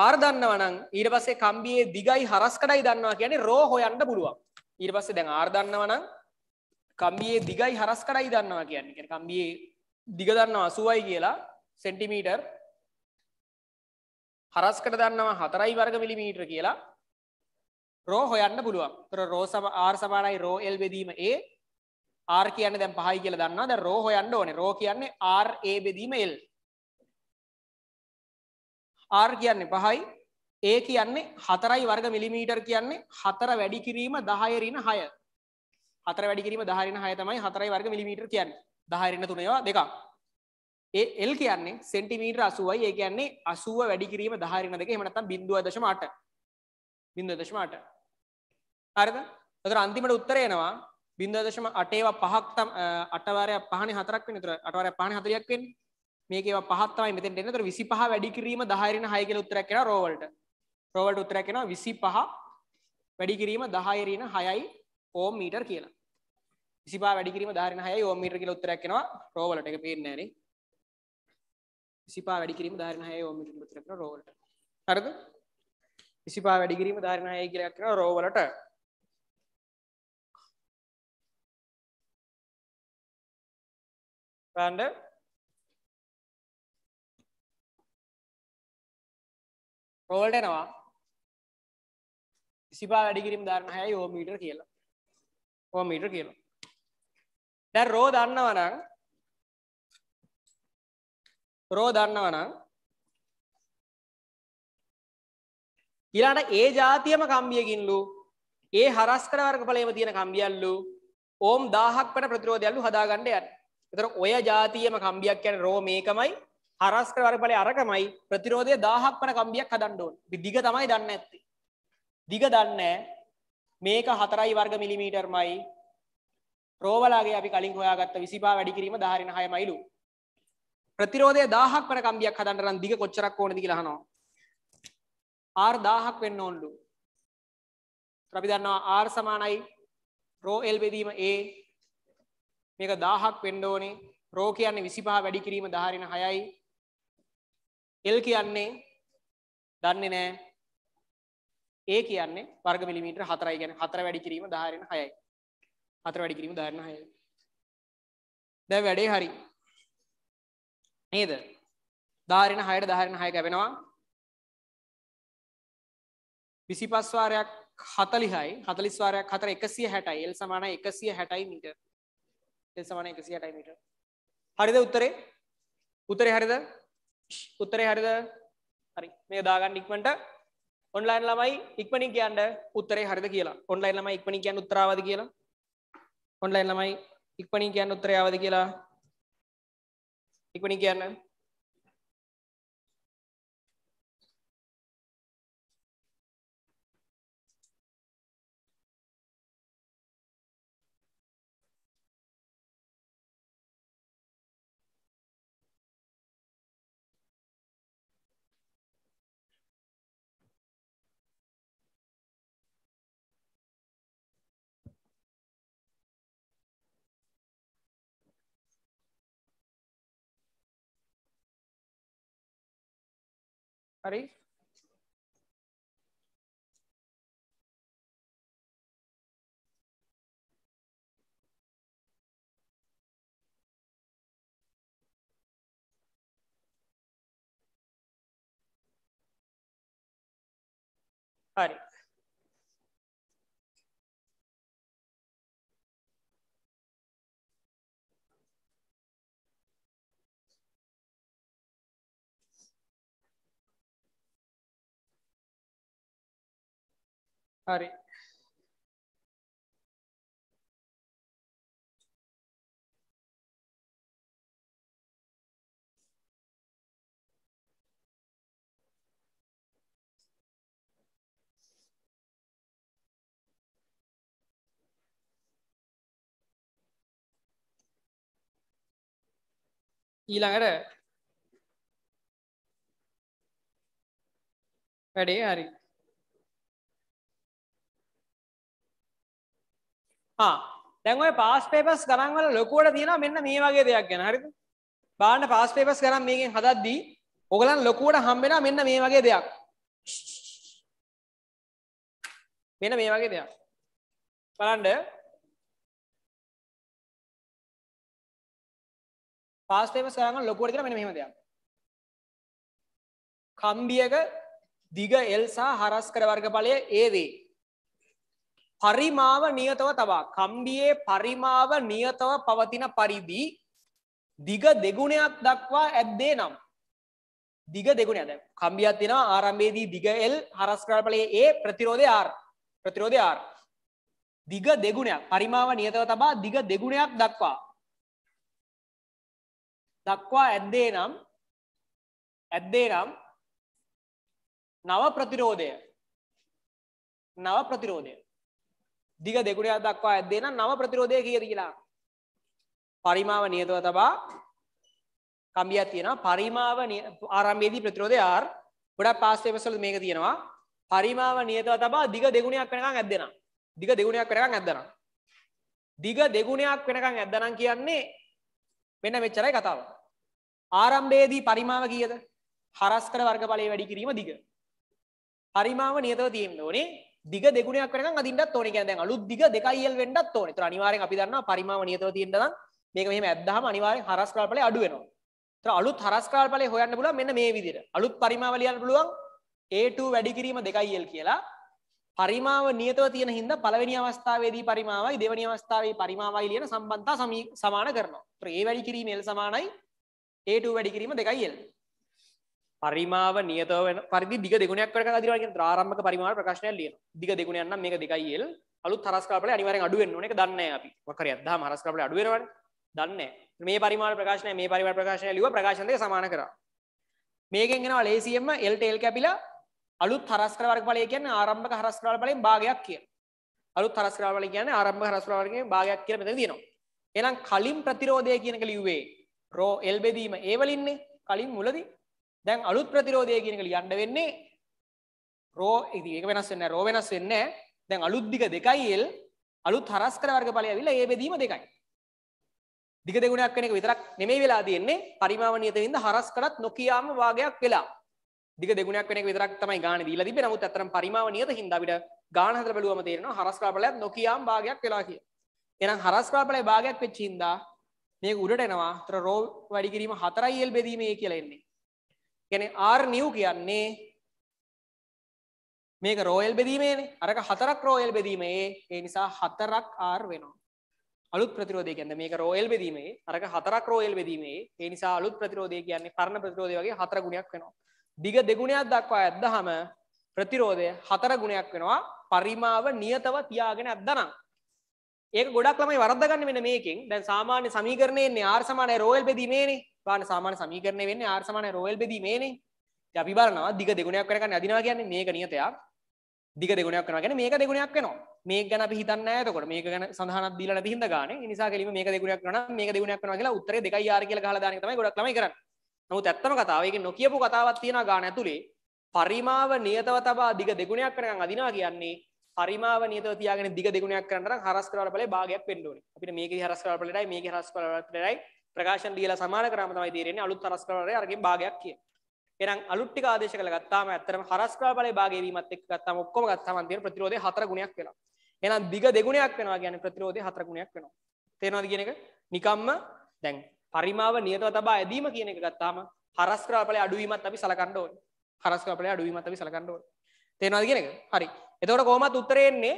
R දන්නවා නම් ඊට පස්සේ කම්බියේ දිගයි හරස් කඩයි දන්නවා කියන්නේ රෝ හොයන්න පුළුවන්. ඊට පස්සේ දැන් R දන්නවා නම් කම්බියේ දිගයි හරස් කඩයි දන්නවා කියන්නේ. කියන්නේ කම්බියේ දිග දන්නවා 80යි කියලා සෙන්ටිමීටර් හරස්කට දන්නවා හතරයි වර්ග මිලිමීටර කියලා රෝ හොයන්න පුළුවන් තොර රෝ සම ආර් සමානයි රෝ එල් බෙදීම ඒ ආර් කියන්න දැන් පහයි කියලා දන්නවා දැන් රෝ හොයන්න ඕනේ රෝ කියන්නේ ආර් ඒ බෙදීම එල් ආර් කියන්නේ පහයි ඒ කියන්නේ හතරයි වර්ග මිලිමීටර් කියන්නේ හතර වැඩි කිරීම දහයරින හය හතර වැඩි කිරීම දහරින හය තමයි හතරයි වර්ග මිලිමීටර් කියන්නේ දහරින තුනේවා දෙකක් ඒ එල් කියන්නේ සෙන්ටිමීටර් 80යි ඒ කියන්නේ 80 වැඩි කිරීම 10 ඍණ දෙක එහෙම නැත්නම් 0.8 0.8 හරිද එතකොට අන්තිමට උත්තරය එනවා 0.8 ඒවා පහක් තම 8 වාරය පහනේ හතරක් වෙන. එතකොට 8 වාරය පහනේ හතරක් වෙන්නේ. මේක ඒවා පහක් තමයි මෙතෙන්ට එන්නේ. එතකොට 25 වැඩි කිරීම 10 ඍණ 6 කියලා උත්තරයක් එනවා රෝ වලට. රෝ වලට උත්තරයක් එනවා 25 වැඩි කිරීම 10 ඍණ 6යි ඕම් මීටර් කියලා. 25 වැඩි කිරීම 10 ඍණ 6යි ඕම් මීටර් කියලා උත්තරයක් එනවා රෝ වලට. ඒක පේන්නේ නැහැ නේ. විසිපා වැඩි කිරීම ධාරණය ෝමිට කරන රෝවට හරද විසිපා වැඩි කිරීම ධාරණය කියලක් කරන රෝවලට රන්ඩ රෝල්ට එනවා සිපා වැඩිකිරම් ධරණහය යෝමීටර් කියලා හෝමීටර් කියලා දැ රෝ දන්නවනං රෝ දන්නවනම් ඊළඟට ඒ જાතියම කම්බියකින්ලු ඒ හරස්කර වර්ගඵලයේම තියෙන කම්බියල්ලු ඕම් 1000ක් වෙන ප්‍රතිරෝධයල්ලු හදාගන්න යන්න. ඒතර ඔය જાතියම කම්බියක් කියන්නේ රෝ මේකමයි හරස්කර වර්ගඵලයේ අරකමයි ප්‍රතිරෝධය 1000ක් වෙන කම්බියක් හදන්න ඕන. දිග තමයි දන්නේ නැත්තේ. දිග දන්නේ මේක 4 වර්ග මිලිමීටර්මයි රෝවලාගේ අපි කලින් හොයාගත්ත 25 වැඩි කිරීම 10 6 මයිලු. ප්‍රතිරෝධය දාහක් වන කම්බියක් හදන්නරන් දිග කොච්චරක් ඕනද කියලාහනවා ආර් දාහක් වෙන්න ඔන්ඩු අපි දන්නවා ආර් සමානයි රෝල් බෙදීම ඒ මේක දාහක් වෙන්ඩෝනේ රෝ කියන්නේ විසිපහ වැඩි කිරීම ධාරෙන හයයි එල් කියන්නේ දන්නේ නෑ ඒ කියන්නේ වර්ග මිලිමීටර් හතරයි ගැන හතර වැඩි කිරීම ධාරෙන හයයි හතර වැඩි කිරීම ධාරණ හයයි දැ වැඩේ හරි නේද ධාරණ හයට ධාරණ හය කැබෙනවා විසි පස්වාරයක් හතලිහයි හතලිස්වාරයක් හතර එකසිය හැටයි එල් සමාන එකසිය හැටයි මීට එල් සමාන එකසිය හැටයි මීට හරිද උත්තරේ උතරේ හරිද උත්තරේ හරිද හරි මේ දාගන්න ඉක්මට ඔන්ලයින් ළමයි ඉක්මනින් කියන්න උත්තරේ හරිද කියලා ඔන්ලයින් ළමයි ඉක්මනින් කියන්න උත්තරාවද කියලා ඔන්ලයින් ළමයි ඉක්මනින් කියන්න උත්තරේ ආවද කියලා Ik ben niet gerne. अरे Arif. ஹரி ඊළඟට වැඩේ හරි දැන්ව පාස් පේපස් ගරන්වල ලොකුවට තියෙන මෙන්න මේ වගේ දෙයක් ගැන හරිද බාන්න පාස් පේපස් කරම් මේකෙන් හදද්දී ඔගලන් ලොකුවට හම්බෙන මෙන්න මේ වගේ දෙයක් මෙන්න මේ වගේ දෙයක් බලන්ඩ පාස් පේපස් කරන්න ලොකුවට කියලා මෙන්න මෙහෙම දෙයක් කම්බියක දිග එල් සහ හරස් කර වර්ගඵලය ඒ වේ පරිමාව නියතව තබා කම්බියේ පරිමාව නියතව පවතින පරිදි දිග දෙගුණයක් දක්වා ඇද්දේ නම් දිග දෙගුණයක් දැන් කම්බියක් තියෙනවා ආරම්භයේදී දිග L හරස් කරපලේ A ප්‍රතිරෝධය R ප්‍රතිරෝධය R දිග දෙගුණයක් පරිමාව නියතව තබා දිග දෙගුණයක් දක්වා දක්වා ඇද්දේ නම් ඇද්දේ නම් නව ප්‍රතිරෝධය නව ප්‍රතිරෝධය දිග දෙකුණයක් දක්වා ඇද්දේ නම් නව ප්‍රතිරෝධය කීයද කියලා. පරිමාව නියතව තබා කම්බියක් තියෙනවා. පරිමාව ආරම්භයේදී ප්‍රතිරෝධය R ගොඩක් පාස් පේපර්ස් වල මේක තියෙනවා. පරිමාව නියතව තබා දිග දෙගුණයක් වෙනකන් ඇද්දෙනා. දිග දෙගුණයක් වෙනකන් ඇද්දනා. දිග දෙගුණයක් වෙනකන් ඇද්දනම් කියන්නේ මෙන්න මෙච්චරයි කතාව. ආරම්භයේදී පරිමාව කීයද? හරස් කර වර්ගඵලයේ වැඩි කිරීම දිග. පරිමාව නියතව තියෙන්න ඕනේ. දිග දෙගුණයක් වෙනකන් අදින්නත් ඕනේ කියන්නේ දැන් අලුත් දිග 2l වෙන්නත් ඕනේ. ඒතර අනිවාර්යෙන් අපි දන්නවා පරිමාව නියතව තියෙන්න නම් මේක මෙහෙම ඇද්දාම අනිවාර්යෙන් හරස් කාලපලය අඩු වෙනවා. ඒතර අලුත් හරස් කාලපලය හොයන්න පුළුවන් මෙන්න මේ විදිහට. අලුත් පරිමාව ලියන්න පුළුවන් a2 වැඩි කිරීම 2l කියලා. පරිමාව නියතව තියෙන හින්දා පළවෙනි අවස්ථාවේදී පරිමාවයි දෙවෙනි අවස්ථාවේ පරිමාවයි ලියන සම්බන්ධතා සමාන කරනවා. ඒතර a වැඩි කිරීම l සමානයි a2 වැඩි කිරීම 2l. පරිමාව නියතව පරිදි දිග දෙගුණයක් කරන අදිනවා කියන ආරම්භක පරිමාව ප්‍රකාශනයක් ලියනවා. දිග දෙගුණයක් නම් මේක 2l අලුත් හරස් කලපලේ අනිවාර්යෙන් අඩු වෙන්න ඕනේ. ඒක දන්නේ නැහැ අපි. මොකක් හරි 10000 හරස් කලපලේ අඩු වෙනවනේ. දන්නේ නැහැ. මේ පරිමාව ප්‍රකාශනය මේ පරිමාව ප්‍රකාශනය ලියුවා ප්‍රකාශන දෙක සමාන කරා. මේකෙන් එනවා ලේසියෙන්ම l tail කැපිලා අලුත් හරස් කල වර්ගඵලය කියන්නේ ආරම්භක හරස් කල වලින් භාගයක් කියන. අලුත් හරස් කල වල කියන්නේ ආරම්භක හරස් කල වර්ගයෙන් භාගයක් කියලා මෙතන තියෙනවා. එහෙනම් කලින් ප්‍රතිරෝධය කියනක ලිව්වේ රෝ l බෙදීම ඒ වලින්නේ කලින් මුලදී දැන් අලුත් ප්‍රතිරෝධය කියන එක ලියන්න වෙන්නේ රෝ ඉතින් ඒක වෙනස් වෙන්නේ නැහැ රෝ වෙනස් වෙන්නේ නැහැ දැන් අලුත් දිග 2l අලුත් හරස් කර වර්ගඵලය ඇවිල්ලා ඒ බෙදීම දෙකයි දිග දෙගුණයක් වෙන එක විතරක් නෙමෙයි වෙලා තියෙන්නේ පරිමාවණීයතින්ද හරස් කරත් නොකියාම භාගයක් වෙලා දිග දෙගුණයක් වෙන එක විතරක් තමයි ගාණ දීලා තිබ්බේ. නමුත් අතරම් පරිමාව නියත හින්දා අපිට ගාණ හතර බැලුවම තේරෙනවා හරස් ක්‍රාපලයක් නොකියාම් භාගයක් වෙලා කිය. එහෙනම් හරස් ක්‍රාපලයේ භාගයක් වෙච්ච හින්දා මේක උඩට එනවා. අතර රෝ වැඩි කිරීම 4l බෙදීමේ කියලා එන්නේ. ගැන ආර් නිව් කියන්නේ මේක රෝයල් බෙදීමේනේ අරක හතරක් රෝයල් බෙදීමේ ඒ නිසා හතරක් ආර් වෙනවා අලුත් ප්‍රතිරෝධය කියන්නේ මේක රෝයල් බෙදීමේ අරක හතරක් රෝයල් බෙදීමේ ඒ නිසා අලුත් ප්‍රතිරෝධය කියන්නේ පරණ ප්‍රතිරෝධය වගේ හතර ගුණයක් වෙනවා දිග දෙගුණයක් දක්වා ඇද්දහම ප්‍රතිරෝධය හතර ගුණයක් වෙනවා පරිමාව නියතව තියාගෙන ඇද්දනම් ඒක ගොඩක් ළමයි වරද්දගන්නේ මෙන්න මේකෙන් දැන් සාමාන්‍ය සමීකරණයේ R සමානයි රෝයල් බෙදීමේනේ බලන්න සාමාන්‍ය සමීකරණය වෙන්නේ R සමානයි රෝල් බෙදීමේනේ. ඉතින් අපි බලනවා දිග දෙගුණයක් වෙනකන් අදිනවා කියන්නේ මේක නියතයක්. දිග දෙගුණයක් වෙනවා කියන්නේ මේක දෙගුණයක් වෙනවා. මේක ගැන අපි හිතන්නේ නැහැ එතකොට. මේක ගැන සඳහනක් දීලා නැති හින්දා ගානේ. ඒ නිසා කෙලින්ම මේක දෙගුණයක් වෙනවා නම් මේක දෙගුණයක් වෙනවා කියලා උත්තරේ 2R කියලා ගහලා දාන එක තමයි ගොඩක් ළමයි කරන්නේ. නමුත් ඇත්තම කතාව ඒකේ නොකියපු කතාවක් තියෙනවා ගාන ඇතුලේ. පරිමාව නියතව තබා දිග දෙගුණයක් වෙනකන් අදිනවා කියන්නේ පරිමාව නියතව තියාගෙන දිග දෙගුණයක් කරන්න නම් හරස් කරවල බලේ භාගයක් වෙන්න ඕනේ. අපිට මේකේ හරස් කරවල බලේටයි මේකේ හරස් කරවල බලේටයි ප්‍රකාශන දීලා සමාන කරාම තමයි තේරෙන්නේ අලුත් හරස් ක්‍රමවලේ අරගෙන භාගයක් කිය. එහෙනම් අලුත් ටික ආදේශ කරලා ගත්තාම ඇත්තටම හරස් ක්‍රමවලේ භාගය වීමත් එක්ක ගත්තාම ඔක්කොම ගත්තාම තියෙන ප්‍රතිරෝධය හතර ගුණයක් වෙනවා. එහෙනම් දිග දෙගුණයක් වෙනවා කියන්නේ ප්‍රතිරෝධය හතර ගුණයක් වෙනවා. තේරෙනවද කියන එක? නිකම්ම දැන් පරිමාව නියතව තබා ඇදීම කියන එක ගත්තාම හරස් ක්‍රමවලේ අඩුවීමත් අපි සලකන්න ඕනේ. හරස් ක්‍රමවලේ අඩුවීමත් අපි සලකන්න ඕනේ. තේරෙනවද කියන එක? හරි. එතකොට කොහොමත් උත්තරේ එන්නේ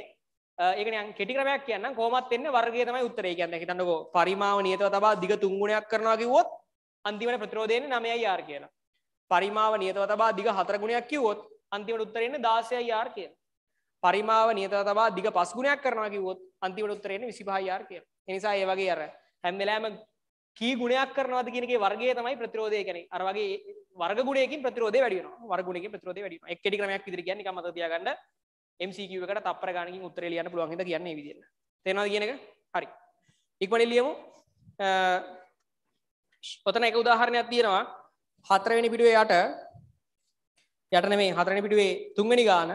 ඒක කෙටි ක්‍රමයක් කියන්න කොමත් එන්න වර්ගය තමයි උත්තරේ කියන්න හිතන්නකෝ පරිමාව නියතව තබා දිග තුන් ගුණයක් කරනවා කිව්වොත් අන්තිමට ප්‍රතිරෝධය එන්නේ 9IR කියලා. පරිමාව නියතව තබා දිග හතර ගුණයක් කිව්වොත් අන්තිමට උත්තරේ එන්නේ 16IR කියලා. පරිමාව නියතව තබා දිග පස් ගුණයක් කරනවා කිව්වොත් අන්තිමට උත්තරේ එන්නේ 25IR කියලා. ඒ නිසා ඒ වගේ අර හැම වෙලාවෙම කී ගුණයක් කරනවද කියන එකේ වර්ගය තමයි ප්‍රතිරෝධය කියන්නේ. අර වගේ වර්ග ගුණයකින් ප්‍රතිරෝධය වැඩි වෙනවා. වර්ග ගුණයකින් ප්‍රතිරෝධය වැඩි වෙනවා. එක් කෙටි ක්‍රමයක් විදිහට කියන්නේ නිකන් මතක තියාගන්න. MCQ එකට තප්පර ගානකින් උත්තරේ ලියන්න පුළුවන් හින්දා කියන්නේ මේ විදිහට. තේරෙනවද කියන එක? හරි. ඉක්මනින් ලියමු. ඔතන එක උදාහරණයක් තියෙනවා. හතරවෙනි පිටුවේ යට යට නෙමෙයි හතරවෙනි පිටුවේ තුන්වෙනි ගාන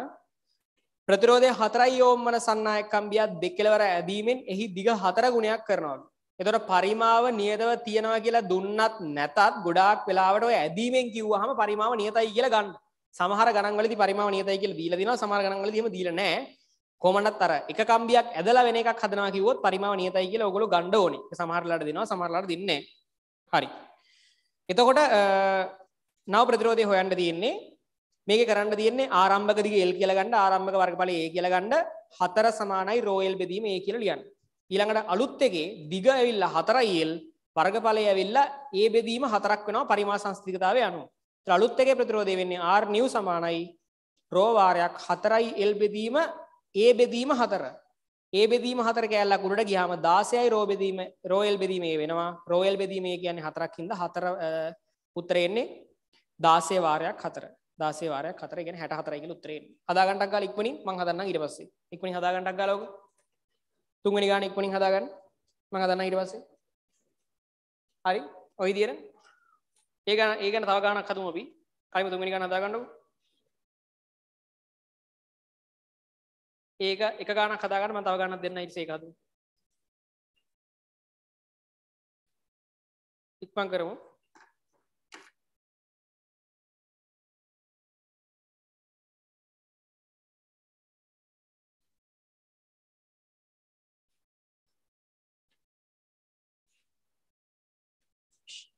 ප්‍රතිරෝධය 4 යෝම්මන සන්නායක කම්බියක් දෙකලවර ඇදීමෙන් එහි දිග හතර ගුණයක් කරනවා. එතකොට පරිමාව නියතව තියෙනවා කියලා දුන්නත් නැතත් ගොඩාක් වෙලාවට ඔය ඇදීමෙන් කිව්වහම පරිමාව නියතයි කියලා ගන්න. සමහර ගණන්වලදී පරිමාව නියතයි කියලා දීලා දෙනවා සමහර ගණන්වලදී එහෙම දීලා නැහැ කොමනත් අර එක කම්බියක් ඇදලා වෙන එකක් හදනවා කිව්වොත් පරිමාව නියතයි කියලා ඔයගොල්ලෝ ගණ්ඩ ඕනේ සමහරලාට දෙනවා සමහරලාට දෙන්නේ හරි එතකොට නව ප්‍රතිරෝධය හොයන්න තියෙන්නේ මේක කරන්න තියෙන්නේ ආරම්භක දිග L කියලා ගන්න ආරම්භක වර්ගඵලය A කියලා ගන්න හතර සමානයි rho L බෙදීම A කියලා ලියන්න ඊළඟට අලුත් එකේ දිග ඇවිල්ලා 4 L වර්ගඵලය ඇවිල්ලා A බෙදීම හතරක් වෙනවා පරිමා සංස්ථිතතාවය අනුව අලුත් එකේ ප්‍රතිරෝධය වෙන්නේ R නිව් සමානයි රෝ වාරයක් 4යි L බෙදීම A බෙදීම 4. A බෙදීම 4 කැලලක් උඩට ගියාම 16යි රෝ බෙදීම රෝ L බෙදීම A වෙනවා. රෝ L බෙදීම A කියන්නේ 4ක් හින්දා 4 උත්තරේ එන්නේ 16 වාරයක් 4. 16 වාරයක් 4 කියන්නේ 64යි කියලා උත්තරේ එන්නේ. හදා ගන්නටක් ගාලා ඉක්මනින් මං හදන්නම් ඊට පස්සේ. ඉක්මනින් හදා ගන්නටක් ගාලා ඔක. තුන්වෙනි ගාන ඉක්මනින් හදා ගන්න. මං හදන්නම් ඊට පස්සේ. හරි. ඔය විදියට ඒ ගන ඒ ගැන තව ගානක් හදමු අපි කලින්ම තුන්වෙනි ගාන හදාගන්නකෝ ඒක එක ගානක් හදාගන්න මම තව ගානක් දෙන්න ඊට ඒක හදමු ඉක්මන් කරමු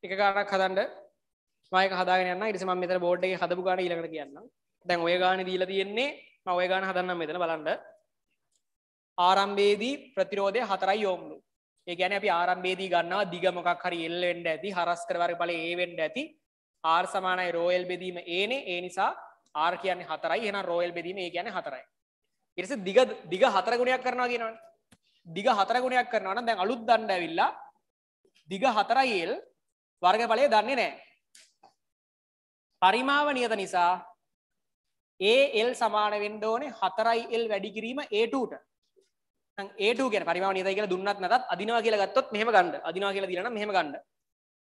එක ගානක් හදන්න මයක හදාගෙනන්න ඉරිස ම මෙතර බෝඩ් එක හදපු ගාන ඉලකට කියන්න දැන් ඔය ගාන දීල තියෙන්නේ ම ඔය ගාන හදන්න මෙතන බලන්න ආරම්බේදී ප්‍රතිරෝධය හතරයි යෝමුණු ඒ ගැන අපි ආරම්බේදී ගන්නවා දිග මොකක් හරි එල්ලෙන්ඩ ඇති හරස් කරවර බල ඒවෙන්ඩ ඇති ආර් සමානයි රෝයල් බෙදීම ඒනේ ඒ නිසා ආර් කියන්නේ හතරයි එන රෝයල් බෙදීම ඒ ගැන හතරයි ඉරිස දිග දිග හතර ගුණයක් කරනවා කියෙනවන දිග හතර ගුණයක් කරනවන දැන් අලුත් දන්න ඇවිල්ලා දිග හතරයිල් වර්ග පලය දන්නේ නෑ හරිමාව නියත නිසා ඒ එල් සමාන වෙන්න ඕනේ 4l වැඩි කිරීම a2ට. දැන් a2 කියන්නේ පරිමාව නියතයි කියලා දුන්නත් නැතත් අදිනවා කියලා ගත්තොත් මෙහෙම ගන්න. අදිනවා කියලා දීලා නම් මෙහෙම ගන්න.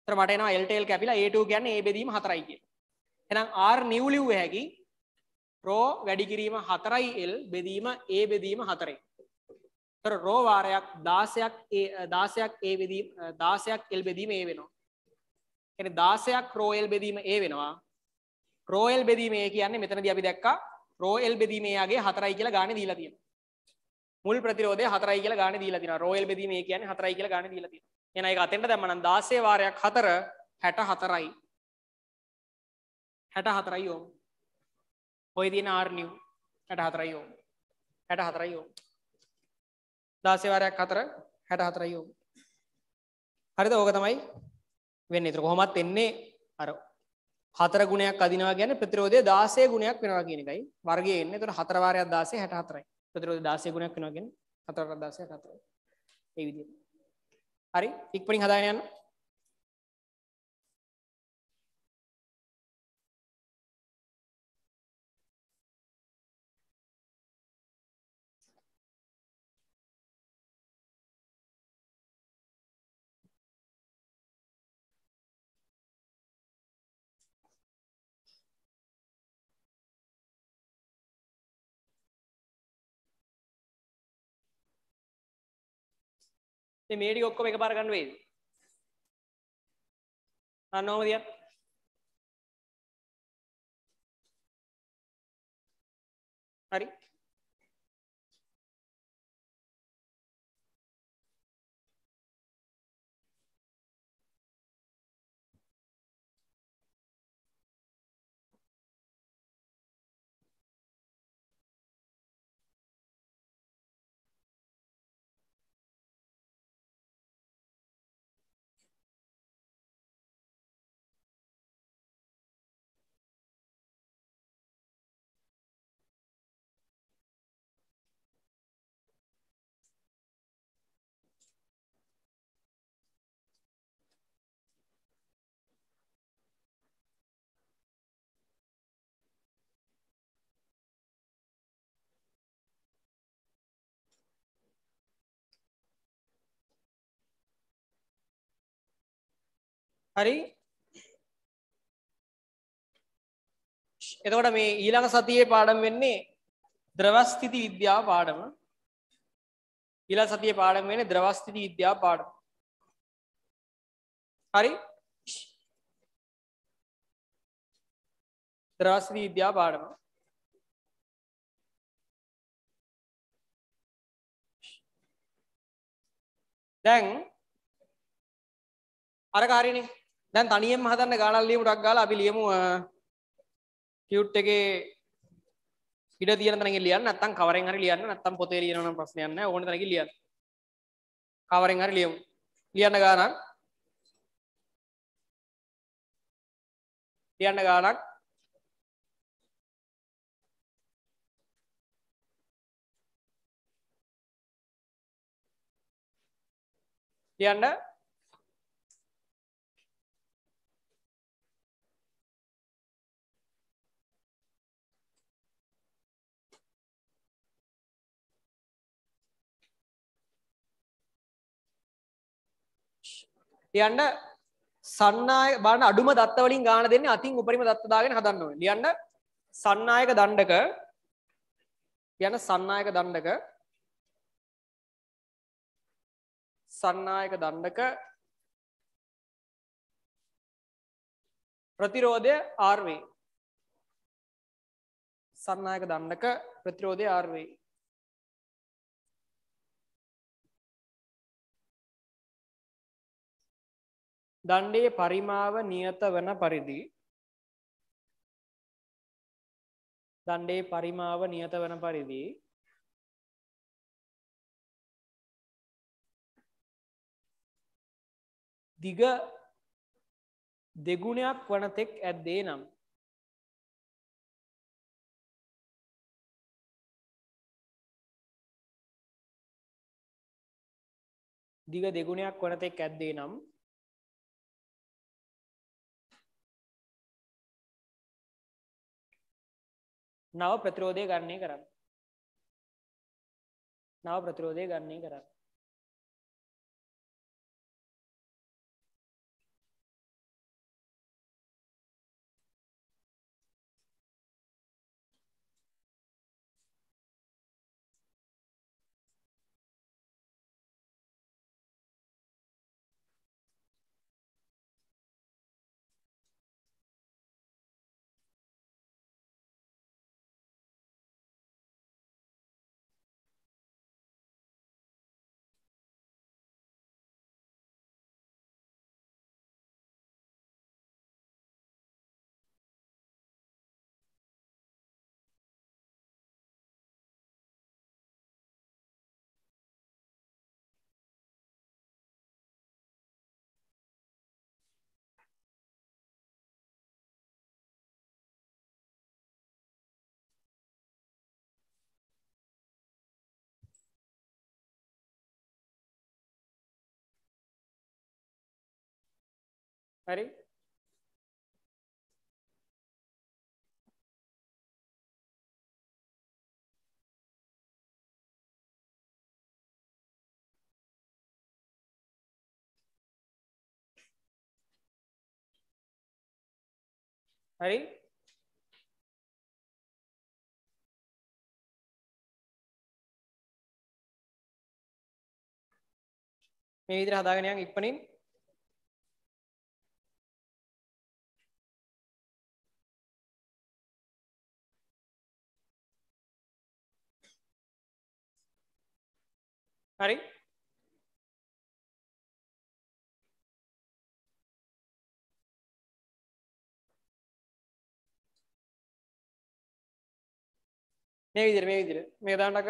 එතකොට මට එනවා l tail කැපිලා a2 කියන්නේ a බෙදීම 4යි කියලා. එහෙනම් r new ලිව්ව හැකි rho වැඩි කිරීම 4l බෙදීම a බෙදීම 4යි. එතකොට rho වාරයක් 16ක් a 16ක් a බෙදීම 16ක් l බෙදීම a වෙනවා. කියන්නේ 16ක් rho l බෙදීම a වෙනවා. රෝයල් බෙදීමේ කියන්නේ මෙතනදී අපි දැක්කා රෝයල් බෙදීමේ යගේ 4යි කියලා ගානේ දීලා තියෙනවා. මුල් ප්‍රතිරෝධය 4යි කියලා ගානේ දීලා තියෙනවා. රෝයල් බෙදීමේ කියන්නේ 4යි කියලා ගානේ දීලා තියෙනවා. එහෙනම් ඒක අතෙන්ට දැම්ම නම් 16 වාරයක් 4 64යි. 64යි ඕම්. ඔය තියෙන R new 64යි ඕම්. 64යි ඕම්. 16 වාරයක් 4 64යි ඕම්. හරිද ඕක තමයි වෙන්නේ. ඒතර කොහොමත් එන්නේ අර හතර ගුණයක් අදිනවා ගැන ප්‍රතිරෝධය දාසය ගුණයක් වෙනවා කියන එකයි වර්ගේ එන්න තුර හතරවාරයක් දාසේ හැට හතරයි ප්‍රතිරෝධ දාසය ගුණයක් වෙනවාගෙන හතරක් දාසය හතරයි ඒ විදි හරි ඉක්පනින් හදායන්න ඉතින් මේ ටික ඔක්කොම එකපාර ගන්න වෙයිද? අන්න ඔහම තියන්න. හරි එතකොට මේ ඊළඟ සතියේ පාඩම් වෙන්නේ ද්‍රවස්ථිති විද්‍යා පාඩම ඊළඟ සතියේ පාඩම් වෙන්නේ ද්‍රවස්ථිති විද්‍යා පාඩම හරි ද්‍රවස්ථිති විද්‍යා පාඩම දැන් අරක හරිනේ දැන් තනියෙන් හදන්න ගානල් ලියමුටක් ගාලා අපි ලියමු කියුට් එකේ ඉඩ තියෙන තැනක ලියන්න නැත්නම් කවරෙන් හරි ලියන්න නැත්නම් පොතේ ලියනවා නම් ප්‍රශ්නයක් නැහැ ඕන තැනක ලියන්න කවරෙන් හරි ලියමු ලියන්න ගානක් ලියන්න ගානක් ලියන්න ලියන්න සන්නාය බලන්න අඩුම දත්ත වලින් ගාන දෙන්නේ අතින් උපරිම දත්ත දාගෙන හදන්න ඕනේ. ලියන්න සන්නායක දණ්ඩක යන සන්නායක දණ්ඩක සන්නායක දණ්ඩක ප්‍රතිරෝධය RV සන්නායක දණ්ඩක ප්‍රතිරෝධය RV දණ්ඩේ පරිමාව නියත වන පරිදි දණ්ඩේ පරිමාව නියත වන පරිදි දිග දෙගුණයක් වනතෙක් ඇද්දේ නම් දිග දෙගුණයක් වනතෙක් ඇද්දේ නම් නව ප්‍රතිරෝධය ගන්නේ කරන්න. නව ප්‍රතිරෝධය ගන්නේ කරන්න. හරි හරි මේ විදිහට හදාගෙන යන් ඉක්මනින් හරි මේ විදිර මේ විදිර මේ දාන්නක්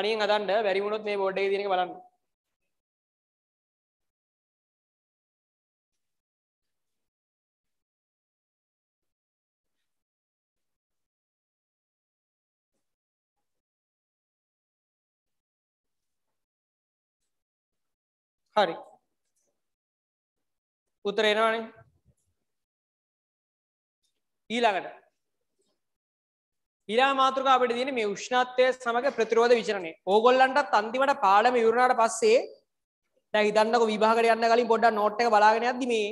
අනියෙන් අදන්න බැරිමුණොත් මේ බෝඩ් එක දිනක බලන්න හරි උත්තර එනවානේ ඊළඟට ඊළා මාතෘකා අපිට තියෙන මේ උෂ්ණත්වය සමග ප්‍රතිරෝධ විචරණය. ඕගොල්ලන්ටත් අන්තිමට පාඩම ඉවරනාට පස්සේ දැන් හිතන්නකො විභාගට යන්න කලින් පොඩ්ඩක් නෝට් එක බලාගෙන යද්දි මේ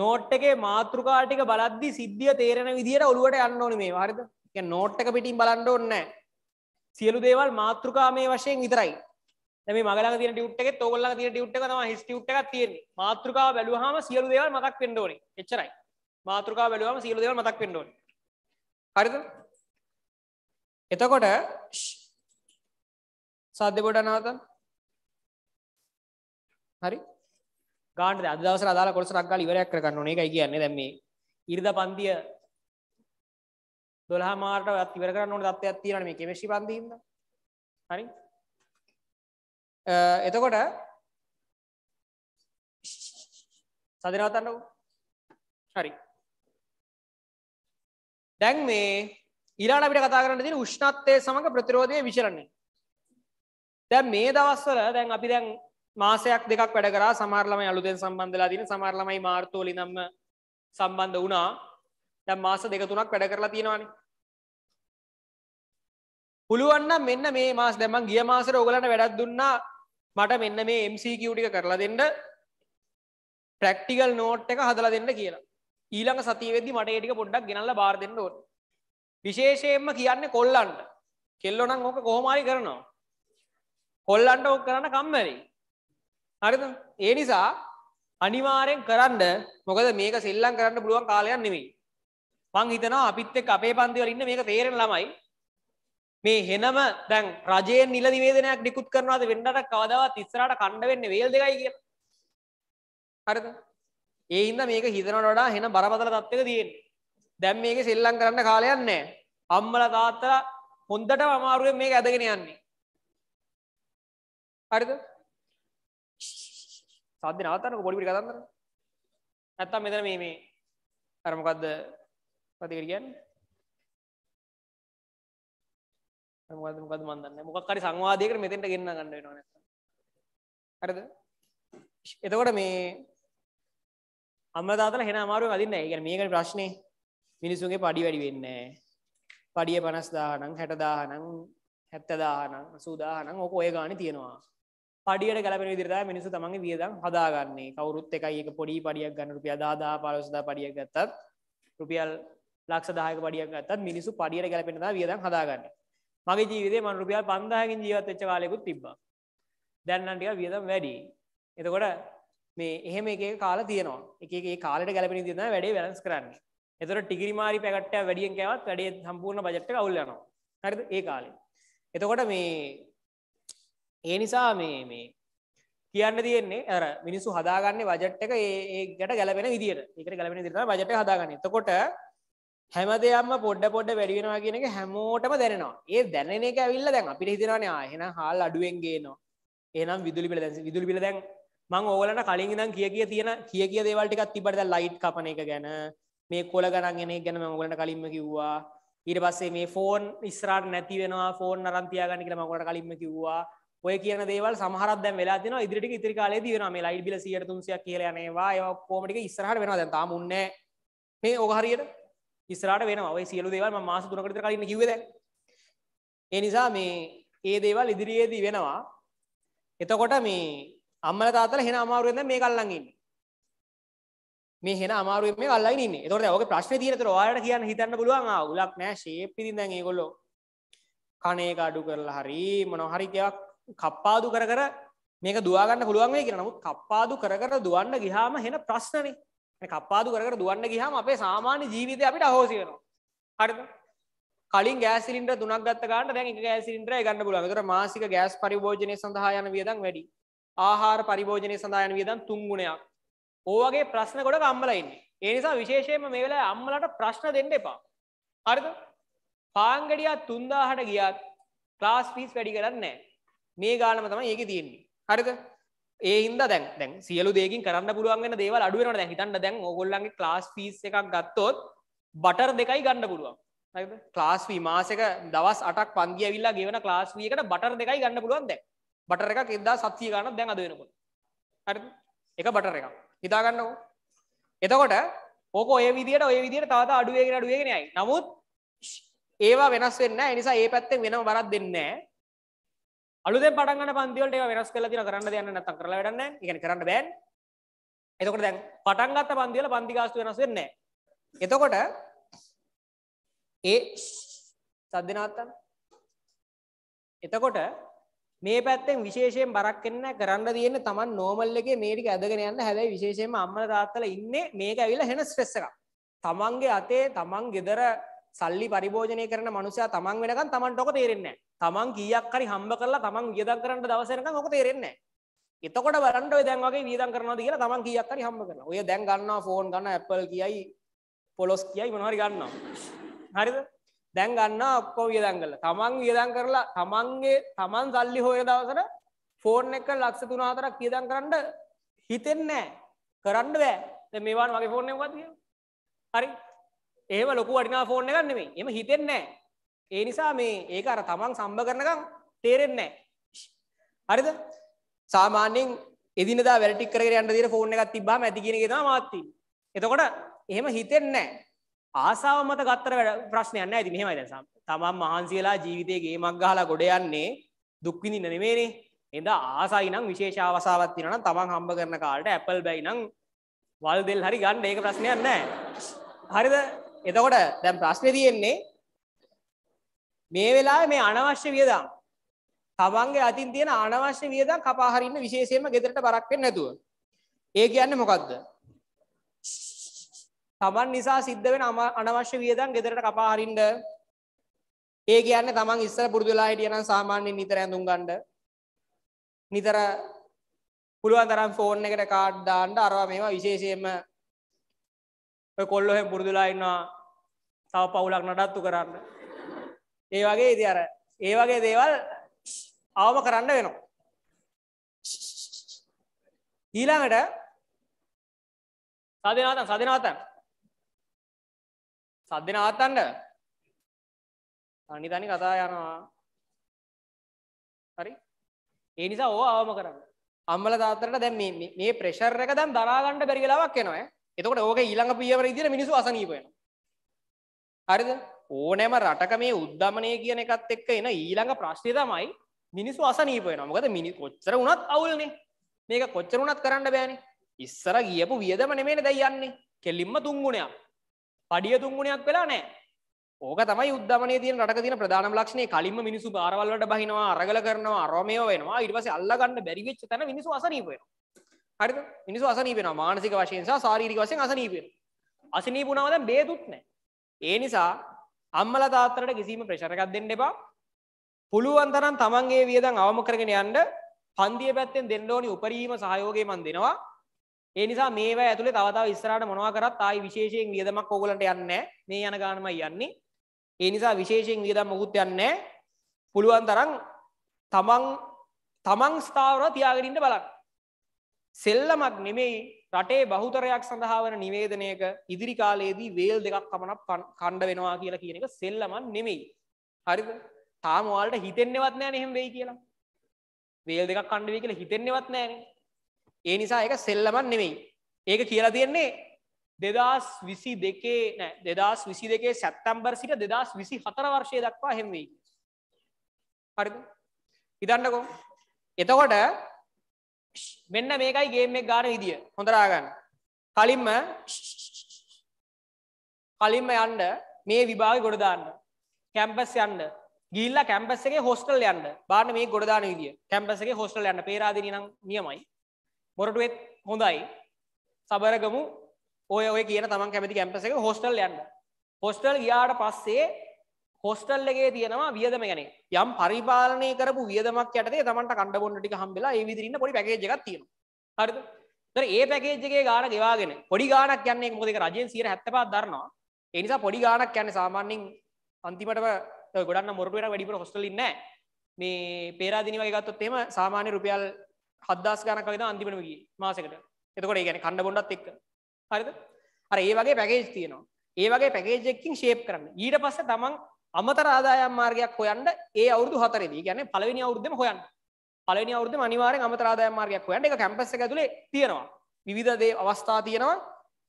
නෝට් එකේ මාතෘකා ටික බලද්දි සිද්ධිය තේරෙන විදිහට ඔළුවට යන්න ඕනේ මේවා හරිද? කියන්නේ නෝට් එක පිටින් බලන්න ඕනේ නැහැ. සියලු දේවල් මාතෘකා මේ වශයෙන් විතරයි. දැන් මේ මග ළඟ තියෙන ටියුට් එකෙත් ඕගොල්ලන්ගේ තියෙන ටියුට් එක තමයි හිස් ටියුට් එකක් තියෙන්නේ. මාත්‍රිකාව බැලුවාම සියලු දේවල් මතක් වෙන්න ඕනේ. එච්චරයි. මාත්‍රිකාව බැලුවාම සියලු දේවල් මතක් වෙන්න ඕනේ. හරිද? එතකොට සාධ්‍ය පොඩ නවතන්න. හරි? ගානට අද දවසේ අදාළ කොටස රක් ගාලා ඉවරයක් කර ගන්න ඕනේ. ඒකයි කියන්නේ දැන් මේ ඉරිදා පන්තිය 12 මාර්ට ඉවර කරන්න ඕනේ තත්ත්වයක් තියෙනවා මේ කෙමිස්ට්‍රි පන්තියේ ඉඳන්. හරි? එතකොට සදිනවතන්නකු හරි දැන් මේ ඊලාන අපිට කතා කරන්න තියෙන උෂ්ණත්වය සමඟ ප්‍රතිරෝධය විචරණය දැන් මේ දවස්වල දැන් අපි දැන් මාසයක් දෙකක් වැඩ කරා සමහර ළමයි අලුතෙන් සම්බන්ධ වෙලා තියෙන සමහර ළමයි මාර්තු වල ඉඳන්ම සම්බන්ධ වුණා දැන් මාස දෙක තුනක් වැඩ කරලා තියෙනවානේ පුළුවන් නම් මෙන්න මේ මාස දැන් මං ගිය මාසෙට ඕගලන්ට වැඩක් දුන්නා මට මෙන්න මේ MCQ ටික කරලා දෙන්න ප්‍රක්ටිකල් නෝට් එක හදලා දෙන්න කියලා. ඊළඟ සතිය වෙද්දි මට ඒ ටික පොඩ්ඩක් ගෙනල්ලා බාර දෙන්න ඕනේ. විශේෂයෙන්ම කියන්නේ කොල්ලන්ට. කෙල්ලෝ නම් ඕක කොහොම හරි කරනවා. කොල්ලන්ට ඕක කරන්න කම්මැලි. හරිද? ඒ නිසා අනිවාර්යෙන් කරන්න මොකද මේක සෙල්ලම් කරන්න පුළුවන් කාලයක් නෙමෙයි. මං හිතනවා අපිත් එක්ක අපේ පන්තිවල ඉන්න මේක තේරෙන ළමයි මේ හෙනම දැන් රජයේ නිල නිවේදනයක් නිකුත් කරනවාද වෙන්නට කවදාවත් ඉස්සරහට කණ්ඩ වෙන්නේ වේල් දෙකයි කියලා. හරිද? ඒ හින්දා මේක හිතනවට වඩා හෙන බරපතල තත්ත්වයක තියෙන්නේ. දැන් මේකේ සෙල්ලම් කරන්න කාලයක් නැහැ. අම්මලා තාත්තලා හොඳටම අමාරුවෙන් මේක ඇදගෙන යන්නේ. හරිද? සාද්ද නවත්තන්නකො පොඩි පොඩි කතාන්දර. නැත්තම් මෙතන මේ මේ අර මොකද්ද? මොකද කියන්නේ? මොකද මොකද මන් දන්නේ මොකක් හරි සංවාදයකට මෙතෙන්ට ගෙන්න ගන්න වෙනවා නැත්නම් හරිද එතකොට මේ අම්මලා තාත්තලා හෙන අමාරුවෙන් අදින්නේ නැහැ. ඒ කියන්නේ මේකනේ ප්‍රශ්නේ. මිනිසුන්ගේ පඩි වැඩි වෙන්නේ නැහැ. පඩිය 50000 නම් 60000 නම් 70000 නම් 80000 නම් ඕක ඔය ගානේ තියෙනවා. පඩියට ගැලපෙන විදිහට තමයි මිනිස්සු තමන්ගේ වියදම් හදාගන්නේ. කවුරුත් එකයි එක පොඩි පඩියක් ගන්න රුපියල් 10000 15000 පඩියක් ගත්තත් රුපියල් ලක්ෂ 10ක පඩියක් ගත්තත් මිනිස්සු පඩියට ගැලපෙන තරම් වියදම් හදාගන්නේ. මගේ ජීවිතේ මම රුපියල් 5000කින් ජීවත් වෙච්ච කාලෙකුත් තිබ්බා. දැන් නම් ටිකක් වියදම් වැඩි. එතකොට මේ එහෙම එක එක කාලා තියෙනවා. එක එක ඒ කාලෙට ගැලපෙන විදිහට තමයි වැඩේ බැලන්ස් කරන්නේ. එතකොට ටිගිරි මාරි පැකට් එකක් වැඩියෙන් කෑවත් වැඩේ සම්පූර්ණ බජට් එක අවුල් යනවා. හරිද? ඒ කාලේ. එතකොට මේ ඒ නිසා මේ මේ කියන්න තියෙන්නේ අර මිනිස්සු හදාගන්නේ බජට් එක ඒ ඒකට ගැලපෙන විදිහට. ඒකට ගැලපෙන විදිහට තමයි බජට් එක හදාගන්නේ. එතකොට හැම දෙයක්ම පොඩ්ඩ පොඩ්ඩ වැඩි වෙනවා කියන එක හැමෝටම දැනෙනවා. ඒ දැනෙන එක ඇවිල්ලා දැන් අපිට හිතෙනවානේ ආ එහෙනම් හාල් අඩුවෙන් ගේනවා. එහෙනම් විදුලි බිල දැන් විදුලි බිල දැන් මම ඕගලන්ට කලින් ඉඳන් කිය කිය තියෙන කිය කිය දේවල් ටිකක් තිබ්බට දැන් ලයිට් කපන එක ගැන මේ කොළ ගණන් එන එක ගැන මම ඕගලන්ට කලින්ම කිව්වා. ඊට පස්සේ මේ ෆෝන් ඉස්සරහට නැති වෙනවා ෆෝන් අරන් තියාගන්න කියලා මම ඕගලන්ට කලින්ම කිව්වා. ඔය කියන දේවල් සමහරක් දැන් වෙලා තියෙනවා ඉදිරිට ඉතිරි කාලේදී වෙනවා මේ ලයිට් බිල 100ට 300ක් කියලා යනවා. ඒවා කොහොම ටික ඉස්සරහට වෙනවා දැන් තාම උන්නේ මේ ඕක හරියට ඉස්සරහට වෙනවා. ඔය සියලු දේවල් මම මාස 3කට විතර කලින් කිව්වේ දැන්. ඒ නිසා මේ ඒ දේවල් ඉදිරියේදී වෙනවා. එතකොට මේ අම්මලා තාත්තලා හෙන අමාරුවෙන් දැන් මේක අල්ලන් ඉන්නේ. මේ හෙන අමාරුවෙන් මේක අල්ලගෙන ඉන්නේ. එතකොට දැන් ඔගේ ප්‍රශ්නේ තියෙන. එතකොට ඔයාලට කියන්න හිතන්න පුළුවන් ආ උලක් නෑ ෂේප් ඉදින් දැන් ඒගොල්ලෝ කණේක අඩු කරලා හරි මොනවා හරි ටිකක් කප්පාදු කර කර මේක දුවාගන්න පුළුවන් වෙයි කියලා. නමුත් කප්පාදු කර කර දුවන්න ගියාම හෙන ප්‍රශ්නනේ. මේ කප්පාදු කර කර දුවන්න ගියාම අපේ සාමාන්‍ය ජීවිතේ අපිට අහෝසි වෙනවා. හරිද? කලින් ගෑස් සිලින්ඩර් තුනක් ගත්ත ගානට දැන් එක ගෑස් සිලින්ඩරය ගන්න පුළුවන්. ඒතර මාසික ගෑස් පරිභෝජනය සඳහා යන වියදම් වැඩි. ආහාර පරිභෝජනය සඳහා යන වියදම් තුන් ගුණයක්. ඕවගේ ප්‍රශ්න ගොඩක් අම්මලා ඉන්නේ. ඒ නිසා විශේෂයෙන්ම මේ වෙලාවේ අම්මලාට ප්‍රශ්න දෙන්න එපා. හරිද? පාංගඩියා 3000ට ගියත් ක්ලාස් ෆීස් වැඩි කරන්නේ නැහැ. මේ ගානම තමයි ඒකේ තියෙන්නේ. හරිද? ඒ ඉද දැන් දැන් සියලු දෙකින් කරන්න පුළුවන් දේවල් අඩුවෙනට දැන් හිතන්න දැන් ඕගොල්ලන්ගේ ක්ලාස් ෆීස් එකක් ගත්තොත් බටර් දෙකයි ගන්න පුළුවන් ක්ලාස් වී මාසක දවස් අටක් පන්දිය විල්ලා ගෙවන ක්ලාස් වියකට බටර් දෙකයි ගන්න පුළුවන් දැන් බටර එකක් එදා සත්තිය ගන්න දැන් අද වෙනකොට හරි එක බටර එකක් හිතාගන්නකෝ එතකොට ඕක ඔය විදියට ඔය විදියට තවත අඩුවේගෙන අඩුවේගෙන යයි නමුත් ඒවා වෙනස් වෙන්න නිසා ඒ පැත්තෙන් වෙනම වරක් දෙන්නේ නැහැ අලුතෙන් පටන් ගන්න පන්තිවලට ඒක වෙනස් කරලා තියෙනවා කරන්න දෙයක් නැත්තම් කරලා වැඩක් නැහැ. ඒ කියන්නේ කරන්න බෑනේ. එතකොට දැන් පටන් ගත්ත පන්තිවල පන්ති ගාස්තු වෙනස් වෙන්නේ නැහැ. එතකොට ඒ සද්ද නවත්තන්න. එතකොට මේ පැත්තෙන් විශේෂයෙන් බරක් වෙන්නේ කරන්න තියෙන්නේ Taman normal එකේ මේ ටික ඇදගෙන යන්න හැබැයි විශේෂයෙන්ම අම්මලා තාත්තලා ඉන්නේ මේක ඇවිල්ලා හෙන ස්ට්‍රෙස් එකක්. Tamanගේ අතේ Taman gedara සල්ලි පරිභෝජනය කරන මනුස්සයා Taman වෙනකන් Tamanට ඔක තේරෙන්නේ නැහැ. තමන් කීයක් හරි හම්බ කරලා තමන් වියදම් කරන්න දවස වෙනකන් ඔක තේරෙන්නේ නැහැ. එතකොට බලන්න ඔය දැන් වගේ වියදම් කරනවාද කියලා තමන් කීයක් හරි හම්බ කරනවා. ඔය දැන් ගන්නවා ෆෝන් ගන්නවා Apple කියයි පොලොස් කියයි මොනවා හරි ගන්නවා. හරිද? දැන් ගන්නවා ඔක්කොම වියදම් කරලා. තමන් වියදම් කරලා තමන්ගේ තමන් සල්ලි හොයන දවසට ෆෝන් එක ලක්ෂ 3-4ක් වියදම් කරන්න හිතෙන්නේ නැහැ. කරන්න බෑ. දැන් මේවා මගේ ෆෝන් එක මොකද්ද කියලා? හරි. එහෙම ලොකු වටිනා ෆෝන් එකක් නෙමෙයි. එහෙම හිතෙන්නේ නැහැ. ඒ නිසා මේ ඒක අර තමන් සම්බ කරනකම් තේරෙන්නේ නැහැ. හරිද? සාමාන්‍යයෙන් එදිනදා වැරටික් කරගෙන යන්න දින ෆෝන් එකක් තිබ්බාම ඇති කියන එක තමයි මාත් තියෙන්නේ. එතකොට එහෙම හිතෙන්නේ නැහැ. ආසාව මත ගත්තට ප්‍රශ්නයක් නැහැ. ඉතින් මෙහෙමයි දැන් තමන් මහන්සියලා ජීවිතේ ගේමක් ගහලා ගොඩ යන්නේ දුක් විඳින්න නෙමෙයිනේ. එඳ ආසයි නම් විශේෂ අවසාවක් තියෙනවා නම් තමන් හම්බ කරන කාලේට ඇපල් බැයි නම් වල් දෙල් හරි ගන්න ඒක ප්‍රශ්නයක් නැහැ. හරිද? එතකොට දැන් ප්‍රශ්නේ තියෙන්නේ මේ වෙලාවේ මේ අනවශ්‍ය වියදම් තමන්ගේ අතින් තියෙන අනවශ්‍ය වියදම් කපා හරින්න විශේෂයෙන්ම ගෙදරට බරක් වෙන්නේ නැතුව. ඒ කියන්නේ මොකද්ද? තමන් නිසා සිද්ධ වෙන අනවශ්‍ය වියදම් ගෙදරට කපා හරින්න ඒ කියන්නේ තමන් ඉස්සර පුරුදු වෙලා හිටියනම් සාමාන්‍යයෙන් නිතර ඇඳුම් ගන්න නිතර පුළුවන් තරම් ෆෝන් එකට කාඩ් දාන්න අරවා මේවා විශේෂයෙන්ම ඔය කොල්ලෝ හැම පුරුදුලා ඉන්නවා තව පවුලක් නඩත්තු කරන්න ඒ වගේ ඉති අර ඒ වගේ දේවල් අවම කරන්න වෙනවා. ඊළඟට සදනවතන් සදනවතන් සදනවතන්ට තනි තනි කතා යනවා හරි ඒ නිසා ඕ අවම කරන්න අම්මල තාත්තට දැන් මේ මේ ප්‍රෙෂර් එක දැන් දරා ගන්න බැරි වෙලාවක් එනවා ඈ එතකොට ඕකේ ඊළඟ පියවර ඉදිරිය මිනිස්සු අසනීප වෙනවා හරිද ඕනෑම රටක මේ උද්ධමනය කියන එකත් එක්ක එන ඊළඟ ප්‍රශ්නය තමයි මිනිස්සු අසනීප වෙනවා. මොකද මිනිස් කොච්චර වුණත් අවුල්නේ. මේක කොච්චර වුණත් කරන්න බෑනේ. ඉස්සර ගියපු වියදම නෙමෙයිනේ දැන් යන්නේ. කෙලින්ම තුන් ගුණයක්. පඩිය තුන් ගුණයක් වෙලා නැහැ. ඕක තමයි උද්ධමනයේ තියෙන රටක තියෙන ප්‍රධානම ලක්ෂණය. කලින්ම මිනිස්සු බාරවල් වලට බහිනවා, අරගල කරනවා, අරමේව වෙනවා. ඊට පස්සේ අල්ලා ගන්න බැරි වෙච්ච තැන මිනිස්සු අසනීප වෙනවා. හරිද? මිනිස්සු අසනීප වෙනවා. මානසික වශයෙන් සහ ශාරීරික වශයෙන් අසනීප වෙනවා. අසනීප වුණාම දැන් බේදුත් නැහැ. ඒ නිසා අම්මලා තාත්තලට කිසිම ප්‍රෙෂර් එකක් දෙන්න එපා. පුළුවන් තරම් තමන්ගේ වියදම් අවම කරගෙන යන්න පන්දිය පැත්තෙන් දෙන්න ඕනි උපරිම සහයෝගය මම දෙනවා. ඒ නිසා මේවා ඇතුලේ තව තව ඉස්සරහට මොනවා කරත් ආයි විශේෂයෙන් වියදමක් ඕගලන්ට යන්නේ මේ යන ගානමයි යන්නේ. ඒ නිසා විශේෂයෙන් වියදම් මොකුත් යන්නේ පුළුවන් තරම් තමන් තමන් ස්ථාවරව තියාගෙන ඉන්න බලන්න. සෙල්ලමක් නෙමෙයි රටේ බහුතරයක් සඳහා වන නිවේදනයක ඉදිරි කාලයේදී වේල් දෙකක් පමණක් කණ්ඩ වෙනවා කියලා කියන එක සෙල්ලමක් නෙමෙයි. හරිද? තාම ඔයාලට හිතෙන්නේවත් නැහැ එහෙම වෙයි කියලා. වේල් දෙකක් කණ්ඩ වෙයි කියලා හිතෙන්නේවත් නැහැ ඒ නිසා ඒක සෙල්ලමක් නෙමෙයි. ඒක කියලා තියෙන්නේ 2022 නෑ 2022 සැප්තැම්බර් සිට 2024 වර්ෂය දක්වා එහෙම වෙයි. හරිද? හිතන්නකෝ. එතකොට මෙන්න මේකයි ගේම් එක ගන්න විදිය. හොඳට ආගන්න. කලින්ම කලින්ම යන්න මේ විභාගේ ගොඩ දාන්න. කැම්පස් යන්න. ගිහිල්ලා කැම්පස් එකේ හොස්ටල් යන්න. බාන්න මේ ගොඩ දාන විදිය. කැම්පස් එකේ හොස්ටල් යන්න. පේරාදෙණිය නම් නියමයි. මොරටුවෙත් හොඳයි. සබරගමු ඔය ඔය කියන තමන් කැමති කැම්පස් එකේ හොස්ටල් යන්න. හොස්ටල් ගියාට පස්සේ හොස්ටල් එකේ තියෙනවා වියදම ගැන යම් පරිපාලනය කරපු වියදමක් යටතේ තමන්ට කණ්ඩ බොන්න ටික හම්බෙලා ඒ විදිහට ඉන්න පොඩි පැකේජ් එකක් තියෙනවා හරිද ඒතර ඒ පැකේජ් එකේ ගාණ ගෙවාගෙන පොඩි ගාණක් යන්නේ මොකද ඒක රජයෙන් 175ක් දරනවා ඒ නිසා පොඩි ගාණක් යන්නේ සාමාන්‍යයෙන් අන්තිමටම ඔය ගොඩක් නම් මොරටු වෙනක් වැඩිපුර හොස්ටල් ඉන්නේ නැහැ මේ පේරාදිනි වගේ ගත්තොත් එහෙම සාමාන්‍ය රුපියල් 7000 ගාණක් වගේ තමයි අන්තිමටම ගියේ මාසෙකට එතකොට ඒ කියන්නේ කණ්ඩ බොණ්ඩත් එක්ක හරිද අර ඒ වගේ පැකේජ් තියෙනවා ඒ වගේ පැකේජ් එකකින් ෂේප් කරන්න ඊට පස්සේ තමන් අමතර ආදායම් මාර්ගයක් හොයන්න ඒ අවුරුදු හතරේදී කියන්නේ පළවෙනි අවුරුද්දෙම හොයන්න. පළවෙනි අවුරුද්දෙම අනිවාර්යෙන් අමතර ආදායම් මාර්ගයක් හොයන්න. ඒක කැම්පස් එක ඇතුලේ තියෙනවා. විවිධ දේ අවස්ථා තියෙනවා.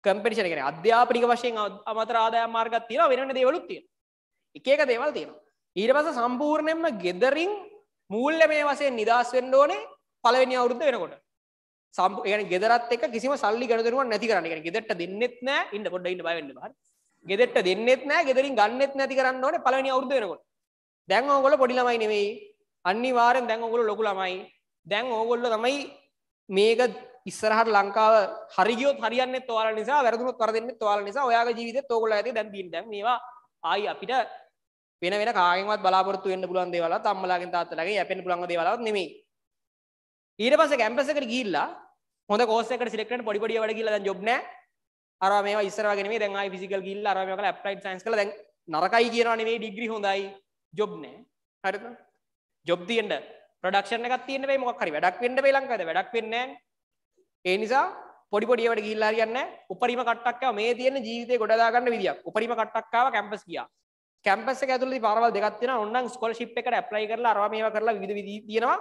කම්පිටිෂන් කියන්නේ අධ්‍යාපනික වශයෙන් අමතර ආදායම් මාර්ගයක් තියෙනවා. වෙන වෙන දේවලුත් තියෙනවා. එක එක දේවල් තියෙනවා. ඊට පස්සේ සම්පූර්ණයෙන්ම gederin මූල්‍යමය වශයෙන් නිදාස් වෙන්න ඕනේ පළවෙනි අවුරුද්ද වෙනකොට. සම්පූර්ණ يعني gederat එක කිසිම සල්ලි ගණදෙනුවක් නැති කරන්න. يعني gederට දෙන්නෙත් නෑ. ඉන්න පොඩ්ඩක් ඉන්න බය වෙන්න බෑ. ගෙදෙට්ට දෙන්නෙත් නෑ ගෙදරින් ගන්නෙත් නැති කරන්න ඕනේ පළවෙනි අවුරුද්ද වෙනකොට. දැන් ඕගොල්ලෝ පොඩි ළමයි නෙමෙයි. අනිවාර්යෙන් දැන් ඕගොල්ලෝ ලොකු ළමයි. දැන් ඕගොල්ලෝ තමයි මේක ඉස්සරහට ලංකාව හරි ගියොත් හරියන්නේ ඔයාලා නිසා වැරදුනොත් වරදින්නේ ඔයාලා නිසා ඔයාගේ ජීවිතෙත් ඕගොල්ලෝ ඇති දැන් දින් දැන් මේවා ආයි අපිට වෙන වෙන කාගෙන්වත් බලාපොරොත්තු වෙන්න පුළුවන් දේවල්වත් අම්මලාගෙන් තාත්තලාගෙන් යැපෙන්න පුළුවන් දේවල්වත් නෙමෙයි. ඊට පස්සේ කැම්පස් එකට ගිහිල්ලා හොඳ කෝස් එකකට සිලෙක්ට් වෙන්න පොඩි පොඩි වැඩ ගිහිල්ලා දැන් ජොබ් නැහැ. අර මේ ඉස්සරවගෙන මේ දැන් ආයි ෆිසිකල් ගිහිල්ලා අර මේවා කරලා ඇප්ලයිඩ් සයන්ස් කරලා දැන් නරකයි කියනවා නෙමෙයි ඩිග්‍රී හොඳයි ජොබ් නෑ හරිද ජොබ් තියෙන්න ප්‍රොඩක්ෂන් එකක් තියෙන්න වෙයි මොකක් හරි වැඩක් වෙන්න වෙයි ලංකාවේ වැඩක් වෙන්නේ නෑනේ ඒ නිසා පොඩි පොඩි ඒවට ගිහිල්ලා හරියන්නේ නෑ උපරිම කට්ටක් ආව මේ තියෙන ජීවිතේ ගොඩ දා ගන්න විදියක් උපරිම කට්ටක් ආව කැම්පස් ගියා කැම්පස් එක ඇතුළේ පාරවල් දෙකක් තියෙනවා ඕනනම් ස්කෝලර්ෂිප් එකට ඇප්ලයි කරලා අරවා මේවා කරලා විවිධ විදි තියෙනවා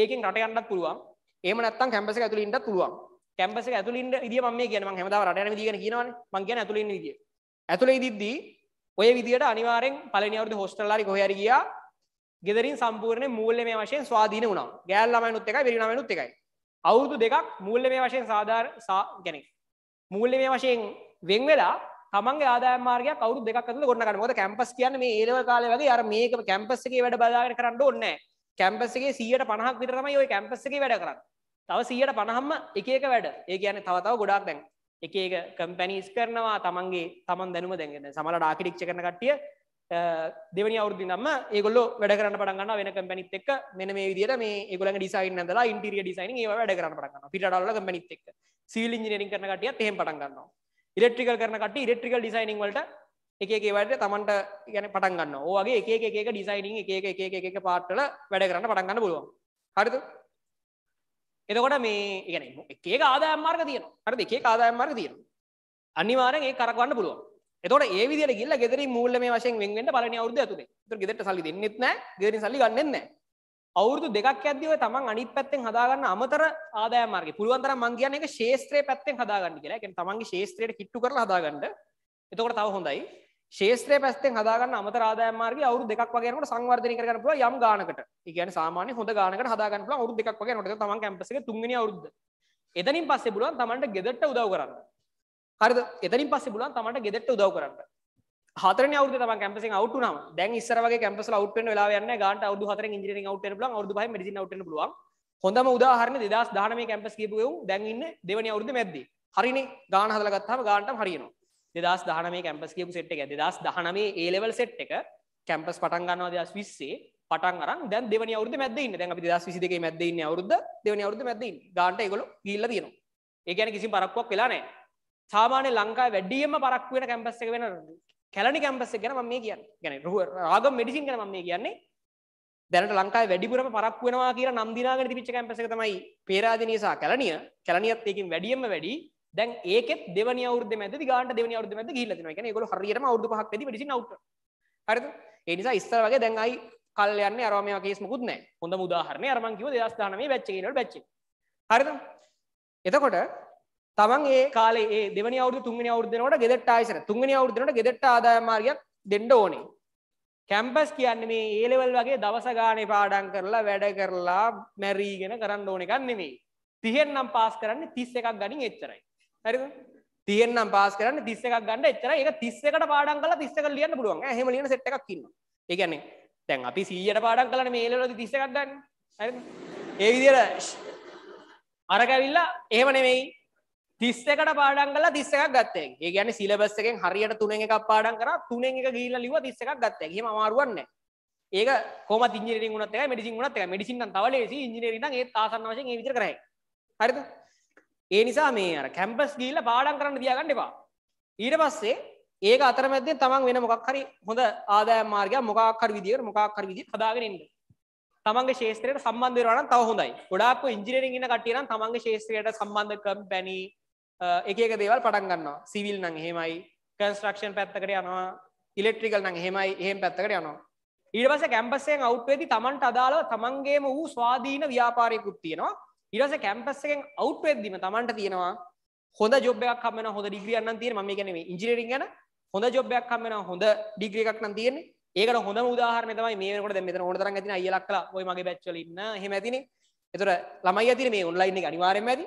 ඒකෙන් රට යන්නත් පුළුවන් එහෙම නැත්නම් කැම්පස් එක ඇතුළේ ඉන්නත් පුළුවන් කැම්පස් එක ඇතුළේ ඉන්න විදිය මම මේ කියන්නේ මම හැමදාම රට යන විදිය ගැන කියනවනේ මම කියන්නේ ඇතුළේ ඉන්න විදිය ඇතුළේ ඉදිද්දී ඔය විදියට අනිවාරෙන් පලනි අවුද හොස්ටල්ලාරි කොහරි ගිය ගෙදරින් සම්පූර්ණ මූල්ල මේ වශයෙන් ස්වාධීන වුණා ගෑල් ළමයිනුත් එකයි විරිණමයිනුත් එකයි අවුරුදු දෙකක් මූල්ල මේ වශයෙන් සාධාර ගැනෙක් මූල්ල මේ වශයෙන් වෙන් වෙලා තමන්ගේ ආදායම් මාර්ගයක් අවුරුදු දෙකක් ඇතුළත ගොඩ ගන්න. මොකද කැම්පස් කියන්නේ මේ ඒලෙවල් කාලේ වගේ අර මේක කැම්පස් එකේ වැඩ බදාගෙන කරන්න ඕනේ නැහැ. කැම්පස් එකේ 150ක් විතර තමයි ওই කැම්පස් එකේ වැඩ කරන්නේ. තව සියයට පණහම්ම එක එක වැඩ ඒ කියන තව තව ගොඩක් දැන් එක එක කම්පැනිස් කරනවා තමන්ගේ තමන් දැනුම දැගෙන සමල ඩාකිටික්ෂ කරන කට්ටිය දෙවනි අවුරදි නම්ම ඒගොල්ලෝ වැඩ කරන්න පටගන්න වෙන කම්පැනිත් එක් මෙන මේ විදිර මේ ගොලන් ඩිසයින් ඇදලා ඉන්ටිය ඩිසයින් ඒ වැඩ කරන්න පටගන්න පිටල්ල කම්පැනිත් එක් සිවිල් ඉජිනරින් කරන කටිය තහෙම පටන්ගන්නවා ඉලෙක්ට්‍රිකල් කරන කට ඉලෙක්ට්‍රිකල් ඩිසයිනින් වලට එකේ වැඩ තමන්ට ගැන පටන්ගන්න ඕගේ ඒ එක ඩිසයිනිං එක එක එක පාට්ටල වැඩ කරන්න පටන්ගන්න පුළුවන් හරිතු එතකොට මේ කියන්නේ එකේ ආදායම් මාර්ග තියෙනවා හරිද එකේ ආදායම් මාර්ග තියෙනවා අනිවාර්යෙන් ඒක කරකවන්න පුළුවන් එතකොට ඒ විදිහට ගිහිල්ලා ගෙදරින් මූල්‍යමය වශයෙන් වෙන් වෙන්න පළවෙනි අවුරුද්ද ඇතුලේ එතකොට ගෙදරට සල්ලි දෙන්නෙත් නැහැ ගෙදරින් සල්ලි ගන්නෙත් නැහැ අවුරුදු දෙකක් ඇද්දී ඔය තමන් අනිත් පැත්තෙන් හදාගන්න අමතර ආදායම් මාර්ගය පුළුවන් තරම් මං කියන්නේ ඒක ශේස්ත්‍රයේ පැත්තෙන් හදාගන්න කියලා ඒ කියන්නේ තමන්ගේ ශේස්ත්‍රයට කිට්ටු කරලා හදාගන්න එතකොට තව හොඳයි ශේත්‍රය පැත්තෙන් හදාගන්න අමතර ආදායම් මාර්ගය අවුරුදු දෙකක් වගේ යනකොට සංවර්ධනය කරගන්න පුළුවන් යම් ගානකට. ඒ කියන්නේ සාමාන්‍ය හොඳ ගානකට හදාගන්න පුළුවන් අවුරුදු දෙකක් වගේ යනකොට තමන් කැම්පස් එකේ තුන්වෙනි අවුරුද්ද. එතනින් පස්සේ පුළුවන් තමන්ට ගෙදරට උදව් කරන්න. හරිද? එතනින් පස්සේ පුළුවන් තමන්ට ගෙදරට උදව් කරන්න. හතරෙනි අවුරුද්දේ තමන් කැම්පස් එකෙන් අවුට් වුණාම දැන් ඉස්සර වගේ කැම්පස් වල අවුට් වෙන්න වෙලාව යන්නේ නැහැ. ගානට අවුරුදු හතරෙන් ඉංජිනේරින් අවුට් වෙන්න පුළුවන්, අවුරුදු පහෙන් මෙඩිසින් අවුට් වෙන්න පුළුවන්. හොඳම උදාහරණය 2019 කැම්පස් ගියපු එවුන් දැන් ඉන්නේ දෙවෙනි අවුරුද්දේ මැද්දේ. හරිනේ. ගාන හදලා ගත්තාම ගානටම හරියනවා. දෙදස් දහනමේ කැම්පස් කියපු සෙට් එක දෙදස් දහනමේ ඒලෙවල් සෙට් එක කැම්පස් පටන් ගන්නවා දෙදස් විස්සේ පටන් අරන් දැන් දෙවනි අවුරුද්ද මැද්ද ඉන්න දැන් අපි දෙදස් විසි දෙකේ මැද්ද ඉන්නේ අවුරුද්ද දෙවනි අවුරුද්ද මැද්ද ඉන්නේ ගාන්ට ඒගොල්ලෝ ගිහිල්ලා තියෙනවා ඒ කියන්නේ කිසිම පරක්කුවක් වෙලා නැහැ සාමාන්‍ය ලංකාවේ වැඩියෙන්ම පරක්කු වෙන කැම්පස් එක වෙන කැලණි කැම්පස් එක ගැන මම මේ කියන්නේ يعني රාගම් මෙඩිසින් ගැන මම මේ කියන්නේ දැනට ලංකාවේ වැඩිපුරම පරක්කු වෙනවා කියලා නම් දිනාගෙන තිබිච්ච කැම්පස් එක තමයි පේරාදෙණිය සහ කැලණිය කැලණියත් ඒකෙන් වැඩියෙන්ම වැඩි දැන් ඒකෙත් දෙවනි අවුරුද්දේ මැදදී ගානට දෙවනි අවුරුද්දේ මැද්ද ගිහිල්ලා තිනවා. ඒ කියන්නේ ඒගොල්ලෝ හරියටම අවුරුදු පහක් වෙදී මෙඩිසින් අවුට් කරනවා. හරිද? ඒ නිසා ඉස්සර වගේ දැන් ආයි කල් යන්නේ අරවා මේවා කේස් මොකුත් නැහැ. හොඳම උදාහරණය අර මං කිව්ව 2019 බැච් එකේ ඉන්නවට බැච් එක. හරිද? එතකොට තමන් ඒ කාලේ ඒ දෙවනි අවුරුදු තුන්වෙනි අවුරුද්ද වෙනකොට ගෙදරට ආයෙසර තුන්වෙනි අවුරුද්ද වෙනකොට ගෙදරට ආදායම් මාර්ගයක් දෙන්න ඕනේ. කැම්පස් කියන්නේ මේ ඒ ලෙවල් වගේ දවස ගානේ පාඩම් කරලා වැඩ කරලා මැරීගෙන කරන්න ඕන එකක් නෙමෙයි. 30 නම් පාස් කරන්නේ 31ක් ගණන් එච්චරයි. හරිද තියෙන්නම් පාස් කරන්න 31ක් ගන්න එච්චරයි ඒක 31කට පාඩම් කරලා 31කට ලියන්න පුළුවන් ඈ එහෙම ලියන සෙට් එකක් ඉන්නවා ඒ කියන්නේ දැන් අපි 100ට පාඩම් කරලානේ මේ ලෙවලවලදී 31ක් ගන්න හරිද ඒ විදිහට අරක ඇවිල්ලා එහෙම නෙමෙයි 31කට පාඩම් කරලා 31ක් ගත්තා හැකි. ඒ කියන්නේ සිලබස් එකෙන් හරියට 3න් එකක් පාඩම් කරා 3න් එක ගිහිල්ලා ලිව්වා 31ක් ගත්තා හැකි. එහෙම අමාරුවක් නැහැ. ඒක කොහොමද ඉංජිනේරින් වුණත් එකයි මෙඩිසින් වුණත් එකයි. මෙඩිසින් නම් තව ලේසි, ඉංජිනේරින් නම් ඒත් ආසන්න වශයෙන් මේ විදිහට කරා හැකි. හරිද? ඒ නිසා මේ අර කැම්පස් ගිහිල්ලා පාඩම් කරන්න තියාගන්න එපා. ඊට පස්සේ ඒක අතරමැද්දෙන් තමන් වෙන මොකක් හරි හොඳ ආදායම් මාර්ගයක් මොකක් හරි විදියකට මොකක් හරි විදියට හදාගෙන ඉන්න. තමන්ගේ ශේත්‍රයට සම්බන්ධ වෙනවා නම් තව හොඳයි. ගොඩාක් ඉංජිනේරින් ඉන්න කට්ටිය නම් තමන්ගේ ශේත්‍රයට සම්බන්ධ කම්පැනි එක එක දේවල් පටන් ගන්නවා. සිවිල් නම් එහෙමයි. කන්ස්ට්‍රක්ෂන් පැත්තකට යනවා. ඉලෙක්ට්‍රිකල් නම් එහෙමයි. එහෙම පැත්තකට යනවා. ඊට පස්සේ කැම්පස් එකෙන් අවුට් වෙද්දී තමන්ට අදාළව තමන්ගේම වූ ස්වාධීන ව්‍යාපාරයකුත් තියෙනවා. ඉරස කැම්පස් එකෙන් අවුට් වෙද්දිම Tamanට තියෙනවා හොඳ ජොබ් එකක් හම්බ වෙනවා හොඳ ඩිග්‍රියක් නම් තියෙනවා මම කියන්නේ මේ ඉංජිනේරින් ගැන හොඳ ජොබ් එකක් හම්බ වෙනවා හොඳ ඩිග්‍රී එකක් නම් තියෙන්නේ ඒකට හොඳම උදාහරණය තමයි මේ වෙනකොට දැන් මෙතන ඕන තරම් ඇතින අයියලක් කළා ඔය මගේ බැච් වල ඉන්න එහෙම ඇතිනේ එතකොට ළමයි ඇතිනේ මේ ඔන්ලයින් එක අනිවාර්යයෙන්ම ඇති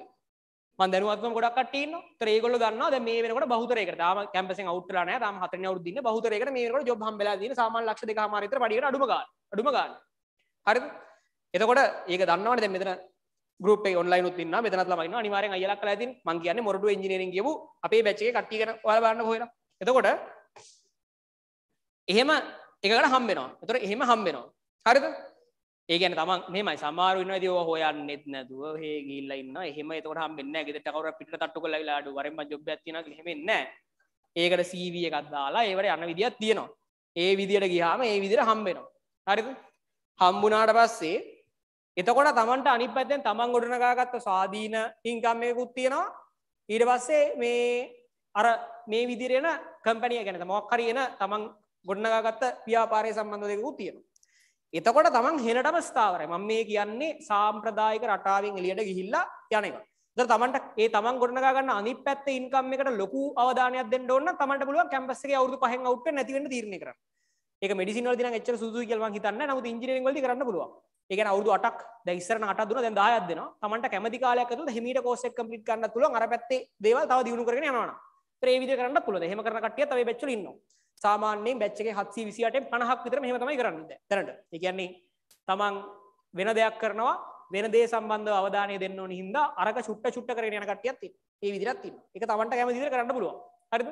මම දැනුවත්කම ගොඩක් කට්ටිය ඉන්නවා ඒතර ඒගොල්ලෝ දන්නවා දැන් මේ වෙනකොට බහුතරයකට තාම කැම්පසෙන් අවුට් වෙලා නැහැ තාම හතරවෙනි අවුරුද්ද ඉන්නේ බහුතරයකට මේ වෙනකොට ජොබ් හම්බ වෙලා තියෙන සාමාන්‍ය ලක්ෂ දෙකමාර විතර පඩියකට අඩුම ගන්න අඩුම ගන්න හරිද එතකොට ඒක දන්නවනේ දැන් මෙතන ගරුප ඔන්ලයින් ත්තින්න මෙතනත් ලමයින්න අනිවාරෙන් අයලා කලා ඇතින් මං කියන්නේ මොරටු ඉංජිනේරින් කියපු අපේ බැච්චේ කට්ටිය ඔයාලා බලන්න හොයලා එතකොට එහෙම එකකට හම්බෙනවා එතකොට එහෙම හම්බෙනවා හරිද ඒ කියන්නේ තමන් මෙහෙමයි සමහරව ඉන්නවා ඉතින් ඔය හොයන්නෙත් නැතුව හේ ගිහිල්ලා ඉන්නවා එහෙම එතකොට හම්බෙන්නේ නැහැ ගෙදරට කවුරු පිටට තට්ටු කරලා ආවිලා ආඩු වරෙන් මං ජොබ් එකක් තියෙනවා කියලා එහෙම එන්නේ නැහැ ඒකට CV එකක් දාලා ඒවට යන විදියක් තියෙනවා ඒ විදියට ගියාම ඒ විදියට හම්බෙනවා හරිද හම්බුනාට පස්සේ එතකොට තමන්ට අනිත් පැත්තෙන් තමන් ගොඩනගාගත්ත ස්වාධීන හිංකම්මයකුත් තියෙනවා ඊට පස්සේ මේ අර මේ විදිහට එන කම්පැනි ගැන මොකක් හරි එන තමන් ගොඩනගාගත්ත ව්‍යාපාරය සම්බන්ධ දෙකකුත් තියෙනවා. එතකොට තමන් හෙනටම ස්ථාවරයි. මම මේ කියන්නේ සාම්ප්‍රදායික රටාවෙන් එළියට ගිහිල්ලා යන එක. ඒතර තමන්ට ඒ තමන් ගොඩනගා ගන්න අනිත් පැත්තේ ඉන්කම් එකට ලොකු අවධානයක් දෙන්න ඕන නම් තමන්ට පුළුවන් කැම්පස් එකේ අවුරුදු 5න් අවුට් වෙන්න නැති වෙන්න තීරණය කරන්න. ඒක මෙඩිසින් වලදී නම් එච්චර සුදුසුයි කියලා මම හිතන්නේ නැහැ. නමුත් ඉංජිනේරින් වලදී කරන්න පුළුවන්. ඒ කියන්නේ අවුරුදු 8ක් දැන් ඉස්සරන 8ක් දුන්නා දැන් 10ක් දෙනවා. Tamanට කැමති කාලයක් ඇතුළත හිමීට කෝස් එක කම්ප්ලීට් කරන්නත් පුළුවන්. අර පැත්තේ දේවල් තව දියුණු කරගෙන යනවා නම්. ඒතර ඒ විදිහට කරන්නත් පුළුවන්. එහෙම කරන කට්ටිය තව මේ බැච් වල ඉන්නවා. සාමාන්‍යයෙන් බැච් එකේ 728න් 50ක් විතර මෙහෙම තමයි කරන්නේ දැන්. දැනට. ඒ කියන්නේ Taman වෙන දෙයක් කරනවා වෙන දේ සම්බන්ධව අවධානය දෙන්න ඕනි හින්දා අරක චුට්ට චුට්ට කරගෙන යන කට්ටියක් තියෙනවා. ඒ විදිහටත් තියෙනවා. ඒක Tamanට කැමති විදිහට කරන්න පුළුවන්. හරිද?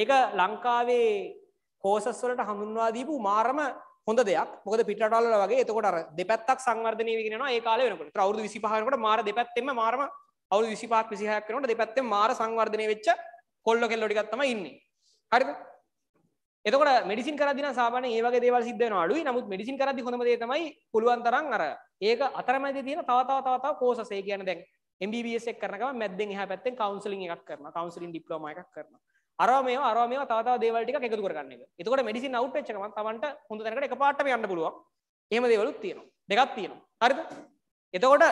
ඒක ලංකාවේ කෝසස් වලට හඳුන්වා දීපු මාරම හොඳ දෙයක් මොකද පිටරටවල වගේ එතකොට අර දෙපැත්තක් සංවර්ධනය වෙගෙන යනවා ඒ කාලේ වෙනකොට. ඒතර අවුරුදු 25 වෙනකොට මාර දෙපැත්තෙම මාරම අවුරුදු 25ක් 26ක් වෙනකොට දෙපැත්තෙම මාර සංවර්ධනය වෙච්ච කොල්ල කෙල්ලෝ ටිකක් තමයි ඉන්නේ. හරිද? එතකොට මෙඩිසින් කරද්දී නම් සාමාන්‍යයෙන් මේ වගේ දේවල් සිද්ධ වෙනවා අඩුයි. නමුත් මෙඩිසින් කරද්දී හොඳම දේ තමයි පුළුවන් තරම් අර ඒක අතරමැදි තියෙන තව තව තව තව කෝසස් ඒ කියන්නේ දැන් MBBS එක කරන ගමන් මැද්දෙන් එහා පැත්තෙන් කවුන්සලින් එකක් කරනවා. කවුන්සලින් ඩිප්ලෝමා එකක් කරනවා. අරවා මේවා අරවා මේවා තව තව දේවල් ටිකක් එකතු කරගන්න එක. එතකොට මෙඩිසින් අවුට් වෙච්ච ගමන් Tamanට හොඳ තැනකට එකපාරටම යන්න පුළුවන්. එහෙම දේවලුත් තියෙනවා. දෙකක් තියෙනවා. හරිද? එතකොට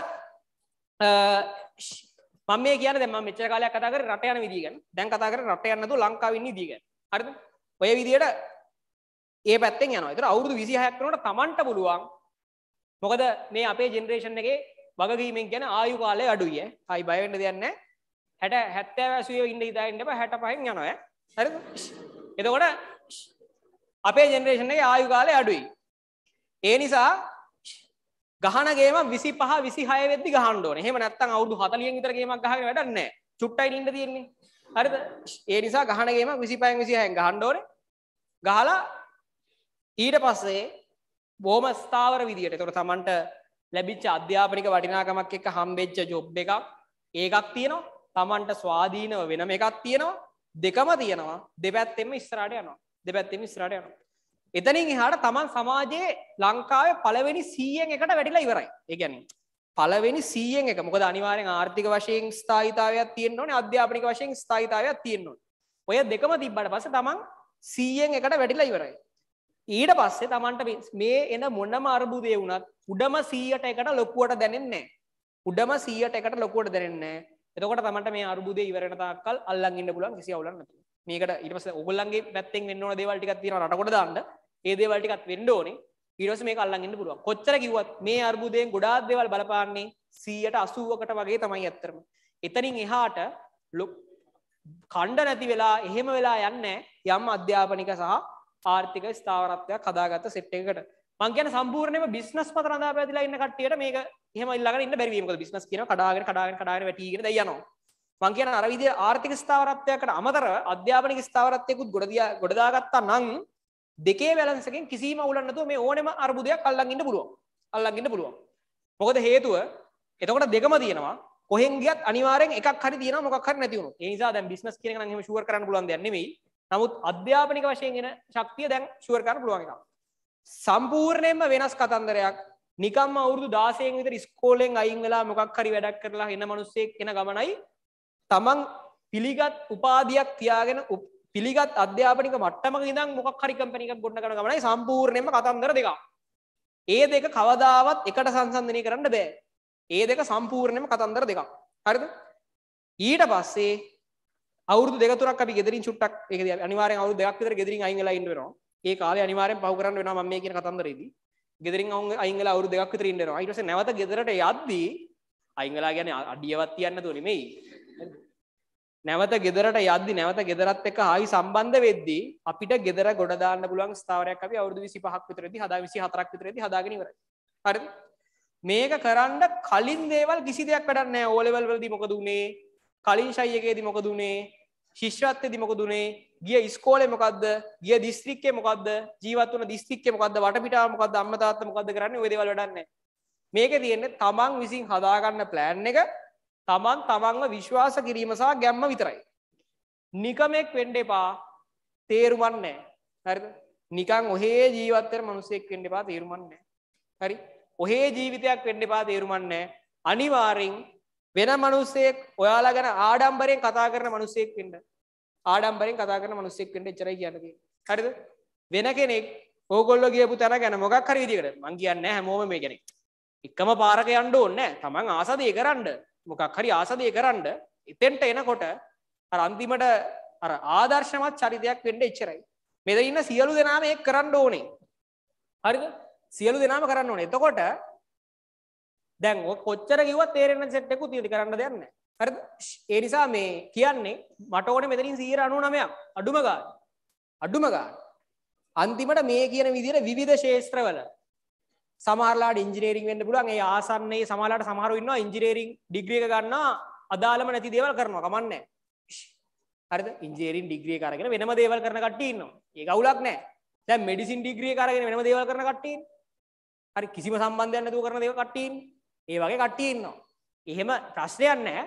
මම මේ කියන්නේ දැන් මම මෙච්චර කාලයක් කතා කරේ රට යන විදිය ගැන. දැන් කතා කරේ රට යන්න නැතුව ලංකාවේ ඉන්න විදිය ගැන. හරිද? ඔය විදියට ඒ පැත්තෙන් යනවා. ඒතර අවුරුදු 26ක් වෙනකොට Tamanට පුළුවන් මොකද මේ අපේ ජෙනරේෂන් එකේ වගකීමෙන් කියන ආයු කාලය අඩුයි ඈ. හයි බය වෙන්න දෙයක් නැහැ. හැට හැත්තෑවැසුව ඉන්න හිතාන්නට හැට පහෙන් යනොය හරි එතකොට අපේ ජෙනරේෂණ එක ආයු කාලය අඩුයි ඒ නිසා ගහනගේම විසි පහ විසි හයවෙදදි ගහන්ඩෝන හෙම නැත්තන් අවුදු හතලියෙන් විතරගේමක් ගහන වැඩන්න චුට්ටයි ඉට තියෙන්නේ හරිද ඒ නිසා ගහනගේම විසි පයන් විසිහයෙන් ගහන්ඩෝන ගහලා ඊට පස්සේ බෝම ස්ථාවර විදියට තොර තමන්ට ලැබිච්ච අධ්‍යාපනික වටිනාකමක් එක හම්බෙච්ච ජොබ් එකක් ඒකක් තියෙනවා තමන්ට ස්වාධීනව වෙන එකක් තියෙනවා දෙකම තියෙනවා දෙපැත්තෙම ඉස්සරාට යනවා දෙපැත්තෙම ඉස්සරාට යනවා එතනින් එහාට තමන් සමාජයේ ලංකාවේ පළවෙනි 100න් එකට වැඩිලා ඉවරයි ඒ කියන්නේ පළවෙනි 100න් එක මොකද අනිවාර්යෙන් ආර්ථික වශයෙන් ස්ථායීතාවයක් තියෙන්න ඕනේ අධ්‍යාපනික වශයෙන් ස්ථායීතාවයක් තියෙන්න ඕනේ ඔය දෙකම තිබ්බට පස්සේ තමන් 100න් එකට වැඩිලා ඉවරයි ඊට පස්සේ තමන්ට මේ එන මොනම අර්බුදේ වුණත් උඩම 100ට එකට ලොකුවට දැනෙන්නේ නැහැ උඩම 100ට එකට ලොකුවට දැනෙන්නේ නැහැ එතකොට තමට මේ අර්බුදය ඉවරණ තාක්කල් අල්ලන් ඉන්න පුළුවන් කිසි අවුලක් නැතුව. මේකට ඊට පස්සේ ඔයගොල්ලන්ගේ පැත්තෙන් වෙන්න ඕන දේවල් ටිකක් තියෙනවා රටකොට දාන්න. ඒ දේවල් ටිකක් වෙන්න ඕනේ. ඊට පස්සේ මේක අල්ලන් ඉන්න පුළුවන්. කොච්චර කිව්වත් මේ අර්බුදයෙන් ගොඩාක් දේවල් බලපාන්නේ 180කට වගේ තමයි ඇත්තටම. එතනින් එහාට කණ්ඩ නැති වෙලා එහෙම වෙලා යන්නේ යම් අධ්‍යාපනික සහ ආර්ථික ස්ථාවරත්වයක් හදාගත්ත සෙට් එකකට. මං කියන්නේ සම්පූර්ණයෙන්ම බිස්නස් මත රඳා පැවතිලා ඉන්න කට්ටියට මේක එහෙම ඊළඟට ඉන්න බැරි වෙයි මොකද බිස්නස් කියනවා කඩාගෙන කඩාගෙන කඩාගෙන වැටිගෙන දැන් යනවා මං කියන අර විදිහේ ආර්ථික ස්ථාවරත්වයකට අමතරව අධ්‍යාපනික ස්ථාවරත්වයකුත් ගොඩ දියා ගොඩ දාගත්තා නම් දෙකේ බැලන්ස් එකෙන් කිසිම අවුලක් නැතුව මේ ඕනෙම අර්බුදයක් අල්ලන් ඉන්න පුළුවන් අල්ලන් ඉන්න පුළුවන් මොකද හේතුව එතකොට දෙකම තියෙනවා කොහෙන් ගියත් අනිවාර්යෙන් එකක් හරි තියෙනවා මොකක් හරි නැති වුණොත් ඒ නිසා දැන් බිස්නස් කියන එක නම් එහෙම ෂුවර් කරන්න පුළුවන් දෙයක් නෙමෙයි නමුත් අධ්‍යාපනික වශයෙන් එන ශක්තිය දැන් ෂුවර් කරන්න පුළුවන් එකක් සම්පූර්ණයෙන්ම වෙනස් කතන්දරයක් නිකම් අවුරුදු දාසයෙන් විතර ස්කෝලෙන් අයින් වෙලා මොකක් හරි වැඩක් කරලා එන මිනිස්සෙක් එන ගමනයි තමන් පිළිගත් උපාධියක් තියාගෙන පිළිගත් අධ්‍යාපනික මට්ටමක ඉඳන් මොකක් හරි කම්පැනි එකක් ගොඩ කරන ගමනයි සම්පූර්ණයෙන්ම කතන්දර දෙකක්. ඒ දෙක කවදාවත් එකට සංසන්දනය කරන්න බෑ. ඒ දෙක සම්පූර්ණයෙන්ම කතන්දර දෙකක්. හරිද? ඊට පස්සේ අවුරුදු දෙක තුනක් අපි ගෙදරින් චුට්ටක් ඒක අනිවාර්යෙන් අවුරුදු දෙකක් විතර ගෙදරින් අයින් වෙලා ඉන්න වෙනවා. ඒ කාලේ අනිවාර්යෙන් පහු කරන්න වෙනවා මම මේ කියන කතන්දරේදී. ගෙදරින් අවුන් අයින් වෙලා අවුරුදු දෙකක් විතර ඉන්න වෙනවා. ඊට පස්සේ නැවත ගෙදරට යද්දී අයින් වෙලා කියන්නේ අඩියවත් තියන්න දුව නෙමෙයි. නැවත ගෙදරට යද්දී නැවත ගෙදරත් එක්ක ආයි සම්බන්ධ වෙද්දී අපිට ගෙදර ගොඩ දාන්න පුළුවන් ස්ථාවරයක් අපි අවුරුදු 25ක් විතරදී හදා 24ක් විතරදී හදාගෙන ඉවරයි. හරිද? මේක කරන්න කලින් දේවල් කිසි දෙයක් වැඩක් නැහැ. ඕ ලෙවල් වලදී මොකද උනේ? කලින් ෂයි එකේදී මොකද උනේ? ශිෂ්‍යත්්‍යදි මොකදුනේ ගිය ස්කෝලය මොකක්ද ගිය දිස්ත්‍රික්කය මොකක්ද ජීවත්වන දිස්ත්‍රික්ක මොකක්ද වටපිටා මොකක්ද අම්මතාත්ත මොකද කරන්න වෙදවල වඩන්න මේක තියෙන්න තමන් විසින් හදාගන්න ප්ලෑන් එක තමන් තමන්ව විශ්වාස කිරීම සහ ගැම්ම විතරයි. නිකමෙක් වෙන්ඩ එපා තේරුමන්නේ හරි නිකං ඔහේ ජීවත්තර මනුසෙක් වෙන්ඩ එපා තේරුමන්නේ හරි ඔහේ ජීවිතයක් වෙන්ඩ එපා තේරුමන්නේ අනිවාරෙන් වෙන මනුස්සයෙක් ඔයාලා ගැන ආඩම්බරයෙන් කතා කරන මනුස්සයෙක් වෙන්න ආඩම්බරෙන් කතා කරන මනුස්සෙක් වෙන්න එච්චරයි කියන්න තියෙන්නේ හරිද වෙන කෙනෙක් ඕගොල්ලෝ ගියපු තැන ගැන මොකක් හරි විදිහකට මං කියන්නේ නැහැ හැමෝම මේ ගැන එකම පාරක යන්න ඕනේ නැහැ තමන් ආසදේ කරන්න මොකක් හරි ආසදේ කරන්න එතෙන්ට එනකොට අර අන්තිමට අර ආදර්ශමත් චරිතයක් වෙන්න එච්චරයි මෙතන ඉන්න සියලු දෙනාම ඒක කරන්න ඕනේ හරිද සියලු දෙනාම කරන්න ඕනේ එතකොට දැන් කොච්චර කිව තේරෙන සෙට්ෙකු තිීති කරන්න දෙන්න හර ඒ නිසා මේ කියන්නේ මටෝට මෙතරින් සීර අනු නමයක් අඩුමගා අඩුමගා අන්තිමට මේ කියන විදිර විධ ශේත්‍රවල සමාරලාට ඉංජිනේරිං වන්න පුලන් ඒ ආසන්නේ සමාලාට සමහරුන්නවා ඉංජිනේරිං ඩිග්‍රිය ගන්නා අදාළම නැති දේවල් කරනවා කමන්න හරි ඉංජේරින් ඩිග්‍රිය කරගෙන වෙනම දේවල් කරන කට්ටන්නවා ඒ ගවුලක් නෑ දැ මෙඩිසින් ඩිග්‍රිය කරගෙන වෙනම දේවල් කරන කට්ටීන් හරි කිසිම සම්බන්ධයන්න දුව කරන දේව කට්ටීන් ඒ වගේ කට්ටිය ඉන්නවා. එහෙම ප්‍රශ්නයක් නැහැ.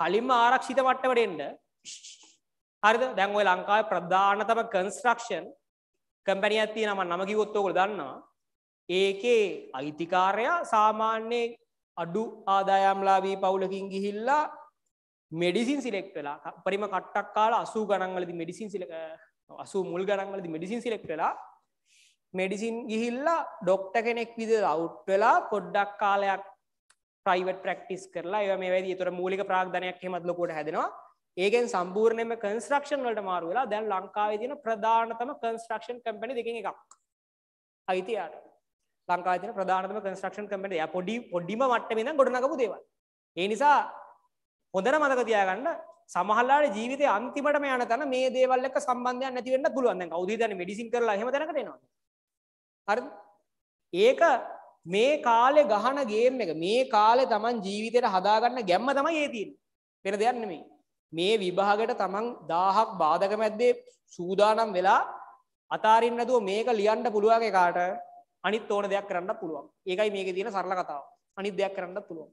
කලින්ම ආරක්ෂිත මට්ටමට එන්න. හරිද? දැන් ওই ලංකාවේ ප්‍රධානතම කන්ස්ට්‍රක්ෂන් කම්පැනියක් තියෙනවා මම නම කිව්වොත් ඔයගොල්ලෝ දන්නවා. ඒකේ අයිතිකාරයා සාමාන්‍ය අඩු ආදායම්ලාභී පවුලකින් ගිහිල්ලා මෙඩිසින් සිලෙක්ට් වෙලා පරිම කට්ටක් කාලා 80 ගණන් වලදී මෙඩිසින් සිලෙක් 80 මුල් ගණන් වලදී මෙඩිසින් සිලෙක්ට් වෙලා මෙඩිසින් ගිහිල්ලා ඩොක්ට කෙනෙක් විද අවුට් වෙලා පොඩ්ඩක් කාලයක් ප්‍රයිවට ප්‍රක්ටිස් කරලා ඒ මේ වැදි තොර මූලික ප්‍රාග්ධනයක් හෙමත් ලොකොට හැදෙනවා ඒකෙන් සම්පූර්ණයම කන්ස්ට්‍රක්ෂන් වලට මාරු වෙලා දැන් ලංකාවේ තියෙන ප්‍රධානතම කන්ස්ට්‍රක්ෂන් කම්පැනි දෙකෙන් එකක් අයිතියට ලංකාවේ තියෙන ප්‍රධානතම කන්ස්ට්‍රක්ෂන් කම්පැනි එයා පොඩි පොඩිම මට්ටමේ ඉඳන් ගොඩනගපු දේවල් ඒ නිසා හොඳට මතක තියාගන්න සමහරලාට ජීවිතේ අන්තිමටම යන තැන මේ දේවල් එක්ක සම්බන්ධයක් නැති වෙන්න පුළුවන් දැන් කවුද දන්නේ මෙඩිසින් කරලා එහෙම තැනකට එනවා හරිද ඒක මේ කාලේ ගහන ගේම් එක මේ කාලේ Taman ජීවිතේට හදාගන්න ගැම්ම තමයි ඒ තියෙන්නේ. වෙන දෙයක් නෙමෙයි. මේ විභාගයට Taman 1000ක් බාධක මැද්දේ සූදානම් වෙලා අතාරින්න නැතුව මේක ලියන්න පුළුවන් එකාට අනිත් ඕන දෙයක් කරන්න පුළුවන්. ඒකයි මේකේ තියෙන සරල කතාව. අනිත් දෙයක් කරන්න පුළුවන්.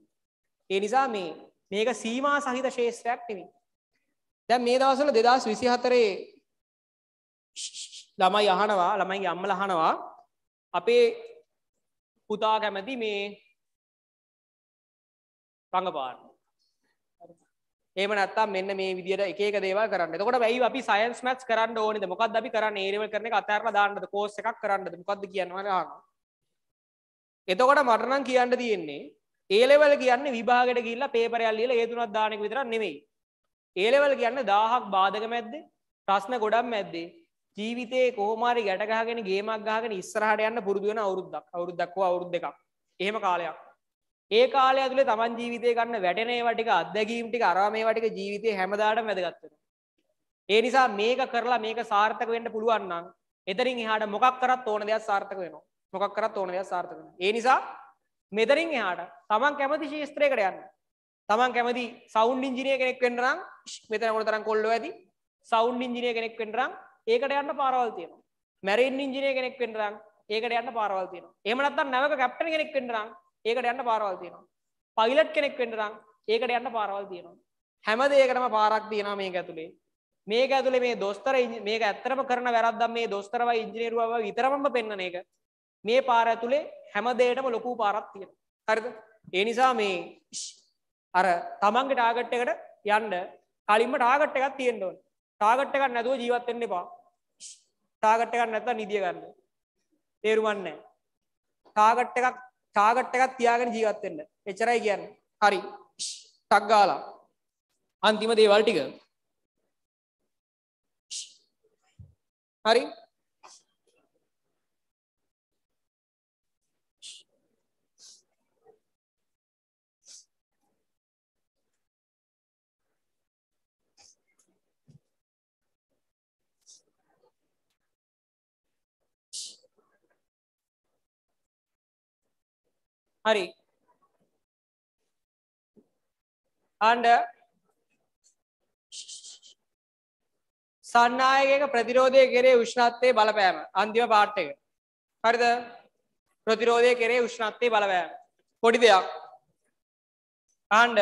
ඒ නිසා මේ මේක සීමා සහිත ශේෂ්ත්‍රයක් නෙමෙයි. දැන් මේ දවස්වල 2024 ළමයි අහනවා ළමයිගේ අම්මලා අහනවා අපේ පුතා කැමති මේ රඟපාන්න ඒම නැත්තම් මෙන්න මේ විදිහට එක එක දේවල් කරන්න. එතකොට වෙයි අපි සයන්ස් මැත්ස් කරන්න ඕනේද? මොකද්ද අපි කරන්නේ? ඒරියල් කරන එක අතහැරලා දාන්නද? කෝස් එකක් කරන්නද? මොකද්ද කියනවා කියලා අහනවා. එතකොට මට නම් කියන්න තියෙන්නේ ඒ ලෙවල් කියන්නේ විභාගයට ගිහිල්ලා පේපර් එකක් ලියලා ඒ තුනක් දාන එක විතරක් නෙමෙයි. ඒ ලෙවල් කියන්නේ 1000ක් බාධක මැද්දේ ප්‍රශ්න ගොඩක් මැද්දේ ජීවිතේ කොහොමරි ගැට ගහගෙන ගේමක් ගහගෙන ඉස්සරහට යන්න පුරුදු වෙන අවුරුද්දක් අවුරුද්දක් හෝ අවුරුදු දෙකක් එහෙම කාලයක් ඒ කාලය ඇතුලේ Taman ජීවිතේ ගන්න වැටෙන ඒවා ටික අත්දැකීම් ටික අරවා මේවා ටික ජීවිතේ හැමදාටම වැදගත් වෙනවා ඒ නිසා මේක කරලා මේක සාර්ථක වෙන්න පුළුවන් නම් එතරින් එහාට මොකක් කරත් ඕන දෙයක් සාර්ථක වෙනවා මොකක් කරත් ඕන දෙයක් සාර්ථක වෙනවා ඒ නිසා මෙතරින් එහාට Taman කැමති ශාස්ත්‍රයකට යන්න තමන් කැමති සෞන්් ඉංජිනය කෙනෙක් වෙන්රම් මෙතන ගොන තරම් කොල්ලො ඇති සෞන්් ඉංජිනය කෙනෙක් වෙන්රම් ඒකට යන්න පාරවල් තියෙනවා. මැරීන් ඉංජිනේර කෙනෙක් වෙන්න නම් ඒකට යන්න පාරවල් තියෙනවා. එහෙම නැත්නම් නැවක කැප්ටන් කෙනෙක් වෙන්න නම් ඒකට යන්න පාරවල් තියෙනවා. පයිලට් කෙනෙක් වෙන්න නම් ඒකට යන්න පාරවල් තියෙනවා. හැම දෙයකටම පාරක් තියෙනවා මේක ඇතුලේ. මේක ඇතුලේ මේ දොස්තර මේක ඇත්තටම කරන වැරද්දක් මේ දොස්තරව ඉංජිනේරුවව විතරමම පෙන්වන එක. මේ පාර ඇතුලේ හැම දෙයකටම ලොකු පාරක් තියෙනවා. හරිද? ඒ නිසා මේ අර තමන්ගේ ටාගට් එකට යන්න කලින්ම ටාගට් එකක් තියෙන්න ඕනේ. ටාගට් එකක් නැතුව ජීවත් වෙන්න එපා. ටාගට් එකක් නැත්තම් නිදිය ගන්න. තේරුම් නැහැ. ටාගට් එකක් ටාගට් එකක් තියාගෙන ජීවත් වෙන්න. එච්චරයි කියන්නේ. හරි. ටක් ගාලා. අන්තිම දේවල් ටික. හරි. හරි අන්ඩ සන්නායක ප්‍රතිරෝධය කෙරේ උෂ්ණත්තේ බලපෑම අන්තිම පාට් එක. හරිද? ප්‍රතිරෝධය කෙරේ උෂ්ණත්තේ බලපෑම. පොඩි දෙයක්. ආණ්ඩ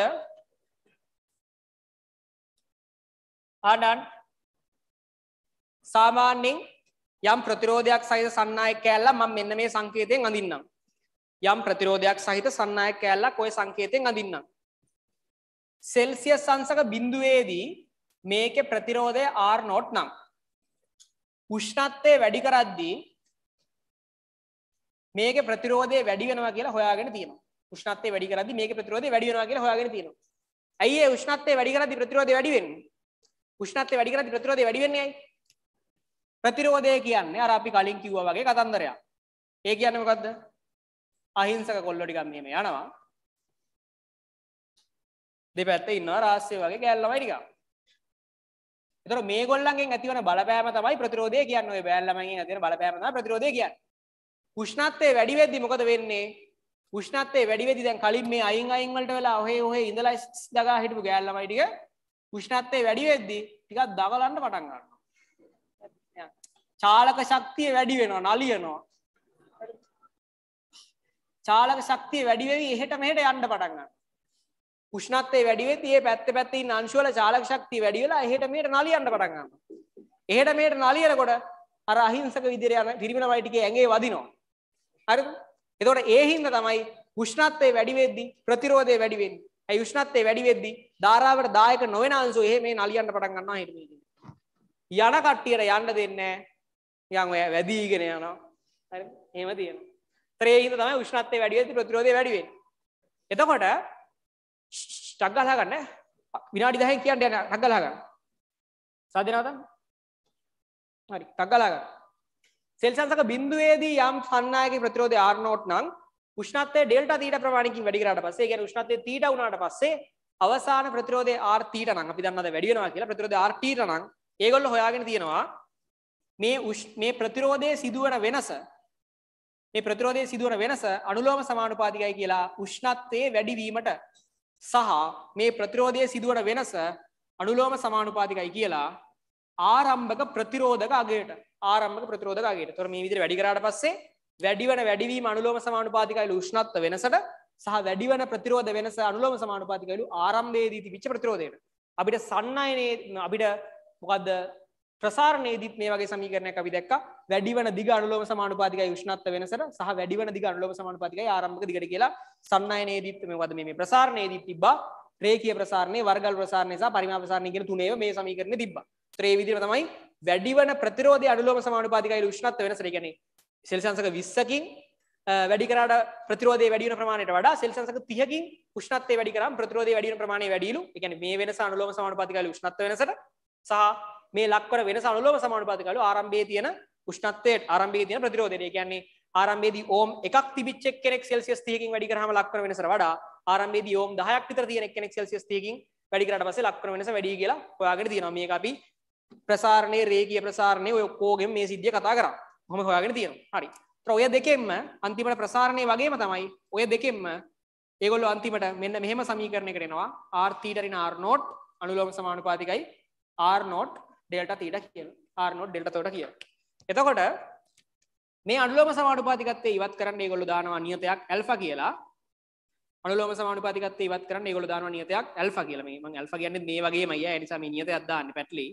ආණ්ඩන් සාමාන්‍යයෙන් යම් ප්‍රතිරෝධයක් සහිත සන්නායක කැල්ල මම මෙන්න මේ සංකේතයෙන් අඳින්නම්. යම් ප්‍රතිරෝධයක් සහිත සන්නය කෑල්ලක් ඔය සංකේතයෙන් අඳන්න. සෙල්සිය සංසක බිින්දුවේදී මේක ප්‍රතිරෝධය ආර් නෝට් නම්. උෂ්ණත්වය වැඩි කරද්දී මේක ප්‍රතිරෝධය වැඩි වෙනවා කියලා හොයාගෙන තියෙනවා. උෂ්ණත්වය වැඩි කරද්දී මේක ප්‍රතිරෝධය වැඩි වෙනවා කියලා හොයාගෙන තියෙනවා. ඇයි ඒ උෂ්ණත්වය වැඩි කරද්දී ප්‍රතිරෝධය වැඩි වෙන්නේ? උෂ්ණත්වය වැඩි කරද්දී ප්‍රතිරෝධය වැඩි වෙන්නේ ඇයි? ප්‍රතිරෝධය කියන්නේ අර අපි කලින් කිව්වා වගේ කතන්දරයක්. ඒ කියන්නේ මොකද්ද? අහිංසක කොල්ලො ටිකක් මෙහෙම යනවා. දෙපැත්තේ ඉන්නවා රාස්‍ය වගේ ගෑල්ලමයි ටිකක්. ඒතර මේ ගොල්ලන්ගෙන් ඇතිවන බලපෑම තමයි ප්‍රතිරෝධය කියන්නේ. ඔය බෑල් ළමයින්ගෙන් ඇතිවන බලපෑම තමයි ප්‍රතිරෝධය කියන්නේ. උෂ්ණත්වය වැඩි වෙද්දි මොකද වෙන්නේ? උෂ්ණත්වය වැඩි වෙද්දි දැන් කලින් මේ අයින් අයින් වලට වෙලා ඔහේ ඔහේ ඉඳලා දගා හිටපු ගෑල් ළමයි ටික උෂ්ණත්වය වැඩි වෙද්දි ටිකක් දගලන්න පටන් ගන්නවා. චාලක ශක්තිය වැඩි වෙනවා නලියනවා. චාලක ශක්තිය වැඩිවෙවි එහෙට මෙහට යන්න පටන්ගන්න. උෂ්නත්තේ වැඩිවෙති ඒ පැත්ත පැත්ති අංශුවල චාලක ශක්තිය වැඩිවෙලා එහෙට මේට නලියන්න පටන්ගන්න. එහෙට මේට නලියනකොට අර අහිංසක විදිර යන පිරිමිණ වයිටිකේ ඇගේ වදිනවා. හරි එතකොට ඒ හින්ද තමයි උෂ්නත්තේ වැඩිවෙද්දි ප්‍රතිරෝධය වැඩිවෙන් ඇයි උෂ්නත්තේ වැඩිවෙද්දි ධාරාවට දායක නොවෙන අංශු එහෙ මේ නලියන්න පටන් ගන්නවා හිට මේකේ. යන කට්ටියට යන්න දෙන්නේ නැහැ. යන් ඔය වැදීගෙන යනවා. හරි එහෙම තියෙනවා. ත්‍රේ හිඳ තමයි උෂ්ණත්වය වැඩි වෙද්දී ප්‍රතිරෝධය වැඩි වෙන්නේ. එතකොට ටක් ගහලා ගන්න විනාඩි 10ක් කියන්න යන ටක් ගහලා ගන්න. සාදිනවද? හරි ටක් ගහලා ගන්න. සෙල්සියස් එක බිඳුවේදී යම් සන්නායකයේ ප්‍රතිරෝධය R not නම් උෂ්ණත්වය ඩෙල්ටා තීටා ප්‍රමාණයකින් වැඩි කරාට පස්සේ ඒ කියන්නේ උෂ්ණත්වය තීටා වුණාට පස්සේ අවසාන ප්‍රතිරෝධය R තීටා නම් අපි දන්නවද වැඩි වෙනවා කියලා ප්‍රතිරෝධය R තීටා නම් ඒගොල්ලෝ හොයාගෙන තියෙනවා මේ මේ ප්‍රතිරෝධයේ සිදුවන වෙනස මේ ප්‍රතිරෝධයේ සිදුවන වෙනස අනුලෝම සමානුපාතිකයි කියලා උෂ්ණත්වයේ වැඩිවීමට සහ මේ ප්‍රතිරෝධයේ සිදුවන වෙනස අනුලෝම සමානුපාතිකයි කියලා ආරම්භක ප්‍රතිරෝධක අගයට ආරම්භක ප්‍රතිරෝධක අගයට. ඒතොර මේ විදිහට වැඩි කරාට පස්සේ වැඩිවන වැඩිවීම අනුලෝම සමානුපාතිකයි උෂ්ණත්ව වෙනසට සහ වැඩිවන ප්‍රතිරෝධ වෙනස අනුලෝම සමානුපාතිකයි ආරම්භයේදී තිබිච්ච ප්‍රතිරෝධයට. අපිට සන්නයනේ අපිට මොකද්ද ප්‍රසාරණයේදීත් මේ වගේ සමීකරණයක් අපි දැක්කා වැඩි වෙන දිග අනුලෝම සමානුපාතිකයි උෂ්ණත්ව වෙනසට සහ වැඩි වෙන දිග අනුලෝම සමානුපාතිකයි ආරම්භක දිගට කියලා සන්නායනයේදීත් මේවද මේ මේ ප්‍රසාරණයේදීත් තිබ්බා රේඛීය ප්‍රසාරණය වර්ගල් ප්‍රසාරණය සහ පරිමාප ප්‍රසාරණය කියන තුනේම මේ සමීකරණේ තිබ්බා. ඒතර ඒ විදිහට තමයි වැඩි වෙන ප්‍රතිරෝධය අනුලෝම සමානුපාතිකයි උෂ්ණත්ව වෙනසට ඒ කියන්නේ සෙල්සියස්ක 20කින් වැඩි කරාට ප්‍රතිරෝධය වැඩි වෙන ප්‍රමාණයට වඩා සෙල්සියස්ක 30කින් උෂ්ණත්වය වැඩි කරාම ප්‍රතිරෝධය වැඩි වෙන ප්‍රමාණය වැඩිලු. ඒ කියන්නේ මේ වෙනස අනුලෝම සමානුපාතිකයි උෂ්ණත්ව වෙනසට සහ මේ ලක්වර වෙනස අනුලෝම සමානුපාතිකලු ආරම්භයේ තියෙන උෂ්ණත්වයට ආරම්භයේ තියෙන ප්‍රතිරෝධයට. ඒ කියන්නේ ආරම්භයේදී ඕම් එකක් තිබිච්ච එක්කෙනෙක් සෙල්සියස් 30කින් වැඩි කරාම ලක්වර වෙනසට වඩා ආරම්භයේදී ඕම් 10ක් විතර තියෙන එක්කෙනෙක් සෙල්සියස් 30කින් වැඩි කරාට පස්සේ ලක්වර වෙනස වැඩි කියලා හොයාගෙන තියෙනවා. මේක අපි ප්‍රසාරණයේ රේඛීය ප්‍රසාරණයේ ඔය ඔක්කොගෙම මේ සිද්ධිය කතා කරා. කොහොම හොයාගෙන තියෙනවා. හරි. ඒතර ඔය දෙකෙන්ම අන්තිමට ප්‍රසාරණයේ වගේම තමයි ඔය දෙකෙන්ම ඒගොල්ලෝ අන්තිමට මෙන්න මෙහෙම සමීකරණයකට එනවා. R θ ඍණ R0 අනුලෝම සමානුපාතිකයි R0 ඩෙල්ට තීට කිය ආරනොට ඩෙල්ට තොට කිය එතකොට මේ අනුලෝම සමානුපාතිකත්වය ඉවත් කරන්න ඒගොල්ලෝ දානවා නියතයක් ඇල්ෆා කියලා අනුලෝම සමානුපාතිකත්වය ඉවත් කරන්න ඒගොල්ලෝ දානවා නියතයක් ඇල්ෆා කියලා මේ මම ඇල්ෆා කියන්නේ මේ වගේම අයියා ඒ නිසා මේ නියතයක් දාන්නේ පැටලි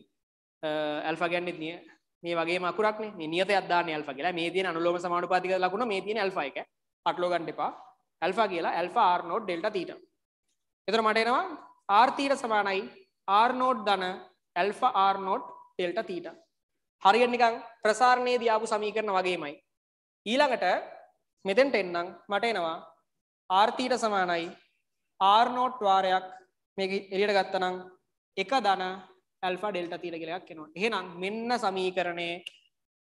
ඇල්ෆා කියන්නේ නිය මේ වගේම අකුරක්නේ මේ නියතයක් දාන්නේ ඇල්ෆා කියලා මේ තියෙන අනුලෝම සමානුපාතික ලකුණ මේ තියෙන ඇල්ෆා එක අටලෝ ගන්න එපා ඇල්ෆා කියලා alpha R nought delta theta එතකොට මට එනවා ආර් තීට සමානයි ආර් නෝඩ් ධන alpha R nought delta theta. හරියට නිකන් ප්‍රසාරණයේදී ආපු සමීකරණ වගේමයි. ඊළඟට මෙතෙන්ට එන්නම් මට එනවා ආර් තීටා සමානයි ආර් නොට් වාරයක් මේක එළියට ගත්තනම් 1 ධන ඇල්ෆා ඩෙල්ටා තීටා කියලා එකක් එනවා. එහෙනම් මෙන්න සමීකරණයේ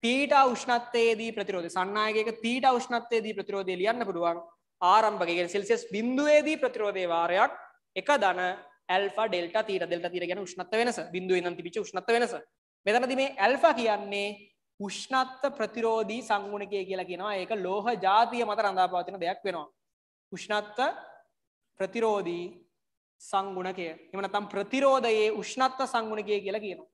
තීටා උෂ්ණත්වයේදී ප්‍රතිරෝධය සන්නායකයක තීටා උෂ්ණත්වයේදී ප්‍රතිරෝධය ලියන්න පුළුවන් ආරම්භක කියන්නේ සෙල්සියස් බිඳුවේදී ප්‍රතිරෝධයේ වාරයක් 1 ධන alpha delta theta delta theta කියන්නේ උෂ්ණත්ව වෙනස බිඳුවේ ඉඳන් තිබිච්ච උෂ්ණත්ව වෙනස මෙතනදී මේ ඇල්ෆා කියන්නේ උෂ්ණත්ව ප්‍රතිරෝධී සංගුණකය කියලා කියනවා ඒක ලෝහ ජාතිය මත රඳා පවතින දෙයක් වෙනවා උෂ්ණත්ව ප්‍රතිරෝධී සංගුණකය එහෙම නැත්නම් ප්‍රතිරෝධයේ උෂ්ණත්ව සංගුණකය කියලා කියනවා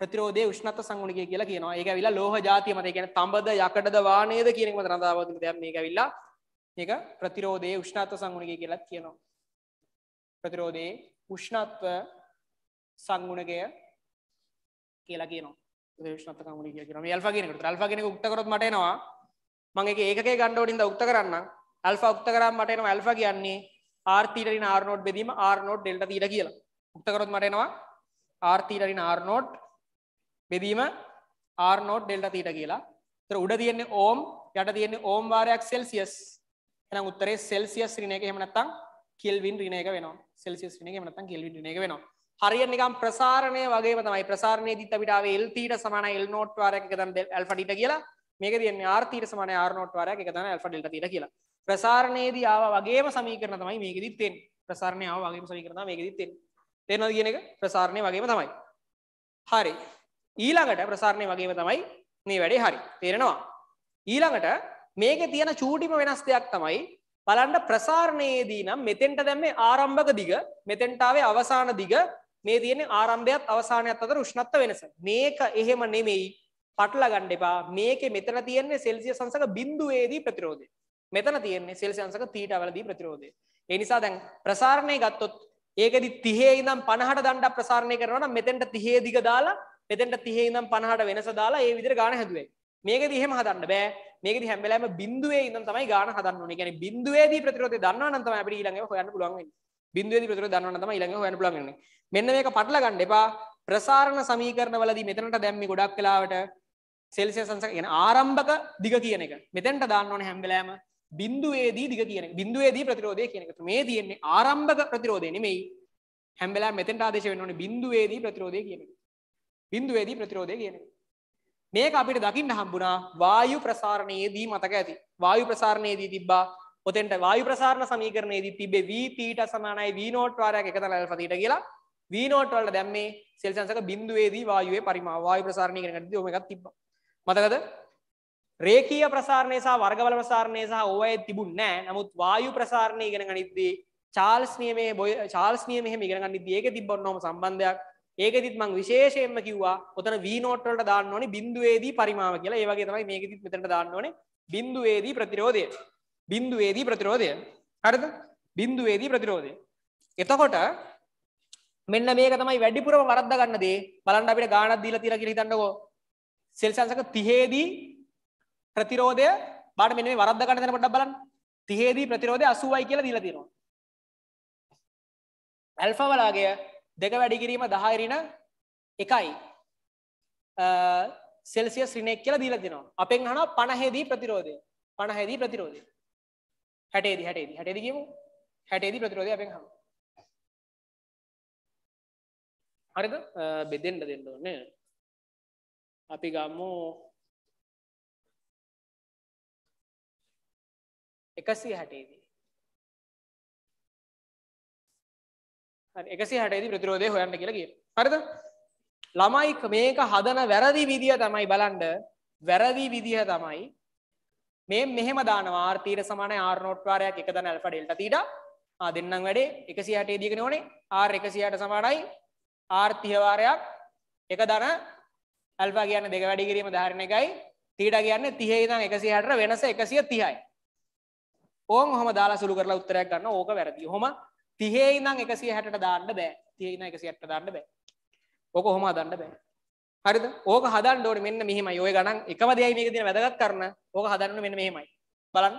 ප්‍රතිරෝධය උෂ්ණත්ව සංගුණකය කියලා කියනවා. ඒක ඇවිල්ලා ලෝහ ජාතිය මත, ඒ කියන්නේ තඹද, යකඩද, වානේද කියන එක මත රඳාපවතින දෙයක් මේක ඇවිල්ලා මේක ප්‍රතිරෝධයේ උෂ්ණත්ව සංගුණකය කියලාත් කියනවා. ප්‍රතිරෝධයේ උෂ්ණත්ව සංගුණකය කියලා කියනවා ෂ්නත කමුණ කිය කියන ල්ා කියෙනෙකට අල්ා කෙනෙ උක්තකරොත් මටනවා මගේ ඒක ගණ්ඩෝඩින්ද උක්ත කරන්න අල්ා උක්ත කරම් මටන ඇල්ා කියන්නේ ආර්තීරින් ආර්නෝට් බෙදීම ආර්නෝට් ඩෙල්ට තීර කියලා උක්තකරොත් මටනවා ආර්තීරින් ආර්නෝට් බෙදීම ආර්නෝට් ඩෙල්ට තීට කියලා තර උඩ තියන්නේ ඕම් යට තියන්නේ ඕම් වාරයක් සෙල්සිියස් එනම් උත්තරේ සෙල්සිියස් රින එක හෙමනත්තං කිල්වින් රින එක වෙනවා සෙල්සිස් වෙන එක එහෙම නැත්නම් කෙල්වින් වෙන එක වෙනවා. හරියට නිකන් ප්‍රසාරණය වගේම තමයි ප්‍රසාරණයේදීත් අපිට ආවේ L තීට සමානයි L නෝට් වාරයක් එක තමයි ඇල්ෆා ඩීටා කියලා. මේක තියෙන්නේ R තීට සමානයි R නෝට් වාරයක් එක තමයි ඇල්ෆා ඩෙල්ටා තීට කියලා. ප්‍රසාරණයේදී ආවා වගේම සමීකරණ තමයි මේකෙදිත් තියෙන්නේ. ප්‍රසාරණය ආවා වගේම සමීකරණ තමයි මේකෙදිත් තියෙන්නේ. තේරෙනවද කියන එක? ප්‍රසාරණය වගේම තමයි. හරි. ඊළඟට ප්‍රසාරණය වගේම තමයි මේ වැඩේ හරි. තේරෙනවා? ඊළඟට මේකේ තියෙන චූටිම වෙනස් දෙයක් තමයි බලන්න ප්‍රසාරණයේදී නම් මෙතෙන්ට දැම්මේ ආරම්භක දිග මෙතෙන්ට ආවේ අවසාන දිග මේ තියෙන ආරම්භයත් අවසානයත් අතර උෂ්ණත්ව වෙනස. මේක එහෙම නෙමෙයි. පටල ගන්න එපා. මේකේ මෙතන තියෙන්නේ සෙල්සියස් අංශක බිඳුවේදී ප්‍රතිරෝධය. මෙතන තියෙන්නේ සෙල්සියස් අංශක තීටා වලදී ප්‍රතිරෝධය. ඒ නිසා දැන් ප්‍රසාරණය ගත්තොත් ඒකෙදි 30 ඉඳන් 50ට දණ්ඩක් ප්‍රසාරණය කරනවා නම් මෙතෙන්ට 30 දිග දාලා මෙතෙන්ට 30 ඉඳන් 50ට වෙනස දාලා ඒ විදිහට ගාන හැදුවේ. මේක දිහෙම හදන්න බෑ මේක හැම වෙලාවෙම බිඳුවේ ඉඳන් තමයි ගාන හදන්න ඕනේ. කියන්නේ බිඳුවේදී ප්‍රතිරෝධය දන්නවා නම් තමයි අපිට ඊළඟව හොයන්න පුළුවන් වෙන්නේ. බිඳුවේදී ප්‍රතිරෝධය දන්නවා නම් තමයි ඊළඟව හොයන්න පුළුවන් වෙන්නේ. මෙන්න මේක පටල ගන්න එපා. ප්‍රසාරණ සමීකරණවලදී මෙතනට දැම්මේ ගොඩක් වෙලාවට සෙල්සියස් අංශක කියන්නේ ආරම්භක දිග කියන එක. මෙතෙන්ට දාන්න ඕනේ හැම වෙලාවෙම බිඳුවේදී දිග කියන එක. බිඳුවේදී ප්‍රතිරෝධය කියන එක. මේ තියෙන්නේ ආරම්භක ප්‍රතිරෝධය නෙමෙයි. හැම වෙලාවෙම මෙතෙන්ට ආදේශ වෙන්න ඕනේ බිඳුවේදී ප්‍රතිරෝධය කියන එක. බිඳුවේදී ප්‍රතිරෝධය කියන එක. මේක අපිට දකින්න හම්බුණා වායු ප්‍රසාරණයේදී මතක ඇති. වායු ප්‍රසාරණයේදී තිබ්බා ඔතෙන්ට වායු ප්‍රසාරණ සමීකරණයේදී තිබ්බේ v තීට සමානයි v නෝට් වාරයක් එක තල ඇල්ෆා තීට කියලා. v නෝට් වලට දැම්මේ සෙල්සියස් එක බිඳුවේදී වායුවේ පරිමාව වායු ප්‍රසාරණය කියන එකදී ඔම එකක් තිබ්බා. මතකද? රේඛීය ප්‍රසාරණය සහ වර්ගවල ප්‍රසාරණය සහ ඕවායේ තිබුණේ නැහැ. නමුත් වායු ප්‍රසාරණය ඉගෙන ගනිද්දී චාල්ස් නියමයේ චාල්ස් නියමයේ මෙහෙම ඉගෙන ගන්න ඉදී ඒකේ තිබ්බ ඔන්නෝම සම්බන්ධයක් ඒකෙදිත් මම විශේෂයෙන්ම කිව්වා ඔතන V නෝට් වලට දාන්න ඕනේ බිඳුවේදී පරිමාව කියලා. ඒ වගේ තමයි මේකෙදිත් මෙතනට දාන්න ඕනේ බිඳුවේදී ප්‍රතිරෝධය. බිඳුවේදී ප්‍රතිරෝධය. හරිද? බිඳුවේදී ප්‍රතිරෝධය. එතකොට මෙන්න මේක තමයි වැඩිපුරම වරද්දා ගන්න දේ. බලන්න අපිට ගාණක් දීලා තියලා කියලා හිතන්නකෝ. සෙල්සන්සක 30 දී ප්‍රතිරෝධය බාට මෙන්න මේ වරද්දා ගන්න තැන පොඩ්ඩක් බලන්න. 30 දී ප්‍රතිරෝධය 80යි කියලා දීලා තියෙනවා. ඇල්ෆා වලාගය දෙක වැඩි කිරීම දහයිරින එකයි සෙල්සිය ශ්‍රිනෙක් කියලා දීල දෙනවා අපෙන් හන පණහෙදී ප්‍රතිරෝධය පණහෙදී ප්‍රතිරෝධය හැටේදි හැටේදි හැටේදි කියමු හැටේදී ප්‍රතිරෝධය අපෙන් හම හරිද බෙදෙන්ට දෙන්න ඕනේ අපි ගම්මු එකසිය හැටේදී එකසි හටේදි ප්‍රතිරෝධය හොයන්න කියලා කිය හරිද ළමයික මේක හදන වැරදි විදිහ තමයි බලන්ඩ වැරදි විදිහ තමයි මේ මෙහෙම දානවා ආර්තීර සමාන ආර්නෝට්වාරයක් එක දන ඇල්ෆ ඩෙල්ට තීට ආ දෙන්නම් වැඩේ එකසි හටේ දීගෙන ඕනේ ආර් එකසියට සමානයි ආර්තිහවාරයක් එක දන ඇල්පා කියන්න දෙක වැඩි කිරීම ධාරණ එකයි තීට කියන්න තිහේ ඉතන් එකසි හට වෙනස එකසිය තිහයි ඕන් හොම දාලා සුළු කරලා උත්තරයක් ගන්න ඕක වැරදි හොම තිහේ ඉඳන් 160ට දාන්න බෑ. තිහේ ඉඳන් 160ට දාන්න බෑ. ඕක ඔහොම හදන්න බෑ. හරිද? ඕක හදන්න ඕනේ මෙන්න මෙහිමයි. ওই ගණන් එකම දෙයයි මේකේ තියෙන වැදගත් කරන. ඕක හදන්න ඕනේ මෙන්න මෙහිමයි. බලන්න.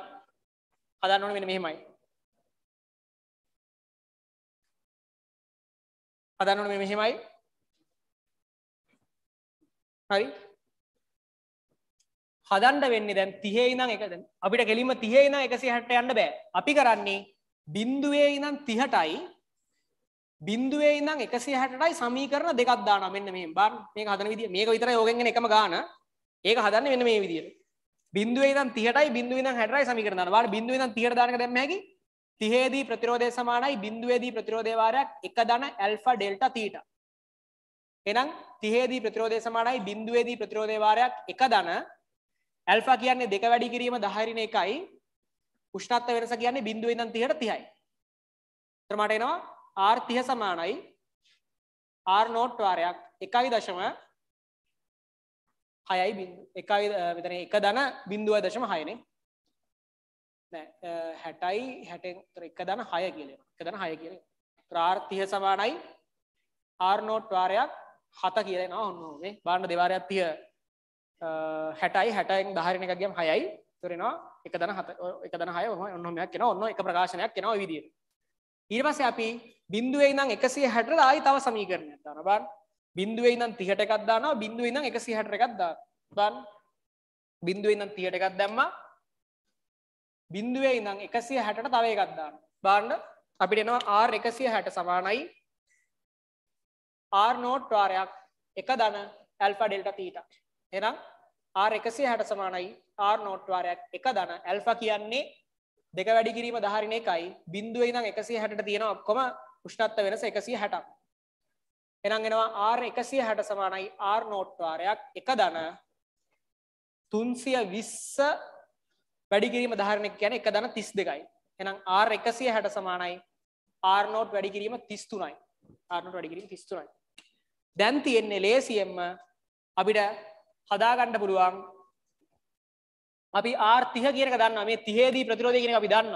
හදන්න ඕනේ මෙන්න මෙහිමයි. හදන්න ඕනේ මෙන්න මෙහිමයි. හරි? හදන්න වෙන්නේ දැන් 30 ඉඳන් එක දැන් අපිට කෙලින්ම 30 ඉඳන් 160ට යන්න බෑ. අපි කරන්නේ බින්දුවේ ඉඳන් 30ටයි බින්දුවේ ඉඳන් 160ටයි සමීකරණ දෙකක් දානවා මෙන්න මේ බලන්න මේක හදන විදිය මේක විතරයි ඕකෙන් එන එකම ගාන ඒක හදන්නේ මෙන්න මේ විදියට බින්දුවේ ඉඳන් 30ටයි බින්දුවේ ඉඳන් 60ටයි සමීකරණ දානවා බලන්න බින්දුවේ ඉඳන් 30ට දාන එක දැම්ම හැකි 30 දී ප්‍රතිරෝධය සමානයි බින්දුවේදී ප්‍රතිරෝධය වාරයක් 1 ධන ඇල්ෆා ඩෙල්ටා තීටා එහෙනම් 30 දී ප්‍රතිරෝධය සමානයි බින්දුවේදී ප්‍රතිරෝධය වාරයක් 1 ධන ඇල්ෆා කියන්නේ දෙක වැඩි කිරීම 10 ඍණ 1යි උෂ්ණත්ව වෙනස කියන්නේ බිඳුව ඉඳන් 30ට 30යි. එතන මට එනවා R 30 සමානයි R නෝට් වාරයක් 1.6යි බිඳු 1යි මෙතන 1 ධන 0.6 නේ. නෑ 60යි 60 එක දන 6 කියලා. එක දන 6 කියලා. R 30 සමානයි R නෝට් වාරයක් 7 කියලා එනවා ඔන්න ඕනේ. බලන්න දෙවාරයක් 30 60යි 60ෙන් 10 න් එක ගියම 6යි තුරෙනවා එක දන හත එක දන හය ඔන්නොමයක් කෙන ඔන්න එක ප්‍රකාශනයක් කෙනව විදිර ඊර්වස අපි බින්දුවේ ඉඳන් එකසිය හැටට ආයි තව සමීකරණය දාන බන් බින්දුවේ ඉඳන් තිහට එකක් දානවා බින්දුවේ ඉඳන් එකසිය හැට එකක් දා බන් බින්දුවේ ඉඳන් තිහට එකක් දැම්ම බින්දුවේ ඉඳන් එකසිය හැටට තව එකක් දාන්න බාන්න අපිට එනවා ආර් එකසිය හැට සමානයි ආර් නෝට් වාරයක් එක දන ඇල්ෆා ඩෙල්ට තීට එනම් R එකසිය හැට සමානයි R නෝට්වාරයක් එක දන ඇල්ෆා කියන්නේ දෙක වැඩි කිරීම දහරින එකයි බින්දුව ඉඳං එකසිය හැට තියෙන ඔක්කොම උෂ්ණත්ව වෙනස එකසිය හැටක් එනම් එනවා R එකසිය හැට සමානයි R නෝට්වාරයක් එක දන තුන්සිය විස්ස වැඩි කිරීම දහරණය කියන එක දන තිස් දෙකයි එනම් R එකසිය හැට සමානයි R නෝට් වැඩි කිරීම තිස්තුනයි R නෝට් වැඩි කිරීම තිස්තුනයි දැන් තියෙන්නේ ලේසියෙන්ම අපිට හදාගණ්ඩ පුළුවන් අපි ආර්ථික කියනක දන්න මේ තිහේදී ප්‍රතිරෝධය කියෙන අපි දන්න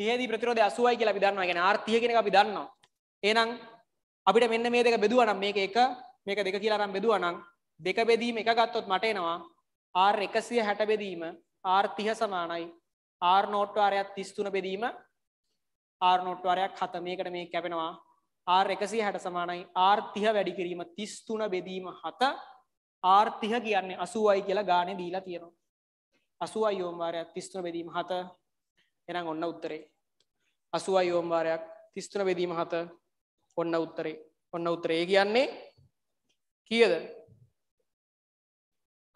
තිහේදී ප්‍රතිරෝධය අසුවයි කියලා අපි දන්නවා ගැන ආර්ථික කියෙන අපි දන්නවා ඒනම් අපිට මෙන්න මේ දෙක බෙදුවනම් මේක එක මේක දෙක කියලාරම් බෙදුවනම් දෙක බෙදීම එක ගත්තොත් මට එනවා ආර් එකසිය හැට බෙදීම ආර්තිහ සමානයි ආර් නෝට්වාරයක් තිස්තුන බෙදීම ආර් නෝට්වාරයක් හත මේකට මේ කැපෙනවා ආර් එකසිය හැට සමානයි ආර්තිහ වැඩිකිරීම තිස්තුන බෙදීම හත ආර්ථිහ කියන්නේ අසුවයි කියලා ගානය දීලා තියෙනවා. අසුවයි යෝම්වාරයක් තිස්තුන බෙදීම හත එනම් ඔන්න උත්තරේ. අසුවයි යෝම්වාරයක් තිස්තුන බෙදීම හත ඔන්න උත්තරේ ඔන්න උත්තරේ කියන්නේ කියද.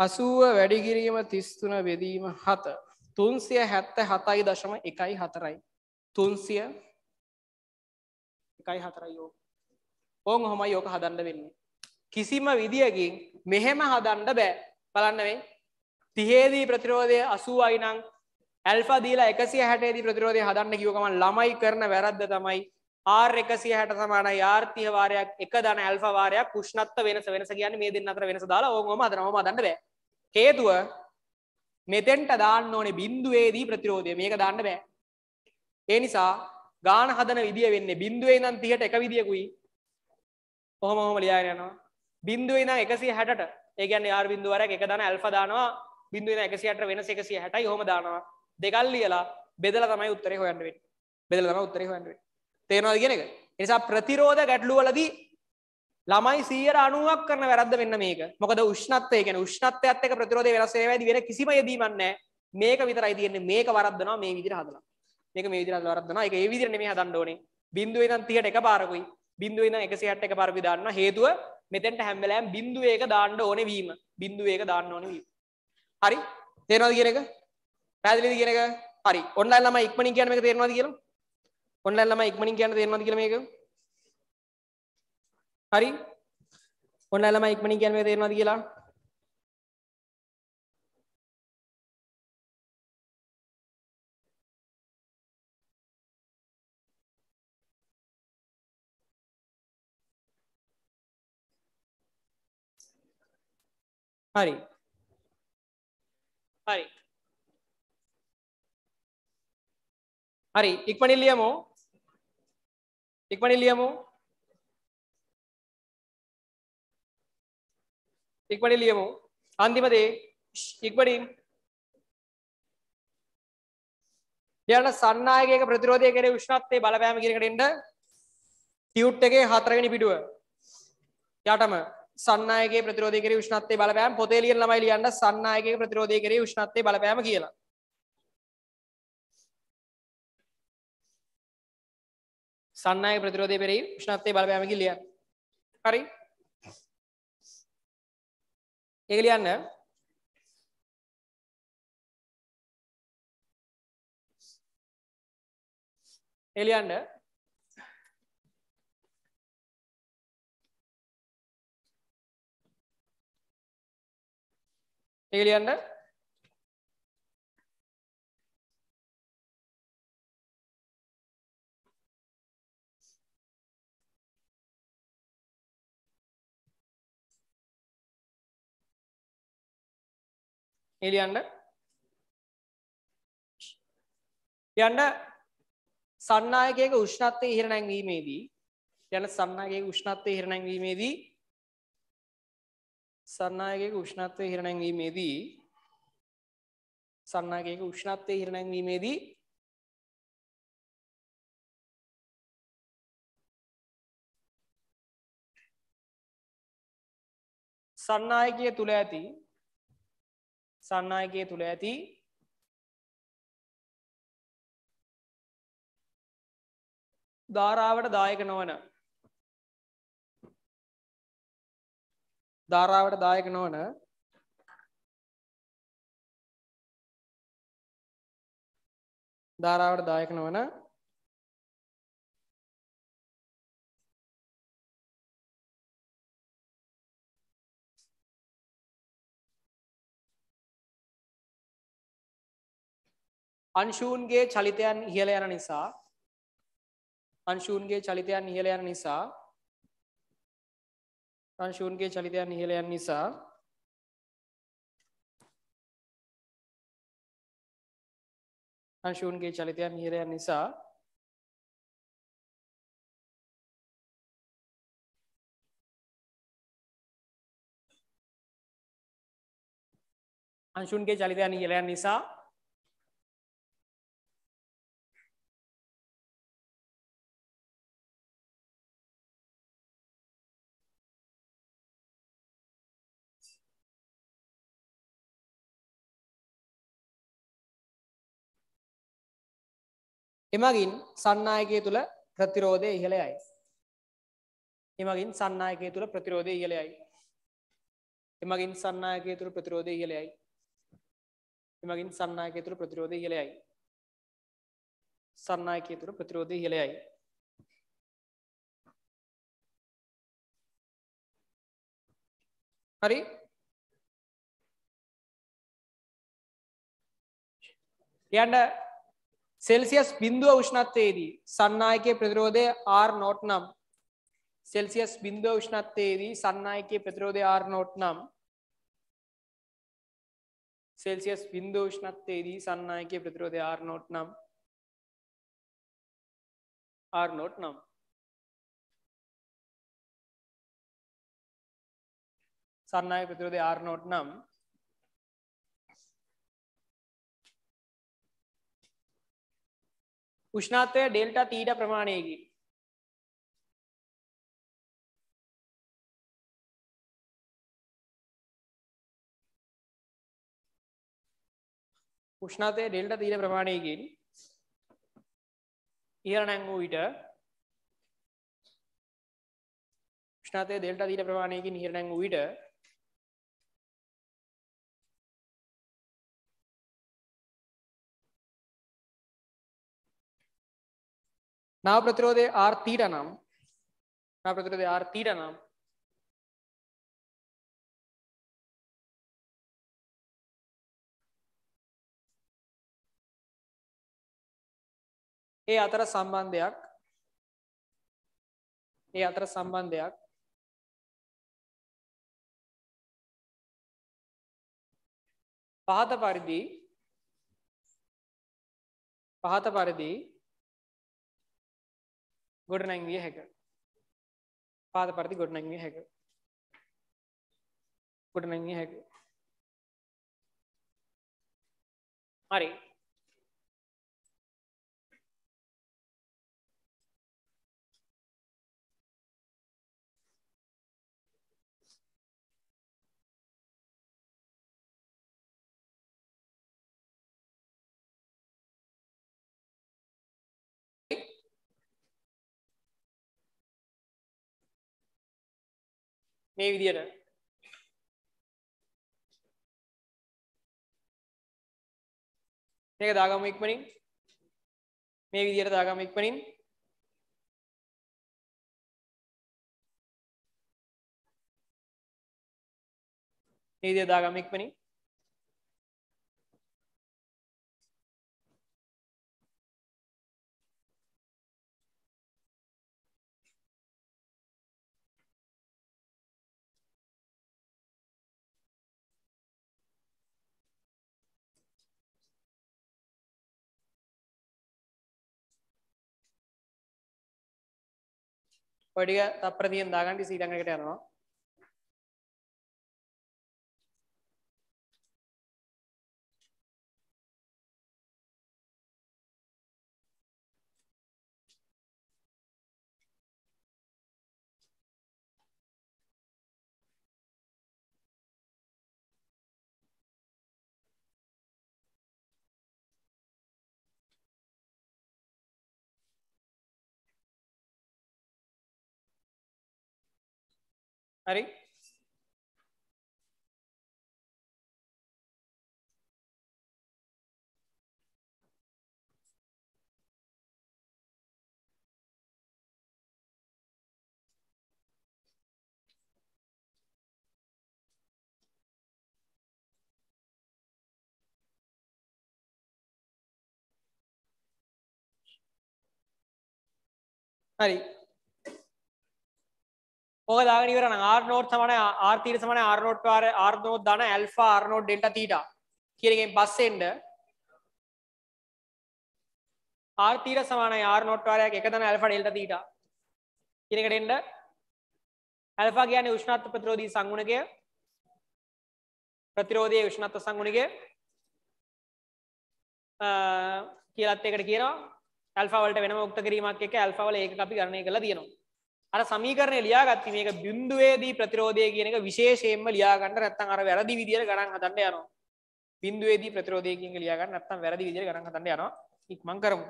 අසුව වැඩිගිරීම තිස්තුන බෙදීම හත තුන්සිය හැත්ත හතයි දශම එකයි හතරයි. තුන්සිය එකයි හතරයි යෝ ඕන් හොමයි යෝක හදන්න වෙන්නේ කිසිම විදිහකින් මෙහෙම හදන්න බෑ බලන්න මේ තිහේදී ප්‍රතිරෝධය අසුවයි නං ඇල්ෆා දීලා එකසිය හැටේදී ප්‍රතිරෝධය හදන්න කිවකමන් ළමයි කරන වැරද්ද තමයි ආර් එකසිය හැට සමාන ආර්ථය වාරයක් එක දන ඇල්ෆා වාරයක් කුෂ්ණත්ත වෙනස වෙනස කියන්න මේ දෙන්න අතර වෙනස දාලා ඕම අදනම දන්න බෑ හේතුව මෙතෙන්ට දාන්න ඕනේ බින්දුවේදී ප්‍රතිරෝධය මේක දාන්න බෑ ඒ නිසා ගාන හදන විදිිය වෙන්නේ බින්දුවේ නම් තිහට එක විදිියකුයි ඔහොම ඔහොම ලියාගෙන යනවා බින්දුව ඉඳන් 160ට ඒ කියන්නේ r බින්දුව වරක් එක දාන ඇල්ෆා දානවා බින්දුව ඉඳන් 160ට වෙනස 160යි ඔහොම දානවා දෙකල් ලියලා බෙදලා තමයි උත්තරේ හොයන්න වෙන්නේ බෙදලා තමයි උත්තරේ හොයන්න වෙන්නේ තේරෙනවද කියන එක ඒ නිසා ප්‍රතිරෝධ ගැටලු වලදී ළමයි 90ක් කරන වැරද්ද වෙන්න මේක මොකද උෂ්ණත්වය කියන්නේ උෂ්ණත්වයත් එක්ක ප්‍රතිරෝධය වෙනස් වෙනවාදී වෙන කිසිම යෙදීමක් නැහැ මේක විතරයි තියෙන්නේ මේක වරද්දනවා මේ විදිහට හදලා මේක මේ විදිහට හදලා වරද්දනවා ඒක ඒ විදිහට නෙමෙයි හදන්න ඕනේ බින්දුවේ ඉඳන් 30ට එකපාරකුයි බින්දුව ඉඳන් 108 එක පරිදි දාන්න හේතුව මෙතෙන්ට හැම වෙලාවෙම බින්දුව එක දාන්න ඕනේ වීම බින්දුව එක දාන්න ඕනේ වීම හරි තේරෙනවද කියන එක පැහැදිලිද කියන එක හරි ඔන්ලයින් ළමයි ඉක්මනින් කියන මේක තේරෙනවද කියලා ඔන්ලයින් ළමයි ඉක්මනින් කියන්න තේරෙනවද කියලා මේක හරි ඔන්න ළමයි ඉක්මනින් කියන්නේ තේරෙනවද කියලා හරි හරි හරි ඉක්මනින් ලියමු ඉක්මනින් ලියමු ඉක්මනින් ලියමු අන්තිම දේ ඉක්මනින් ඊළඟ සන්නායකයක ප්‍රතිරෝධය කෙරේ උෂ්ණත්වයේ බලපෑම කියන එකට එන්න ටියුට් එකේ හතරවෙනි පිටුව යටම සන්නයගේ ප්‍රතිරෝධය කරේ උෂ්ණත්වයේ බලපෑම පොතේ ලියන ළමයි ලියන්න සන්නයගේ ප්‍රතිරෝධය කරේ උෂ්ණත්වයේ බලපෑම කියලා. සන්නයගේ ප්‍රතිරෝධය පෙරේ උෂ්ණත්වයේ බලපෑම කියලා ලියන්න. හරි? ඒක ලියන්න. ඒ ලියන්න. ඒක ලියන්න ඒ ලියන්න යන්න සන්නායකයක උෂ්ණත්වය ඉහළ නැංවීමේදී යන සන්නායකයක උෂ්ණත්වය ඉහළ නැංවීමේදී සන්නායකයක උෂ්ණත්වය හිරණැංවීමේදී සන්නායකයක උෂ්ණත්වය හිරණැංවීමේදී සන්නායකය තුළ ඇති සන්නායකය තුළ ඇති ධාරාවට දායක නොවන ධාරාවට දායක නොවන ධාරාවට දායක නොවන අංශූන්ගේ චලිතයන් ඉහළ යන නිසා අංශූන්ගේ චලිතයන් ඉහළ යන නිසා අංශූන්ගේ චලිතයන් ඉහළයන් නිසා අංශූන්ගේ චලිතයන් ඉහළයන් නිසා අංශුන්ගේ චලිතයන් ඉහළයන් නිසා එමගින් සන්නායකය තුළ ප්‍රතිරෝධය ඉහළයයි. එමගින් සන්නායකය තුළ ප්‍රතිරෝධය ඉහළයයි. එමගින් සන්නායකය තුළ ප්‍රතිරෝධය ඉහළයයි. එමගින් සන්නායකය තුළ ප්‍රතිරෝධය ඉහළයයි. සන්නායකය තුළ ප්‍රතිරෝධය ඉහළයයි. හරි යන්න सेल्सियस बिंदु उष्णत्ते यदि सन्नायके प्रतिरोधे आर नोट नम सेल्सियस बिंदु उष्णत्ते यदि सन्नायके प्रतिरोधे आर नोट नम सेल्सियस बिंदु उष्णत्ते यदि सन्नायके प्रतिरोधे आर नोट नम आर नोट नम सन्नायके प्रतिरोधे आर नोट नम උෂ්ණත්වය ඩෙල්ටා තීට ප්‍රමාණයකි. උෂ්ණතය ඩෙල්ටා තීට ප්‍රමාණයකින් ඉහළ නැංගූ විට උෂ්ණතය ඩෙල්ටා තීට ප්‍රමාණයකින් ඉහළ නැංගූ විට නාව ප්‍රතිරෝධය ආර් තීට නම් නාව ප්‍රතිරෝධය ආර් තීට නම් ඒ අතර සම්බන්ධයක් ඒ අතර සම්බන්ධයක් පහත පරිදි පහත පරිදි ගොඩනැංවිය හැක පාද පරති ගොඩනැංවිය හැක ගොඩනැංවිය හැක හරි මේ විදියට මේක දාගමු ඉක්මනින් මේ විදියට දාගමු ඉක්මනින් මේ විදියට දාගමු ඉක්මනින් ഒഴികെ തപ്രതി എന്താകാണ്ട് സീലം കിട്ടിയാണോ Hari? Hari? ඕක දාගෙන ඉවරනම් r නෝඩ් සමාන r තීට සමාන r නෝඩ් පාර r නෝඩ් දාන alpha r nought delta theta කියන එකෙන් පස්සේ එන්න r තීට සමානයි r නෝඩ් පාරයක් එක දාන alpha delta theta කියන එකට එන්න alpha කියන්නේ උෂ්ණත්ව ප්‍රතිරෝධී සංගුණකය ප්‍රතිරෝධයේ උෂ්ණත්ව සංගුණකය කියලත් එකට කියනවා alpha වලට වෙනම උක්ත කිරීමක් එක්ක alpha වල ඒක අපි ගණනය කරලා තියෙනවා අර සමීකරණය ලියාගත්ත මේක බින්දුවේදී ප්‍රතිරෝධය කියන එක විශේෂයෙන්ම ලියාගන්න නැත්තම් අර වැරදි විදියට ගණන් හදන්න යනවා බින්දුවේදී ප්‍රතිරෝධය කියන එක ලියාගන්න නැත්තම් වැරදි විදියට ගණන් හදන්න යනවා ඉක්මන් කරමු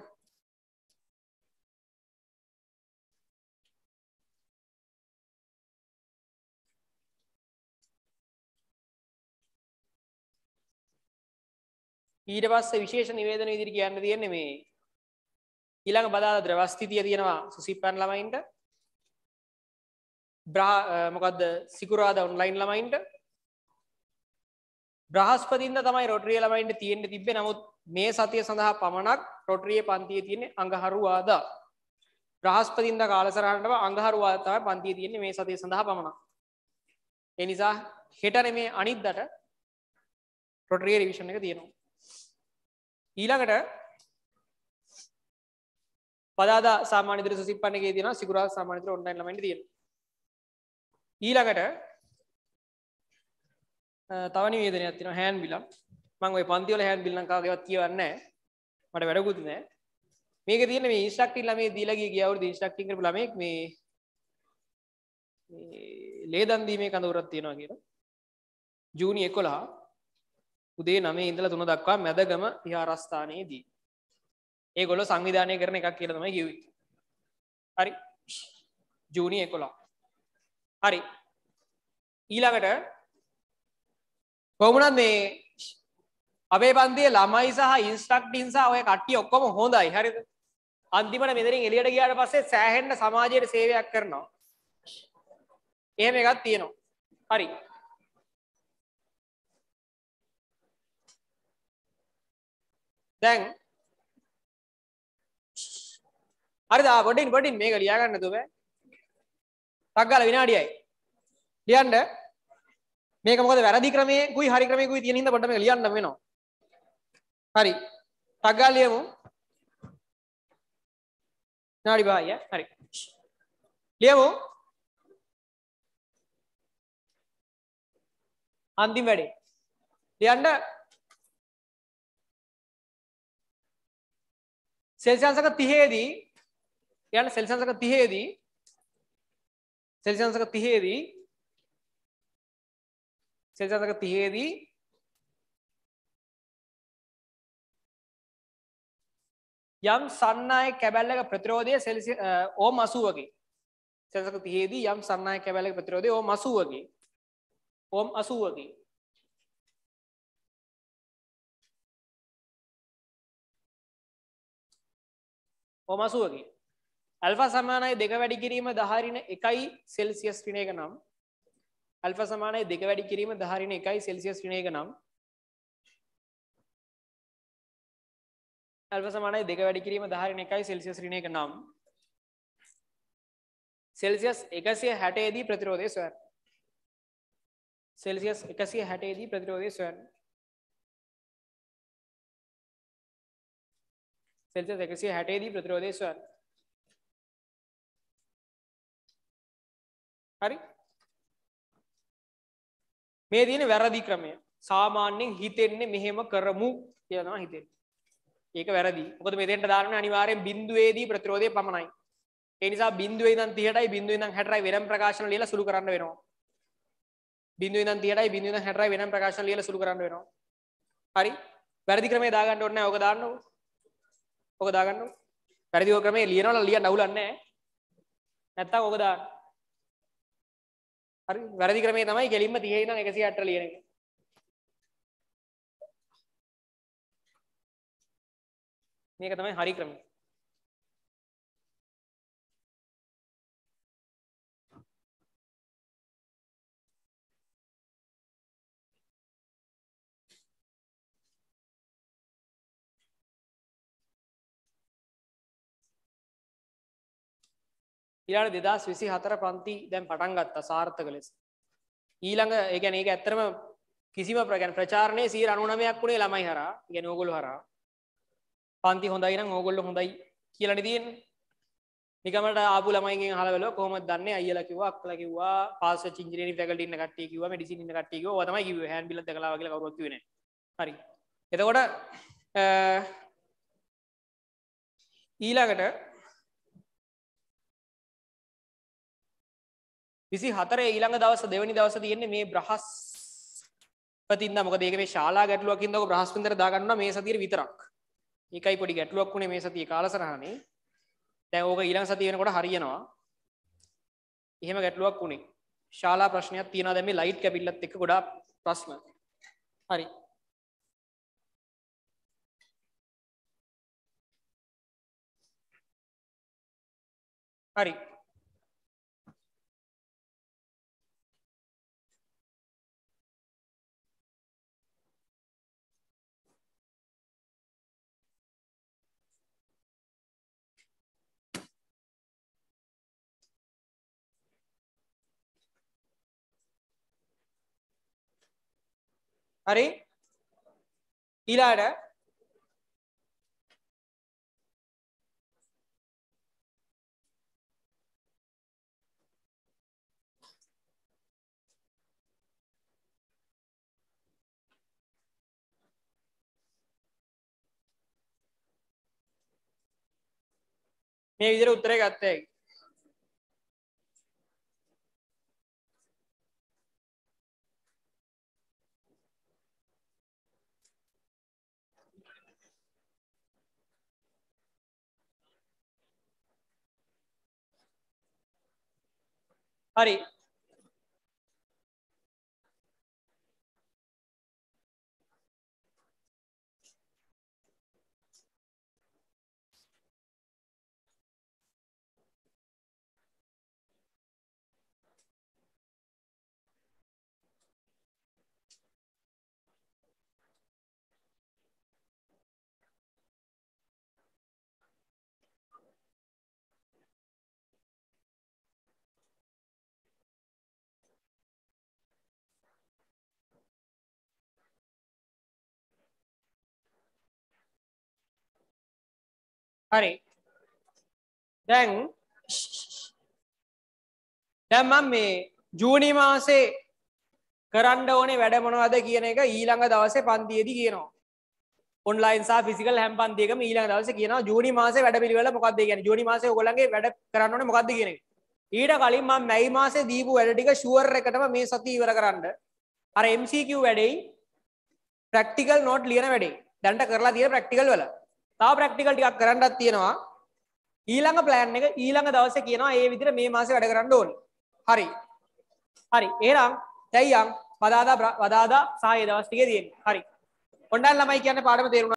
ඊට පස්සේ විශේෂ නිවේදන ඉදිරි කියන්න තියෙන්නේ මේ ඊළඟ බදාදා ද්‍රවස්ථිතිය තියෙනවා සුසිප්පන් ළමයින්ට බ්‍රා මොකක්ද සිකුරාද ඔන්ලයින් ළමයින්ට බ්‍රහස්පතින්ද තමයි රොටරිය ළමයින්ට තියෙන්ට තිබේ නමුත් මේ සතිය සඳහා පමණක් රොටරිය පන්තිය තියෙන අඟහරුවාද බ්‍රහස්පතින්ද කාලසරහටම අඟහරුවාතම පන්තිය තියෙන්නේ මේ සතිය සඳහා පමණක් එනිසා හෙටන මේ අනිද්දට රොටරිය රිවිෂණ එක තියෙනවා ඊළඟට පදාදා සාමානිදර සිපන්නගේ තියෙන සිකුරා සාමානිතර ඔන්ලයින් ලමයිට තියෙනවා ඊළඟට තවනි වේදනයක් තියෙනවා හෑන් බිලම් මම ওই පන්ති වල හෑන් බිල් ලංකාවේවත් කියවන්නේ නැහැ මට වැඩකුත් නැහැ මේක තියෙන්නේ මේ ඉන්ස්ට්‍රක්ටින් ළමයි දීලා ගිය ගිය අවුරුදු ඉන්ස්ට්‍රක්ටින් කරපු ළමෙක් මේ මේ ලේදන් දීමේ කඳවුරක් තියෙනවා කියලා ජූනි 11 උදේ 9 ඉඳලා 3 දක්වා මැදගම විහාරස්ථානයේදී ඒගොල්ලෝ සංවිධානය කරන එකක් කියලා තමයි කිව්වේ හරි ජූනි 11 හරි ඊළඟට කොමුණත් මේ අපේ පන්තිය ළමයි සහ ඉන්ස්ට්‍රක්ටින් සහ ඔය කට්ටිය ඔක්කොම හොඳයි හරිද අන්තිමට මෙතනින් එළියට ගියාට පස්සේ සෑහෙන්න සමාජයට සේවයක් කරනවා එහෙම එකක් තියෙනවා හරි දැන් හරිද ආ බඩින් බඩින් මේක ලියා ගන්න දුබෑ ටක්ගාල විනාඩියයි ලියන්ඩ මේක මොකද වැරදි ක්‍රමයකුයි හරි ක්‍රමයකුයි තියෙන හින්දා පොඩ්ඩක් ලියන්න වෙනවා හරි ටක්ගාල ලියමු විනාඩි 5යි හරි ලියමු අන්තිම වැඩේ ලියන්න සෙල්සියස් එක 30 දී යන සෙල්සියස් එක 30 දී සෙල්සියන්සක තිහේදී සෙල්සියන්සක තිහේදී යම් සන්නය කැබැල්ලක ප්‍රතිරෝධය සෙල්සි ඕ මසුවකි සෙල්සක තිහේදී යම් සන්නය කැබැලක ප්‍රතිරෝධය ඕ මසුවකි ඕම් අසුවකි ඕම අසුවකි ඇල්ෆා සමානයි දෙක වැඩි කිරීම දහරින එකයි සෙල්සියස් ්‍රනයක නම් ඇල්ෆ සමානයි දෙක වැඩි කිරීම දහරින එකයි සෙල්සියස් ්‍රනයක නම් ඇල්ප සමානයි දෙක වැඩි කිරීම දහරින එකයි සෙල්සියස් ්‍රනයක නම් සෙල්සියස් එකසිය හැටේදී ප්‍රතිරෝධය ස්වර සෙල්සියස් එකසිය හැටේදී ප්‍රතිරෝධය ස්වරන් සෙල්සියස් එකසිය හැටේදී ප්‍රතිරෝධය ස්වරන් හරි මේ තියෙන වැරදි ක්‍රමය සාමාන්‍යයෙන් හිතෙන්නේ මෙහෙම කරමු කියනවා හිතෙන්නේ. ඒක වැරදි. මොකද මෙතෙන්ට දාන්නේ අනිවාර්යෙන් බිඳුවේදී ප්‍රතිරෝධය පමණයි. ඒ නිසා බිඳුවේ ඉඳන් 30ටයි බිඳුවේ ඉඳන් 60ටයි වෙනම ප්‍රකාශන ලියලා සුළු කරන්න වෙනවා. බිඳුවේ ඉඳන් 30ටයි බිඳුවේ ඉඳන් 60ටයි වෙනම ප්‍රකාශන ලියලා සුළු කරන්න වෙනවා. හරි. වැරදි ක්‍රමේ දාගන්න ඕනේ නැහැ. ඕක දාන්නකො. ඕක දාගන්නකො. වැරදි ක්‍රමේ ලියනවනම් ලියන්න අවුලක් නැහැ. නැත්තම් ඕක දාන්න. හරි වැරදි ක්‍රමේ තමයි කෙලින්ම 30 ඉඳන් 180 ලියන එක. මේක තමයි හරි ක්‍රමය. ඉලාට දෙදස් විසි හතර පන්ති දැන් පටන් ගත්තා සාර්ථක ලෙස. ඊළඟ ඒගැන ඒක ඇත්තරම කිසිම ප්‍රගැන් ප්‍රචාරණය සීර අනුනමයක් වුණේ ළමයි හර ගැන ඕගොල් හර පන්ති හොඳයින ඕගොල්ල හොඳයි කියලන තියෙන් නිකමට ආපු ළමයිගේ හලවල කොහොම දන්න අයල කිවවා අක්ල කිවවා පාස චිජරනි පැකට ඉන්න කටේ කිව මඩිසි ඉන්න කටේ තම කිව හැන් බිල කලාගල කරුවක් වෙන හරි එතකොට ඊළඟට විසි හතරේ ඊළඟ දවස දෙවැනි දවස තියෙන්නේ මේ බ්‍රහස් පතින්න මොක දෙක මේ ශාලා ගැටලුවකින් දක බ්‍රහස්පින්දර දාගන්න මේ සතිර විතරක් ඒකයි පොඩි ගැටලුවක් වුණේ මේ සතිය කාලසරහනේ දැන් ඕක ඊළඟ සතිය වෙනකොට හරියනවා එහෙම ගැටලුවක් වුණේ ශාලා ප්‍රශ්නයක් තියෙනවා දැන් මේ ලයිට් කැපිල්ලත් එක්ක ගොඩාක් ප්‍රශ්න හරි හරි හරි ඊළාට මේ විදිහට උත්තරේ ගත්තා හැකි. Hari, හරි දැන් දැන් මම මේ ජූනි මාසේ කරන්න ඕනේ වැඩ මොනවද කියන එක ඊළඟ දවසේ පන්තියේදී කියනවා ඔන්ලයින් සහ ෆිසිකල් හැම පන්තියකම ඊළඟ දවසේ කියනවා ජූනි මාසේ වැඩ පිළිවෙල මොකක්ද කියන්නේ ජූනි මාසේ ඔයගොල්ලන්ගේ වැඩ කරන්න ඕනේ මොකක්ද කියන එක ඊට කලින් මම මැයි මාසේ දීපු වැඩ ටික ෂුවර් එකටම මේ සතිය ඉවර කරන්න අර MCQ වැඩේ ප්‍රැක්ටිකල් නෝට් ලියන වැඩේ දැන්ට කරලා තියෙන ප්‍රැක්ටිකල් වල තව ප්‍රක්ටිකල් ටිකක් කරන්නත් තියෙනවා ඊළඟ ප්ලෑන් එක ඊළඟ දවසේ කියනවා ඒ විදිහට මේ මාසේ වැඩ කරන්න ඕනේ හරි හරි එහෙනම් තැයියන් පදාදා පදාදා සහ ඒ දවස් ටිකේ තියෙන්නේ හරි ඔන්නයි ළමයි කියන්නේ පාඩම තේරුණා